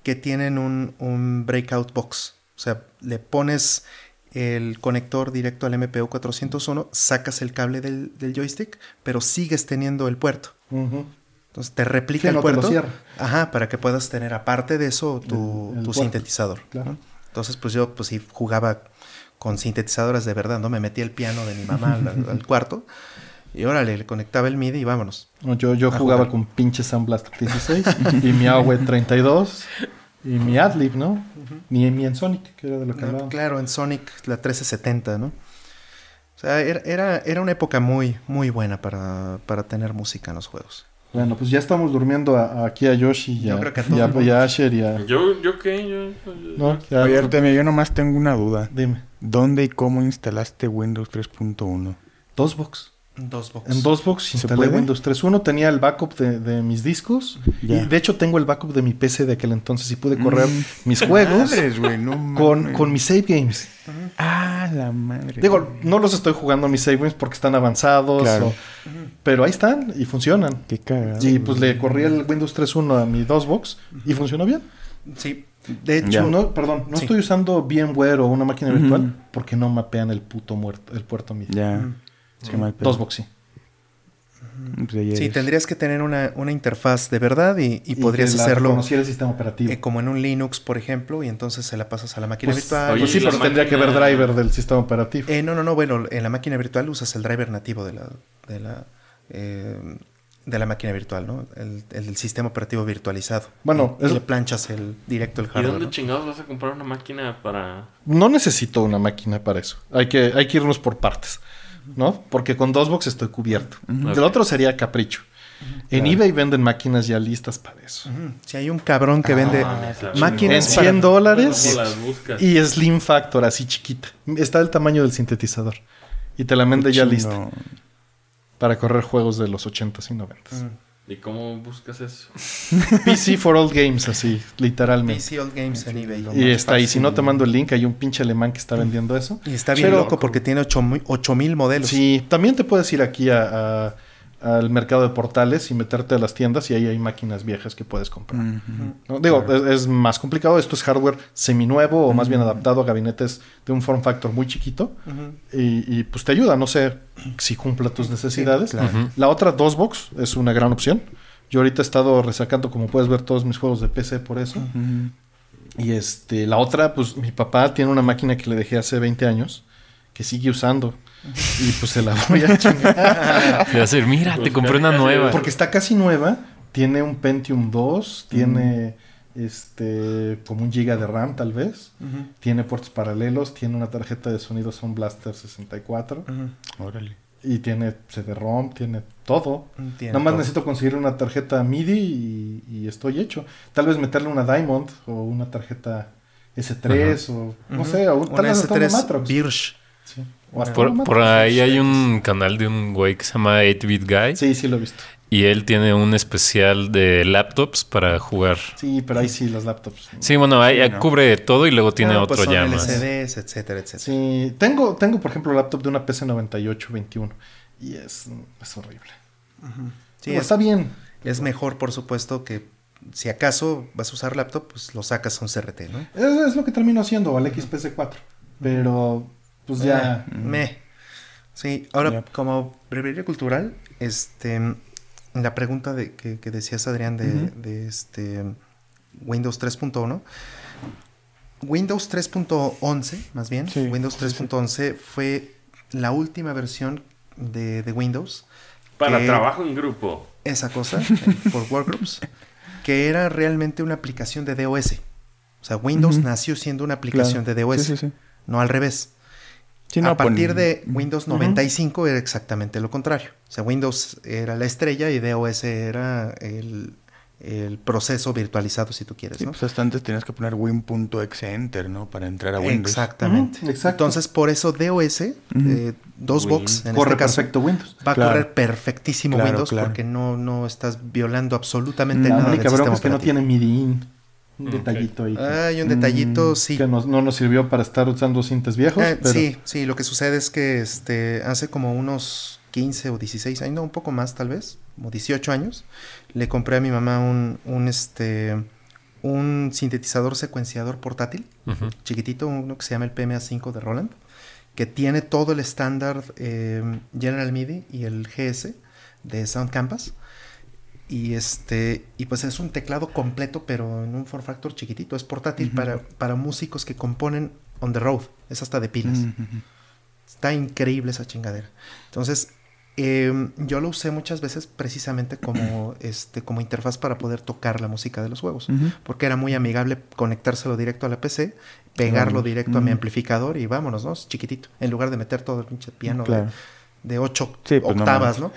que tienen un, breakout box. O sea, le pones el conector directo al MPU 401, sacas el cable del, joystick, pero sigues teniendo el puerto. Entonces te replica el puerto. ajá, para que puedas tener aparte de eso tu, sintetizador. Entonces, pues yo pues sí jugaba con sintetizadoras de verdad, ¿no? Me metí el piano de mi mamá al, cuarto y órale, le conectaba el MIDI y vámonos. Yo, yo jugaba con pinche Sound Blaster 16 y mi Awe 32 y mi Adlib, ¿no? ni, en Sonic, que era de lo que no, Claro, en Sonic la 1370, ¿no? O sea, era, era, una época muy, muy buena para, tener música en los juegos. Bueno, pues ya estamos durmiendo aquí a Yoshi y a, yo Asher ¿Yo, yo qué? ¿No? yo nomás tengo una duda. Dime. ¿Dónde y cómo instalaste Windows 3.1? DOSBox. box. En DOSBox instalé Windows 3.1. Tenía el backup de, mis discos. Y de hecho tengo el backup de mi PC de aquel entonces y pude correr mm. mis juegos con, mis save games. Ah, la madre. Digo, no los estoy jugando mis save games porque están avanzados. Pero ahí están y funcionan. Qué cagado. Y pues le corrí el Windows 3.1 a mi DOSBox y funcionó bien. Sí, de hecho, no, perdón, no estoy usando VMware o una máquina virtual porque no mapean el puto muerto, el puerto mío. Ya. Dos boxy. Sí, pues tendrías que tener una, interfaz de verdad y, y, podrías hacerlo. el sistema operativo. Eh, como en un Linux, por ejemplo, y entonces se la pasas a la máquina pues, virtual. Pues sí, pero tendría que ver driver del sistema operativo. Eh, no, no, no. Bueno, en la máquina virtual usas el driver nativo de la, la eh, de la máquina virtual, ¿no? El, sistema operativo virtualizado. Bueno, y, le planchas el directo el hardware. ¿Y dónde chingados vas a comprar una máquina para.? No necesito una máquina para eso. Hay que, hay que irnos por partes, ¿no? Porque con dos Dosbox estoy cubierto. El otro sería capricho. En eBay venden máquinas ya listas para eso. Si hay un cabrón que vende máquinas en 100 dólares y Slim Factor, así chiquita. Está del tamaño del sintetizador. Y te la vende ya lista para correr juegos de los 80s y 90s. Mm. ¿Y cómo buscas eso? PC for Old Games, así, literalmente. PC Old Games en eBay. Y está ahí. Si no te mando el link, hay un pinche alemán que está mm. vendiendo eso. Y está bien loco porque tiene 8000 modelos. Sí, también te puedes ir aquí a al mercado de portales y meterte a las tiendas y ahí hay máquinas viejas que puedes comprar. Digo, es, más complicado. Esto es hardware seminuevo o más bien adaptado a gabinetes de un form factor muy chiquito y, pues te ayuda. No sé si cumpla tus necesidades. La otra, DOSBox, es una gran opción. Yo ahorita he estado resacando, como puedes ver, todos mis juegos de PC por eso. Y este, la otra, pues mi papá tiene una máquina que le dejé hace 20 años que sigue usando. Y pues se la voy a chingar. Le a decir, mira, te compré una pues, nueva. Porque está casi nueva. Tiene un Pentium 2, tiene este como un giga de RAM tal vez. Tiene puertos paralelos, tiene una tarjeta de sonido Sound Blaster 64. Órale. Y tiene CD-ROM, tiene todo. Nada más necesito conseguir una tarjeta MIDI y, estoy hecho. Tal vez meterle una Diamond o una tarjeta S3 o no sé, tal vez s por, pues, ahí hay un canal de un güey que se llama 8-Bit Guy. Sí, sí lo he visto. Y él tiene un especial de laptops para jugar. Sí, pero ahí sí los laptops. Sí, bueno, ahí cubre todo y luego tiene pues, otro pues LCDs, etcétera, etcétera. Sí, tengo, tengo por ejemplo laptop de una PC 9821 y es, horrible. está bien. Es mejor, por supuesto, que si acaso vas a usar laptop, pues lo sacas a un CRT, ¿no? Es, lo que termino haciendo al XPC4, pero pues ya, ah. me. Sí, ahora como brevedad cultural, este, la pregunta de, que, decías Adrián de, este Windows 3.1, Windows 3.11 más bien, Windows 3.11 fue la última versión de, Windows. Para trabajo en grupo. Esa cosa, por Workgroups, que era realmente una aplicación de DOS. O sea, Windows nació siendo una aplicación de DOS, no al revés a partir de Windows 95 era exactamente lo contrario. O sea, Windows era la estrella y DOS era el, proceso virtualizado, si tú quieres. Sí, ¿no? pues hasta antes tenías que poner win.exe enter, ¿no? Para entrar a Windows. Exactamente. Entonces, por eso DOS, eh, dos box, en Corre este perfecto Windows. Va a correr perfectísimo Windows porque no, no estás violando absolutamente nada. La única broma es que no tiene MIDI. Un detallito ahí. Que, un detallito, mm, sí. Que no, nos sirvió para estar usando cintas viejos. Eh, sí, sí, lo que sucede es que este, hace como unos 15 o 16 años, no, un poco más tal vez, como 18 años, le compré a mi mamá un, un este, un sintetizador secuenciador portátil, chiquitito, uno que se llama el PMA5 de Roland, que tiene todo el estándar eh, General MIDI y el GS de Sound y este, y pues es un teclado completo, pero en un form factor chiquitito. Es portátil para, para músicos que componen on the road. Es hasta de pilas. Está increíble esa chingadera. Entonces, em, yo lo usé muchas veces precisamente como, este, como interfaz para poder tocar la música de los juegos. Porque era muy amigable conectárselo directo a la PC, pegarlo directo a mi amplificador y vámonos, ¿no? Es chiquitito. En lugar de meter todo el pinche piano. Claro de 8 pues, octavas, ¿no?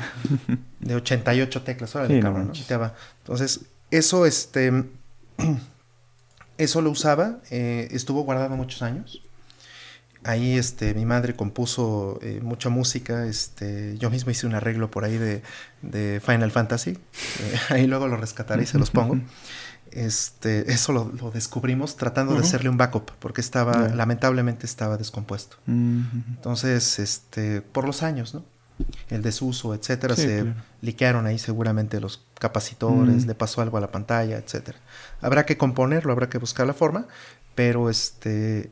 de 88 teclas, Entonces, eso, este, eso lo usaba, eh, estuvo guardado muchos años. Ahí, este, mi madre compuso eh, mucha música, este, yo mismo hice un arreglo por ahí de, Final Fantasy, eh, ahí luego lo rescataré y se los pongo. este, eso lo, descubrimos tratando de hacerle un backup, porque estaba, lamentablemente estaba descompuesto. Entonces, este, por los años, ¿no? El desuso, etcétera, se liquearon ahí seguramente los capacitores, le pasó algo a la pantalla, etcétera. Habrá que componerlo, habrá que buscar la forma, pero este,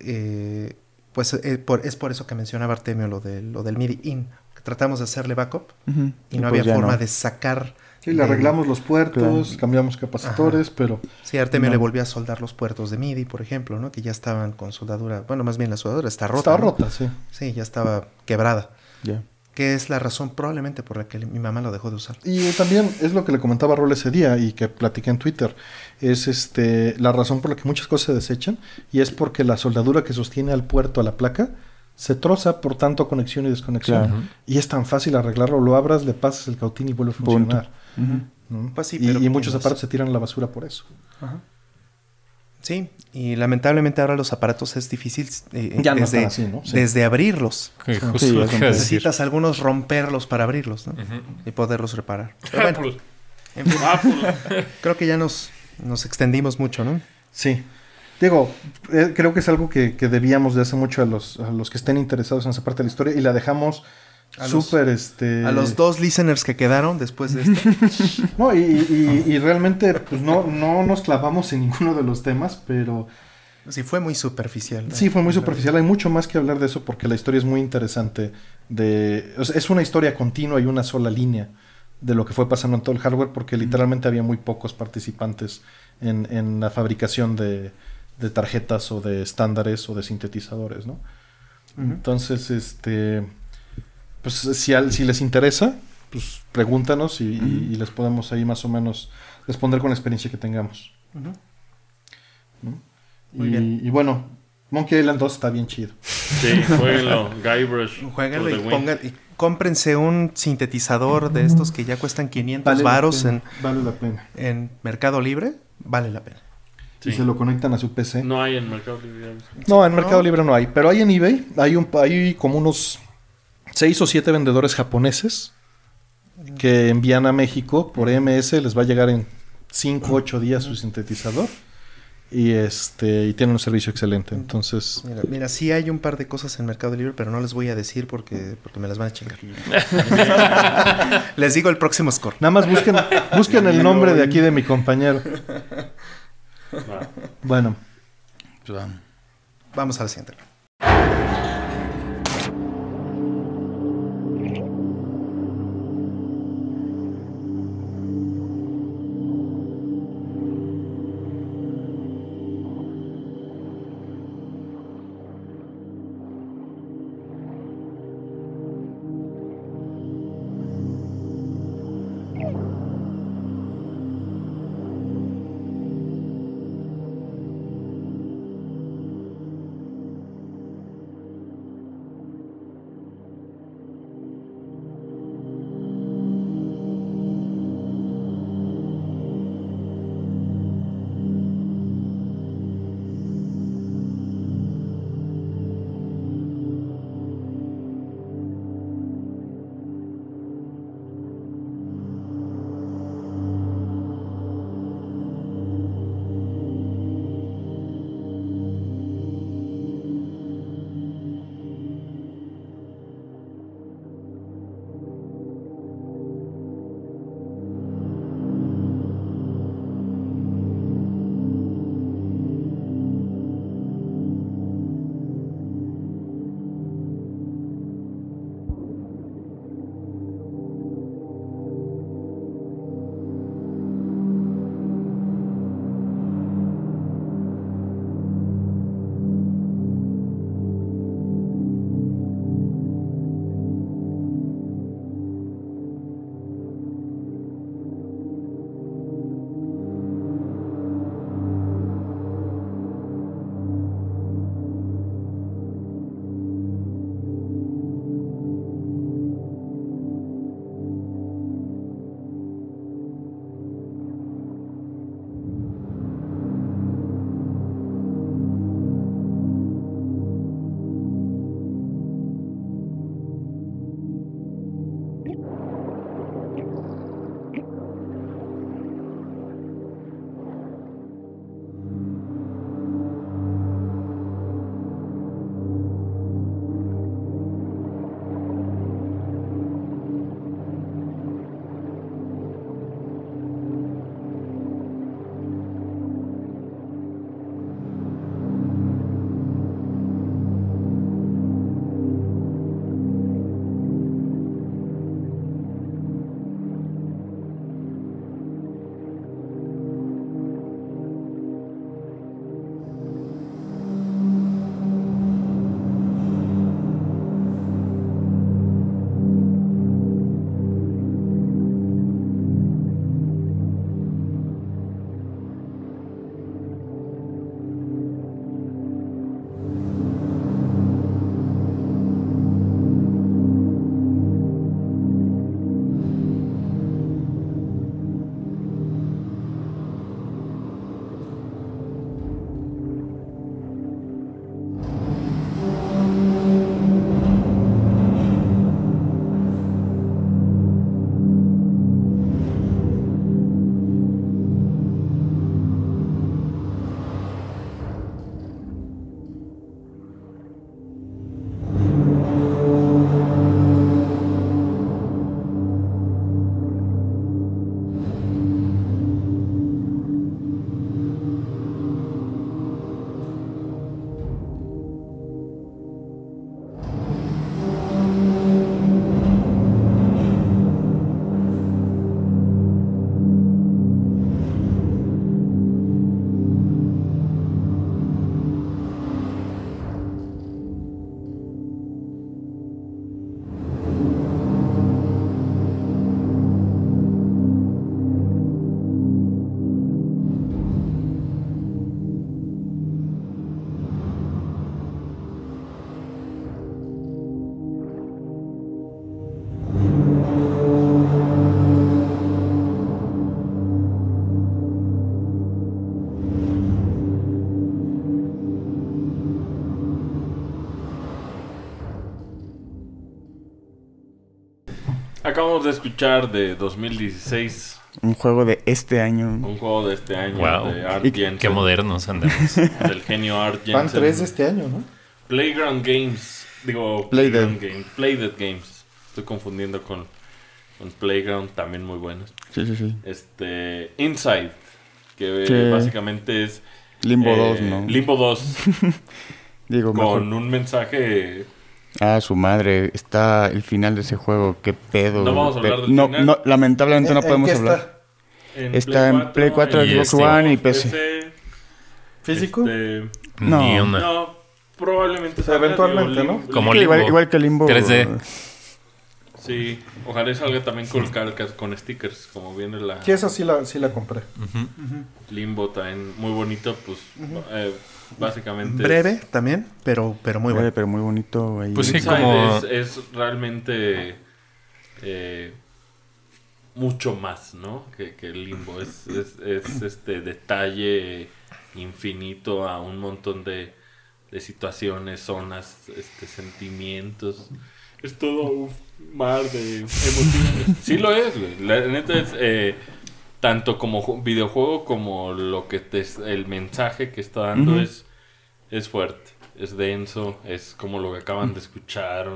eh, pues eh, es por eso que mencionaba Artemio lo, de, lo del MIDI-IN, tratamos de hacerle backup y no pues había forma de sacar Sí, le arreglamos los puertos, cambiamos capacitores, pero... Sí, Artemio le volvió a soldar los puertos de MIDI, por ejemplo, ¿no? Que ya estaban con soldadura, bueno, más bien la soldadura está rota. Está rota, sí. Sí, ya estaba quebrada. Ya. Que es la razón probablemente por la que mi mamá lo dejó de usar. Y también es lo que le comentaba a Rol ese día y que platiqué en Twitter. Es este la razón por la que muchas cosas se desechan y es porque la soldadura que sostiene al puerto, a la placa, se troza por tanto conexión y desconexión. Y es tan fácil arreglarlo, lo abras, le pasas el cautín y vuelve a funcionar. Pues y, muchos pues aparatos se tiran a la basura por eso. Sí, y lamentablemente ahora los aparatos es difícil eh, desde, abrirlos. necesitas algunos romperlos para abrirlos y poderlos reparar. creo que ya nos, nos extendimos mucho, ¿no? Sí. Digo, eh, creo que es algo que, debíamos de hace mucho a los, a los que estén interesados en esa parte de la historia y la dejamos a este... A los dos listeners que quedaron después de esto. no, y, realmente, pues no, no nos clavamos en ninguno de los temas, pero... Sí, fue muy superficial. Sí, fue muy superficial. Hay mucho más que hablar de eso porque la historia es muy interesante. De... es una historia continua y una sola línea de lo que fue pasando en todo el hardware porque literalmente había muy pocos participantes en, la fabricación de, tarjetas o de estándares o de sintetizadores, ¿no? Entonces, este pues si, les interesa, pues pregúntanos y, les podemos ahí más o menos responder con la experiencia que tengamos. y, bueno, Monkey Island 2 está bien chido. Sí, jueguenlo. Guybrush. Jueguenlo y, cómprense un sintetizador de estos que ya cuestan 500 varos en, vale la pena. en Mercado Libre. Vale la pena. si se lo conectan a su PC. No hay en Mercado Libre. No, en Mercado Libre no hay. Pero hay en eBay. Hay, un, hay como unos seis o siete vendedores japoneses que envían a México por ms les va a llegar en o ocho días su sintetizador y este y tienen un servicio excelente. Entonces, mira, mira, sí hay un par de cosas en Mercado Libre, pero no les voy a decir porque porque me las van a chingar. les digo el próximo score. Nada más busquen busquen el nombre de aquí de mi compañero. Bueno. Pues vamos a la siguiente. acabamos de escuchar de 2016. Un juego de este año. Un juego de este año. Wow. De Art Qué modernos andamos. del genio Art Jensen. Van tres de este año, ¿no? Playground Games. Digo, Playground Play Games. Games. Estoy confundiendo con, Playground, también muy buenos. Sí, sí, sí. Este, Inside, que básicamente es... Limbo 2, eh, ¿no? Limbo 2. Digo, con un mensaje Ah, su madre, está el final de ese juego, qué pedo. No vamos a hablar del no, final. lamentablemente no podemos hablar. está en Play 4, Xbox este, One y PC. ¿Físico? Este, no. No, probablemente. O sea, eventualmente, ¿no? Como Igual, que Limbo. 3D. Sí, ojalá salga también con con stickers, como viene la... Sí, esa sí la, sí la compré. Limbo también, muy bonito, pues básicamente. Breve también, pero, pero muy Breve, pero muy bonito. Pues sí, como... es, realmente eh, mucho más, ¿no? Que, el limbo. Es, este detalle infinito a un montón de, situaciones, zonas, este, sentimientos. Es todo un mar de emociones. Sí lo es, La neta es... Eh, tanto como videojuego como lo que te, el mensaje que está dando es, es fuerte, es denso, es como lo que acaban de escuchar,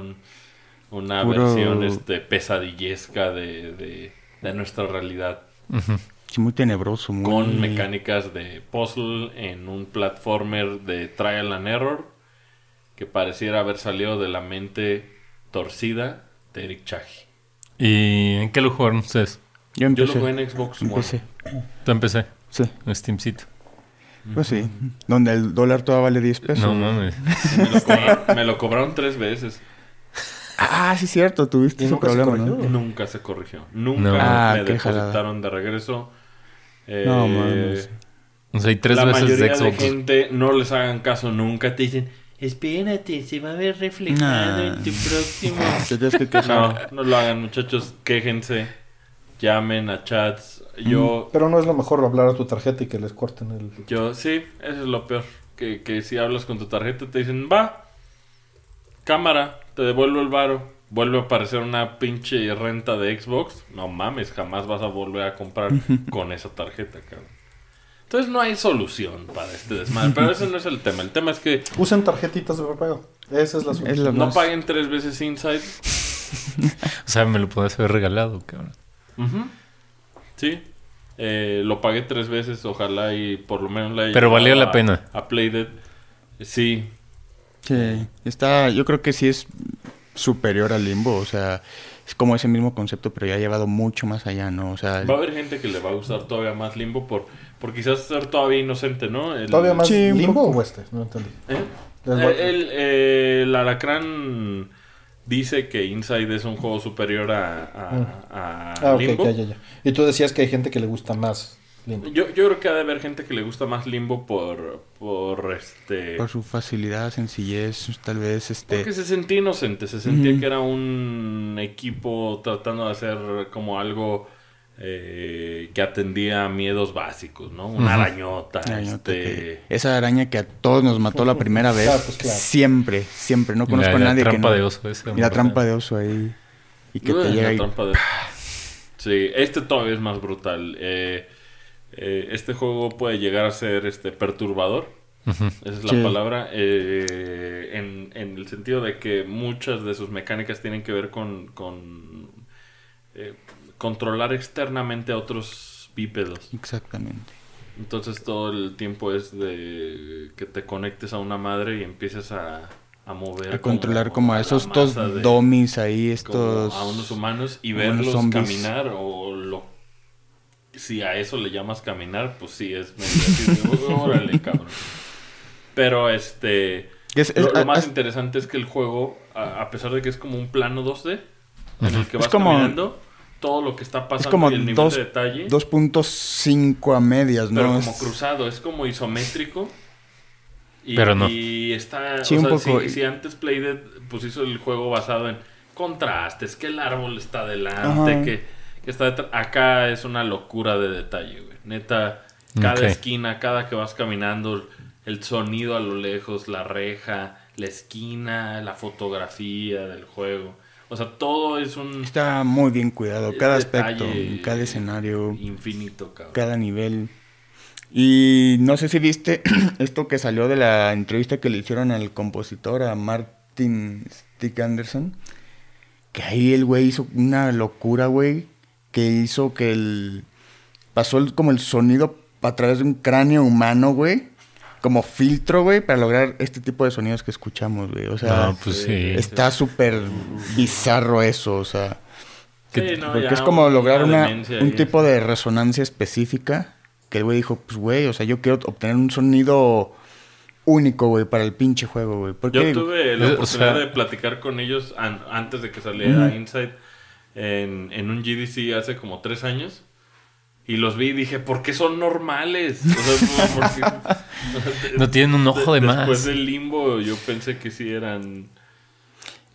una versión este, pesadillesca de, nuestra realidad. muy tenebroso. Con mecánicas de puzzle en un platformer de trial and error que pareciera haber salido de la mente torcida de Eric Chahi. ¿Y en qué lo jugaron ustedes? Yo, empecé. Yo lo jugué en Xbox empecé. One. Tú empecé. Sí. En Steamcito. Pues sí. Donde el dólar todavía vale 10 pesos. No mames. me, lo cobraron, tres veces. Ah, sí, cierto, tuviste un problema. nunca se corrigió. Nunca ah, me ah, de regreso. Eh, no mames. O sea, hay tres la veces de, Xbox. gente no les hagan caso nunca. Te dicen, espérate, se va a ver reflejado en tu próximo. no, no lo hagan, muchachos, quéjense llamen a chats. Mm, Yo. Pero no es lo mejor hablar a tu tarjeta y que les corten el. Yo, sí, eso es lo peor. Que, si hablas con tu tarjeta te dicen, va, cámara, te devuelvo el varo. Vuelve a aparecer una pinche renta de Xbox. No mames, jamás vas a volver a comprar con esa tarjeta, cabrón. Entonces no hay solución para este desmadre. Pero ese no es el tema. El tema es que. Usen tarjetitas de prepago. Esa es la solución. no paguen tres veces Inside. o sea, me lo podés haber regalado, cabrón. Sí. Eh, lo pagué tres veces, ojalá y por lo menos la... Pero valió la pena. A Playdead. Sí. Sí. Está, yo creo que sí es superior al limbo, o sea, es como ese mismo concepto, pero ya ha llevado mucho más allá, ¿no? O sea, va a haber gente que le va a gustar todavía más limbo por, por quizás ser todavía inocente, ¿no? Todavía más limbo o este, no entendí. ¿Eh? Eh, el, el, alacrán dice que Inside es un juego superior a, a, mm. ah, Limbo. Ya, Y tú decías que hay gente que le gusta más Limbo. Yo, yo creo que ha de haber gente que le gusta más Limbo por, por este... Por su facilidad, sencillez, tal vez este... Porque se sentía inocente, se sentía que era un equipo tratando de hacer como algo eh, que atendía miedos básicos, ¿no? Una arañota. este... Esa araña que a todos nos mató la primera vez. Pues, siempre, siempre. No conozco a nadie que La trampa de oso. Esa, la trampa de oso ahí. Y que te llega Sí, este todavía es más brutal. Eh, eh, este juego puede llegar a ser este perturbador. Esa es la palabra. en, el sentido de que muchas de sus mecánicas tienen que ver con, controlar externamente a otros bípedos. Exactamente. Entonces todo el tiempo es de que te conectes a una madre y empieces a, a mover. A controlar como, a esos dos domis ahí, estos... A unos humanos y verlos caminar o lo... Si a eso le llamas caminar, pues sí, es medio oh, órale, Pero este... lo, más interesante es que el juego, a, pesar de que es como un plano 2D, en el que vas caminando todo lo que está pasando es como el nivel de detalle. 2.5 a medias, ¿no? Pero como cruzado, es como isométrico. Y, pero está. si, antes Playdead pues hizo el juego basado en contrastes, que el árbol está delante, que, está detrás. Acá es una locura de detalle, güey. Neta, cada esquina, cada que vas caminando, el sonido a lo lejos, la reja, la esquina, la fotografía del juego. O sea, todo es un... Está muy bien cuidado, eh, cada aspecto, cada escenario. Infinito, cabrón. Cada nivel. Y no sé si viste esto que salió de la entrevista que le hicieron al compositor, a Martin Stick Anderson. Que ahí el güey hizo una locura, güey. Que hizo que el... Pasó como el sonido a través de un cráneo humano, güey como filtro, güey, para lograr este tipo de sonidos que escuchamos, güey. O sea, pues está súper bizarro eso, o sea. porque es como lograr una, un tipo este. de resonancia específica que el güey dijo, pues, güey, o sea, yo quiero obtener un sonido único, güey, para el pinche juego, güey. Yo tuve la oportunidad de platicar con ellos antes de que saliera Inside en, en, un GDC hace como tres años. Y los vi y dije, ¿por qué son normales? O sea, no tienen un ojo de, más. Después del limbo, yo pensé que sí eran.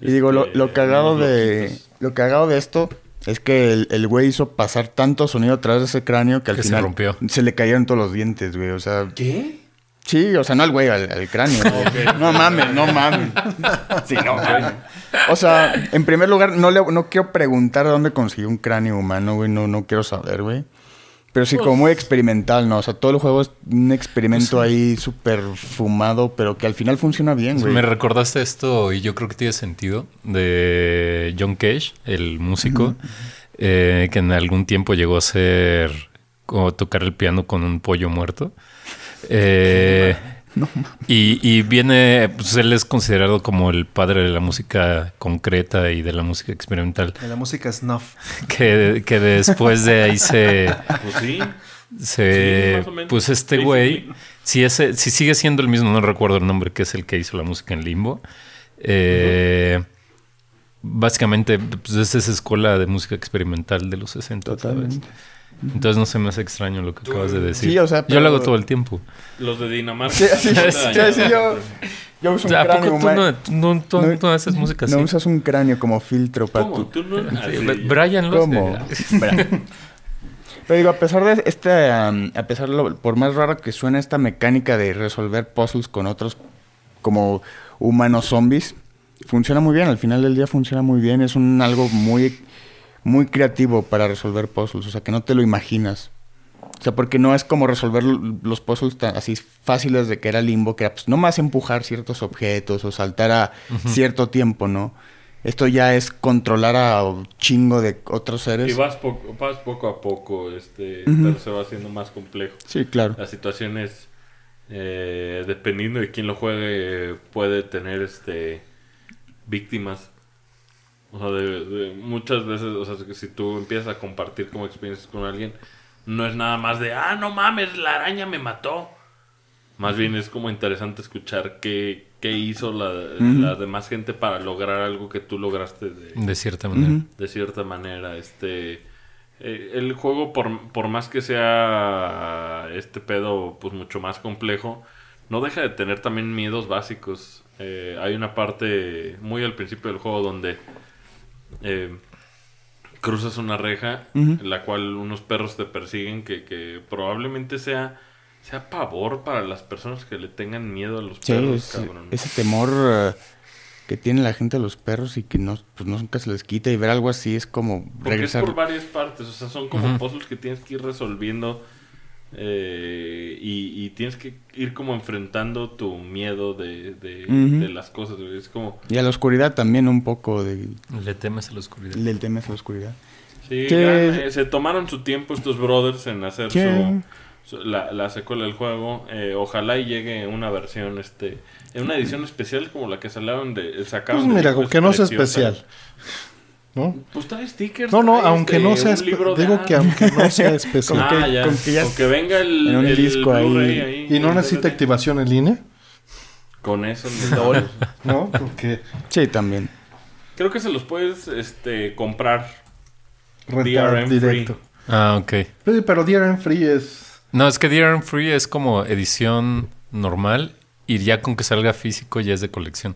Y digo, lo, este, lo cagado de. Lo cagado de esto es que el güey hizo pasar tanto sonido atrás de ese cráneo que al final. Se le cayeron todos los dientes, güey. O sea. ¿Qué? Sí, o sea, no al güey, al, cráneo. No mames, no mames. Sí, no. O sea, en primer lugar, no, le, no quiero preguntar dónde consiguió un cráneo humano, güey. No, no quiero saber, güey. Pero sí, como muy experimental, ¿no? O sea, todo el juego es un experimento ahí súper fumado, pero que al final funciona bien, güey. Me recordaste esto y yo creo que tiene sentido de John Cage, el músico, eh, que en algún tiempo llegó a ser como tocar el piano con un pollo muerto. Eh, Y, viene, pues él es considerado como el padre de la música concreta y de la música experimental. De la música snuff. Que, que después de ahí se. Pues sí. Se, pues este güey, si, ese, si sigue siendo el mismo, no recuerdo el nombre, que es el que hizo la música en Limbo. Eh, básicamente, pues es esa escuela de música experimental de los 60. Totalmente. Entonces no se me hace extraño lo que acabas de decir. Yo lo hago todo el tiempo. Los de Dinamarca. yo... uso un cráneo. tú no, haces música así? No usas un cráneo como filtro para ¿Tú no? Ah, Brian lo Pero digo, a pesar de este... a pesar, lo, por más raro que suene esta mecánica de resolver puzzles con otros como humanos zombies, funciona muy bien. Al final del día funciona muy bien. Es un algo muy muy creativo para resolver puzzles, o sea, que no te lo imaginas. O sea, porque no es como resolver los puzzles así fáciles de que era limbo, que era pues, nomás empujar ciertos objetos o saltar a cierto tiempo, ¿no? Esto ya es controlar a un chingo de otros seres. Y vas, poco a poco, este, se va haciendo más complejo. Sí, claro. Las situaciones, eh, dependiendo de quién lo juegue, puede tener este víctimas. O sea, de, muchas veces, o sea, si tú empiezas a compartir como experiencias con alguien, no es nada más de, ah, no mames, la araña me mató. Más bien es como interesante escuchar qué, qué hizo la, demás gente para lograr algo que tú lograste de, cierta manera. De cierta manera, este... Eh, el juego, por, por más que sea este pedo, pues mucho más complejo, no deja de tener también miedos básicos. Eh, hay una parte muy al principio del juego donde eh, cruzas una reja en la cual unos perros te persiguen que, que probablemente sea sea pavor para las personas que le tengan miedo a los perros, ese, cabrón. Ese temor eh, que tiene la gente a los perros y que pues, no, nunca se les quita y ver algo así es como regresar. por varias partes, o sea, son como pozos puzzles que tienes que ir resolviendo eh, y, tienes que ir como enfrentando tu miedo de, las cosas. Y a la oscuridad también un poco. De... Le temes a la oscuridad. Le oscuridad. Eh, se tomaron su tiempo estos brothers en hacer la, la, secuela del juego. Eh, ojalá y llegue una versión, este, en una edición especial como la que salieron de, sacaron. Pues mira, que no es especial. ¿no? Pues trae stickers. No, no, aunque no este, sea. Digo que aunque no sea especial. con, ya. venga el. disco ahí. Y no necesita activación en línea. Con eso, el No, porque. Sí, también. Creo que se los puedes este, comprar. directo. Ah, ok. Pero, pero DRM Free es. No, es que DRM Free es como edición normal y ya con que salga físico ya es de colección.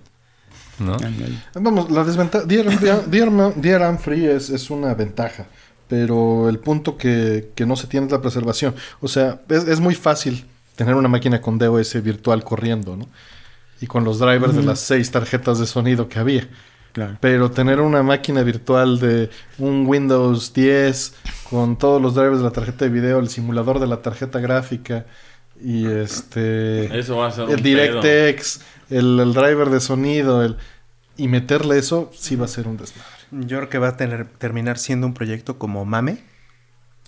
Vamos, la desventaja. DRM, Free es, es, una ventaja. Pero el punto que, no se tiene es la preservación. O sea, es, muy fácil tener una máquina con DOS virtual corriendo, ¿no? Y con los drivers de las seis tarjetas de sonido que había. Pero tener una máquina virtual de un Windows 10 con todos los drivers de la tarjeta de video, el simulador de la tarjeta gráfica, y este eso va a ser el DirectX, el, el, driver de sonido, el y meterle eso sí va a ser un desmadre. Yo creo que va a tener, terminar siendo un proyecto como mame.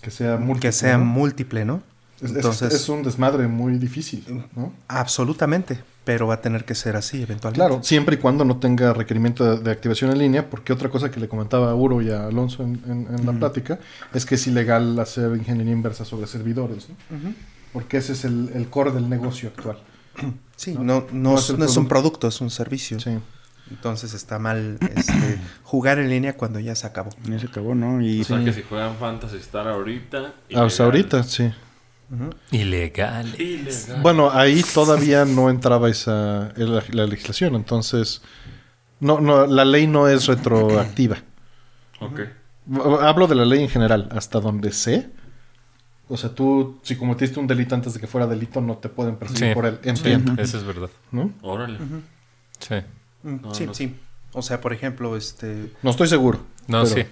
Que sea múltiple. Que sea ¿no? múltiple, ¿no? Entonces, es, un desmadre muy difícil, ¿no? Absolutamente, pero va a tener que ser así eventualmente. Claro, siempre y cuando no tenga requerimiento de, activación en línea, porque otra cosa que le comentaba a Uro y a Alonso en, en, la plática es que es ilegal hacer ingeniería inversa sobre servidores, ¿no? porque ese es el, core del negocio actual. Sí, no, no, es, un producto, es un servicio. Entonces está mal este, jugar en línea cuando ya se acabó. Ya se acabó, ¿no? o sea que si juegan Fantasy Star ahorita. Ah, ahorita, sí. Ilegal. Bueno, ahí todavía no entraba esa la, legislación, entonces no, no, la ley no es retroactiva. Ok. Hablo de la ley en general, hasta donde sé o sea, tú, si cometiste un delito antes de que fuera delito, no te pueden perseguir por él. Entiendo, eso es verdad. Órale. Sí. Mm, sí, sí. O sea, por ejemplo, este... No estoy seguro. No, sí.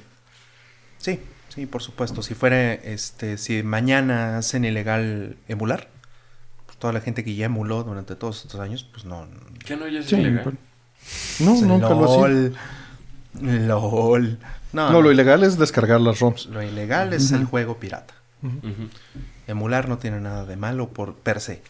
Sí, sí, por supuesto. Si fuera, este, si mañana hacen ilegal emular, pues, toda la gente que ya emuló durante todos estos años, pues no... ¿Qué no ya es ilegal? No, No, nunca lo hacía. LOL. No, no, lo ilegal es descargar las ROMs. Lo ilegal es el juego pirata. Emular no tiene nada de malo por per se.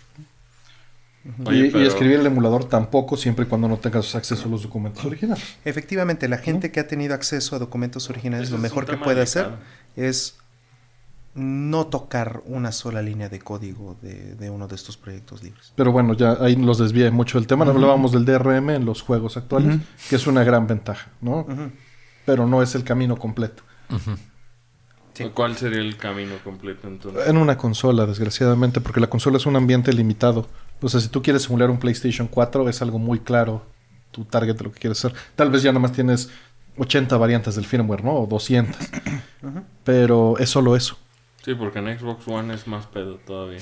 y, escribir el emulador tampoco, siempre cuando no tengas acceso a los documentos originales. Efectivamente, la gente que ha tenido acceso a documentos originales, lo mejor que puede hacer es no tocar una sola línea de código de, uno de estos proyectos libres. Pero bueno, ya ahí nos desvía mucho El tema. Hablábamos del DRM en los juegos actuales, que es una gran ventaja, ¿no? Pero no es el camino completo. ¿Cuál sería el camino completo En una consola, desgraciadamente, porque la consola es un ambiente limitado. O sea, si tú quieres simular un PlayStation 4, es algo muy claro tu target de lo que quieres hacer. Tal vez ya nada más tienes 80 variantes del firmware, ¿no? O 200. Pero es solo eso. Sí, porque en Xbox One es más pedo todavía.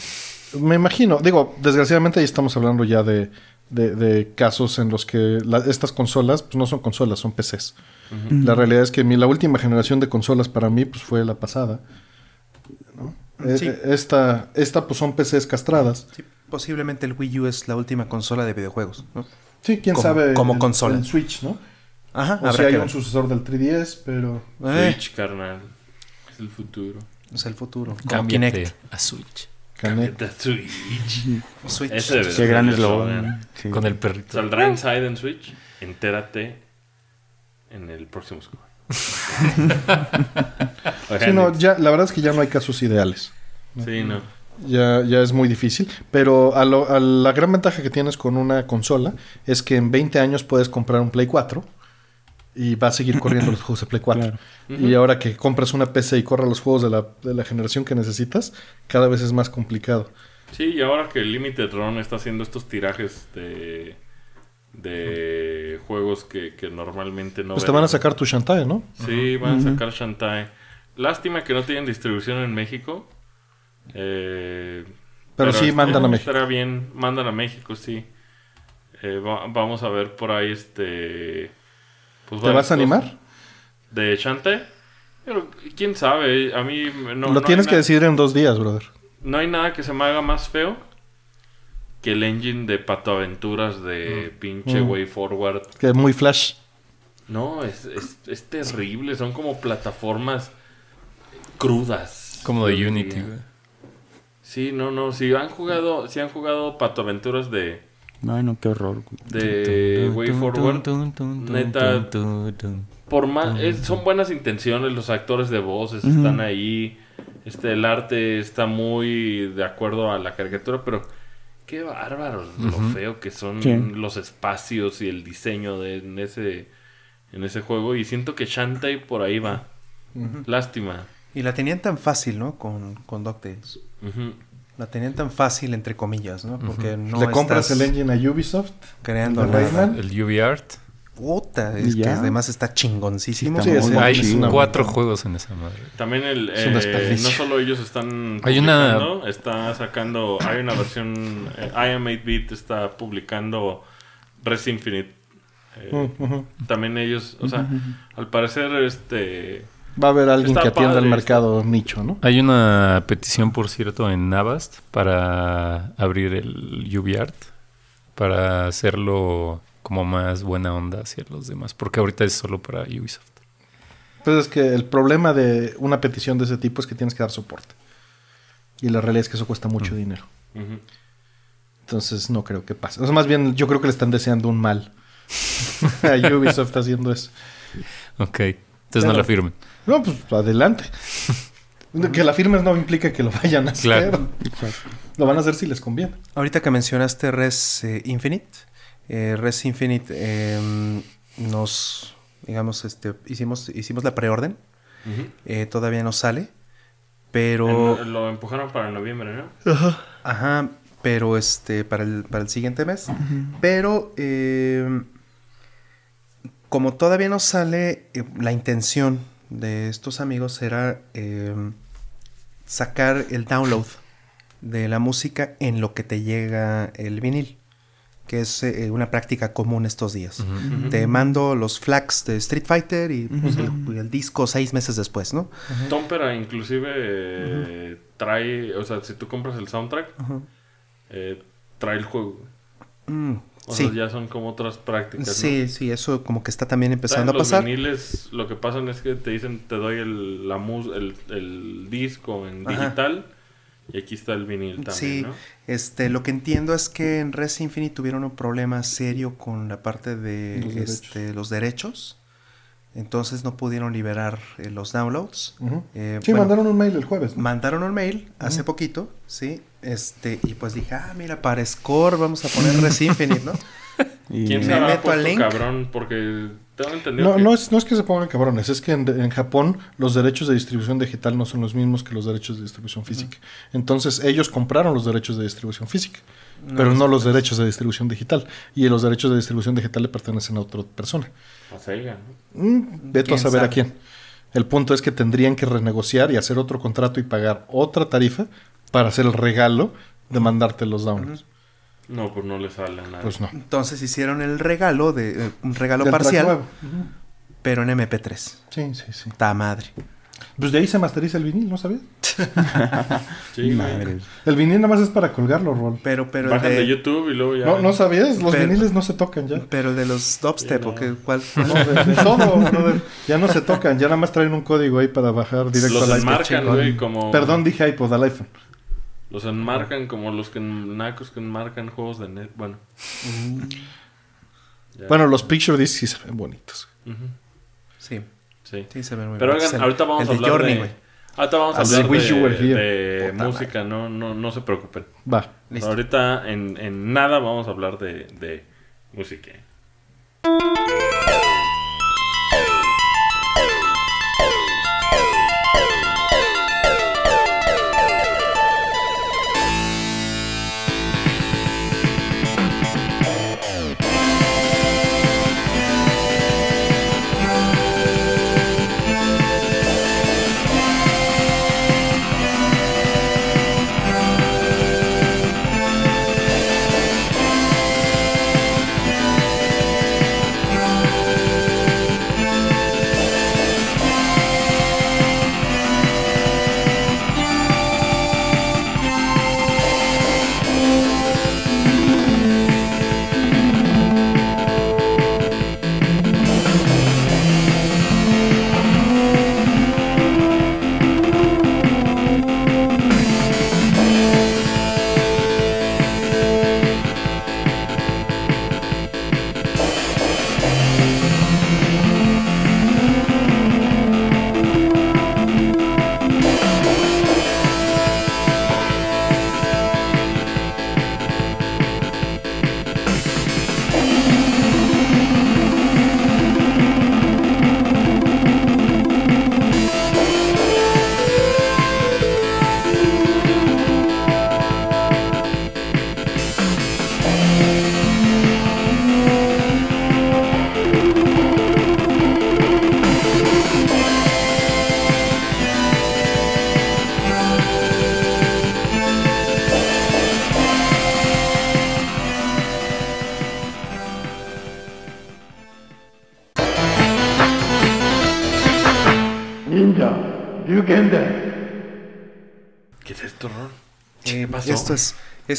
Me imagino. Digo, desgraciadamente ahí estamos hablando ya de de, casos en los que estas consolas pues, no son consolas, son PCs. La realidad es que la última generación de consolas para mí pues fue la pasada. Eh, eh, esta, esta pues son PCs castradas. posiblemente el Wii U es la última consola de videojuegos. Sí, quién sabe. Como consola. El Switch, ¿no? Ajá. O un sucesor del 3DS, pero. Eh. Switch, carnal. Es el futuro. Es el futuro. con a Switch. Switch. Switch. Qué gran eslogan. Con el perrito. Saldrá Inside en Switch. Entérate en el próximo sí, ya, la verdad es que ya no hay casos ideales. Sí, no. Ya, ya es muy difícil, pero a, lo, la gran ventaja que tienes con una consola es que en 20 años puedes comprar un Play 4 y va a seguir corriendo los juegos de Play 4. Y ahora que compras una PC y corra los juegos de la, generación que necesitas, cada vez es más complicado. Sí, y ahora que Limited Run está haciendo estos tirajes de, de juegos que, normalmente no... Pues te van a sacar tu Shantae, ¿no? Sí, van a sacar Shantae. Lástima que no tienen distribución en México. Eh, pero, sí, mandan a México. Estará bien, mandan a México, sí. Eh, vamos a ver por ahí este pues ¿Te vas a pues, animar? ¿De Chante? Pero, ¿Quién sabe? A mí no... Lo tienes que decidir en dos días, brother. No hay nada que se me haga más feo que el engine de Pato Aventuras de mm. pinche mm. Way Forward. Que es muy flash. No, es, es, terrible. Son como plataformas crudas. Como de Unity, güey. Sí, no, no. Si han jugado, si han jugado Pato Aventuras de, bueno, qué horror. De Way Forward. Neta. Por más, son buenas intenciones, los actores de voces están ahí. Este, el arte está muy de acuerdo a la caricatura, pero qué bárbaro lo feo que son los espacios y el diseño de, en, ese, en ese juego. Y siento que Shantae por ahí va. Lástima. Y la tenían tan fácil, ¿no? Con, con DuckTales. La tenían tan fácil, entre comillas, ¿no? Porque no -huh. Le compras el engine a Ubisoft. Creando el, el UbiArt. Puta, es que además está chingoncísimo. Sí, sí, hay cuatro juegos en esa madre. También el, eh, no solo ellos están hay una... está sacando, hay una versión, eh, I Am 8 bit está publicando Res Infinite. Eh, también ellos, o sea, al parecer este Va a haber alguien que atienda el mercado nicho, ¿no? Hay una petición, por cierto, en Navast para abrir el UbiArt, para hacerlo como más buena onda hacia los demás, porque ahorita es solo para Ubisoft. Pues es que el problema de una petición de ese tipo es que tienes que dar soporte. Y la realidad es que eso cuesta mucho mm. dinero. Entonces no creo que pase. O sea, más bien yo creo que le están deseando un mal a Ubisoft haciendo eso. Ok, entonces no la firmen. No, pues adelante. que la firmes no implica que lo vayan a hacer. Lo van a hacer si les conviene. Ahorita que mencionaste Res eh, Infinite, eh, Res Infinite em, nos, digamos, este, hicimos, hicimos la preorden. Eh, todavía no sale, pero... lo empujaron para noviembre, ¿no? Ajá. Ajá, pero este, para el, para el siguiente mes. Pero em, como todavía no sale la intención de estos amigos era em, sacar el download de la música en lo que te llega el vinil, que es eh, una práctica común estos días. Te mando los flags de Street Fighter y pues, el, disco seis meses después, ¿no? Tompera inclusive trae, o sea, si tú compras el soundtrack, eh, trae el juego. Mm. O sea, ya son como otras prácticas. Sí, sí, eso como que está también empezando a pasar. Los viniles lo que pasan es que te dicen, te doy el, la el, disco en digital y aquí está el vinil también. Sí, este, lo que entiendo es que en Res Infinity tuvieron un problema serio con la parte de los, derechos. Este, Entonces no pudieron liberar eh, los downloads. Eh, sí, mandaron un mail el jueves. Mandaron un mail hace poquito, sí, este, y pues dije, ah, mira, para score vamos a poner Res Infinite, ¿no? y ¿Quién se me meto al cabrón? Porque tengo no, no, es, no es que se pongan cabrones, es que en, Japón los derechos de distribución digital no son los mismos que los derechos de distribución física. Entonces ellos compraron los derechos de distribución física, pero no los pues derechos de distribución digital. Y los derechos de distribución digital le pertenecen a otra persona. O sea, a mm, saber a quién. El punto es que tendrían que renegociar y hacer otro contrato y pagar otra tarifa para hacer el regalo de mandarte los downloads. No, pues no le sale nada. Pues Entonces hicieron el regalo de eh, un regalo parcial, pero en MP3. Sí, sí, sí. Ta madre. Pues de ahí se masteriza el vinil, ¿no sabías? sí, El vinil nada más es para colgarlo, Rol. Pero, pero. de... YouTube y luego ya. No, no sabías, los viniles no se tocan ya. Pero de los dubstep, ¿o qué? No, de, todo, Ya no se tocan, ya nada más traen un código ahí para bajar directo al iPhone. como. Perdón, dije iPod al iPhone. Los enmarcan como los que nacos que enmarcan juegos de net. Bueno. Mm. bueno, los picture discs sí se ven bonitos. Sí. Sí. se ven muy Pero ahorita vamos a hablar de... Ahorita vamos a de, música, no, no, no se preocupen. Va, listo. Ahorita en, en nada vamos a hablar de, de música.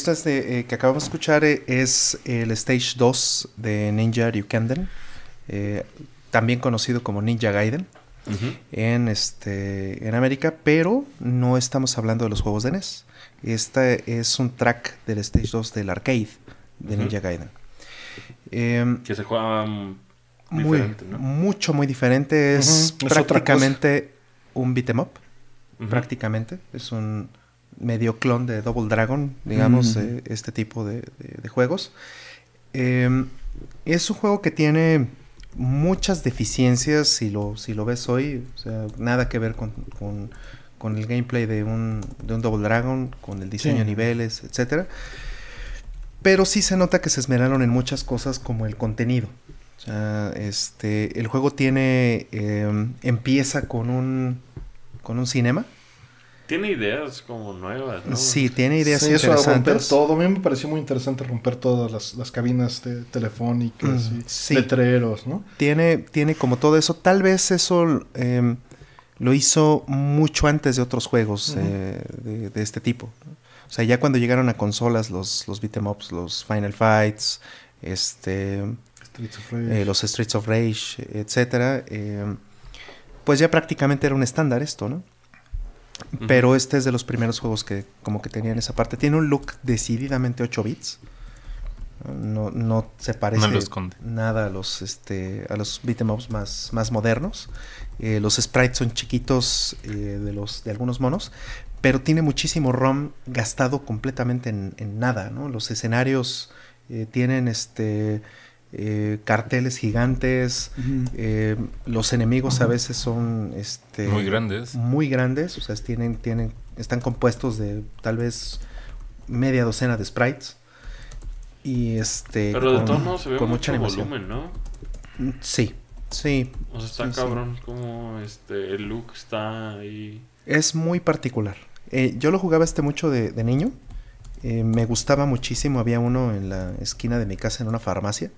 Este que acabamos de escuchar eh, es el Stage 2 de Ninja Ryukenden, eh, también conocido como Ninja Gaiden. en, este, en América, pero no estamos hablando de los juegos de NES. Este es un track del Stage 2 del arcade de Ninja Gaiden. Em, que se juega um, muy, mucho, muy diferente. Es prácticamente un beat'em up. Prácticamente. Es un medio clon de Double Dragon, digamos, mm. eh, este tipo de, juegos. Em, es un juego que tiene muchas deficiencias, si lo, si lo ves hoy, nada que ver con, el gameplay de un, Double Dragon, con el diseño de niveles, etc. Pero sí se nota que se esmeraron en muchas cosas como el contenido. este, el juego tiene, em, empieza con un, con un cinema, tiene ideas como nuevas, ¿no? Sí, tiene ideas sí, Eso de romper todo. A mí me pareció muy interesante romper todas las, cabinas telefónicas mm, y letreros, ¿no? Tiene, tiene como todo eso. Tal vez eso em, lo hizo mucho antes de otros juegos eh, de, este tipo. O sea, ya cuando llegaron a consolas los, los beat'em ups, los Final Fights, este... Eh, los Streets of Rage, etcétera. Em, pues ya prácticamente era un estándar esto, ¿no? Pero este es de los primeros juegos que como que tenían esa parte. Tiene un look decididamente 8 bits. No, se parece nada a los, este, a los beat'em ups más, más modernos. Eh, los sprites son chiquitos eh, de, los, de algunos monos, pero tiene muchísimo ROM gastado completamente en, nada. Los escenarios eh, tienen este eh, carteles gigantes, eh, los enemigos a veces son este, muy grandes. Muy grandes, o sea, tienen, tienen, están compuestos de tal vez media docena de sprites. Y este. con, mucho volumen, ¿no? Mm, sí, sí. está cabrón como este, el look está ahí. Es muy particular. Eh, yo lo jugaba este mucho de, niño. me gustaba muchísimo. Había uno en la esquina de mi casa en una farmacia.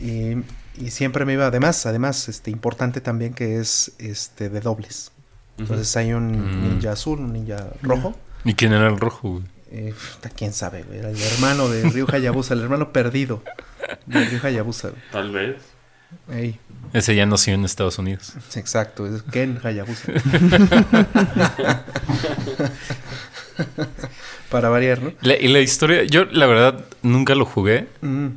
Y, siempre me iba, además, además, este, importante también que es este de dobles. Entonces hay un mm. ninja azul, un ninja rojo. ¿Y quién era el rojo, eh, quién sabe, Era el hermano de Ryu Hayabusa, el hermano perdido de Ryu Hayabusa. Tal vez. Ese ya nació en Estados Unidos. Exacto, es Ken Hayabusa. Para variar, ¿no? y la historia, yo la verdad nunca lo jugué. Mm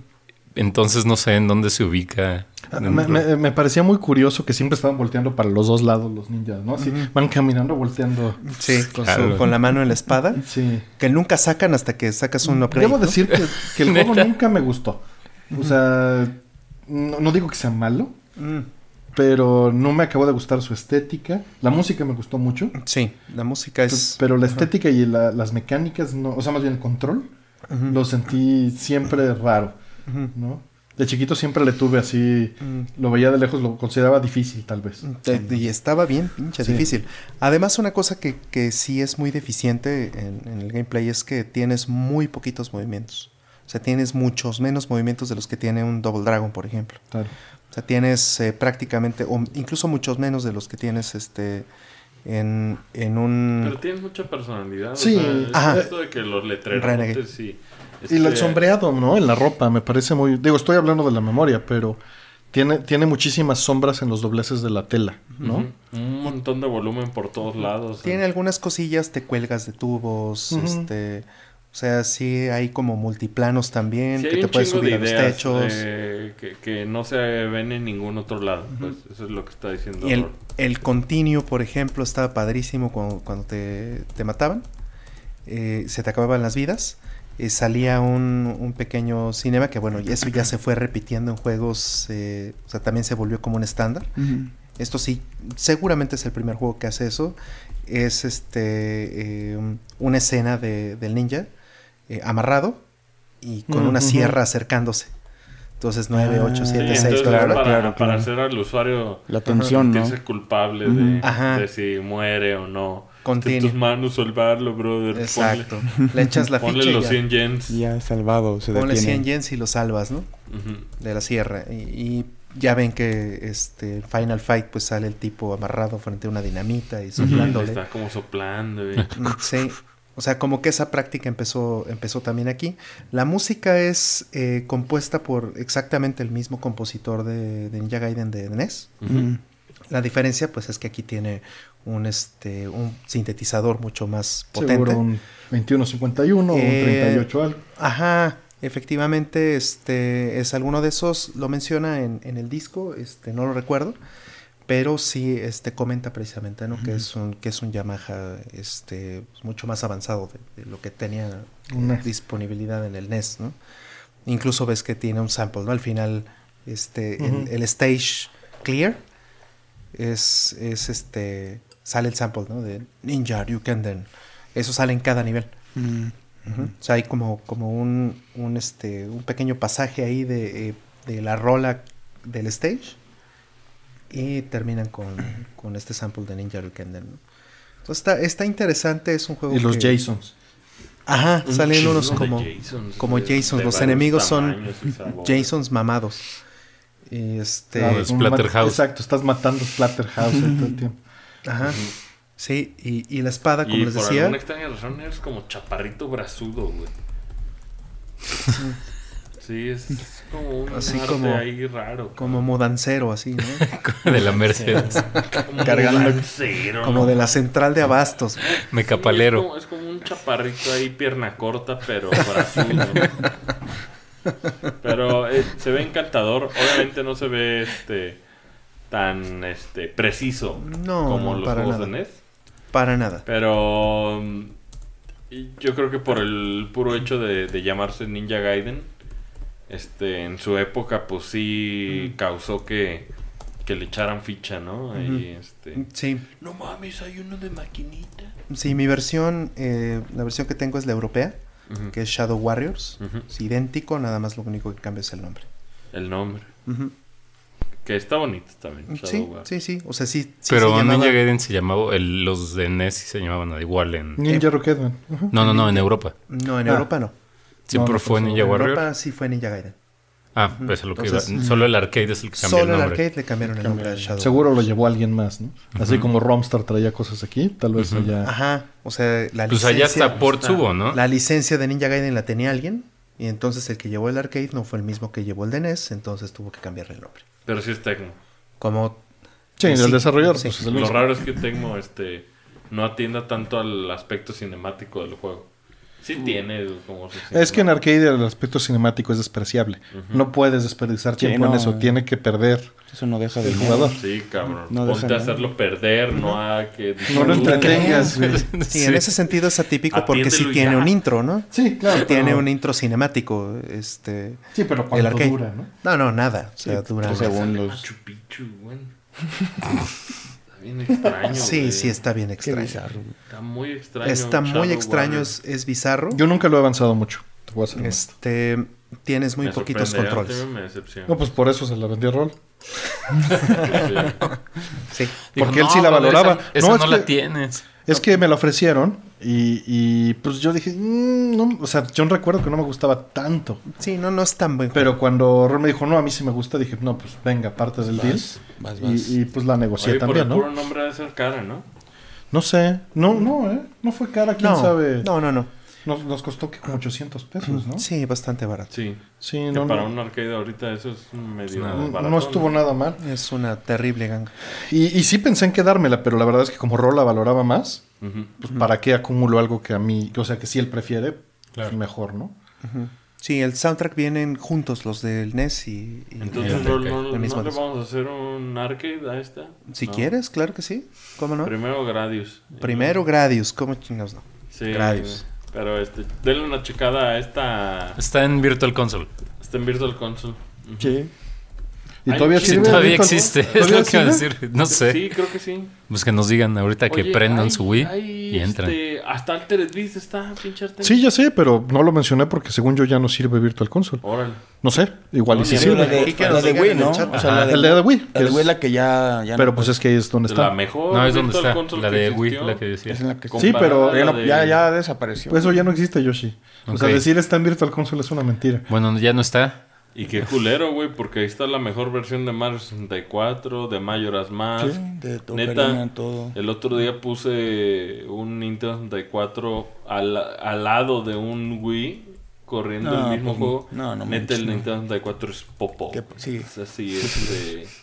entonces no sé en dónde se ubica. Ah, me, parecía muy curioso que siempre estaban volteando para los dos lados los ninjas, ¿no? van caminando volteando. con, la mano en la espada. Sí. Que nunca sacan hasta que sacas un upgrade. Debo decir que, el juego nunca me gustó. O sea, no, digo que sea malo, mm. pero no me acabó de gustar su estética. La música me gustó mucho. Sí, la música es. Pero, la estética y las mecánicas, no, o sea, más bien el control, lo sentí siempre raro. ¿no? De chiquito siempre le tuve así, mm. lo veía de lejos, lo consideraba difícil tal vez. Mm. Y estaba bien, pinche, difícil. Además, una cosa que, sí es muy deficiente en, el gameplay es que tienes muy poquitos movimientos. O sea, tienes muchos menos movimientos de los que tiene un Double Dragon, por ejemplo. O sea, tienes eh, prácticamente, o incluso muchos menos de los que tienes este en, un... Pero tienes mucha personalidad. Sí, ajá. Esto de que los letreros... Sí, Y el este sombreado, ¿no? En la ropa, me parece muy... Digo, estoy hablando de la memoria, pero... Tiene, tiene, muchísimas sombras en los dobleces de la tela, ¿no? Un montón de volumen por todos lados. Tiene eh. algunas cosillas, te cuelgas de tubos, este, o sea, sí hay como multiplanos también que te puedes subir a los techos. que, no se ven en ningún otro lado. Pues, eso es lo que está diciendo. el, continuo, por ejemplo, estaba padrísimo cuando, te, mataban. Eh, se te acababan las vidas. Eh, salía un, pequeño cinema que, bueno, eso ya se fue repitiendo en juegos. Eh, o sea, también se volvió como un estándar. Esto sí, seguramente es el primer juego que hace eso. Es este una escena de, del ninja eh, amarrado y con una sierra acercándose. Entonces 9, 8, 7, 6, claro, para, claro, hacer al usuario la tensión, ¿no? culpable de, culpable de, si muere o no. Contiene. tus manos salvarlo, brother. Exacto. Le echas la ficha. Ponle los 100 yens. Ya salvado. ponle 100 yens y lo salvas, ¿no? De la sierra. Y, ya ven que este Final Fight pues sale el tipo amarrado frente a una dinamita y soplándole. Está como soplando. Mm, sí. O sea, como que esa práctica empezó, empezó también aquí. La música es eh, compuesta por exactamente el mismo compositor de, de Ninja Gaiden de NES. Mm. La diferencia, pues, es que aquí tiene un, este, un sintetizador mucho más potente. Seguro un 2151, o un 38 eh, algo. Ajá. Efectivamente, este es alguno de esos, lo menciona en, en el disco, este, no lo recuerdo pero sí este comenta precisamente ¿no? que es un que es un Yamaha este pues, mucho más avanzado de, lo que tenía una disponibilidad en el NES ¿no? incluso ves que tiene un sample no al final este el, stage clear es, es este sale el sample ¿no? de Ninja You Can then eso sale en cada nivel mm. O sea, hay como, como un, un, este, un pequeño pasaje ahí de, eh, de la rola del stage y terminan con, con este sample de Ninja Rukenden. Entonces está, está, interesante, es un juego. Y los Jasons. Ajá, salen unos como Jasons, como Jasons. los enemigos son Jasons mamados. Y este. Ah, Splatterhouse. Pues Exacto, estás matando Splatterhouse todo el tiempo. Ajá. Sí, y, y, la espada, como y les por decía. Alguna extraña razón eres como chaparrito brazudo, güey. Sí, es como un así arte como, ahí raro. Como modancero, así, ¿no? de la Mercedes. como como de la central de abastos. Mecapalero. es, como, un chaparrito ahí, pierna corta, pero pero eh, se ve encantador. Obviamente no se ve este tan este preciso como los para nada. Para nada. Pero mm, yo creo que por el puro hecho de llamarse Ninja Gaiden este, en su época, pues sí causó que, le echaran ficha, ¿no? este... Sí. No mames, hay uno de maquinita. Sí, mi versión, eh, la versión que tengo es la europea, que es Shadow Warriors. Es idéntico, nada más lo único que cambia es el nombre. El nombre. Que está bonito también. sí, sí, sí. O sea, sí. Pero en llamaba... Gaiden se llamaba, los de NES se llamaban igual en. Ninja No, no, no, en Europa. No, en ah. Europa no. Siempre fue Ninja Warrior. Europa sí fue Ninja Gaiden. Ah, pues lo que iba. Mm. Solo el arcade es el que cambió el nombre. Solo el arcade le cambiaron el nombre Shadow. Seguro lo llevó alguien más, ¿no? Así como Romstar traía cosas aquí, tal vez ya... allá. Ajá, o sea, la licencia. Pues allá está Port Subo, ¿no? La licencia de Ninja Gaiden la tenía alguien. Y entonces el que llevó el arcade no fue el mismo que llevó el de NES, entonces tuvo que cambiarle el nombre. Pero sí es Tecmo. Como. Sí, el desarrollador. Pues, lo raro es que Tecmo este, no atienda tanto al aspecto cinemático del juego. Sí tiene como... Es que en Arcade el aspecto cinemático es despreciable. No puedes desperdiciar tiempo en eso. Tiene que perder. Eso no deja del jugador. Sí, cabrón. No Ponte a hacerlo perder, no a que... No lo entretengas, y Sí, en ese sentido es atípico porque sí tiene un intro, ¿no? Sí, claro. Tiene un intro cinemático, este... Sí, pero ¿cuánto el dura, no? No, no, nada. O dura... Pues, segundos. bien extraño. sí, sí, está bien extraño. está muy extraño. Está muy extraño, es, bizarro. Yo nunca lo he avanzado mucho. Este, tienes muy poquitos controles. No, pues por eso se la vendió Roll. Rol. sí. Porque él sí la pues, valoraba. no, es la que, tienes. Es que me la ofrecieron y, pues yo dije, mm, no, o sea, yo recuerdo que no me gustaba tanto. Sí, no, no es tan bueno. Pero cuando Ron me dijo, no, a mí sí me gusta, dije, no, pues venga, partes del deal. Y, pues la negocié también, por ¿no? ser cara, ¿no? No sé, no, no, ¿eh? No fue cara, quién sabe. No, no, no. Nos, nos, costó que como 800 pesos, ¿no? Sí, bastante barato. Sí. sí que para un arcade ahorita eso es medio pues no, barato, estuvo nada mal. Es una terrible ganga. Y, sí pensé en quedármela, pero la verdad es que como Rol la valoraba más, pues para qué acumulo algo que a mí, o sea, que si él prefiere, Es pues, mejor, ¿no? Sí, el soundtrack vienen juntos los del NES y... y Entonces, e vamos a hacer un arcade a esta? Si quieres, claro que sí. ¿Cómo no? Primero Gradius. Primero Gradius, ¿cómo chingados no? Sí, Gradius. Pero este, denle una checada a esta... Está en Virtual Console. Está en Virtual Console. Sí. ¿Y todavía, todavía existe, es lo que iba a decir. No sé. Sí, creo que sí. Pues que nos digan ahorita que prendan su Wii y entran. Este, hasta Altered Beast está, pinche Sí, ya sé, pero no lo mencioné porque según yo ya no sirve Virtual Console. No sé, igual no, y sí sirve. De, la de, Wii, ¿no? O sea, de, el de Wii. La de Wii la que ya... ya pero pues es que ahí es donde está. No, es donde está. La de Wii, la que decía. sí, pero ya, ya desapareció. Pues eso ya no existe, Yoshi. O sea, decir está en Virtual Console es una mentira. Bueno, ya no está. Y qué culero, güey, porque ahí está la mejor versión de Mario 64, de Majora's Más. Sí, de Neta, todo. El otro día puse un Nintendo 64 al, al lado de un Wii corriendo el mismo pues, juego. No, no Neta, el Nintendo 64 es popo. Sí. Es así, es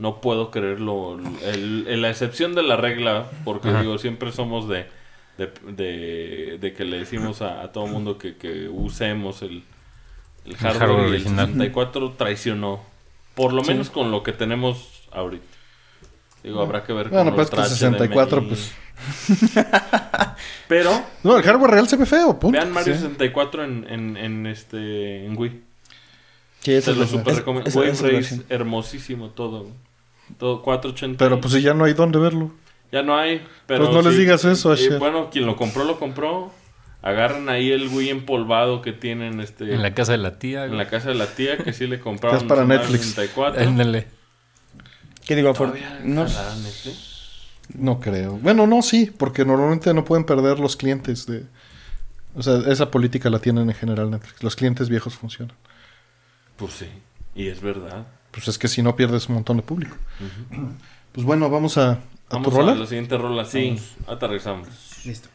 No puedo creerlo. En la excepción de la regla, porque digo, siempre somos de, de, que le decimos a, todo mundo que usemos el el hardware, original. 64 traicionó. Por lo menos con lo que tenemos ahorita. Digo, habrá que ver bueno, con pues los que 64, pues. Pero. No, el hardware real se ve feo, Vean Mario 64 en, en, en, este, en Wii. Sí, lo super recomiendo. hermosísimo todo. Todo 480. Pero pues si ya no hay dónde verlo. Ya no hay. Pues, pero pues no les digas eso, eh, Asher. bueno, quien lo compró, lo compró agarran ahí el güey empolvado que tienen este en la casa de la tía. En la casa de la tía que sí le compraron para Netflix. ¿Qué digo? No, no creo. Bueno, no, sí, porque normalmente no pueden perder los clientes de o sea, esa política la tienen en general Netflix. Los clientes viejos funcionan. Pues sí, y es verdad. Pues es que si no pierdes un montón de público. Pues bueno, vamos a, vamos la siguiente rola, sí. Aterrizamos. Listo.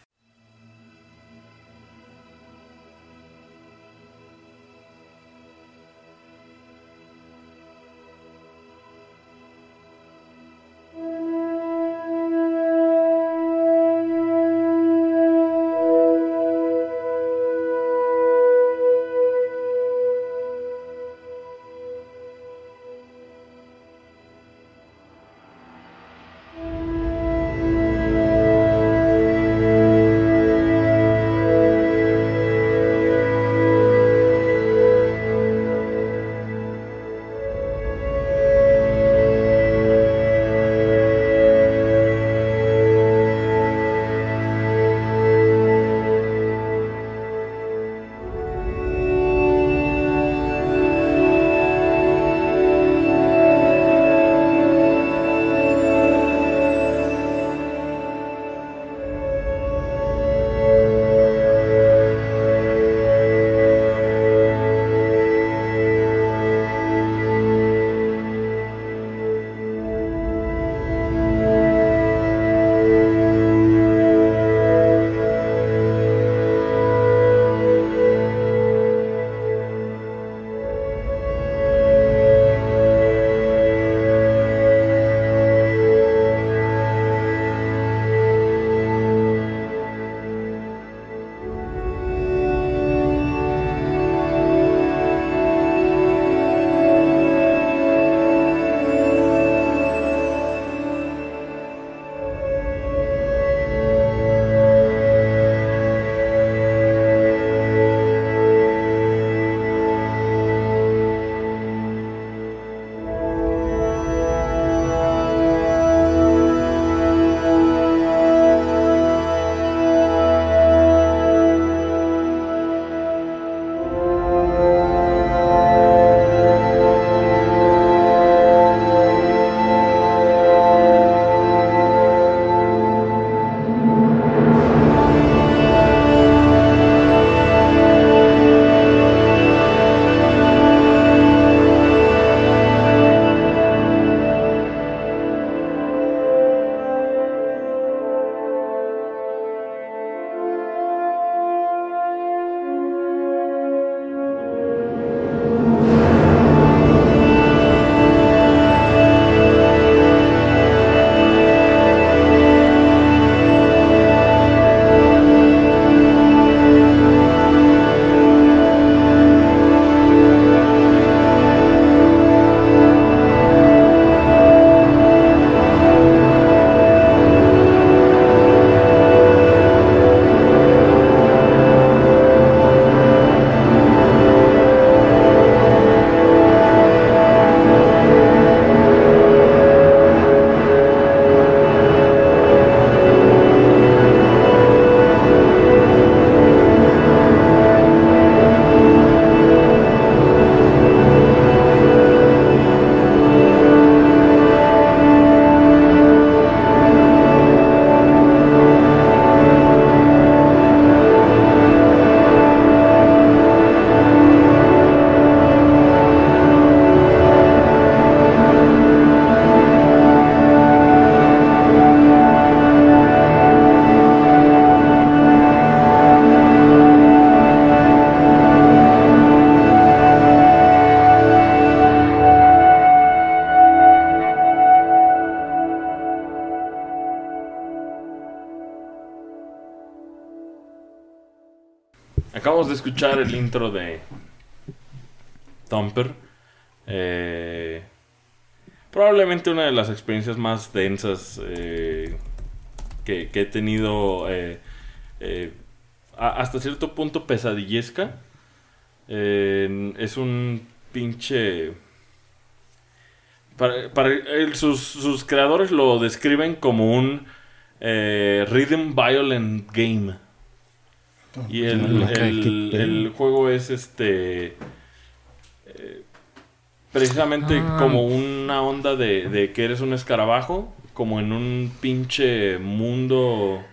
escuchar el intro de Thumper. Eh, probablemente una de las experiencias más densas eh, que, he tenido eh, hasta cierto punto pesadillesca. es un pinche... Para, sus, creadores lo describen como un rhythm violent game. Ah, y el, el juego es este. Eh, precisamente ah. como una onda de, que eres un escarabajo, como en un pinche mundo.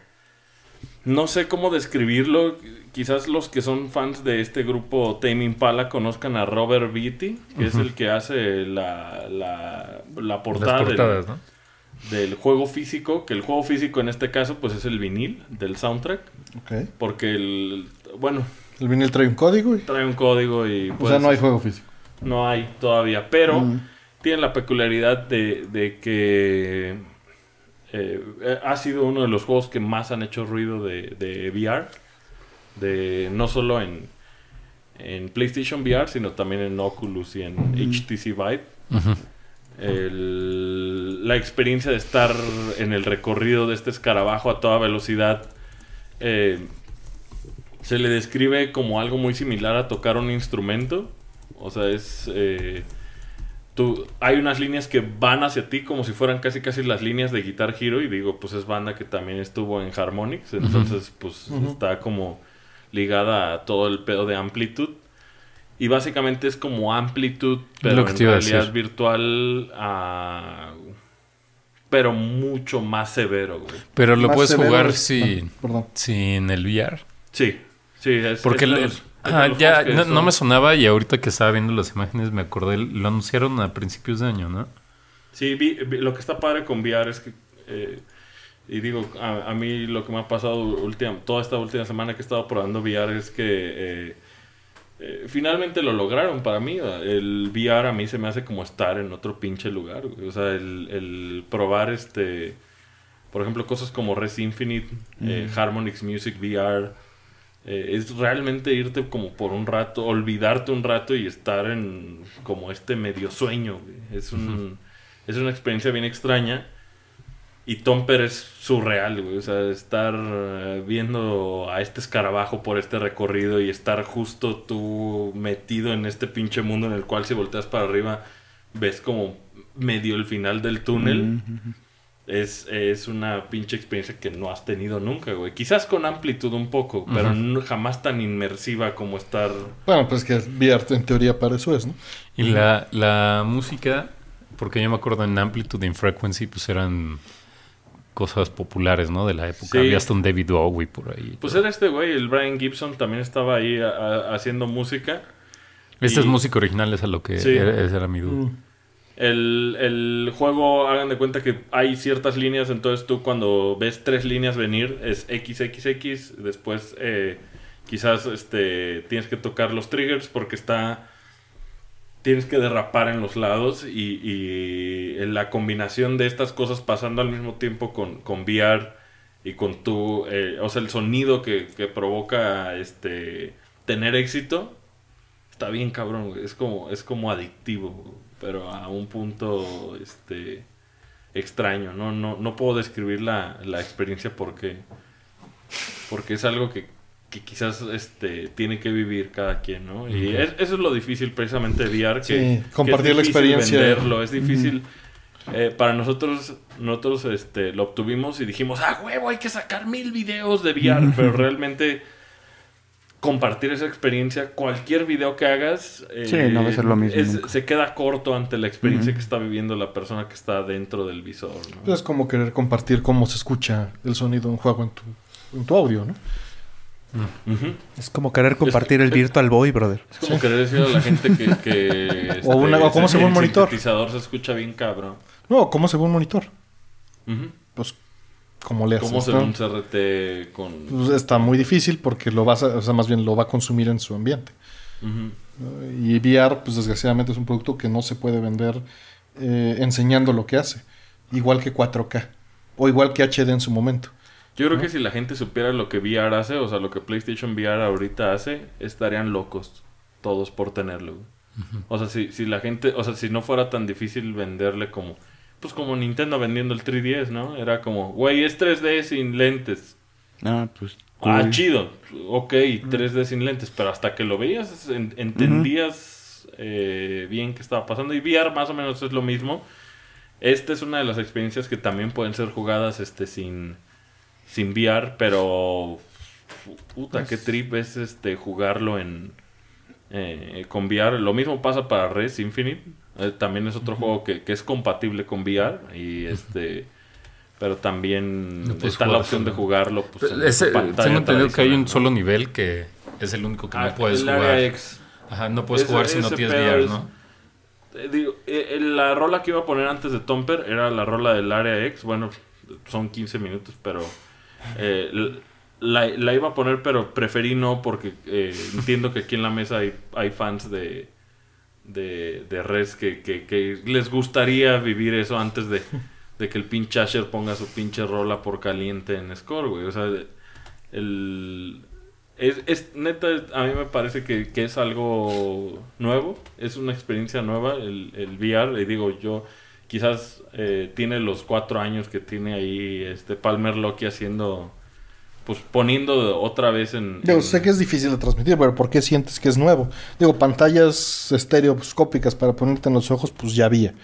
No sé cómo describirlo. Quizás los que son fans de este grupo Tame Impala conozcan a Robert Beatty, que es el que hace la, la, portada del, juego físico. Que el juego físico en este caso pues es el vinil del soundtrack. Porque el... Bueno, el vinil trae un código. Y... Trae un código y... o sea, pues, no hay juego físico. No hay todavía, pero mm. tiene la peculiaridad de, de que eh, ha sido uno de los juegos que más han hecho ruido de, VR. De, no solo en, en PlayStation VR, sino también en Oculus y en mm. HTC Vive. la experiencia de estar en el recorrido de este escarabajo a toda velocidad eh, se le describe como algo muy similar a tocar un instrumento. O sea, es... Eh, tú, hay unas líneas que van hacia ti como si fueran casi casi las líneas de Guitar Hero. Y digo, pues es banda que también estuvo en Harmonix. Entonces, pues está como ligada a todo el pedo de amplitud. Y básicamente es como amplitud, pero en realidad virtual a pero mucho más severo, güey. Pero lo puedes jugar sin, ah, sin el VR. Sí. Sí, Porque ya no, me sonaba y ahorita que estaba viendo las imágenes me acordé, lo anunciaron a principios de año, ¿no? Sí, lo que está padre con VR es que, eh, y digo, a, mí lo que me ha pasado última, toda esta última semana que he estado probando VR es que eh, eh, finalmente lo lograron para mí. El VR a mí se me hace como estar en otro pinche lugar. O sea, el, probar este, por ejemplo, cosas como Res Infinite, Harmonics Harmonix Music VR eh, es realmente irte como por un rato, olvidarte un rato y estar en como este medio sueño. Es, un, es una experiencia bien extraña. Y Tomper es surreal, güey. O sea, estar eh, viendo a este escarabajo por este recorrido y estar justo tú metido en este pinche mundo en el cual si volteas para arriba ves como medio el final del túnel es, una pinche experiencia que no has tenido nunca, güey. Quizás con amplitud un poco, pero jamás tan inmersiva como estar... Bueno, pues que VR en teoría para eso es, ¿no? Y la, música, porque yo me acuerdo en Amplitude y Frequency, pues eran cosas populares, ¿no? De la época. Había hasta un David Bowie por ahí. Pues era este güey, el Brian Gibson también estaba ahí haciendo música. Esta es música original, a lo que era, esa era mi duda. Mm. El, el, juego, hagan de cuenta que hay ciertas líneas, entonces tú cuando ves tres líneas venir es XXX, después eh, quizás este, tienes que tocar los triggers porque está... Tienes que derrapar en los lados y, y la combinación de estas cosas pasando al mismo tiempo con, con VR y con tu... Eh, o sea, el sonido que, provoca este, tener éxito está bien cabrón, Es como, es como adictivo pero a un punto este, extraño. No, no, no puedo describir la, experiencia porque, porque es algo que, quizás este, tiene que vivir cada quien, ¿no? Y eso es lo difícil precisamente de VR. Que, compartir es difícil la experiencia. Venderlo, es difícil. Eh, para nosotros, nosotros este, lo obtuvimos y dijimos, ah, huevo, hay que sacar mil videos de VR, pero realmente compartir esa experiencia. Cualquier video que hagas eh, se queda corto ante la experiencia que está viviendo la persona que está dentro del visor. Pues es como querer compartir cómo se escucha el sonido de un juego en tu, audio, ¿no? Mm. Es como querer compartir el Virtual Boy, brother. Es como querer decir a la gente que. o, este, cómo se ve un monitor. El sintetizador se escucha bien cabrón. No, cómo se ve un monitor. Pues ¿Cómo le un CRT con...? Pues, está muy difícil porque lo vas a, o sea, más bien lo va a consumir en su ambiente. Y VR, pues desgraciadamente es un producto que no se puede vender eh, enseñando lo que hace. Igual que 4K. O igual que HD en su momento. Yo creo que si la gente supiera lo que VR hace, o sea, lo que PlayStation VR ahorita hace, estarían locos todos por tenerlo. O sea, si la gente, o sea, si no fuera tan difícil venderle como pues como Nintendo vendiendo el 3DS, ¿no? Era como, güey, es 3D sin lentes. Ah, pues. Ah, chido. Ok, 3D sin lentes, pero hasta que lo veías entendías eh, bien qué estaba pasando. Y VR más o menos es lo mismo. Esta es una de las experiencias que también pueden ser jugadas este sin, sin VR, pero... Puta, qué pues trip es este jugarlo en... Eh, con VR. Lo mismo pasa para Res Infinite. Eh, también es otro juego que, es compatible con VR y este... Pero también está la opción de jugarlo. Pues, entendido que hay un solo nivel que es el único que no ah, puedes jugar. no puedes jugar si no tienes VR, ¿no? Eh, eh, la rola que iba a poner antes de Tomper era la rola del área X. Bueno, son 15 minutos, pero la, iba a poner, pero preferí no porque entiendo que aquí en la mesa hay fans de, de, de res que, les gustaría vivir eso antes de, que el pinche Asher ponga su pinche rola por caliente en Score, güey. O sea, el... Es, es neta, a mí me parece que, es algo nuevo, es una experiencia nueva el, el VR. Y digo, yo quizás eh, tiene los cuatro años que tiene ahí este Palmer Loki haciendo pues poniendo otra vez en... Digo, sé que es difícil de transmitir, pero ¿por qué sientes que es nuevo? Digo, pantallas estereoscópicas para ponerte en los ojos, pues ya había.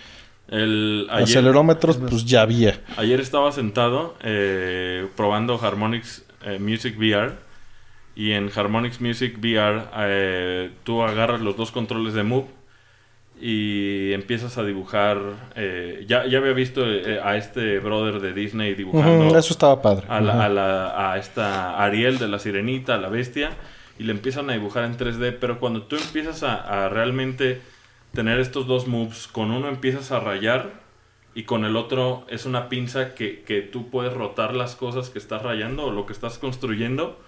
El, Acelerómetros, pues ya había. Ayer estaba sentado eh, probando Harmonix eh, Music VR y en Harmonix Music VR eh, tú agarras los dos controles de Move y empiezas a dibujar. Eh, ya, ya había visto eh, a este brother de Disney dibujando. eso estaba padre. A, la, a, esta Ariel de la Sirenita, la Bestia, y le empiezan a dibujar en 3D. Pero cuando tú empiezas a, realmente tener estos dos moves, con uno empiezas a rayar y con el otro es una pinza que, que tú puedes rotar las cosas que estás rayando o lo que estás construyendo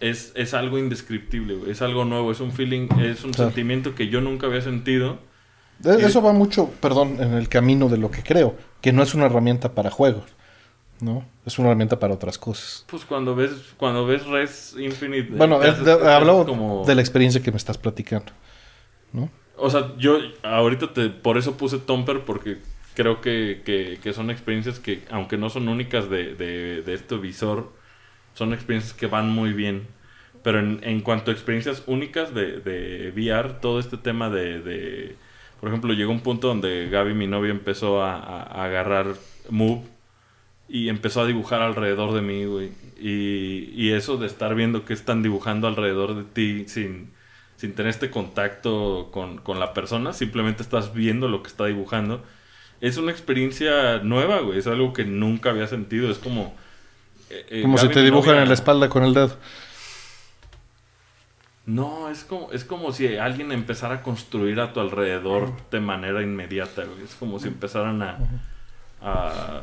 es, algo indescriptible, Es algo nuevo, es un feeling, es un sentimiento que yo nunca había sentido. eso va mucho, perdón, en el camino de lo que creo, que no es una herramienta para juegos, ¿no? Es una herramienta para otras cosas. Pues cuando ves, cuando ves Res Infinite. Bueno, eh, de, hablo de la experiencia que me estás platicando, ¿no? O sea, yo ahorita te, por eso puse Tomper, porque creo que, que, que son experiencias que, aunque no son únicas de, de este visor, son experiencias que van muy bien. Pero en, cuanto a experiencias únicas de, de VR, todo este tema de, Por ejemplo, llegó un punto donde Gaby, mi novia, empezó a, a, agarrar Move y empezó a dibujar alrededor de mí, güey. Y, eso de estar viendo que están dibujando alrededor de ti sin, sin tener este contacto con, con, la persona, simplemente estás viendo lo que está dibujando. Es una experiencia nueva, güey. Es algo que nunca había sentido. Es como eh, eh, como si te dibujan en la espalda con el dedo. No, es como, es como si alguien empezara a construir a tu alrededor de manera inmediata, Es como si empezaran a,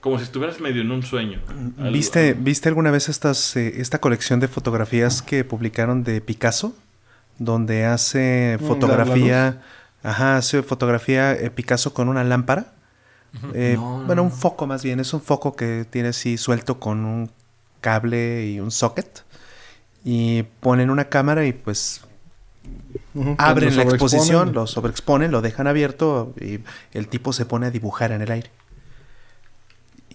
como si estuvieras medio en un sueño. Mm, ¿Viste, ¿Viste alguna vez estas, eh, esta colección de fotografías que publicaron de Picasso? Donde hace mm, fotografía. ajá, hace fotografía Picasso con una lámpara. Eh, bueno, un foco más bien. Es un foco que tiene así suelto con un cable y un socket. Y ponen una cámara y pues abren la exposición, lo sobreexponen, lo dejan abierto y el tipo se pone a dibujar en el aire.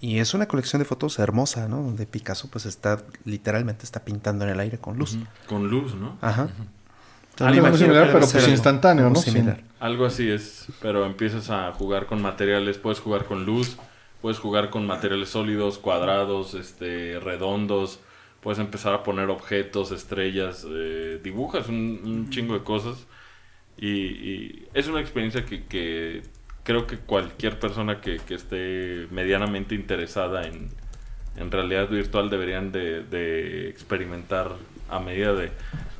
Y es una colección de fotos hermosa, ¿no? Donde Picasso pues está, literalmente está pintando en el aire con luz. Con luz, ¿no? Ajá algo similar, pero pues instantáneo, ¿no? Algo así es, pero empiezas a jugar con materiales, puedes jugar con luz, puedes jugar con materiales sólidos, cuadrados, este, redondos, puedes empezar a poner objetos, estrellas, eh, dibujas un, chingo de cosas y, es una experiencia que, creo que cualquier persona que, esté medianamente interesada en, en realidad virtual deberían de experimentar a medida de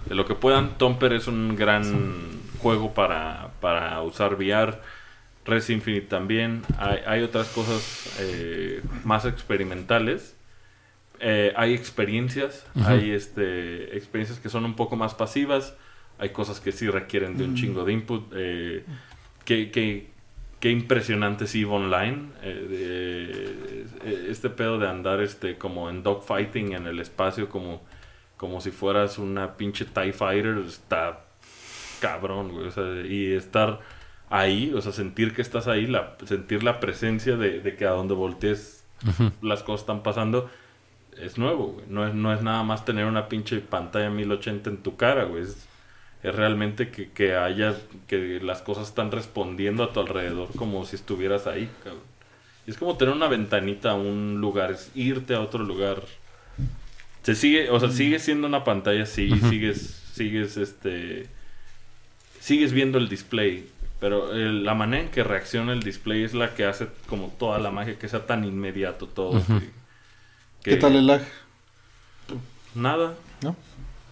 de lo que puedan. Tomper es un gran juego para, usar VR. Res Infinite también. Hay, otras cosas eh, más experimentales. Eh, hay experiencias. Hay este, experiencias que son un poco más pasivas. Hay cosas que sí requieren de un mm. chingo de input. Eh, que, qué impresionante es Online. este pedo de andar este, como en dogfighting en el espacio, como como si fueras una pinche TIE Fighter, está cabrón, y estar ahí, o sea, sentir que estás ahí, la, sentir la presencia de, que a donde voltees las cosas están pasando, es nuevo, No es, no es nada más tener una pinche pantalla 1080 en tu cara, güey. Es, realmente que, que que las cosas están respondiendo a tu alrededor como si estuvieras ahí, es como tener una ventanita a un lugar, es irte a otro lugar se sigue, o sea, mm. sigue siendo una pantalla, así sigues, sigues, este, sigues viendo el display, pero la manera en que reacciona el display es la que hace como toda la magia, que sea tan inmediato todo. ¿Qué tal el lag? Nada. ¿No?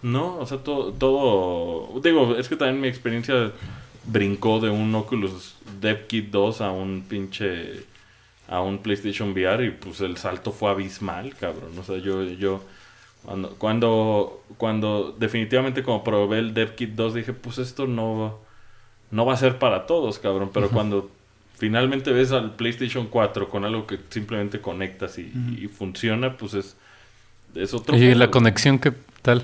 No, o sea, todo, todo, digo, es que también mi experiencia brincó de un Oculus DevKit 2 a un pinche a un PlayStation VR y pues el salto fue abismal, cabrón. O sea, yo yo cuando, cuando, definitivamente como probé el DevKit 2 dije, pues esto no, no va a ser para todos, cabrón. Pero cuando finalmente ves al PlayStation 4 con algo que simplemente conectas y, funciona, pues es, es otro... ¿Y la conexión qué tal?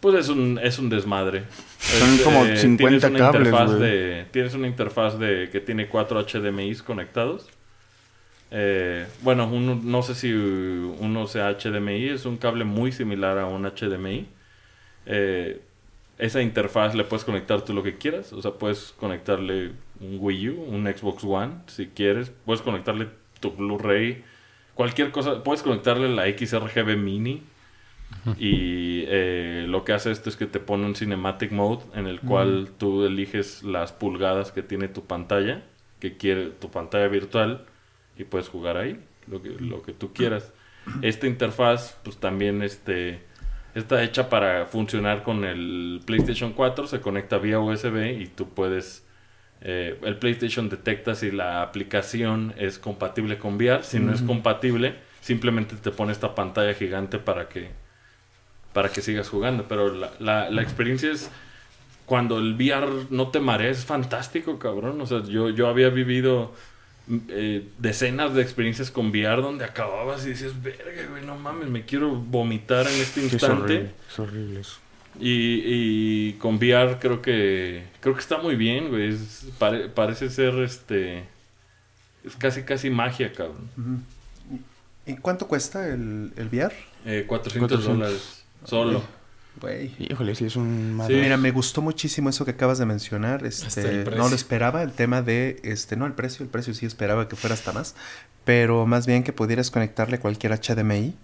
Pues es un, es un desmadre. Son este, como tienes una interfaz de, Tienes una interfaz de que tiene cuatro HDMI conectados. Eh, bueno, no sé si uno sea HDMI, es un cable muy similar a un HDMI. Eh, esa interfaz le puedes conectar tú lo que quieras, o sea, puedes conectarle un Wii U, un Xbox One, si quieres, puedes conectarle tu Blu-ray, cualquier cosa, puedes conectarle la XRGB Mini. Y eh, lo que hace esto es que te pone un cinematic mode en el cual tú eliges las pulgadas que tiene tu pantalla, que quiere tu pantalla virtual, y puedes jugar ahí, lo que, lo que tú quieras. Esta interfaz, pues también este, está hecha para funcionar con el PlayStation 4, se conecta vía USB y tú puedes... Eh, el PlayStation detecta si la aplicación es compatible con VR, si no es compatible, simplemente te pone esta pantalla gigante para que, para que sigas jugando. Pero la, experiencia es cuando el VR no te Es fantástico, cabrón. O sea, yo, yo había vivido eh, decenas de experiencias con VR donde acababas y dices, verga, güey, no mames, me quiero vomitar en este instante. es horrible, eso. Y, con VR creo que creo que está muy bien, güey. parece ser este es casi casi magia, cabrón. ¿Y cuánto cuesta el, el VR? 400, eh, dólares solo. Güey. Híjole, sí, es un... madre. Mira, me gustó muchísimo eso que acabas de mencionar. Este, no lo esperaba, el tema de... este No, el precio, el precio sí esperaba que fuera hasta más. Pero más bien que pudieras conectarle cualquier HDMI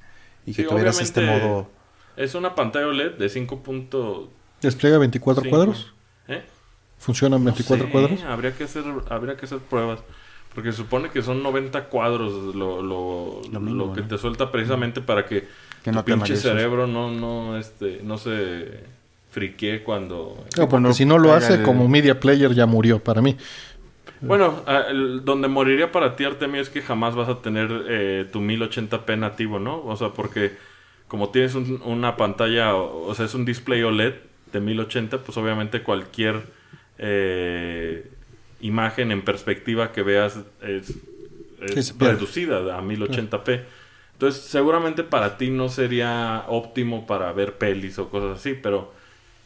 y que tuvieras este modo... Es una pantalla OLED de 5. ¿Despliega 24 cuadros? ¿Eh? ¿Funcionan 24 cuadros? Habría que, hacer, habría que hacer pruebas. Porque se supone que son 90 cuadros lo, lo, que te suelta precisamente para que que tu pinche cerebro no, no, este, no se friquee cuando... No, si no lo hace, como media player ya murió para mí. Bueno, donde moriría para ti, Artemio, es que jamás vas a tener eh, tu 1080p nativo, ¿no? O sea, porque como tienes una pantalla, o, sea, es un display OLED de 1080, pues obviamente cualquier eh, imagen en perspectiva que veas es, reducida a 1080p. Entonces, seguramente para ti no sería óptimo para ver pelis o cosas así, pero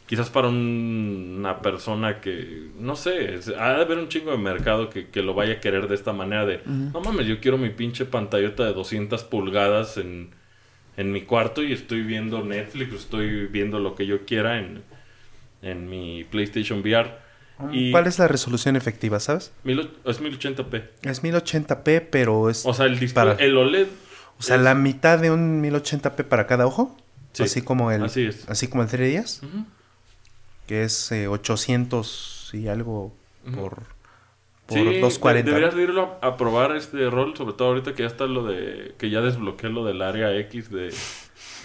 quizás para una persona que, no sé, ha de haber un chingo de mercado que, lo vaya a querer de esta manera de, no mames, yo quiero mi pinche pantallota de 200 pulgadas en, mi cuarto y estoy viendo Netflix, estoy viendo lo que yo quiera en, en mi PlayStation VR. Ah. ¿Cuál es la resolución efectiva, sabes? es 1080p. Es 1080p, pero es... O sea, el, el OLED o sea, la mitad de un 1080p para cada ojo. Así como el. Así, así como el 3 días. Que es 800 eh, y algo por. Por sí, 240. Deberías irlo a, probar este rol, sobre todo ahorita que ya está lo de. que ya desbloqueé lo del área X de.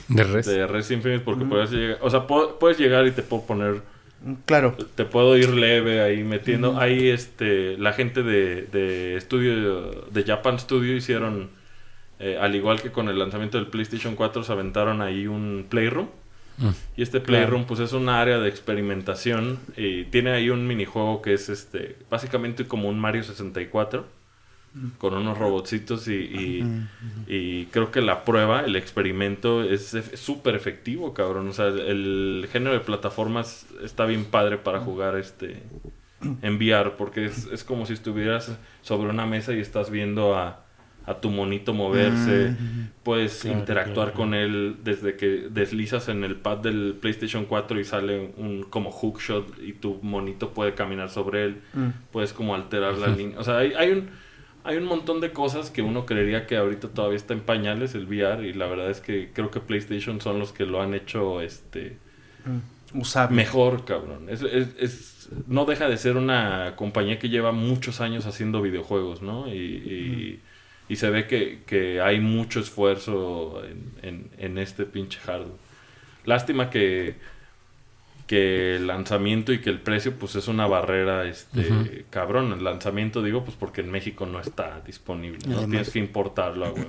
De Res. De Infinite, porque puedes llegar. O sea, puedes llegar y te puedo poner. Mm, claro. Te puedo ir leve ahí metiendo. Ahí este, la gente de, de estudio de Japan Studio hicieron eh, al igual que con el lanzamiento del PlayStation 4 se aventaron ahí un Playroom. Mm. Y este Playroom pues es un área de experimentación y tiene ahí un minijuego que es este básicamente como un Mario 64 mm. con unos robotcitos y, creo que la prueba, el experimento es súper efectivo, cabrón. O sea, el género de plataformas está bien padre para jugar este en VR porque es como si estuvieras sobre una mesa y estás viendo a a tu monito moverse, mm. puedes interactuar con él desde que deslizas en el pad del PlayStation 4 y sale un como hookshot y tu monito puede caminar sobre él, mm. puedes como alterar la línea, o sea, hay, un hay un montón de cosas que uno creería que ahorita todavía está en pañales el VR y la verdad es que creo que PlayStation son los que lo han hecho este mm. mejor, cabrón. no deja de ser una compañía que lleva muchos años haciendo videojuegos, ¿no? y y se ve que, que hay mucho esfuerzo en, en, este pinche hardware. Lástima que, que el lanzamiento y que el precio pues es una barrera este cabrón. El lanzamiento digo pues porque en México no está disponible. No tienes que importarlo a huevo.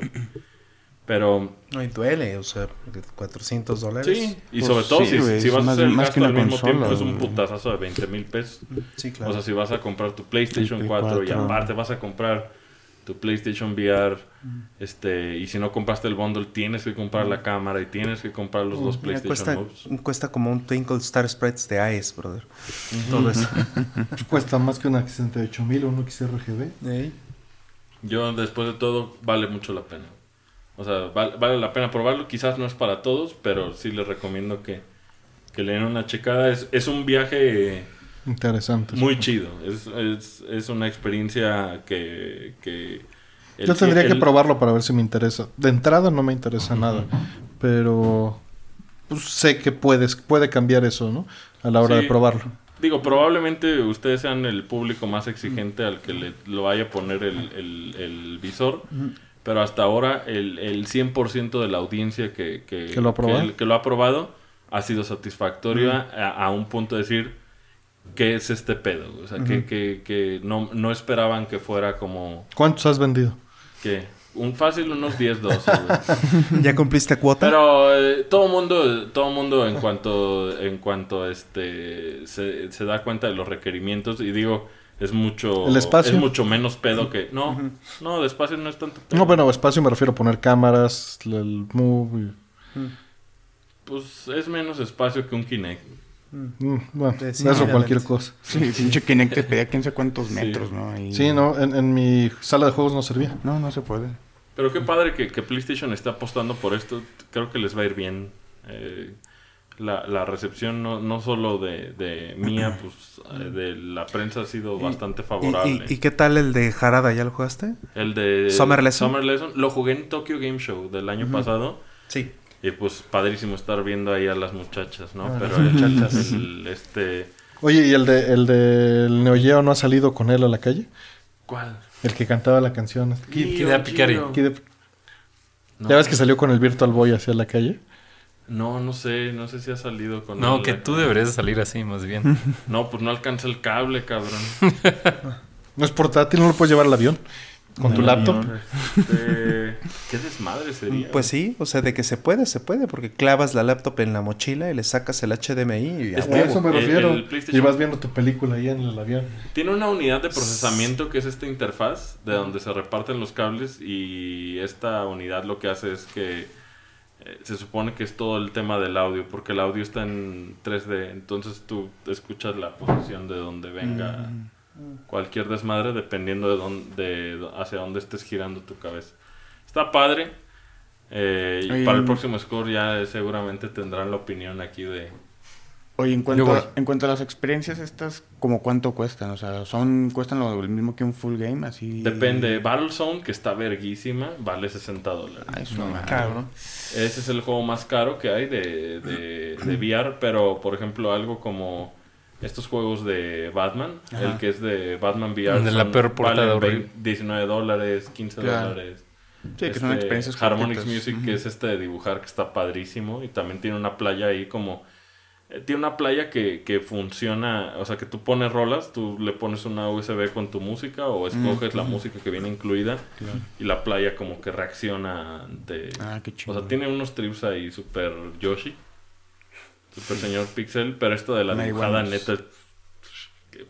Pero... No, y duele, o sea, 400 dólares. Sí, y sobre pues todo si, si, vas a hacer el gasto al mismo tiempo es un putazazo de 20 mil pesos. Sí, claro. O sea, si vas a comprar tu PlayStation 4, y aparte vas a comprar tu PlayStation VR, mm. este, y si no compraste el bundle, tienes que comprar la mm. cámara y tienes que comprar los dos mm, PlayStation cuesta, Cuesta como un Twinkle Star Spreads de AES, brother. Todo eso. cuesta más que una 68000 o una XRGB. Yo, después de todo, vale mucho la pena. O sea, vale, la pena probarlo. Quizás no es para todos, pero sí les recomiendo que, le den una checada. Es, es un viaje Interesante. Muy chido. Es, una experiencia que... Yo tendría que probarlo para ver si me interesa. De entrada no me interesa nada, pero pues, sé que puedes, puede cambiar eso, ¿no? A la hora de probarlo. Digo, probablemente ustedes sean el público más exigente al que le, lo vaya a poner el, visor, pero hasta ahora el, el 100% de la audiencia que, lo ha probado ha sido satisfactoria a, un punto de decir, qué es este pedo. O sea, que, no, esperaban que fuera como... ¿Cuántos has vendido? Que un fácil unos 10, 12. ¿Ya cumpliste cuota? Pero eh, todo mundo, todo mundo en cuanto, en cuanto este, se, da cuenta de los requerimientos y digo es mucho el espacio es mucho menos pedo que no no el espacio no es tanto pedo. no bueno espacio me refiero a poner cámaras el move pues es menos espacio que un Kinect Mm, mm, bueno, eso cualquier cosa. Sí, pinche Kinect te pedía 15 cuantos metros, sí. ¿no? Sí, no, en, mi sala de juegos no servía. No, no se puede. Pero qué padre que, que PlayStation está apostando por esto. Creo que les va a ir bien. Eh, la, la, recepción no, no solo de, de mía, mm. pues eh, de la prensa ha sido bastante favorable. ¿y, qué tal el de Jarada? ¿Ya lo jugaste? El de Summer Lesson. Lo jugué en Tokyo Game Show del año pasado. Sí. Y pues padrísimo estar viendo ahí a las muchachas, ¿no? Pero muchachas. este... Oye, ¿y el de el del el no ha salido con él a la calle? ¿Cuál? El que cantaba la canción. Kid, de Picari ¿Ya ves que salió con el Virtual Boy hacia la calle? No, no sé, no sé si ha salido con No, que tú deberías salir así más bien. no, pues no alcanza el cable, cabrón. no es portátil, no lo puedes llevar al avión. ¿Con tu laptop? Este, ¿Qué desmadre sería? Mm, ¿eh? Pues sí, o sea, de que se puede, se puede, porque clavas la laptop en la mochila y le sacas el HDMI y ya este, eso me refiero. y vas viendo tu película ahí en el avión. Tiene una unidad de procesamiento que es esta interfaz de donde se reparten los cables y esta unidad lo que hace es que eh, se supone que es todo el tema del audio, porque el audio está en 3D, entonces tú escuchas la posición de donde venga. Mm cualquier desmadre dependiendo de, dónde, hacia dónde estés girando tu cabeza. Está padre. Eh, para el próximo score ya seguramente tendrán la opinión aquí de... Oye, en cuanto, a, en cuanto las experiencias estas, ¿como cuánto cuestan? O sea, son ¿cuestan lo mismo que un full game? así Depende. Battlezone, que está verguísima, vale 60 dólares. Ese es el juego más caro que hay de, de, de VR, pero por ejemplo algo como estos juegos de Batman, el que es de Batman VR. De la peor portada 19 dólares, 15 dólares. Sí, que son este, Harmonix Music, que es este de dibujar que está padrísimo. Y también tiene una playa ahí como. Eh, tiene una playa que, que, funciona, o sea, que tú pones rolas, tú le pones una USB con tu música o escoges la música que viene incluida y la playa como que reacciona de Ah, qué chido. O sea, tiene unos trips ahí super Yoshi. Super Señor Pixel, pero esto de la dibujada neta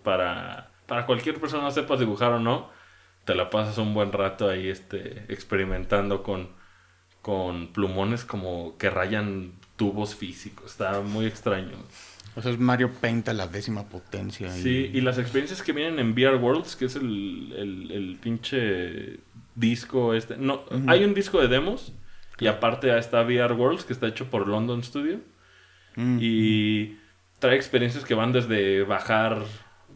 para, para cualquier persona sepas dibujar o no, te la pasas un buen rato ahí este, experimentando con, con plumones como que rayan tubos físicos. Está muy extraño. O sea, es Mario Paint a la décima potencia. Sí, y las experiencias que vienen en VR Worlds, que es el, pinche disco este. No, hay un disco de demos y aparte está VR Worlds, que está hecho por London Studio. Y trae experiencias que van desde bajar,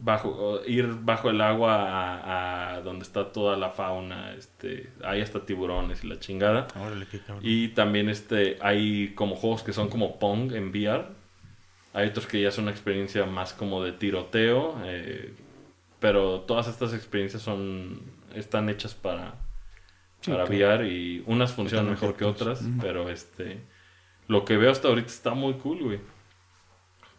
bajo, ir bajo el agua a, donde está toda la fauna. Este, hay hasta tiburones y la chingada. Y también este, hay como juegos que son como Pong en VR. Hay otros que ya son una experiencia más como de tiroteo. Eh, pero todas estas experiencias son están hechas para, VR y unas funcionan mejor que otras, pero este lo que veo hasta ahorita está muy cool, güey.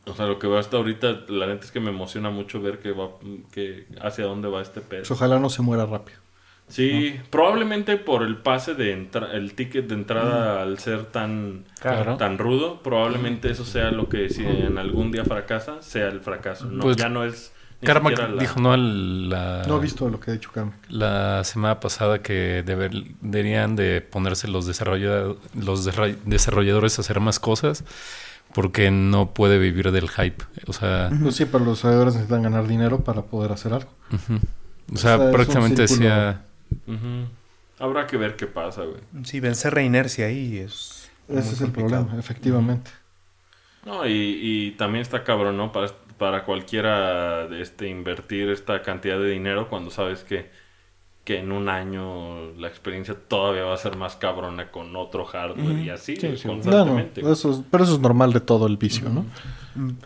O sea, lo que veo hasta ahorita, la neta es que me emociona mucho ver que va, que hacia dónde va este pedo. Pues ojalá no se muera rápido. Sí, probablemente por el pase de entrada, el ticket de entrada al ser tan, tan rudo, probablemente eso sea lo que si en algún día fracasa, sea el fracaso. No, pues ya no es Karma dijo no la... No he visto lo que ha dicho Carmack. La semana pasada que deberían de ponerse los, desarrolladores, a hacer más cosas porque no puede vivir del hype. O sea... no pues Sí, pero los desarrolladores necesitan ganar dinero para poder hacer algo. O sea, prácticamente decía... Habrá que ver qué pasa, güey. Sí, vencer la inercia ahí es... Ese es el problema, efectivamente. No, y, también está cabrón, ¿no? Para para cualquiera este, invertir esta cantidad de dinero cuando sabes que, en un año la experiencia todavía va a ser más cabrona con otro hardware y así pero eso es normal de todo el vicio, ¿no?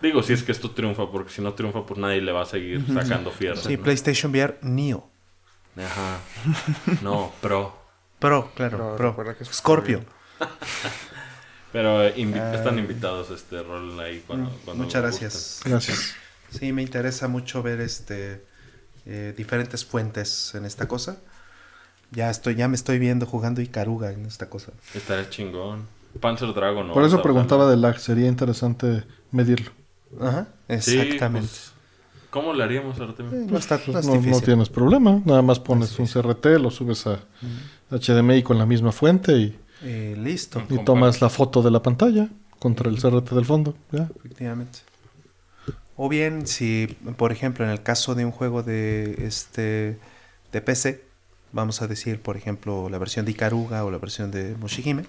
Digo, si es que esto triunfa, porque si no triunfa, pues nadie le va a seguir sacando fierro. Sí, PlayStation VR Neo. Ajá. No, Pro. Pro, claro, pro. Scorpio. Pero ah. están invitados este rol ahí cuando, mm, Muchas gracias. Gracias. Sí, me interesa mucho ver este eh, diferentes fuentes en esta cosa. Ya estoy, ya me estoy viendo jugando Caruga en esta cosa. Estará chingón. Panzer Dragon. ¿no? Por eso preguntaba del de lag, sería interesante medirlo. Ajá, exactamente. Pues, ¿Cómo lo haríamos, Artemio? Eh, no, pues, tienes problema, nada más pones un CRT, lo subes a HDMI con la misma fuente y eh, y listo. Y tomas la foto de la pantalla contra el CRT del fondo. Efectivamente. O bien, si, por ejemplo, en el caso de un juego de, este, de PC, vamos a decir, por ejemplo, la versión de Ikaruga o la versión de Mushihime,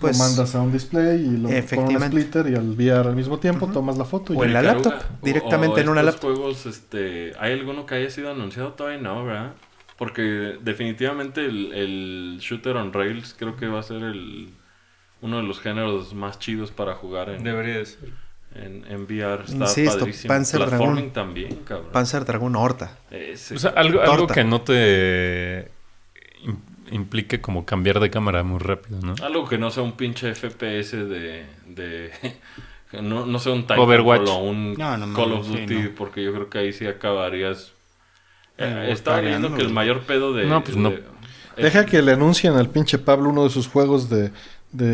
pues. mandas a un display y lo pones un splitter y al VR al mismo tiempo tomas la foto. Y o en la laptop, directamente en una laptop. Este, ¿hay alguno que haya sido anunciado todavía? No, ¿verdad? Porque definitivamente el, shooter on rails creo que va a ser el, uno de los géneros más chidos para jugar en... Debería ser. En, VR está padrísimo. Panzer Dragon también, cabrón. Panzer Dragon Horta. O sea, algo, algo, que no te implique como cambiar de cámara muy rápido, ¿no? Algo que no sea un pinche FPS de... de no, sea un Titanfall o un Call of Duty, porque yo creo que ahí sí acabarías eh, estaba viendo que el mayor pedo de. No, pues Deja que le anuncien al pinche Pablo uno de sus juegos de,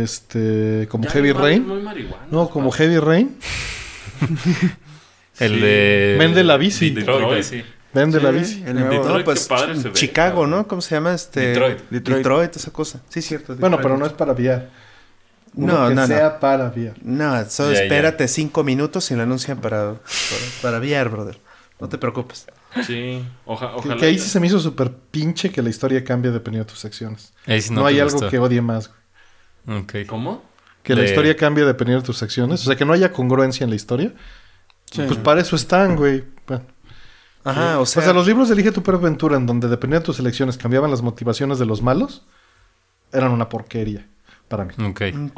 este como Heavy Rain. No, como Heavy Rain. el de Vende la bici. Vende la bici. El Detroit, pues, Chicago, ¿no? ¿Cómo se llama este? Detroit. Detroit, esa cosa. Sí, cierto. Bueno, pero no es para VR. no, que no, sea para VR. No, solo espérate cinco minutos y lo anuncian para, para, para brother. No te preocupes. Sí, ojalá. Que, ahí sí se me hizo súper pinche que la historia cambie dependiendo de tus acciones. no, hay algo que odie más. Okay. ¿Cómo? Que la historia cambie dependiendo de tus acciones. O sea, que no haya congruencia en la historia. Pues para eso están, güey. Ajá, o sea... O sea, los libros de Elige tu propia aventura, en donde dependiendo de tus elecciones cambiaban las motivaciones de los malos, eran una porquería para mí. Ok. Mm,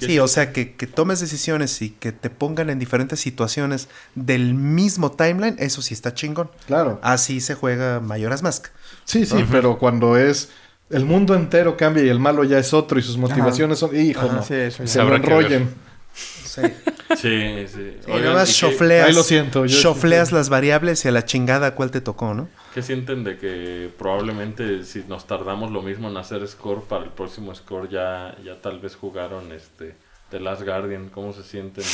sí, o sea, que, que, tomes decisiones y que te pongan en diferentes situaciones del mismo timeline, eso sí está chingón. Claro. Así se juega Mayoras Mask. Sí, sí, pero cuando es el mundo entero cambia y el malo ya es otro y sus motivaciones son... Hijo, no. Ah, se lo enrollen. Sí. Sí, lo siento. las variables y a la chingada cuál te tocó, ¿no? ¿Qué sienten de que probablemente si nos tardamos lo mismo en hacer score para el próximo score ya, ya tal vez jugaron este The Last Guardian? ¿Cómo se sienten?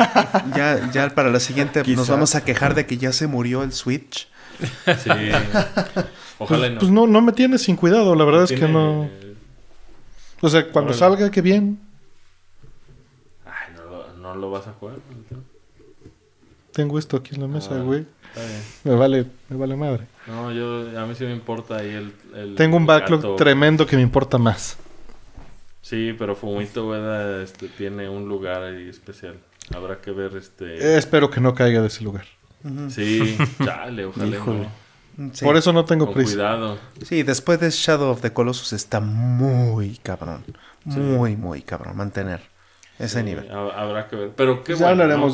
ya, ya para la siguiente nos vamos a quejar de que ya se murió el Switch. Sí. Ojalá pues, pues no. no, me tienes sin cuidado, la verdad es que no. Eh, o sea, cuando salga, que bien lo vas a jugar. Tengo esto aquí en la mesa, ah, güey. Me vale, me vale madre. No, yo, a mí sí me importa ahí el... Tengo un backlog tremendo que me importa más. Sí, pero Fumito, muy Este, tiene un lugar ahí especial. Habrá que ver este... espero que no caiga de ese lugar. Sí, chale, ojalá Por eso no tengo prisa. Cuidado. Sí, después de Shadow of the Colossus está muy cabrón. Muy, muy cabrón mantener ese nivel. Habrá que ver. Pero qué bueno.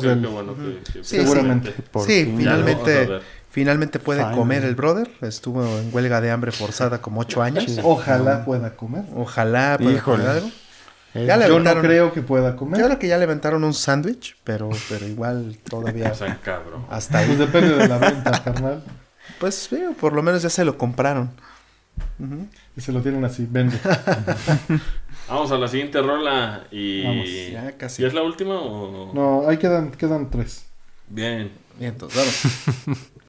seguramente. Sí, finalmente. Finalmente puede comer el brother. Estuvo en huelga de hambre forzada como ocho años. Ojalá pueda comer. Ojalá pueda algo. yo no creo que pueda comer. Yo creo que ya levantaron un sándwich, pero, pero igual todavía. Hasta Pues depende de la venta, carnal. Pues por lo menos ya se lo compraron. Y se lo tienen así, vende. Vamos a la siguiente rola y. ya casi. ¿Y es la última o.? No, ahí quedan, quedan tres. Bien. Bien, entonces, vamos.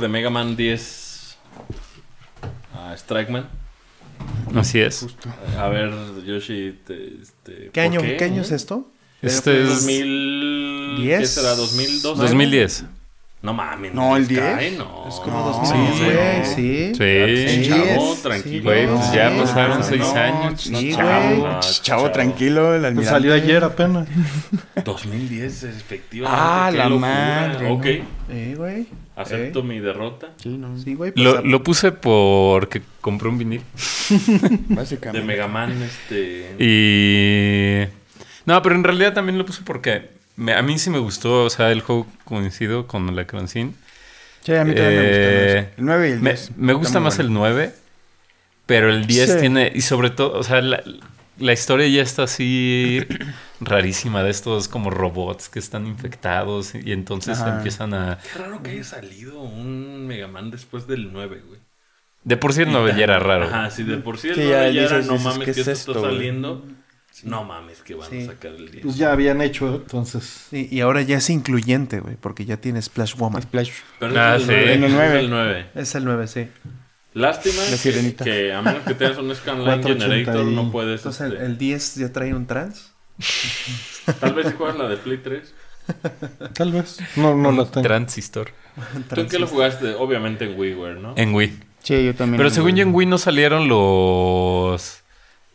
de Mega Man 10 a Strike Man. Así es. Eh, a ver, Yoshi, este, ¿qué año, qué? año es esto? Este eh, es 2010. ¿Qué será? 2012. 2010. No mames. No, el 10. no. Es como 2010, güey. Sí. Sí. sí. Chavo, tranquilo. Pues ya pasaron 6 años. No, sí, chavo, chavo, tranquilo. El pues salió ayer apenas. 2010, efectivamente. Ah, la madre. Ok. Eh, güey. Acepto mi derrota. Sí, no. güey, lo, puse porque compré un vinil. Básicamente. De Mega este. Y. No, pero en realidad también lo puse porque a mí sí me gustó. O sea, el juego coincido con la Croncin. Sí, a mí también me gusta. Eh, el 9 y el 10. Me, gusta más el 9. Pero el 10 tiene. Y sobre todo, o sea, la, la historia ya está así rarísima de estos como robots que están infectados y entonces empiezan a... Qué raro que haya salido un Mega Man después del 9, güey. De por sí el 9 ya era raro. Ajá, sí, de por sí el 9 ya, era, no mames, que esto, está saliendo. No mames, que van a sacar el 10. Pues ya habían hecho, entonces. Sí, y ahora ya es incluyente, güey, porque ya tiene Splash Woman. Splash. ah, el 9. Es el 9. Es el 9, sí. Lástima que, que, a menos que tengas un Scanline Generator no puedes... Entonces este, el, 10 ya trae un trans. Tal vez si juegas la de Play 3. Tal vez. No, no lo tengo. Transistor. ¿Tú en qué lo jugaste? Obviamente en WiiWare, ¿no? En Wii. Sí, yo también. Pero según yo en Wii no salieron los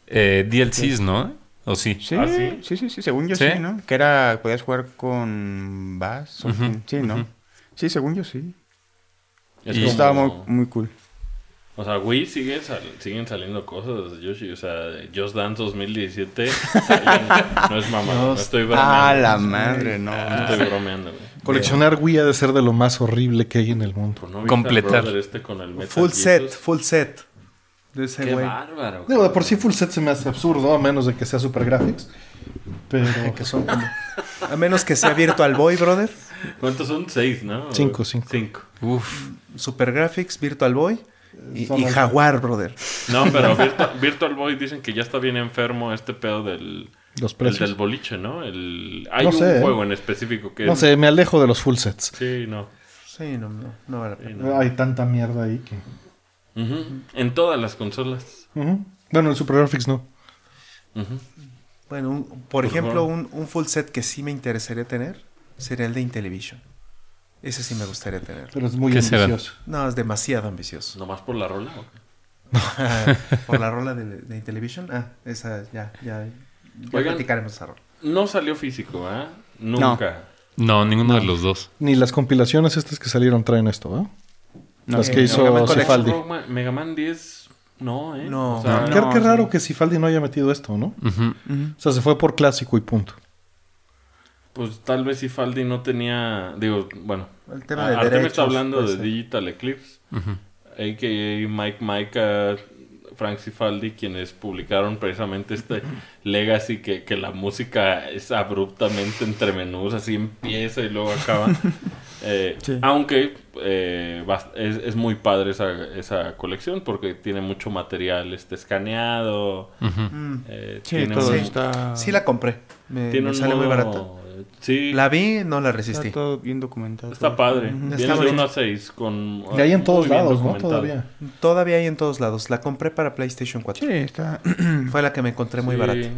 eh, DLCs, ¿no? ¿O sí? ¿Ah, sí, sí? sí, sí, según yo sí, ¿no? Que era, podías jugar con Bass. sí, ¿no? Sí, según yo sí. Estaba muy cool. O sea, Wii siguen saliendo cosas de Yoshi. O sea, Just Dance 2017 no es mamá, no estoy bromeando. Ah, la madre, no. No estoy bromeando, Coleccionar Wii ha de ser de lo más horrible que hay en el mundo. Pues ¿No Completar. Este con el full set, full set. Qué bárbaro. de por sí full set se me hace absurdo, a menos de que sea Super Graphics. Pero que son A menos que sea Virtual Boy, brother. ¿Cuántos son? Seis, ¿no? Cinco, cinco. Cinco. Uf. Super Graphics, Virtual Boy. Y, Jaguar, brother. No, pero Virtual Boy dicen que ya está bien enfermo este pedo del... boliche, ¿no? El... Hay un ¿eh? juego en específico que... No sé, me alejo de los full sets. Sí, no. Sí, no, no, Hay tanta mierda ahí que... En todas las consolas. Bueno, el Super Graphics no. Bueno, por, ejemplo, un, un, full set que sí me interesaría tener sería el de Intellivision. Ese sí me gustaría tener. Pero es muy ambicioso. No, es demasiado ambicioso. no más por la rola? por la rola de, de Intellivision. Ah, esa ya, ya, platicaremos esa rola. No salió físico, ¿ah? ¿eh? Nunca. No, ninguno de los dos. Ni las compilaciones estas que salieron traen esto, ¿ah? ¿eh? las que eh, hizo Cifaldi. Mega Man 10 no, ¿eh? No. qué, raro que Sifaldi no haya metido esto, ¿no? O sea, se fue por clásico y punto pues tal vez si no tenía, digo, bueno, el tema de está hablando de Digital Eclipse, a.k.a. Mike Mica Frank Cifaldi, quienes publicaron precisamente este Legacy, que, que la música es abruptamente entre menús, así empieza y luego acaba. Eh, aunque eh, es, muy padre esa, esa, colección porque tiene mucho material este escaneado. Mm. Eh, sí, sí, la compré. Me, sale muy barato. La vi, no la resistí. Está bien documentado. Está padre. Viene de 1 a 6 con... Y hay en todos lados, ¿no? Todavía. Todavía hay en todos lados. La compré para PlayStation 4. Sí, Fue la que me encontré muy barata.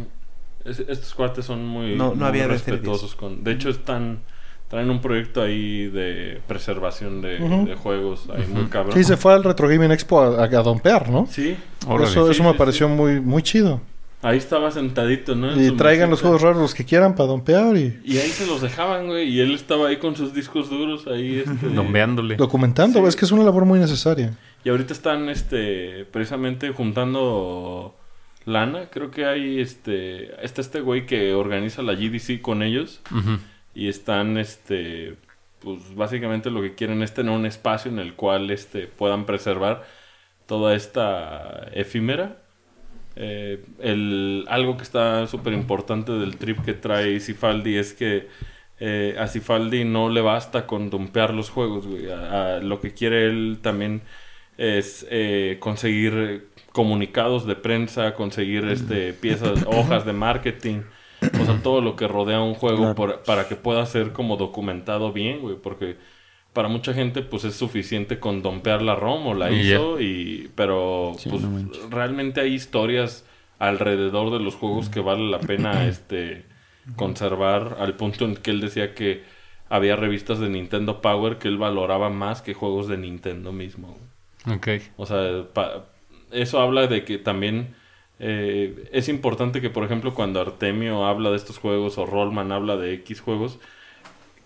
estos cuartos son muy, no, no había este respetuosos. de hecho, están traen un proyecto ahí de preservación de, juegos ahí Sí, se fue al Retro Gaming Expo a, dompear, ¿no? Sí. Eso, me pareció muy muy chido. Ahí estaba sentadito, ¿no? y traigan los juegos raros los que quieran para dompear y... Y ahí se los dejaban, güey. Y él estaba ahí con sus discos duros ahí, este... Dompeándole. Documentando, es que es una labor muy necesaria. Y ahorita están, este... Precisamente juntando lana. Creo que hay, este... Está este güey que organiza la GDC con ellos. Y están, este... Pues básicamente lo que quieren es tener un espacio en el cual, este... Puedan preservar toda esta efímera eh, el, algo que está súper importante del trip que trae Cifaldi es que eh, a Cifaldi no le basta con dumpear los juegos, güey. lo que quiere él también es eh, conseguir comunicados de prensa, conseguir este, piezas, hojas de marketing. O sea, todo lo que rodea un juego para que pueda ser como documentado bien, güey. Porque para mucha gente pues es suficiente con dompear la ROM o la mm, ISO y pero pues, realmente hay historias alrededor de los juegos que vale la pena este conservar al punto en que él decía que había revistas de Nintendo Power que él valoraba más que juegos de Nintendo mismo. Ok. O sea, eso habla de que también eh, es importante que, por ejemplo, cuando Artemio habla de estos juegos o Rollman habla de X juegos,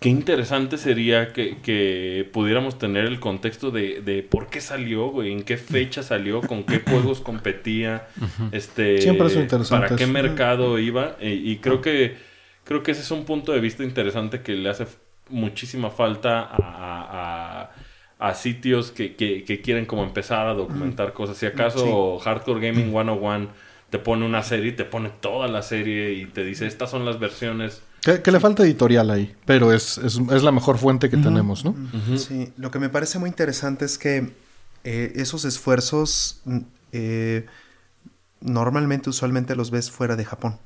qué interesante sería que, pudiéramos tener el contexto de, por qué salió, güey, en qué fecha salió, con qué juegos competía, este, Siempre es interesante para qué mercado iba. Y, creo que creo que ese es un punto de vista interesante que le hace muchísima falta a, sitios que, quieren como empezar a documentar cosas. Si acaso Hardcore Gaming 101 te pone una serie, te pone toda la serie y te dice estas son las versiones que, le falta editorial ahí, pero es, la mejor fuente que tenemos, ¿no? Sí, lo que me parece muy interesante es que eh, esos esfuerzos mm, eh, normalmente, usualmente los ves fuera de Japón.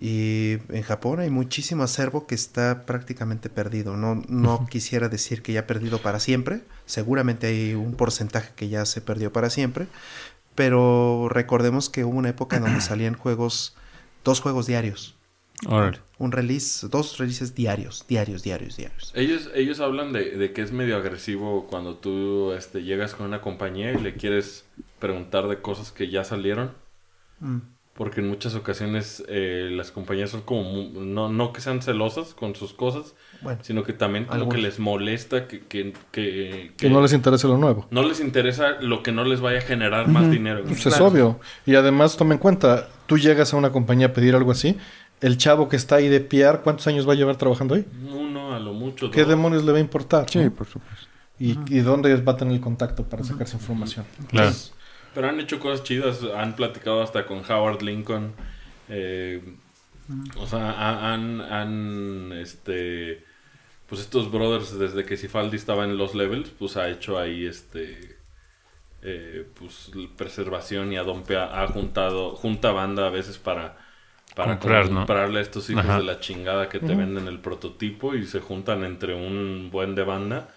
Y en Japón hay muchísimo acervo que está prácticamente perdido. No, no quisiera decir que ya perdido para siempre. Seguramente hay un porcentaje que ya se perdió para siempre. Pero recordemos que hubo una época en donde salían juegos, dos juegos diarios. Un release, dos releases diarios, diarios, diarios, diarios. Ellos, ellos hablan de, de, que es medio agresivo cuando tú este, llegas con una compañía y le quieres preguntar de cosas que ya salieron. Mm. Porque en muchas ocasiones eh, las compañías son como, no, no que sean celosas con sus cosas, sino que también como que les molesta que que, que, no les interese lo nuevo. No les interesa lo que no les vaya a generar más dinero. Pues es obvio. Y además, toma en cuenta, tú llegas a una compañía a pedir algo así el chavo que está ahí de Piar, ¿cuántos años va a llevar trabajando ahí? Uno, a lo mucho. ¿Qué demonios le va a importar? Sí, por supuesto. ¿Y, dónde va a tener el contacto para sacar información? Claro. pero han hecho cosas chidas, han platicado hasta con Howard Lincoln. Eh, o sea, han, han, este, pues estos brothers desde que Cifaldi estaba en los levels, pues ha hecho ahí, este, eh, pues preservación y a ha juntado, junta banda a veces para para comprarle a estos hijos de la chingada que te venden el prototipo y se juntan entre un buen de banda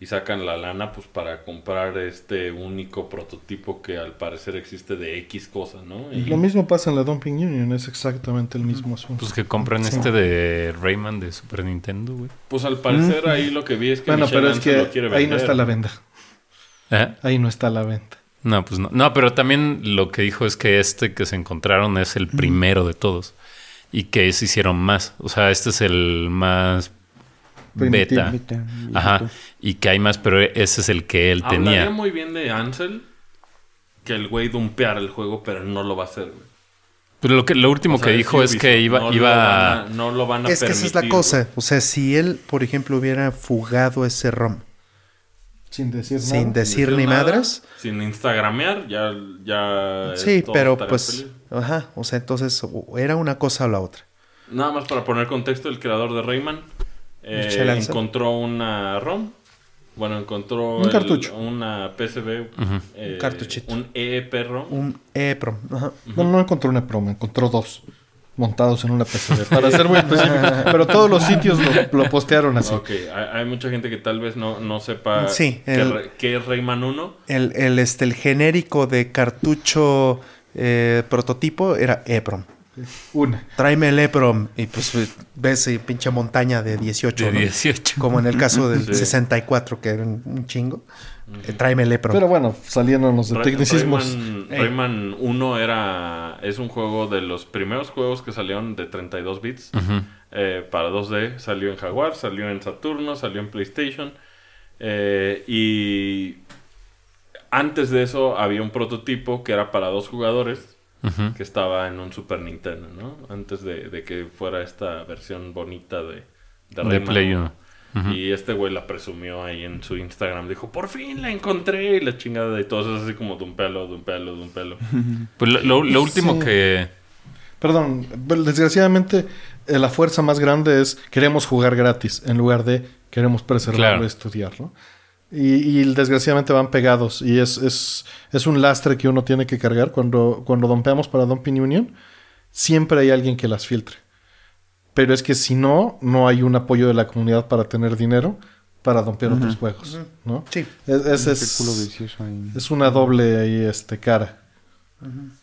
y sacan la lana pues para comprar este único prototipo que al parecer existe de X cosa, ¿no? Y... Lo mismo pasa en la Dumping Union, es exactamente el mismo asunto. Pues que compran este de Rayman de Super Nintendo, güey. Pues al parecer ahí lo que vi es que bueno, pero es que ahí no está la venda. ¿Eh? Ahí no está la venta. No, pues no. pero también lo que dijo es que este que se encontraron es el primero de todos y que se hicieron más. O sea, este es el más beta. Ajá. Y que hay más, pero ese es el que él tenía Hablaría tenía. muy bien de Ansel que el güey dumpeara el juego, pero no lo va a hacer, Pero pues lo, que, lo último que dijo es que iba, no iba... a, no es que esa es la cosa. O sea, si él, por ejemplo, hubiera fugado ese ROM sin decir Sin ni madres. Sin Instagramear, ya. ya sí, pero pues. Ajá, o sea, entonces era una cosa o la otra. Nada más para poner contexto, el creador de Rayman eh, encontró una ROM. Bueno, encontró un cartucho. una PCB, eh, un cartuchito. Un EEPROM. E e ajá. No, no encontró un EPROM, encontró dos montados en una PC, para ser muy específico. Pero todos los sitios lo, postearon así. Ok, hay, mucha gente que tal vez no, no sepa qué, es Rayman 1. El, este, genérico de cartucho eh, prototipo era EPROM. Una. Tráeme el EPROM. Y pues eh, ves eh, pinche montaña de 18. Como en el caso del 64, que era un chingo. -huh. Eh, Pero bueno, saliéndonos de tecnicismos. Rayman, 1 era, es un juego de los primeros juegos que salieron de 32 bits eh, para 2D. Salió en Jaguar, salió en Saturno, salió en PlayStation. Eh, y antes de eso había un prototipo que era para dos jugadores que estaba en un Super Nintendo, ¿no? Antes de, que fuera esta versión bonita de, de, Rayman. Y este güey la presumió ahí en su Instagram. Dijo, por fin la encontré. Y la chingada. de todos es así como de un pelo, de un pelo, de un pelo. pues lo, último que. Perdón, desgraciadamente eh, la fuerza más grande es queremos jugar gratis en lugar de queremos preservarlo y estudiarlo. Y, desgraciadamente van pegados. Y es, es, un lastre que uno tiene que cargar. Cuando, cuando dompeamos para Dumping Union, siempre hay alguien que las filtre. Pero es que si no, no hay un apoyo de la comunidad para tener dinero para dompear otros juegos, ¿no? Sí. Es, es, es, una doble este, cara.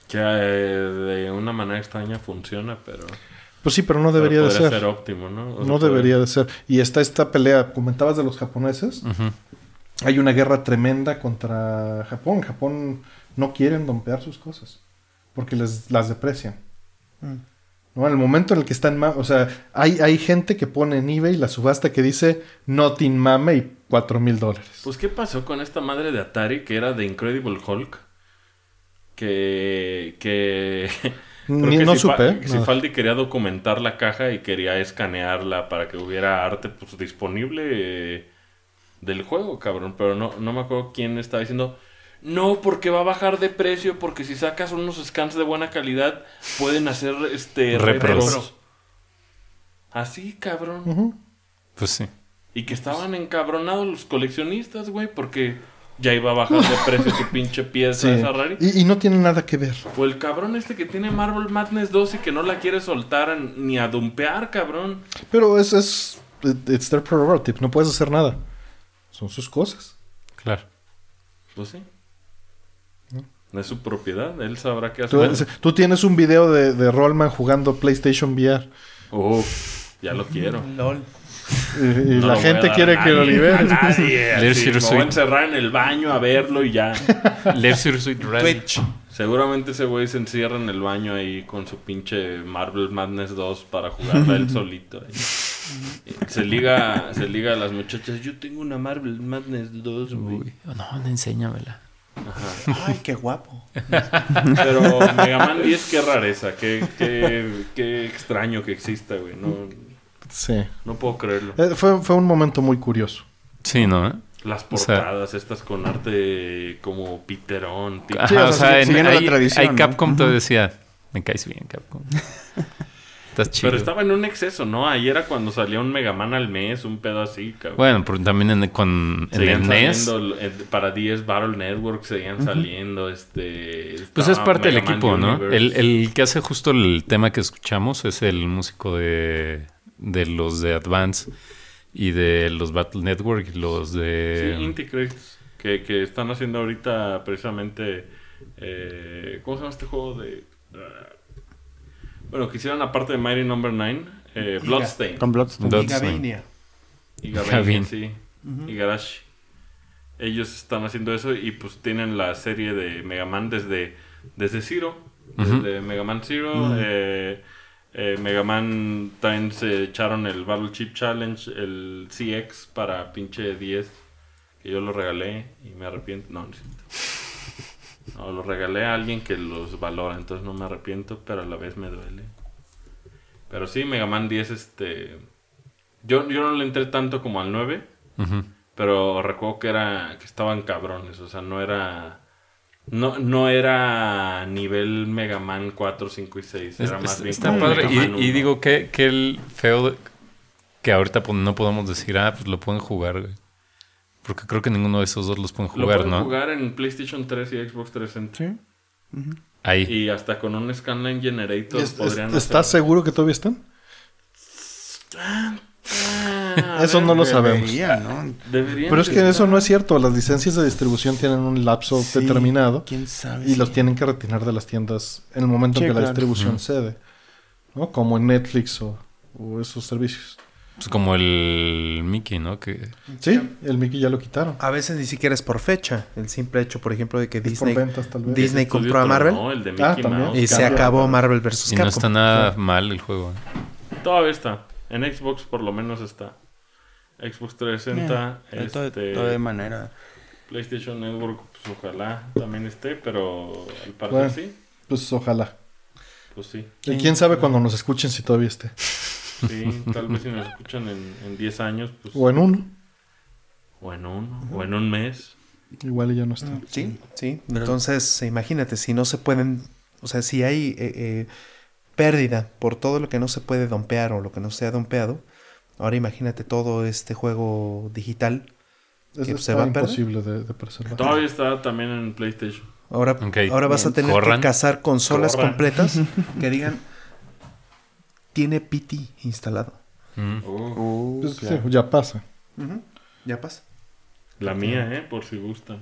Que eh, de una manera extraña funciona, pero... Pues sí, pero no debería de ser. ser óptimo, ¿no? no debería de ser. Y está esta pelea, comentabas de los japoneses. Hay una guerra tremenda contra Japón. Japón no quieren dompear sus cosas porque les, las deprecian. Mm. ¿no? el momento en el que están, o sea, hay, hay gente que pone en eBay la subasta que dice Nothing Mame y 4 mil dólares. Pues, ¿qué pasó con esta madre de Atari que era de Incredible Hulk? Que. que. no supe. supe. ¿eh? Sifaldi quería documentar la caja y quería escanearla para que hubiera arte pues, disponible eh, del juego, cabrón. Pero no, no me acuerdo quién estaba diciendo no, porque va a bajar de precio, porque si sacas unos scans de buena calidad, pueden hacer este repros. Así, cabrón. Pues sí. Y que estaban encabronados los coleccionistas, güey, porque ya iba a bajar de precio su pinche pieza esa Y, no tiene nada que ver. O el cabrón este que tiene Marvel Madness 2 y que no la quiere soltar ni a dumpear, cabrón. Pero es, es, it's their prerogative, no puedes hacer nada. Son sus cosas. Claro. Pues sí. No Es su propiedad, él sabrá qué hacer. Tú, tienes un video de, de, Rollman jugando PlayStation VR. Oh, ya lo quiero. la gente quiere que lo libere. nadie. voy a encerrar en el baño a verlo y ya. Twitch. Seguramente ese güey se encierra en el baño ahí con su pinche Marvel Madness 2 para jugarla él solito. Se liga, se liga a las muchachas. Yo tengo una Marvel Madness 2, güey. No, enséñamela. Ajá. Ay, qué guapo. Pero Mega Man 10, qué rareza, qué, qué, extraño que exista, güey. No, sí. No puedo creerlo. Eh, fue, fue, un momento muy curioso. Sí, ¿no? Las portadas, estas con arte como piterón. Tipo. o sea, la tradición, Capcom te decía, me caes bien, Capcom. Pero estaba en un exceso, ¿no? Ahí era cuando salía un Mega Man al mes, un pedo así, cabrón. Bueno, pero también en, con, el NES. Eh, para 10 Battle Network seguían saliendo, este... Pues es parte del equipo, ¿no? El, que hace justo el tema que escuchamos es el músico de, de los de Advance y de los Battle Network los de... Sí, IntiCredits, que, están haciendo ahorita precisamente... Eh, ¿Cómo se llama este juego de...? Bueno, que hicieron aparte de Mighty Number no. 9, eh, Bloodstain. Con Bloodstain. Y Y sí. Ellos están haciendo eso y pues tienen la serie de Mega Man desde, desde Zero. Desde Mega Man Zero. Eh, eh, Mega Man también se echaron el Battle Chip Challenge, el CX para pinche 10. Que yo lo regalé y me arrepiento. No, no siento. No, lo regalé a alguien que los valora, entonces no me arrepiento, pero a la vez me duele. Pero sí, Mega Man 10, este... Yo, yo no le entré tanto como al 9, pero recuerdo que, era, que estaban cabrones, o sea, no era... No, no era nivel Mega Man 4, 5 y 6. Era más padre. Y, y, digo que, que el feo que ahorita pues, no podemos decir, ah, pues lo pueden jugar, güey. Porque creo que ninguno de esos dos los pueden jugar, ¿no? Lo pueden jugar en PlayStation 3 y Xbox 360. Sí. Ahí. Y hasta con un Scanline Generator podrían. ¿Estás seguro que todavía están? eso no lo sabemos. Deberían, ¿no? Pero es que eso no es cierto. Las licencias de distribución tienen un lapso sí, determinado. ¿Quién sabe? Y los tienen que retirar de las tiendas en el momento en que la distribución cede. ¿no? Como en Netflix o esos servicios. Pues como el Mickey, ¿no? Que... Sí, el Mickey ya lo quitaron. A veces ni siquiera es por fecha. El simple hecho, por ejemplo, de que Disney, compró a Marvel. No, el de ah, Mickey Y se acabó Marvel vs. Y no está nada mal el juego. ¿eh? Todavía está. En Xbox por lo menos está. Xbox 360. de, este, todo de manera. PlayStation Network, pues ojalá también esté, pero el parecer sí. Pues ojalá. Pues sí. Y quién sabe cuando nos escuchen si todavía esté. Sí, tal vez si nos escuchan en 10 años. Pues o en uno. O en uno, o en un mes. Igual ya no está. Sí, sí. Entonces, imagínate, si no se pueden, o sea, si hay eh, eh, pérdida por todo lo que no se puede dompear o lo que no se ha dompeado, ahora imagínate todo este juego digital que se va a De, Todavía está también en PlayStation. Ahora, ahora vas a tener que cazar consolas completas que digan tiene PT instalado. Mm. Oh, oh, pues, ya pasa. Ya pasa. La mía, ¿eh? Por si gusta.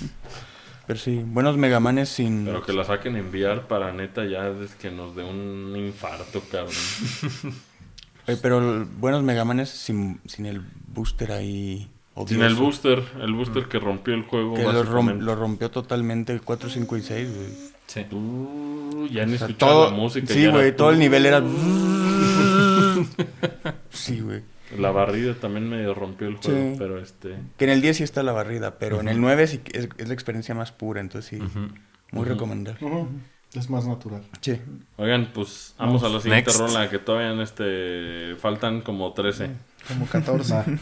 Pero sí, buenos megamanes sin... Pero que la saquen enviar para neta ya es que nos dé un infarto, cabrón. pero buenos megamanes sin, sin el booster ahí... Sin el booster, el booster mm. que rompió el juego. Que lo, rompió totalmente, 4, 5 y 6, ya han escuchado la música. Sí, güey, todo el nivel era. sí, güey. La barrida también medio rompió el juego, pero este. Que en el 10 sí está la barrida, pero en el 9 sí es, la experiencia más pura, entonces sí. Muy recomendable. Es más natural. Oigan, pues vamos, a la siguiente ronda que todavía este faltan como 13. Como 14.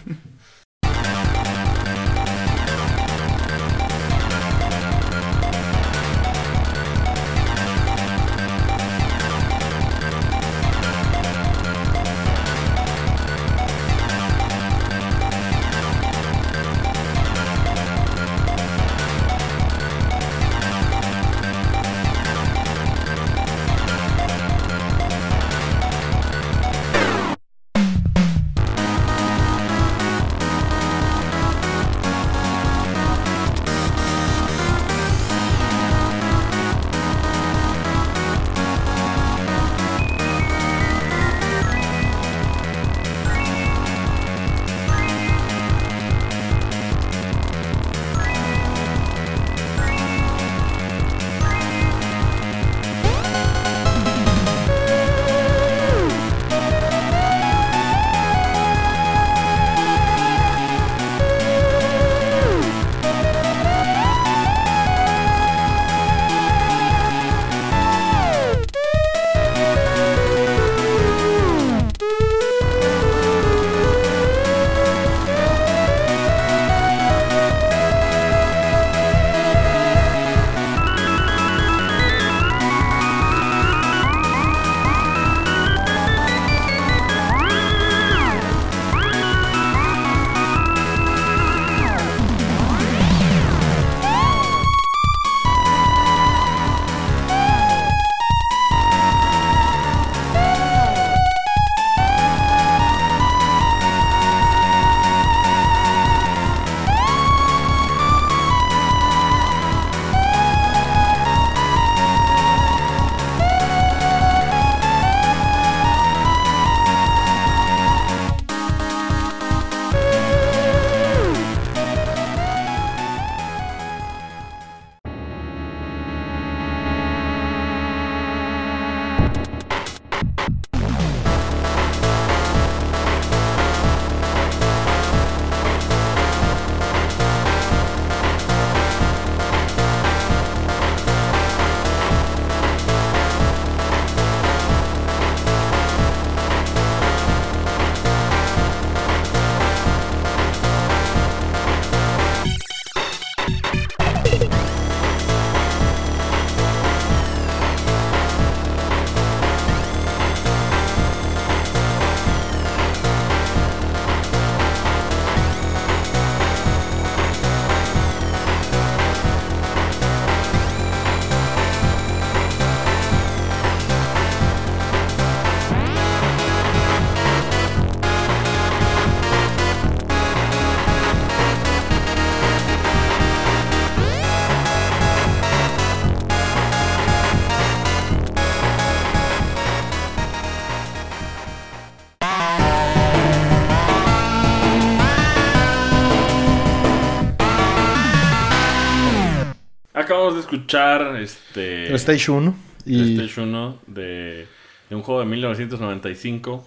escuchar este... stage 1. Y... de, un juego de 1995.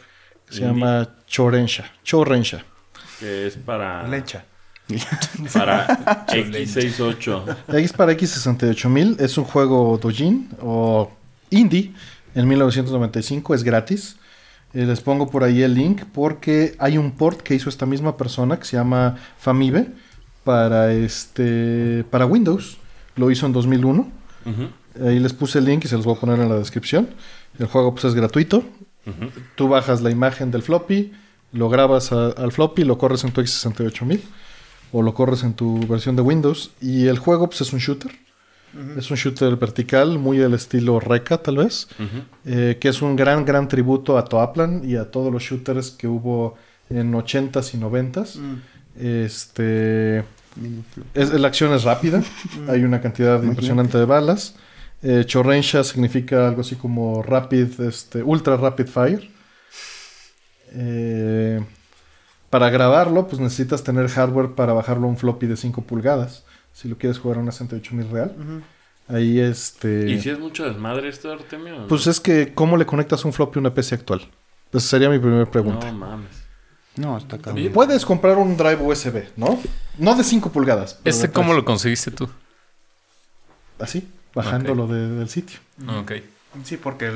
Se llama Chorensha. Chorensha. Que es para... Lecha. Para x para X68000 es un juego Dojin o indie en 1995, es gratis. Eh, les pongo por ahí el link porque hay un port que hizo esta misma persona que se llama Famibe para este para Windows lo hizo en 2001. Ahí les puse el link y se los voy a poner en la descripción. El juego pues es gratuito. Tú bajas la imagen del floppy, lo grabas al floppy, lo corres en tu X68000 o lo corres en tu versión de Windows. Y el juego pues, es un shooter. Es un shooter vertical, muy del estilo Reca, tal vez, eh, que es un gran, gran tributo a Toaplan y a todos los shooters que hubo en 80s y 90s. Mm. Este la acción es rápida. Mm. Hay una cantidad impresionante de balas. Eh, significa algo así como rapid, este, ultra rapid fire. Eh, para grabarlo, pues necesitas tener hardware para bajarlo a un floppy de 5 pulgadas. Si lo quieres jugar a una 68000 real. Ahí este. ¿Y si es mucho desmadre esto, Artemio? Pues es que, ¿cómo le conectas un floppy a una PC actual? Esa sería mi primera pregunta. No mames. No, está Puedes comprar un drive USB, ¿no? No de 5 pulgadas. ¿Este cómo lo conseguiste tú? Así, bajándolo del sitio. Mm. Ok. Sí, porque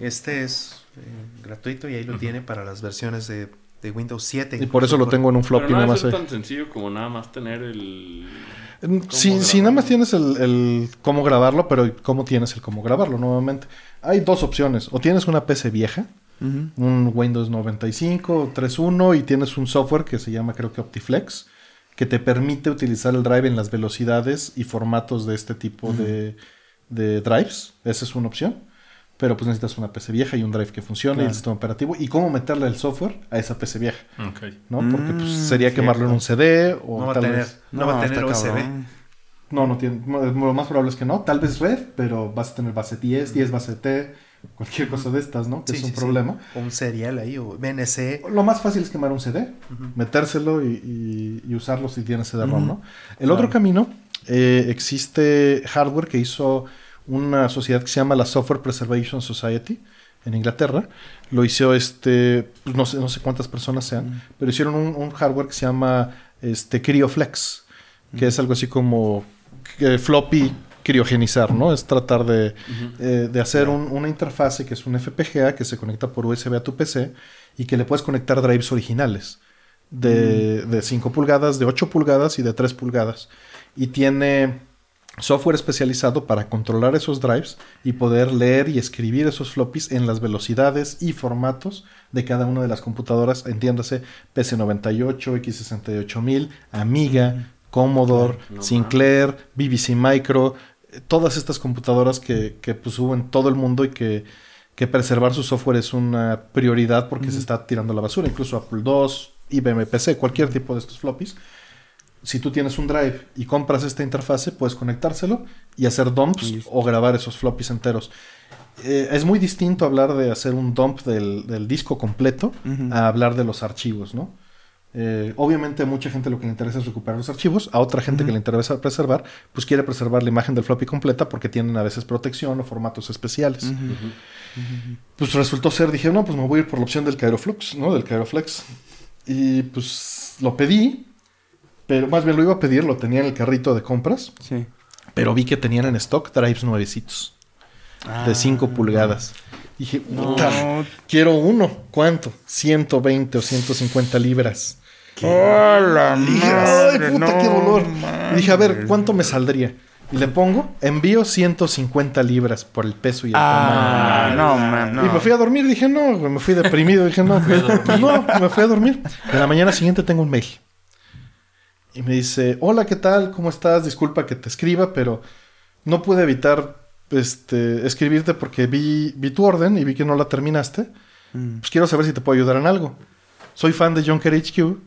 este es eh, gratuito y ahí lo tiene para las versiones de, Windows 7. Y por eso lo tengo en un floppy. Pero nada más es tan sencillo como nada más tener el... Si, nada más tienes el, el, cómo grabarlo, pero ¿cómo tienes el cómo grabarlo nuevamente? Hay dos opciones. O tienes una PC vieja, un Windows 95, 3.1 y tienes un software que se llama creo que OptiFlex que te permite utilizar el drive en las velocidades y formatos de este tipo de, drives. Esa es una opción. Pero pues necesitas una PC vieja y un drive que funcione el sistema operativo. Y cómo meterle el software a esa PC vieja. ¿No? Porque pues, mm, sería quemarlo en un CD o no No, no No, no tiene. Lo más probable es que no. Tal vez red, pero vas a tener base 10, 10 base T cualquier cosa de estas, ¿no? Que es un problema. O un serial ahí, o BNC. Lo más fácil es quemar un CD, metérselo y, usarlo si tiene CD-ROM, ¿no? El otro camino, eh, existe hardware que hizo una sociedad que se llama la Software Preservation Society en Inglaterra. Lo hizo, este, pues, no sé, no sé cuántas personas sean, pero hicieron un, hardware que se llama este, CryoFlex, que es algo así como eh, floppy criogenizar, ¿no? Es tratar de, eh, de hacer una interfase que es un FPGA que se conecta por USB a tu PC y que le puedes conectar drives originales de, 5 mm. pulgadas, de 8 pulgadas y de 3 pulgadas. Y tiene software especializado para controlar esos drives y poder leer y escribir esos floppies en las velocidades y formatos de cada una de las computadoras, entiéndase PC98, X68000, Amiga, Commodore, Sinclair, BBC Micro, todas estas computadoras que, que pues, en todo el mundo y que, preservar su software es una prioridad porque se está tirando la basura. Incluso Apple II, IBM PC, cualquier tipo de estos floppies. Si tú tienes un drive y compras esta interfase, puedes conectárselo y hacer dumps o grabar esos floppies enteros. Eh, es muy distinto hablar de hacer un dump del, disco completo a hablar de los archivos, ¿no? Eh, obviamente a mucha gente lo que le interesa es recuperar los archivos, a otra gente que le interesa preservar, pues quiere preservar la imagen del floppy completa porque tienen a veces protección o formatos especiales. Pues resultó ser, dije, no, pues me voy a ir por la opción del Cairoflux, ¿no? Del Cairoflex. Y pues lo pedí, pero más bien lo iba a pedir, lo tenía en el carrito de compras. Sí. Pero vi que tenían en stock drives nuevecitos de 5 ah. pulgadas. Dije, puta, quiero uno. ¿Cuánto? 120 o 150 libras. Hola, dije, ¡Ay, puta, qué dolor! dije, a ver, ¿cuánto me saldría? Y le pongo, envío 150 libras por el peso y el ah, No, man, Y me fui a dormir, dije, no, me fui deprimido, dije, no, pues, pues, no, me fui a dormir. En la mañana siguiente tengo un mail. Y me dice, hola, ¿qué tal? ¿Cómo estás? Disculpa que te escriba, pero no pude evitar este, escribirte porque vi, vi tu orden y vi que no la terminaste. Mm. Pues quiero saber si te puedo ayudar en algo. Soy fan de Junker HQ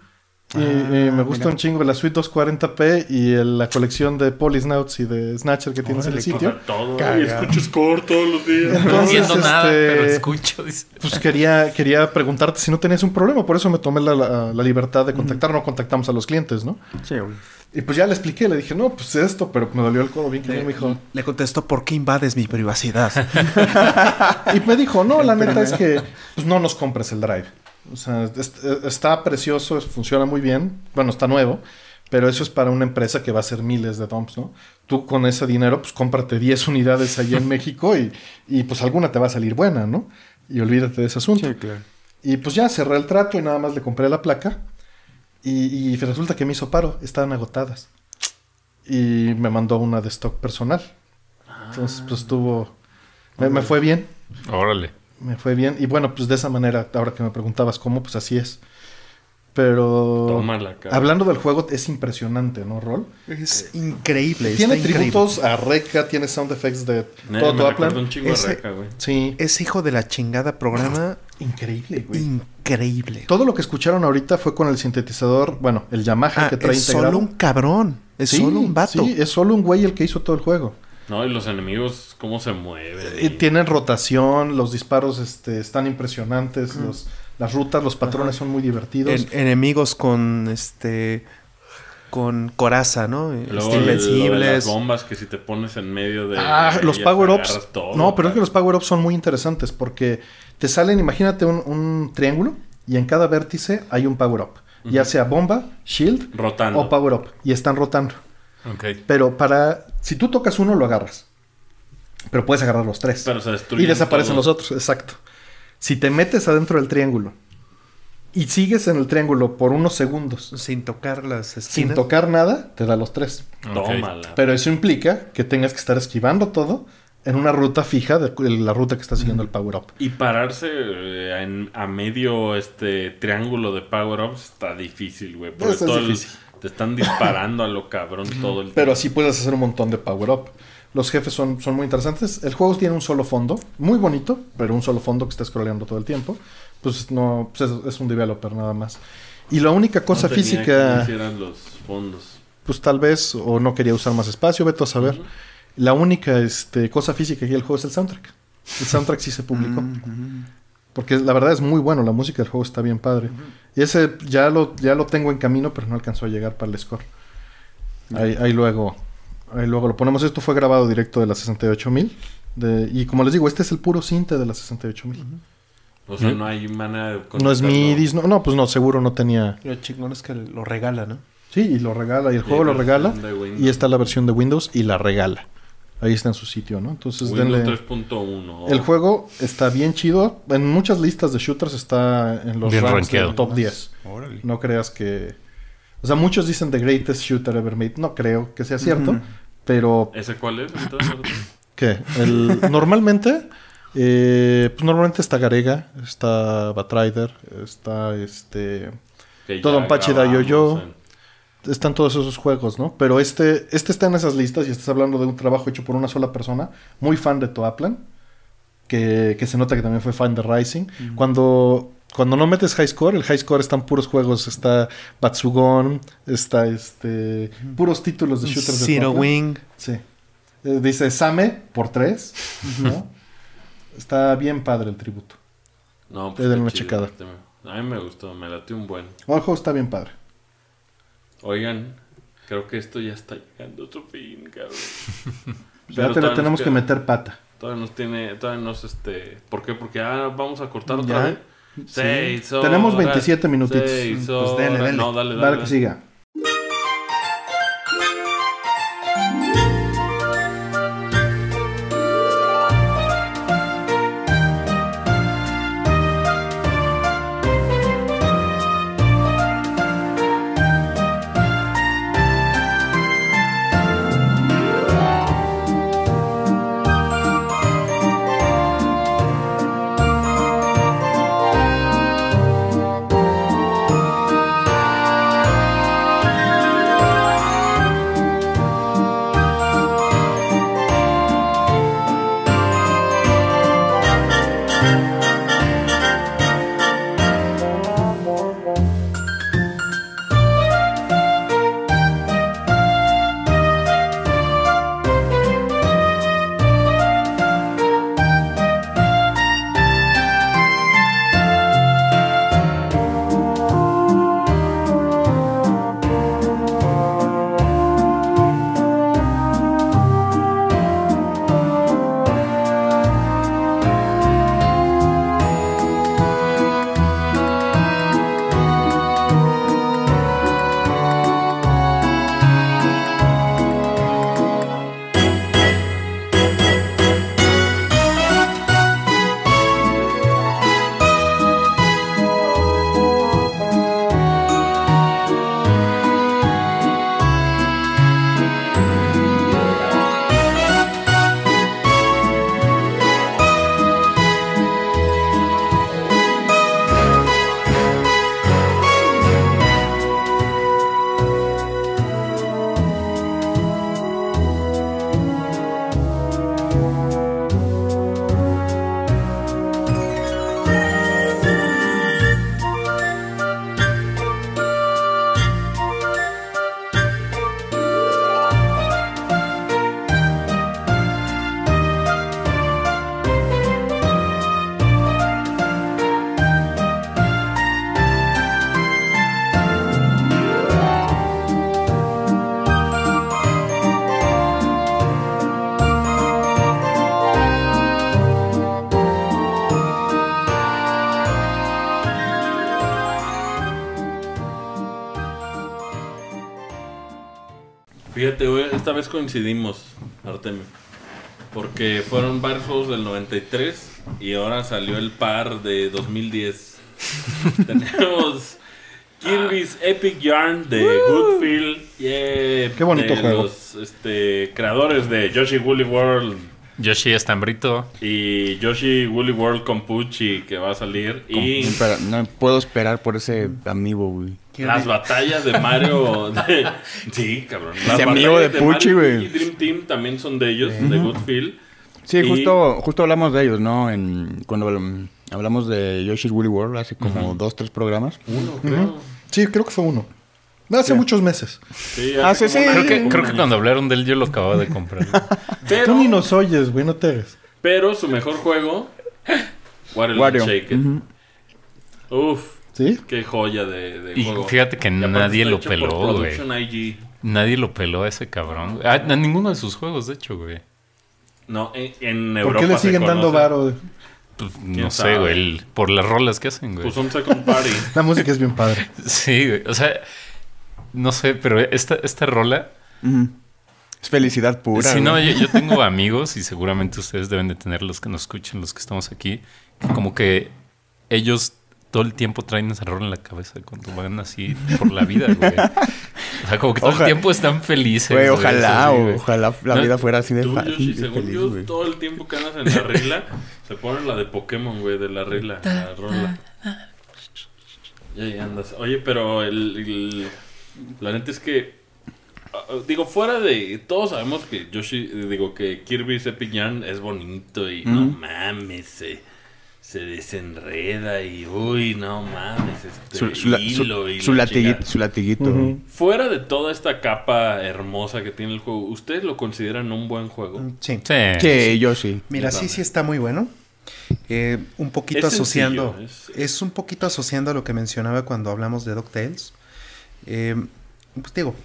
y, ah, me gusta un chingo la suite 240p y la colección de Polisnauts y de Snatcher que tienes en el sitio. Todo, y escucho todos los días. Entonces, no nada, este, pero escucho. Pues quería, quería preguntarte si no tenías un problema, por eso me tomé la, libertad de contactar. No contactamos a los clientes, ¿no? Sí, Y pues ya le expliqué, le dije, no, pues esto, pero me dolió el codo bien que le, me dijo. Le contestó, ¿por qué invades mi privacidad? y me dijo, no, la neta es que pues, no nos compres el drive. O sea, está precioso, funciona muy bien. Bueno, está nuevo, pero eso es para una empresa que va a hacer miles de dumps, ¿no? Tú con ese dinero, pues cómprate 10 unidades allí en México y, pues alguna te va a salir buena, ¿no? Y olvídate de ese asunto. Sí, claro. Y pues ya cerré el trato y nada más le compré la placa. Y, resulta que me hizo paro, estaban agotadas. Y me mandó una de stock personal. Entonces, pues tuvo. Me, me fue bien. Órale me fue bien. Y bueno, pues de esa manera, ahora que me preguntabas cómo, pues así es. Pero hablando del juego, es impresionante, ¿no, Rol? Es increíble. Tiene tributos a Reca, tiene sound effects de todo, güey. Es hijo de la chingada programa. Increíble, güey. Increíble. Todo lo que escucharon ahorita fue con el sintetizador, bueno, el Yamaha ah, que trae es Solo un cabrón. Es solo un vato. Sí, es solo un güey el que hizo todo el juego. No, y los enemigos, cómo se mueven. Tienen rotación, los disparos este, están impresionantes, las rutas, los patrones son muy divertidos. enemigos con este con coraza, ¿no? Este, luego, invencibles. las bombas que si te pones en medio de Ah, los power ups. no, pero es que los power ups son muy interesantes porque te salen, imagínate un, triángulo y en cada vértice hay un power up, ya sea bomba, shield o power up y están rotando. Pero para si tú tocas uno, lo agarras. Pero puedes agarrar los tres. y desaparecen los otros, exacto. Si te metes adentro del triángulo y sigues en el triángulo por unos segundos. Sin tocar las esquinas. Sin tocar nada, te da los tres. Tómala. Pero eso implica que tengas que estar esquivando todo en una ruta fija de la ruta que está siguiendo el power up. Y pararse eh, a medio este triángulo de power ups está difícil, güey. difícil. Te están disparando a lo cabrón todo el tiempo. Pero así puedes hacer un montón de power up. Los jefes son, son muy interesantes. El juego tiene un solo fondo, muy bonito, pero un solo fondo que está scrolleando todo el tiempo. Pues no, pues es, un developer nada más. Y la única cosa física. los fondos. Pues tal vez, o no quería usar más espacio, vete a saber. La única este, cosa física que hay el juego es el soundtrack. El soundtrack sí se publicó. Porque la verdad es muy bueno, la música del juego está bien padre. Y ese ya lo, ya lo tengo en camino, pero no alcanzó a llegar para el score. Ahí, ahí, luego, ahí luego lo ponemos. Esto fue grabado directo de la 68000. De, y como les digo, este es el puro cinta de la 68000. O sea, no hay manera de No es mi no, no, pues no, seguro no tenía. Lo es que lo regala, ¿no? Sí, y lo regala, y el juego lo pues, regala. Y está la versión de Windows y la regala ahí está en su sitio, ¿no? Entonces Windows 3.1. El juego está bien chido. En muchas listas de shooters está en los ranks top 10. No creas que. O sea, muchos dicen The Greatest Shooter Ever Made. No creo que sea cierto, pero. ¿Ese cuál es? ¿Qué? El... normalmente. Eh, pues normalmente está Garega, está Batrider, está este. todo Apache da yo, yo están todos esos juegos, ¿no? Pero este, este está en esas listas y estás hablando de un trabajo hecho por una sola persona, muy fan de Toaplan, que, se nota que también fue fan de Rising. Cuando cuando no metes high score, el high score están puros juegos, está Batsugon, está este puros títulos de shooters Zero Wing. Sí. Eh, dice Same por tres. ¿no? está bien padre el tributo. No, pues. Eh, una checada. A mí me gustó, me latió un buen. O oh, el juego está bien padre. Oigan, creo que esto ya está llegando a su fin, cabrón. ya tenemos que meter pata. Todavía nos tiene, todavía nos, este, ¿por qué? Porque ahora vamos a cortar otra vez. Sí. Tenemos 27 minutitos. pues dale, dale. No, dale, dale. Para dale. que siga. esta vez coincidimos, Artemio. Porque fueron varios del 93 y ahora salió el par de 2010. Tenemos Kirby's Epic Yarn de Goodfield. y Qué bonito de Los este, creadores de Yoshi Woolly World. Yoshi Estambrito. Y Yoshi Woolly World con Pucci que va a salir. Y... No, puedo esperar por ese amigo, las batallas de Mario. sí, cabrón. Las amigo de, de Pucci, güey. Y Dream Team también son de ellos, de de Feel Sí, justo, justo hablamos de ellos, ¿no? En, cuando hablamos de Yoshi's Woolly World hace como dos, tres programas. Uno, Sí, creo que fue uno. Hace muchos meses. Sí, ah, hace sí, Creo que, cuando hablaron de él yo lo acababa de comprar. Tú ni nos oyes, güey, no te hagas. Pero su mejor juego, Wario. Shake Uf. Qué joya de, y fíjate que nadie lo peló, güey. Nadie lo peló a ese cabrón. A, ninguno de sus juegos, de hecho, güey. No, en, en Europa. ¿Por qué le siguen dando varo? Pues, no sé, güey. Por las rolas que hacen, güey. Pues un second party. La música es bien padre. Sí, güey. O sea, no sé, pero esta, esta rola. Es felicidad pura. Sí, no, yo, yo tengo amigos y seguramente ustedes deben de tener los que nos escuchen, los que estamos aquí, que como que ellos todo el tiempo traen ese error en la cabeza cuando van así por la vida, güey. O sea, como que todo el tiempo están felices. Güey, ojalá, ojalá la vida fuera así de fácil. según todo el tiempo que andas en la regla, se pone la de Pokémon, güey, de la regla, la rola. Y ahí andas. Oye, pero el, la neta es que ah, ah, digo, fuera de. Todos sabemos que Yoshi. Digo, que Kirby piñan, es bonito y no mames. Eh se desenreda y uy, no mames, este su, latiguito, Fuera de toda esta capa hermosa que tiene el juego, ¿ustedes lo consideran un buen juego? Mm, sí. Sí, yo sí. Mira, sí, sí está muy bueno. Eh, un poquito asociando. es... un poquito asociando a lo que mencionaba cuando hablamos de DuckTales. Eh, pues digo,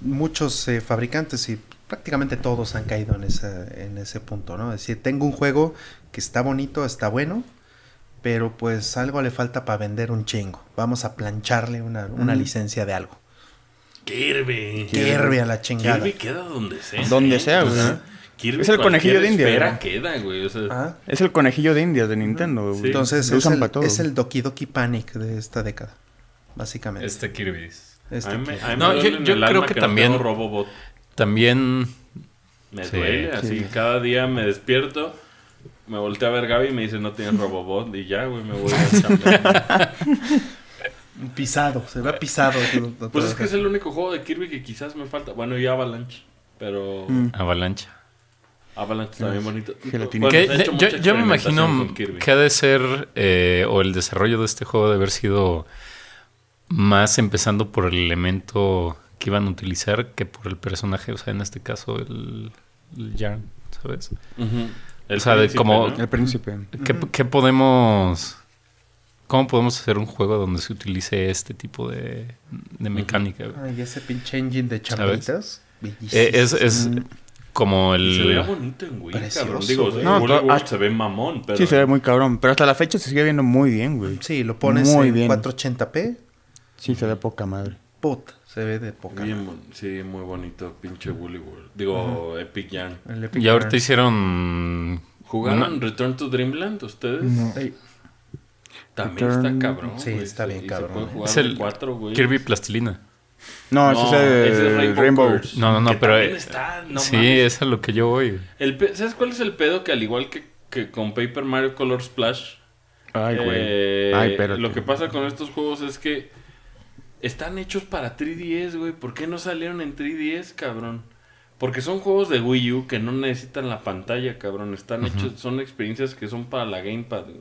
muchos eh, fabricantes y prácticamente todos han caído en, en ese punto, ¿no? Es decir, tengo un juego que está bonito, está bueno, pero pues algo le falta para vender un chingo. Vamos a plancharle una, una licencia de algo. Kirby. Kirby a la chingada. Kirby queda donde sea. Pues, donde ¿eh? sea, güey. Ah. es el conejillo de India. Es el conejillo de Indias de Nintendo. Güey. Entonces es el, Doki Doki Panic de esta década, básicamente. Este, este Kirby. Este no, yo, creo que, también. También. Me duele, así cada día me despierto me volteé a ver Gaby y me dice, no tienes Robobot. Y ya, güey, me voy a Pisado, se ve pisado. Pues es que es el único juego de Kirby que quizás me falta. Bueno, y Avalanche, pero... Mm. Avalanche. Avalanche está bien bonito. yo, me imagino que ha de ser, eh, o el desarrollo de este juego de haber sido más empezando por el elemento que iban a utilizar que por el personaje, o sea, en este caso el, Jarn, ¿sabes? El o sea, como... El príncipe. ¿qué, ¿Qué podemos... ¿Cómo podemos hacer un juego donde se utilice este tipo de, de mecánica? Ay, ese pinche engine de chapitas. Eh, es, es como el. Se ve bonito en Wii, cabrón. Digo, ah, se ve mamón, pero. Sí, se ve muy cabrón. Pero hasta la fecha se sigue viendo muy bien, güey. Sí, lo pones en 480p. Sí, se ve poca madre. Puta. Se ve de poca. sí, muy bonito, pinche Bully World. Digo, Epic Young. y ahorita hicieron. ¿Jugaron Return to Dreamland ustedes? Sí. También está cabrón. Sí, está bien cabrón. Eh. es el 4, güey. Kirby Plastilina. No, ese es, Rainbow. no, no, no, pero. Eh, sí, es a lo que yo voy. ¿Sabes cuál es el pedo? Que al igual que, que con Paper Mario Color Splash. Ay, güey. Eh, Ay, pero. Lo que pasa con estos juegos es que están hechos para 3DS, güey. ¿Por qué no salieron en 3DS, cabrón? Porque son juegos de Wii U que no necesitan la pantalla, cabrón. Están hechos, son experiencias que son para la Gamepad. Güey.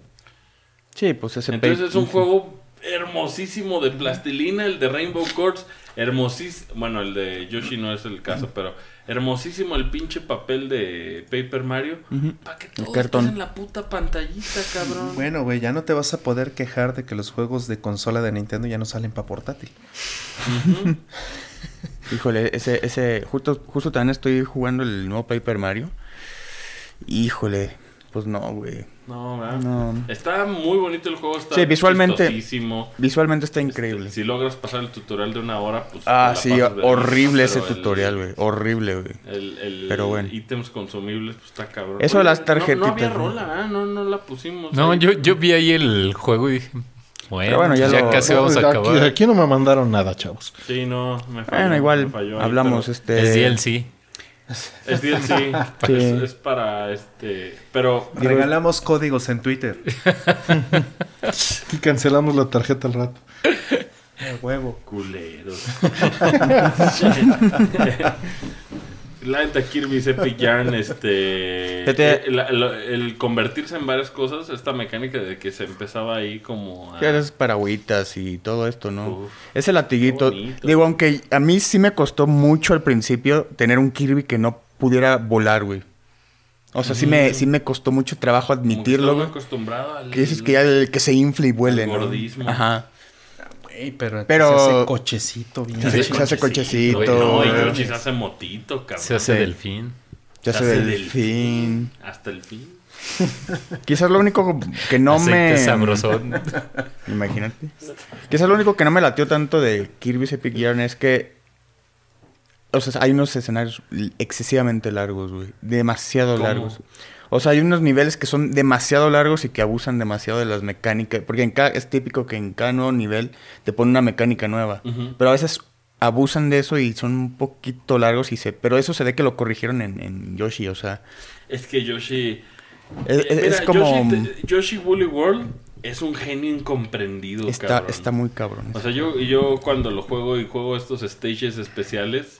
Sí, pues ese Entonces es un juego hermosísimo de plastilina, el de Rainbow Courts. Hermosísimo. Bueno, el de Yoshi no es el caso, pero hermosísimo el pinche papel de Paper Mario. Para que todos en la puta pantallita, cabrón. Bueno, güey, ya no te vas a poder quejar de que los juegos de consola de Nintendo ya no salen para portátil. Híjole, ese, ese, justo, justo también estoy jugando el nuevo Paper Mario. Híjole, pues no, güey. No, no. Está muy bonito el juego. Está sí, visualmente. Visualmente está este, increíble. si logras pasar el tutorial de una hora, pues. Ah, sí, horrible ese tutorial, güey. Horrible, güey. El, el, pero bueno. Ítems consumibles, pues está cabrón. Eso de las tarjetitas. No, no había rola, ¿eh? no, la pusimos. No, yo, yo vi ahí el juego y dije. Bueno, ya, pues casi vamos a acabar. Aquí, aquí, no me mandaron nada, chavos. Sí, no, me falló. Bueno, igual hablamos este... Es DLC. Es bien sí. es, para este. Pero. Regalamos códigos en Twitter. y cancelamos la tarjeta al rato. huevo. Culeros. La neta, Kirby se pillan, este. Eh, el, convertirse en varias cosas, esta mecánica de que se empezaba ahí como. A... paragüitas y todo esto, ¿no? es Ese latiguito. Digo, aunque a mí sí me costó mucho al principio tener un Kirby que no pudiera volar, güey. O sea, sí, me, sí me costó mucho trabajo admitirlo, acostumbrado al. Que dices que ya el, que se infla y vuele, ¿no? Ajá pero, se hace cochecito. Bien. Se, hace cochecito. no, y no se hace motito, cabrón. Se hace delfín. Se hace, delfín. Hasta el fin. Quizás lo único que no Aceite me. sabrosón. Imagínate. Quizás lo único que no me latió tanto de Kirby's Epic Yarn es que. O sea, hay unos escenarios excesivamente largos, güey. Demasiado largos. O sea, hay unos niveles que son demasiado largos y que abusan demasiado de las mecánicas. Porque en es típico que en cada nuevo nivel te pone una mecánica nueva. Pero a veces abusan de eso y son un poquito largos y se... Pero eso se ve que lo corrigieron en, Yoshi, o sea... Es que Yoshi... Eh, es, como... Yoshi, World es un genio incomprendido, está, Está muy cabrón. O sea, yo, yo cuando lo juego y juego estos stages especiales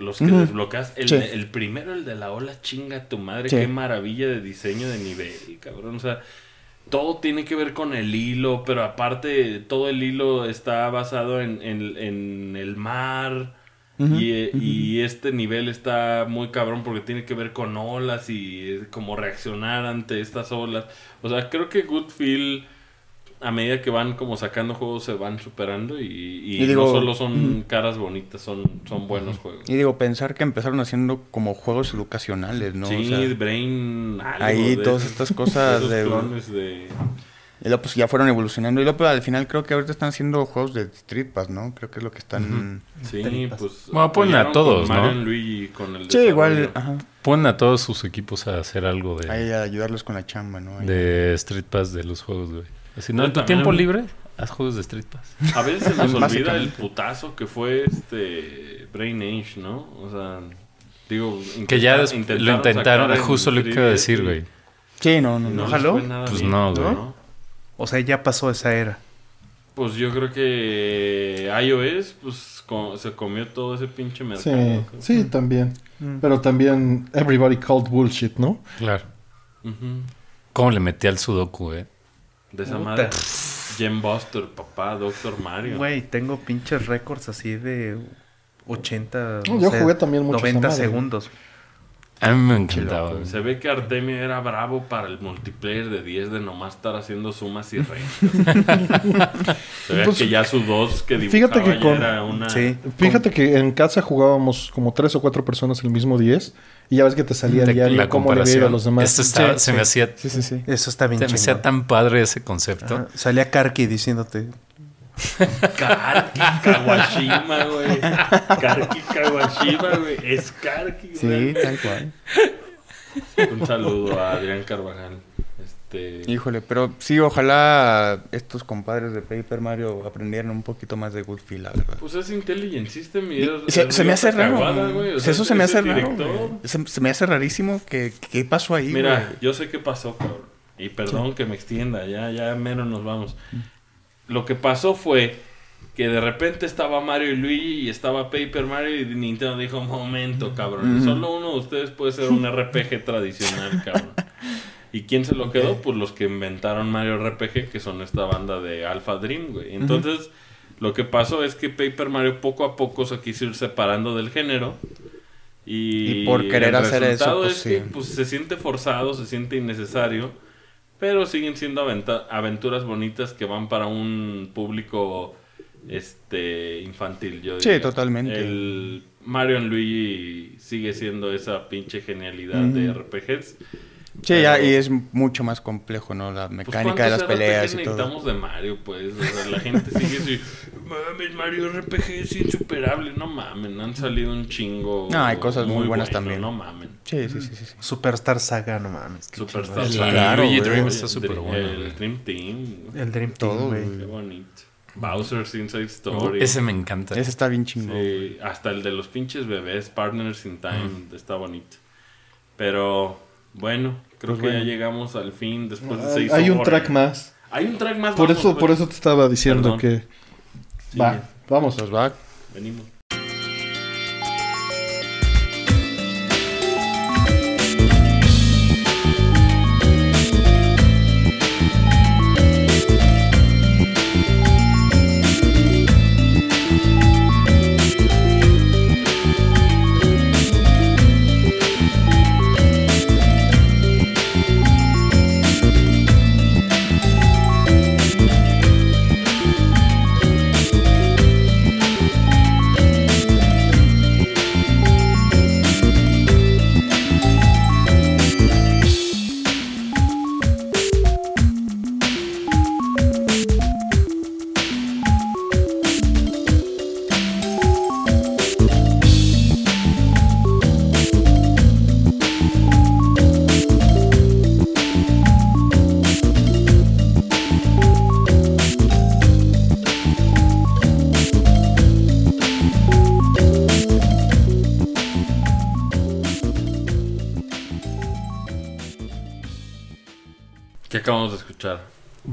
los que desbloqueas. El, primero, el de la ola, chinga tu madre. Qué maravilla de diseño de nivel, cabrón. O sea, todo tiene que ver con el hilo, pero aparte, todo el hilo está basado en, el mar. Eh, y, este nivel está muy cabrón porque tiene que ver con olas y cómo reaccionar ante estas olas. O sea, creo que Goodfield a medida que van como sacando juegos se van superando y, no solo son caras bonitas, son, son buenos juegos. Y digo, pensar que empezaron haciendo como juegos educacionales, ¿no? Sí, Brain, ahí todas estas cosas de, Y luego pues ya fueron evolucionando. Y luego pues, al final creo que ahorita están haciendo juegos de Street Pass, ¿no? Creo que es lo que están... Sí, pues... Bueno, a todos, ¿no? Luigi con el Sí, igual, Ponen a todos sus equipos a hacer algo de... a ayudarlos con la chamba, ¿no? de Street Pass de los juegos, güey. Si no, en tu tiempo libre, haz juegos de Street Pass. A veces se nos olvida el putazo que fue este Brain Age, ¿no? O sea, digo... Que ya lo intentaron, justo lo que iba a decir, güey. Sí, no, no, no. ¿Ojalá? pues no, güey. ¿no? O sea, ya pasó esa era. Pues yo creo que iOS pues se comió todo ese pinche mercado. Sí, sí mm. también. Mm. Pero también everybody called bullshit, ¿no? Claro. ¿Cómo le metí al sudoku, eh? De esa madre. Jim Buster, papá, Doctor Mario. Güey, tengo pinches récords así de 80. yo jugué también mucho 90 segundos. Se ve que Artemio era bravo para el multiplayer de 10 de nomás estar haciendo sumas y reyes. Se ve pues, que ya su dos que dibujaba fíjate que era una... fíjate que en casa jugábamos como 3 o 4 personas el mismo 10 y ya ves que te salía el diario le a los demás. Esto se me hacía... Sí, sí, sí. Eso está bien Se me hacía tan padre ese concepto. Salía Karki diciéndote... Karki Kawashima, güey. Karki Kawashima, güey. Es Karki, güey. Sí, tal cual. Un saludo a Adrián Carvajal. Este, Híjole, pero sí, ojalá estos compadres de Paper Mario aprendieran un poquito más de Goodfield, la verdad. Pues es Intelligent System y, se, me hace raro. Eso se me hace raro. Se, me hace rarísimo que qué pasó ahí. Mira, yo sé qué pasó, cabrón. Y perdón que me extienda, ya, ya menos nos vamos. Lo que pasó fue que de repente estaba Mario y Luigi y estaba Paper Mario y Nintendo dijo, momento, cabrón, solo uno de ustedes puede ser un RPG tradicional, cabrón. ¿Y quién se lo quedó? Pues los que inventaron Mario RPG, que son esta banda de Alpha Dream, güey. Entonces, lo que pasó es que Paper Mario poco a poco se quiso ir separando del género. Y, por querer hacer eso, pues, pues, se siente forzado, se siente innecesario. Pero siguen siendo aventuras bonitas que van para un público este infantil, yo Sí, totalmente. El Mario Luigi sigue siendo esa pinche genialidad de RPGs Sí, ya, y es mucho más complejo, ¿no? La pues, mecánica de las peleas y todo. necesitamos de Mario, pues. la gente sigue así, mames, Mario RPG es insuperable, no mamen, han salido un chingo. No, hay cosas muy, buenas también. No mamen. Sí, sí, sí, sí, Superstar Saga, no mames. Superstar Saga. Claro, Dream está súper bueno. El Dream Team. El Dream Team, güey. Qué bonito. Bowser's Inside Story. Oh, ese me encanta. Ese está bien chingón. Sí, hasta el de los pinches bebés, Partners in Time, está bonito. Pero bueno, creo que ya llegamos al fin después de ah, seis Hay un track más. Hay un track más. Por eso, pues. por eso te estaba diciendo que. va, vamos. a va. Venimos.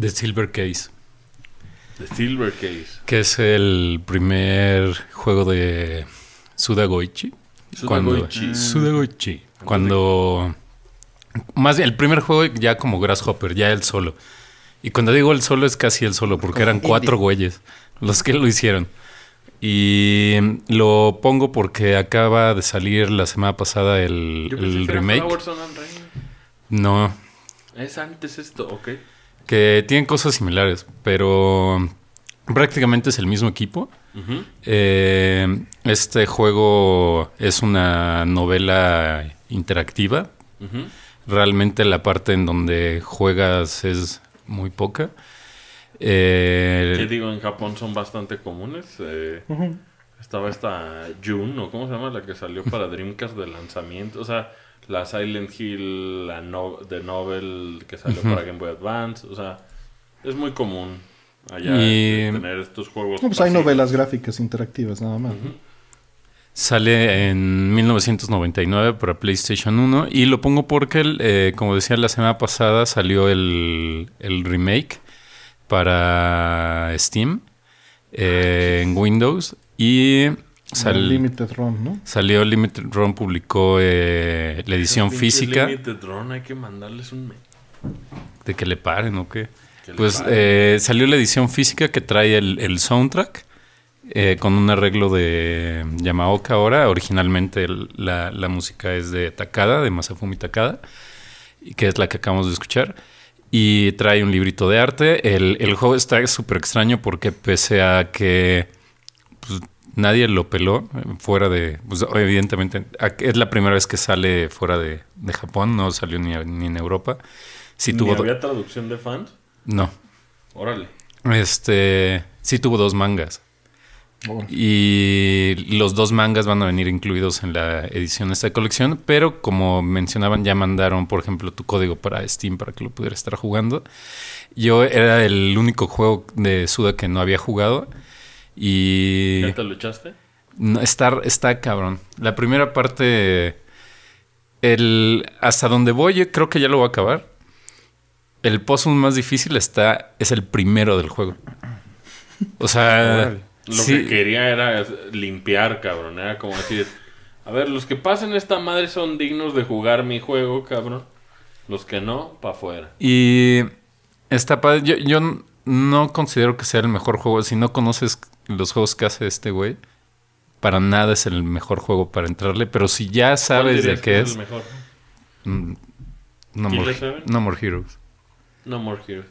The Silver Case. The Silver Case. Que es el primer juego de Sudagoichi. Sudagoichi. Cuando, Cuando. Más el primer juego ya como Grasshopper, ya el solo. Y cuando digo el solo es casi el solo, porque eran cuatro güeyes los que lo hicieron. Y lo pongo porque acaba de salir la semana pasada el, el remake. No. Es antes esto, ok que tienen cosas similares, pero prácticamente es el mismo equipo. Eh, este juego es una novela interactiva. Realmente la parte en donde juegas es muy poca. Eh, ¿Qué digo? En Japón son bastante comunes. Eh, estaba esta June, ¿o cómo se llama? La que salió para Dreamcast de lanzamiento. O sea, la Silent Hill, la no The Novel que salió para Game Boy Advance. O sea, es muy común allá este, tener estos juegos. pues hay novelas gráficas interactivas nada más. Sale en 1999 para PlayStation 1 y lo pongo porque, eh, como decía la semana pasada, salió el, el remake para Steam eh, ah, en Windows y Limited Run, ¿no? Salió Limited Run, publicó eh, la edición física. Limited Run, hay que mandarles un... De que le paren o qué. Pues eh, salió la edición física que trae el, soundtrack eh, con un arreglo de mm, Yamaoka ahora. Originalmente la, música es de Takada, de Masafumi Takada, que es la que acabamos de escuchar. Y trae un librito de arte. El, el juego está súper extraño porque pese a que... Pues, nadie lo peló eh, fuera de. Pues, evidentemente, es la primera vez que sale fuera de, Japón, no salió ni, en Europa. tuvo había traducción de fans? No. Órale. Este. Sí tuvo dos mangas. Y los dos mangas van a venir incluidos en la edición de esta colección, pero como mencionaban, ya mandaron, por ejemplo, tu código para Steam para que lo pudieras estar jugando. Yo era el único juego de Suda que no había jugado. Y... ¿Ya te luchaste? No, está, está cabrón. La primera parte... El, hasta donde voy, creo que ya lo voy a acabar. El pozo más difícil está, es el primero del juego. O sea... Lo que quería era limpiar, cabrón. Era como decir, a ver, los que pasen esta madre son dignos de jugar mi juego, cabrón. Los que no, pa' afuera. Y Esta padre. yo no considero que sea el mejor juego. Si no conoces los juegos que hace este güey, para nada es el mejor juego para entrarle. Pero si ya sabes de qué es. el mejor? Mm, no, more, no Heroes. No More Heroes.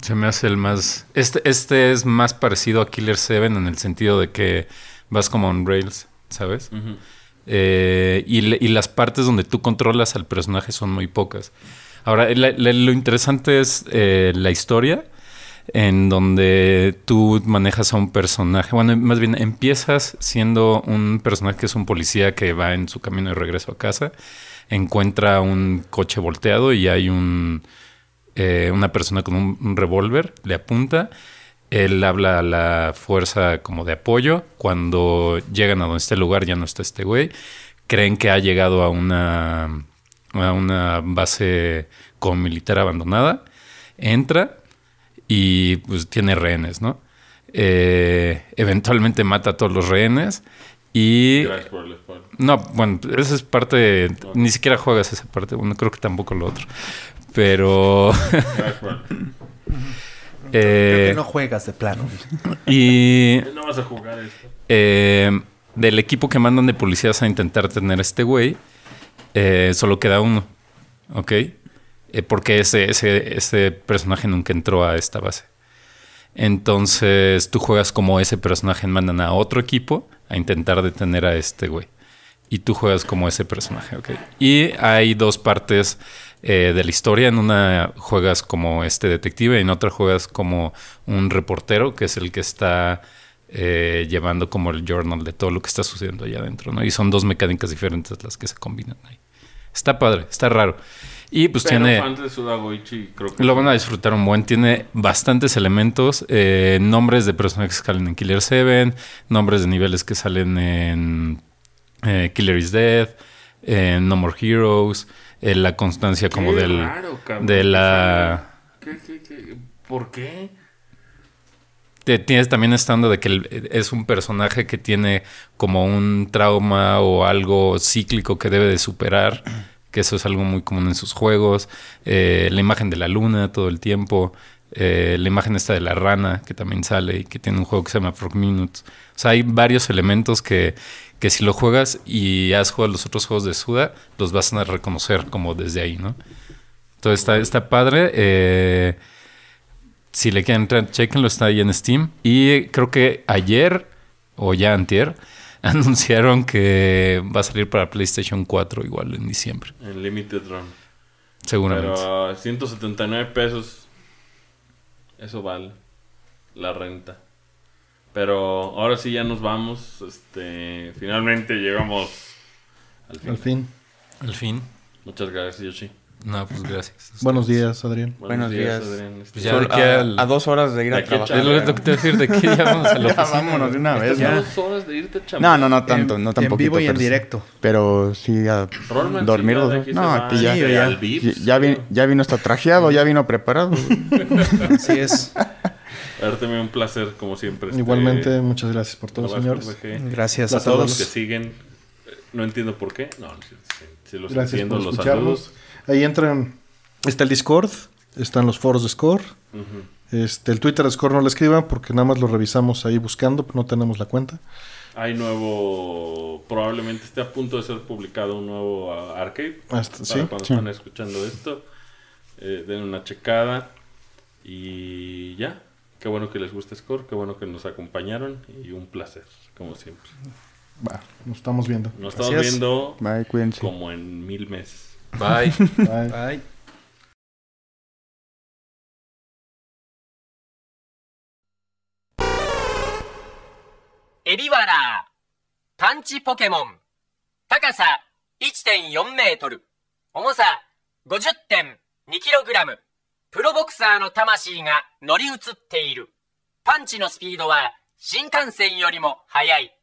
Se me hace el más. Este, este es más parecido a Killer 7 en el sentido de que vas como on rails, ¿sabes? Eh, y, las partes donde tú controlas al personaje son muy pocas. Ahora, lo interesante es eh, la historia en donde tú manejas a un personaje, bueno, más bien empiezas siendo un personaje que es un policía que va en su camino de regreso a casa, encuentra un coche volteado y hay un, eh, una persona con un, revólver, le apunta, él habla a la fuerza como de apoyo, cuando llegan a donde está el lugar ya no está este güey, creen que ha llegado a una a una base con militar abandonada, entra y pues tiene rehenes, ¿no? Eh, eventualmente mata a todos los rehenes y... no, bueno, esa es parte, ni siquiera juegas esa parte, bueno, creo que tampoco lo otro, pero... Eh, no juegas de plano. Y. No vas a jugar esto. Eh, del equipo que mandan de policías a intentar tener a este güey, eh, solo queda uno. ¿Ok? Eh, porque ese, ese, ese personaje nunca entró a esta base. Entonces tú juegas como ese personaje, mandan a otro equipo a intentar detener a este güey. Y tú juegas como ese personaje, ¿ok? Y hay dos partes eh, de la historia. En una juegas como este detective y en otra juegas como un reportero, que es el que está llevando como el journal de todo lo que está sucediendo allá adentro, ¿no? Y son dos mecánicas diferentes las que se combinan ahí. Está padre, está raro. Y pues tiene. Lo van a disfrutar un buen. Tiene bastantes elementos. Eh, nombres de personajes que salen en Killer 7. Nombres de niveles que salen en eh, Killer is Dead. En no More Heroes. Eh, la constancia como del. de la. ¿Qué, qué, ¿Por qué? tienes también estando de que es un personaje que tiene como un trauma o algo cíclico que debe de superar, que eso es algo muy común en sus juegos, eh, la imagen de la luna todo el tiempo, eh, la imagen esta de la rana que también sale y que tiene un juego que se llama Frog Minutes. O sea, hay varios elementos que, si lo juegas y has jugado los otros juegos de Suda, los vas a reconocer como desde ahí, ¿no? Entonces está, está padre. Eh, si le quieren entrar, chequenlo, está ahí en Steam. Y creo que ayer o ya antier anunciaron que va a salir para PlayStation 4 igual en diciembre. En Limited Run. Seguramente. Pero 179 pesos. Eso vale. La renta. Pero ahora sí ya nos vamos. Este, finalmente llegamos Al fin. Al fin. Muchas gracias, Yoshi. No, pues gracias. Buenos días, Adrián. Buenos, días, Adrián. Pues a, dos horas de ir a trabajar. Es lo que te decir, de que ya vamos a lo ya de una vez. Ya. dos horas de irte a No, no, no tanto, en, no tampoco. vivo y en directo. Pero sí, a dormir dos No, aquí ya, ya, ya, vino, hasta trajeado, ya vino preparado. Así es. también un placer, como siempre. Este, Igualmente, muchas gracias por todo, señores. gracias a, todos. los que siguen. Eh, no entiendo por qué. No, los gracias entiendo, por los saludos. Ahí entran, está el Discord, están los foros de Score. este, el Twitter de Score no lo escriban porque nada más lo revisamos ahí buscando, no tenemos la cuenta. Hay nuevo, probablemente esté a punto de ser publicado un nuevo ah, arcade. para cuando escuchando esto, eh, den una checada y ya. Qué bueno que les guste Score, qué bueno que nos acompañaron y un placer, como siempre. nos estamos viendo. Nos estamos viendo como en mil meses. バイ。バイ。エビワラー。パンチポケモン。高さ1.4メートル。重さ50.2キログラム。プロボクサーの魂が乗り移っている。パンチのスピードは新幹線よりも速い。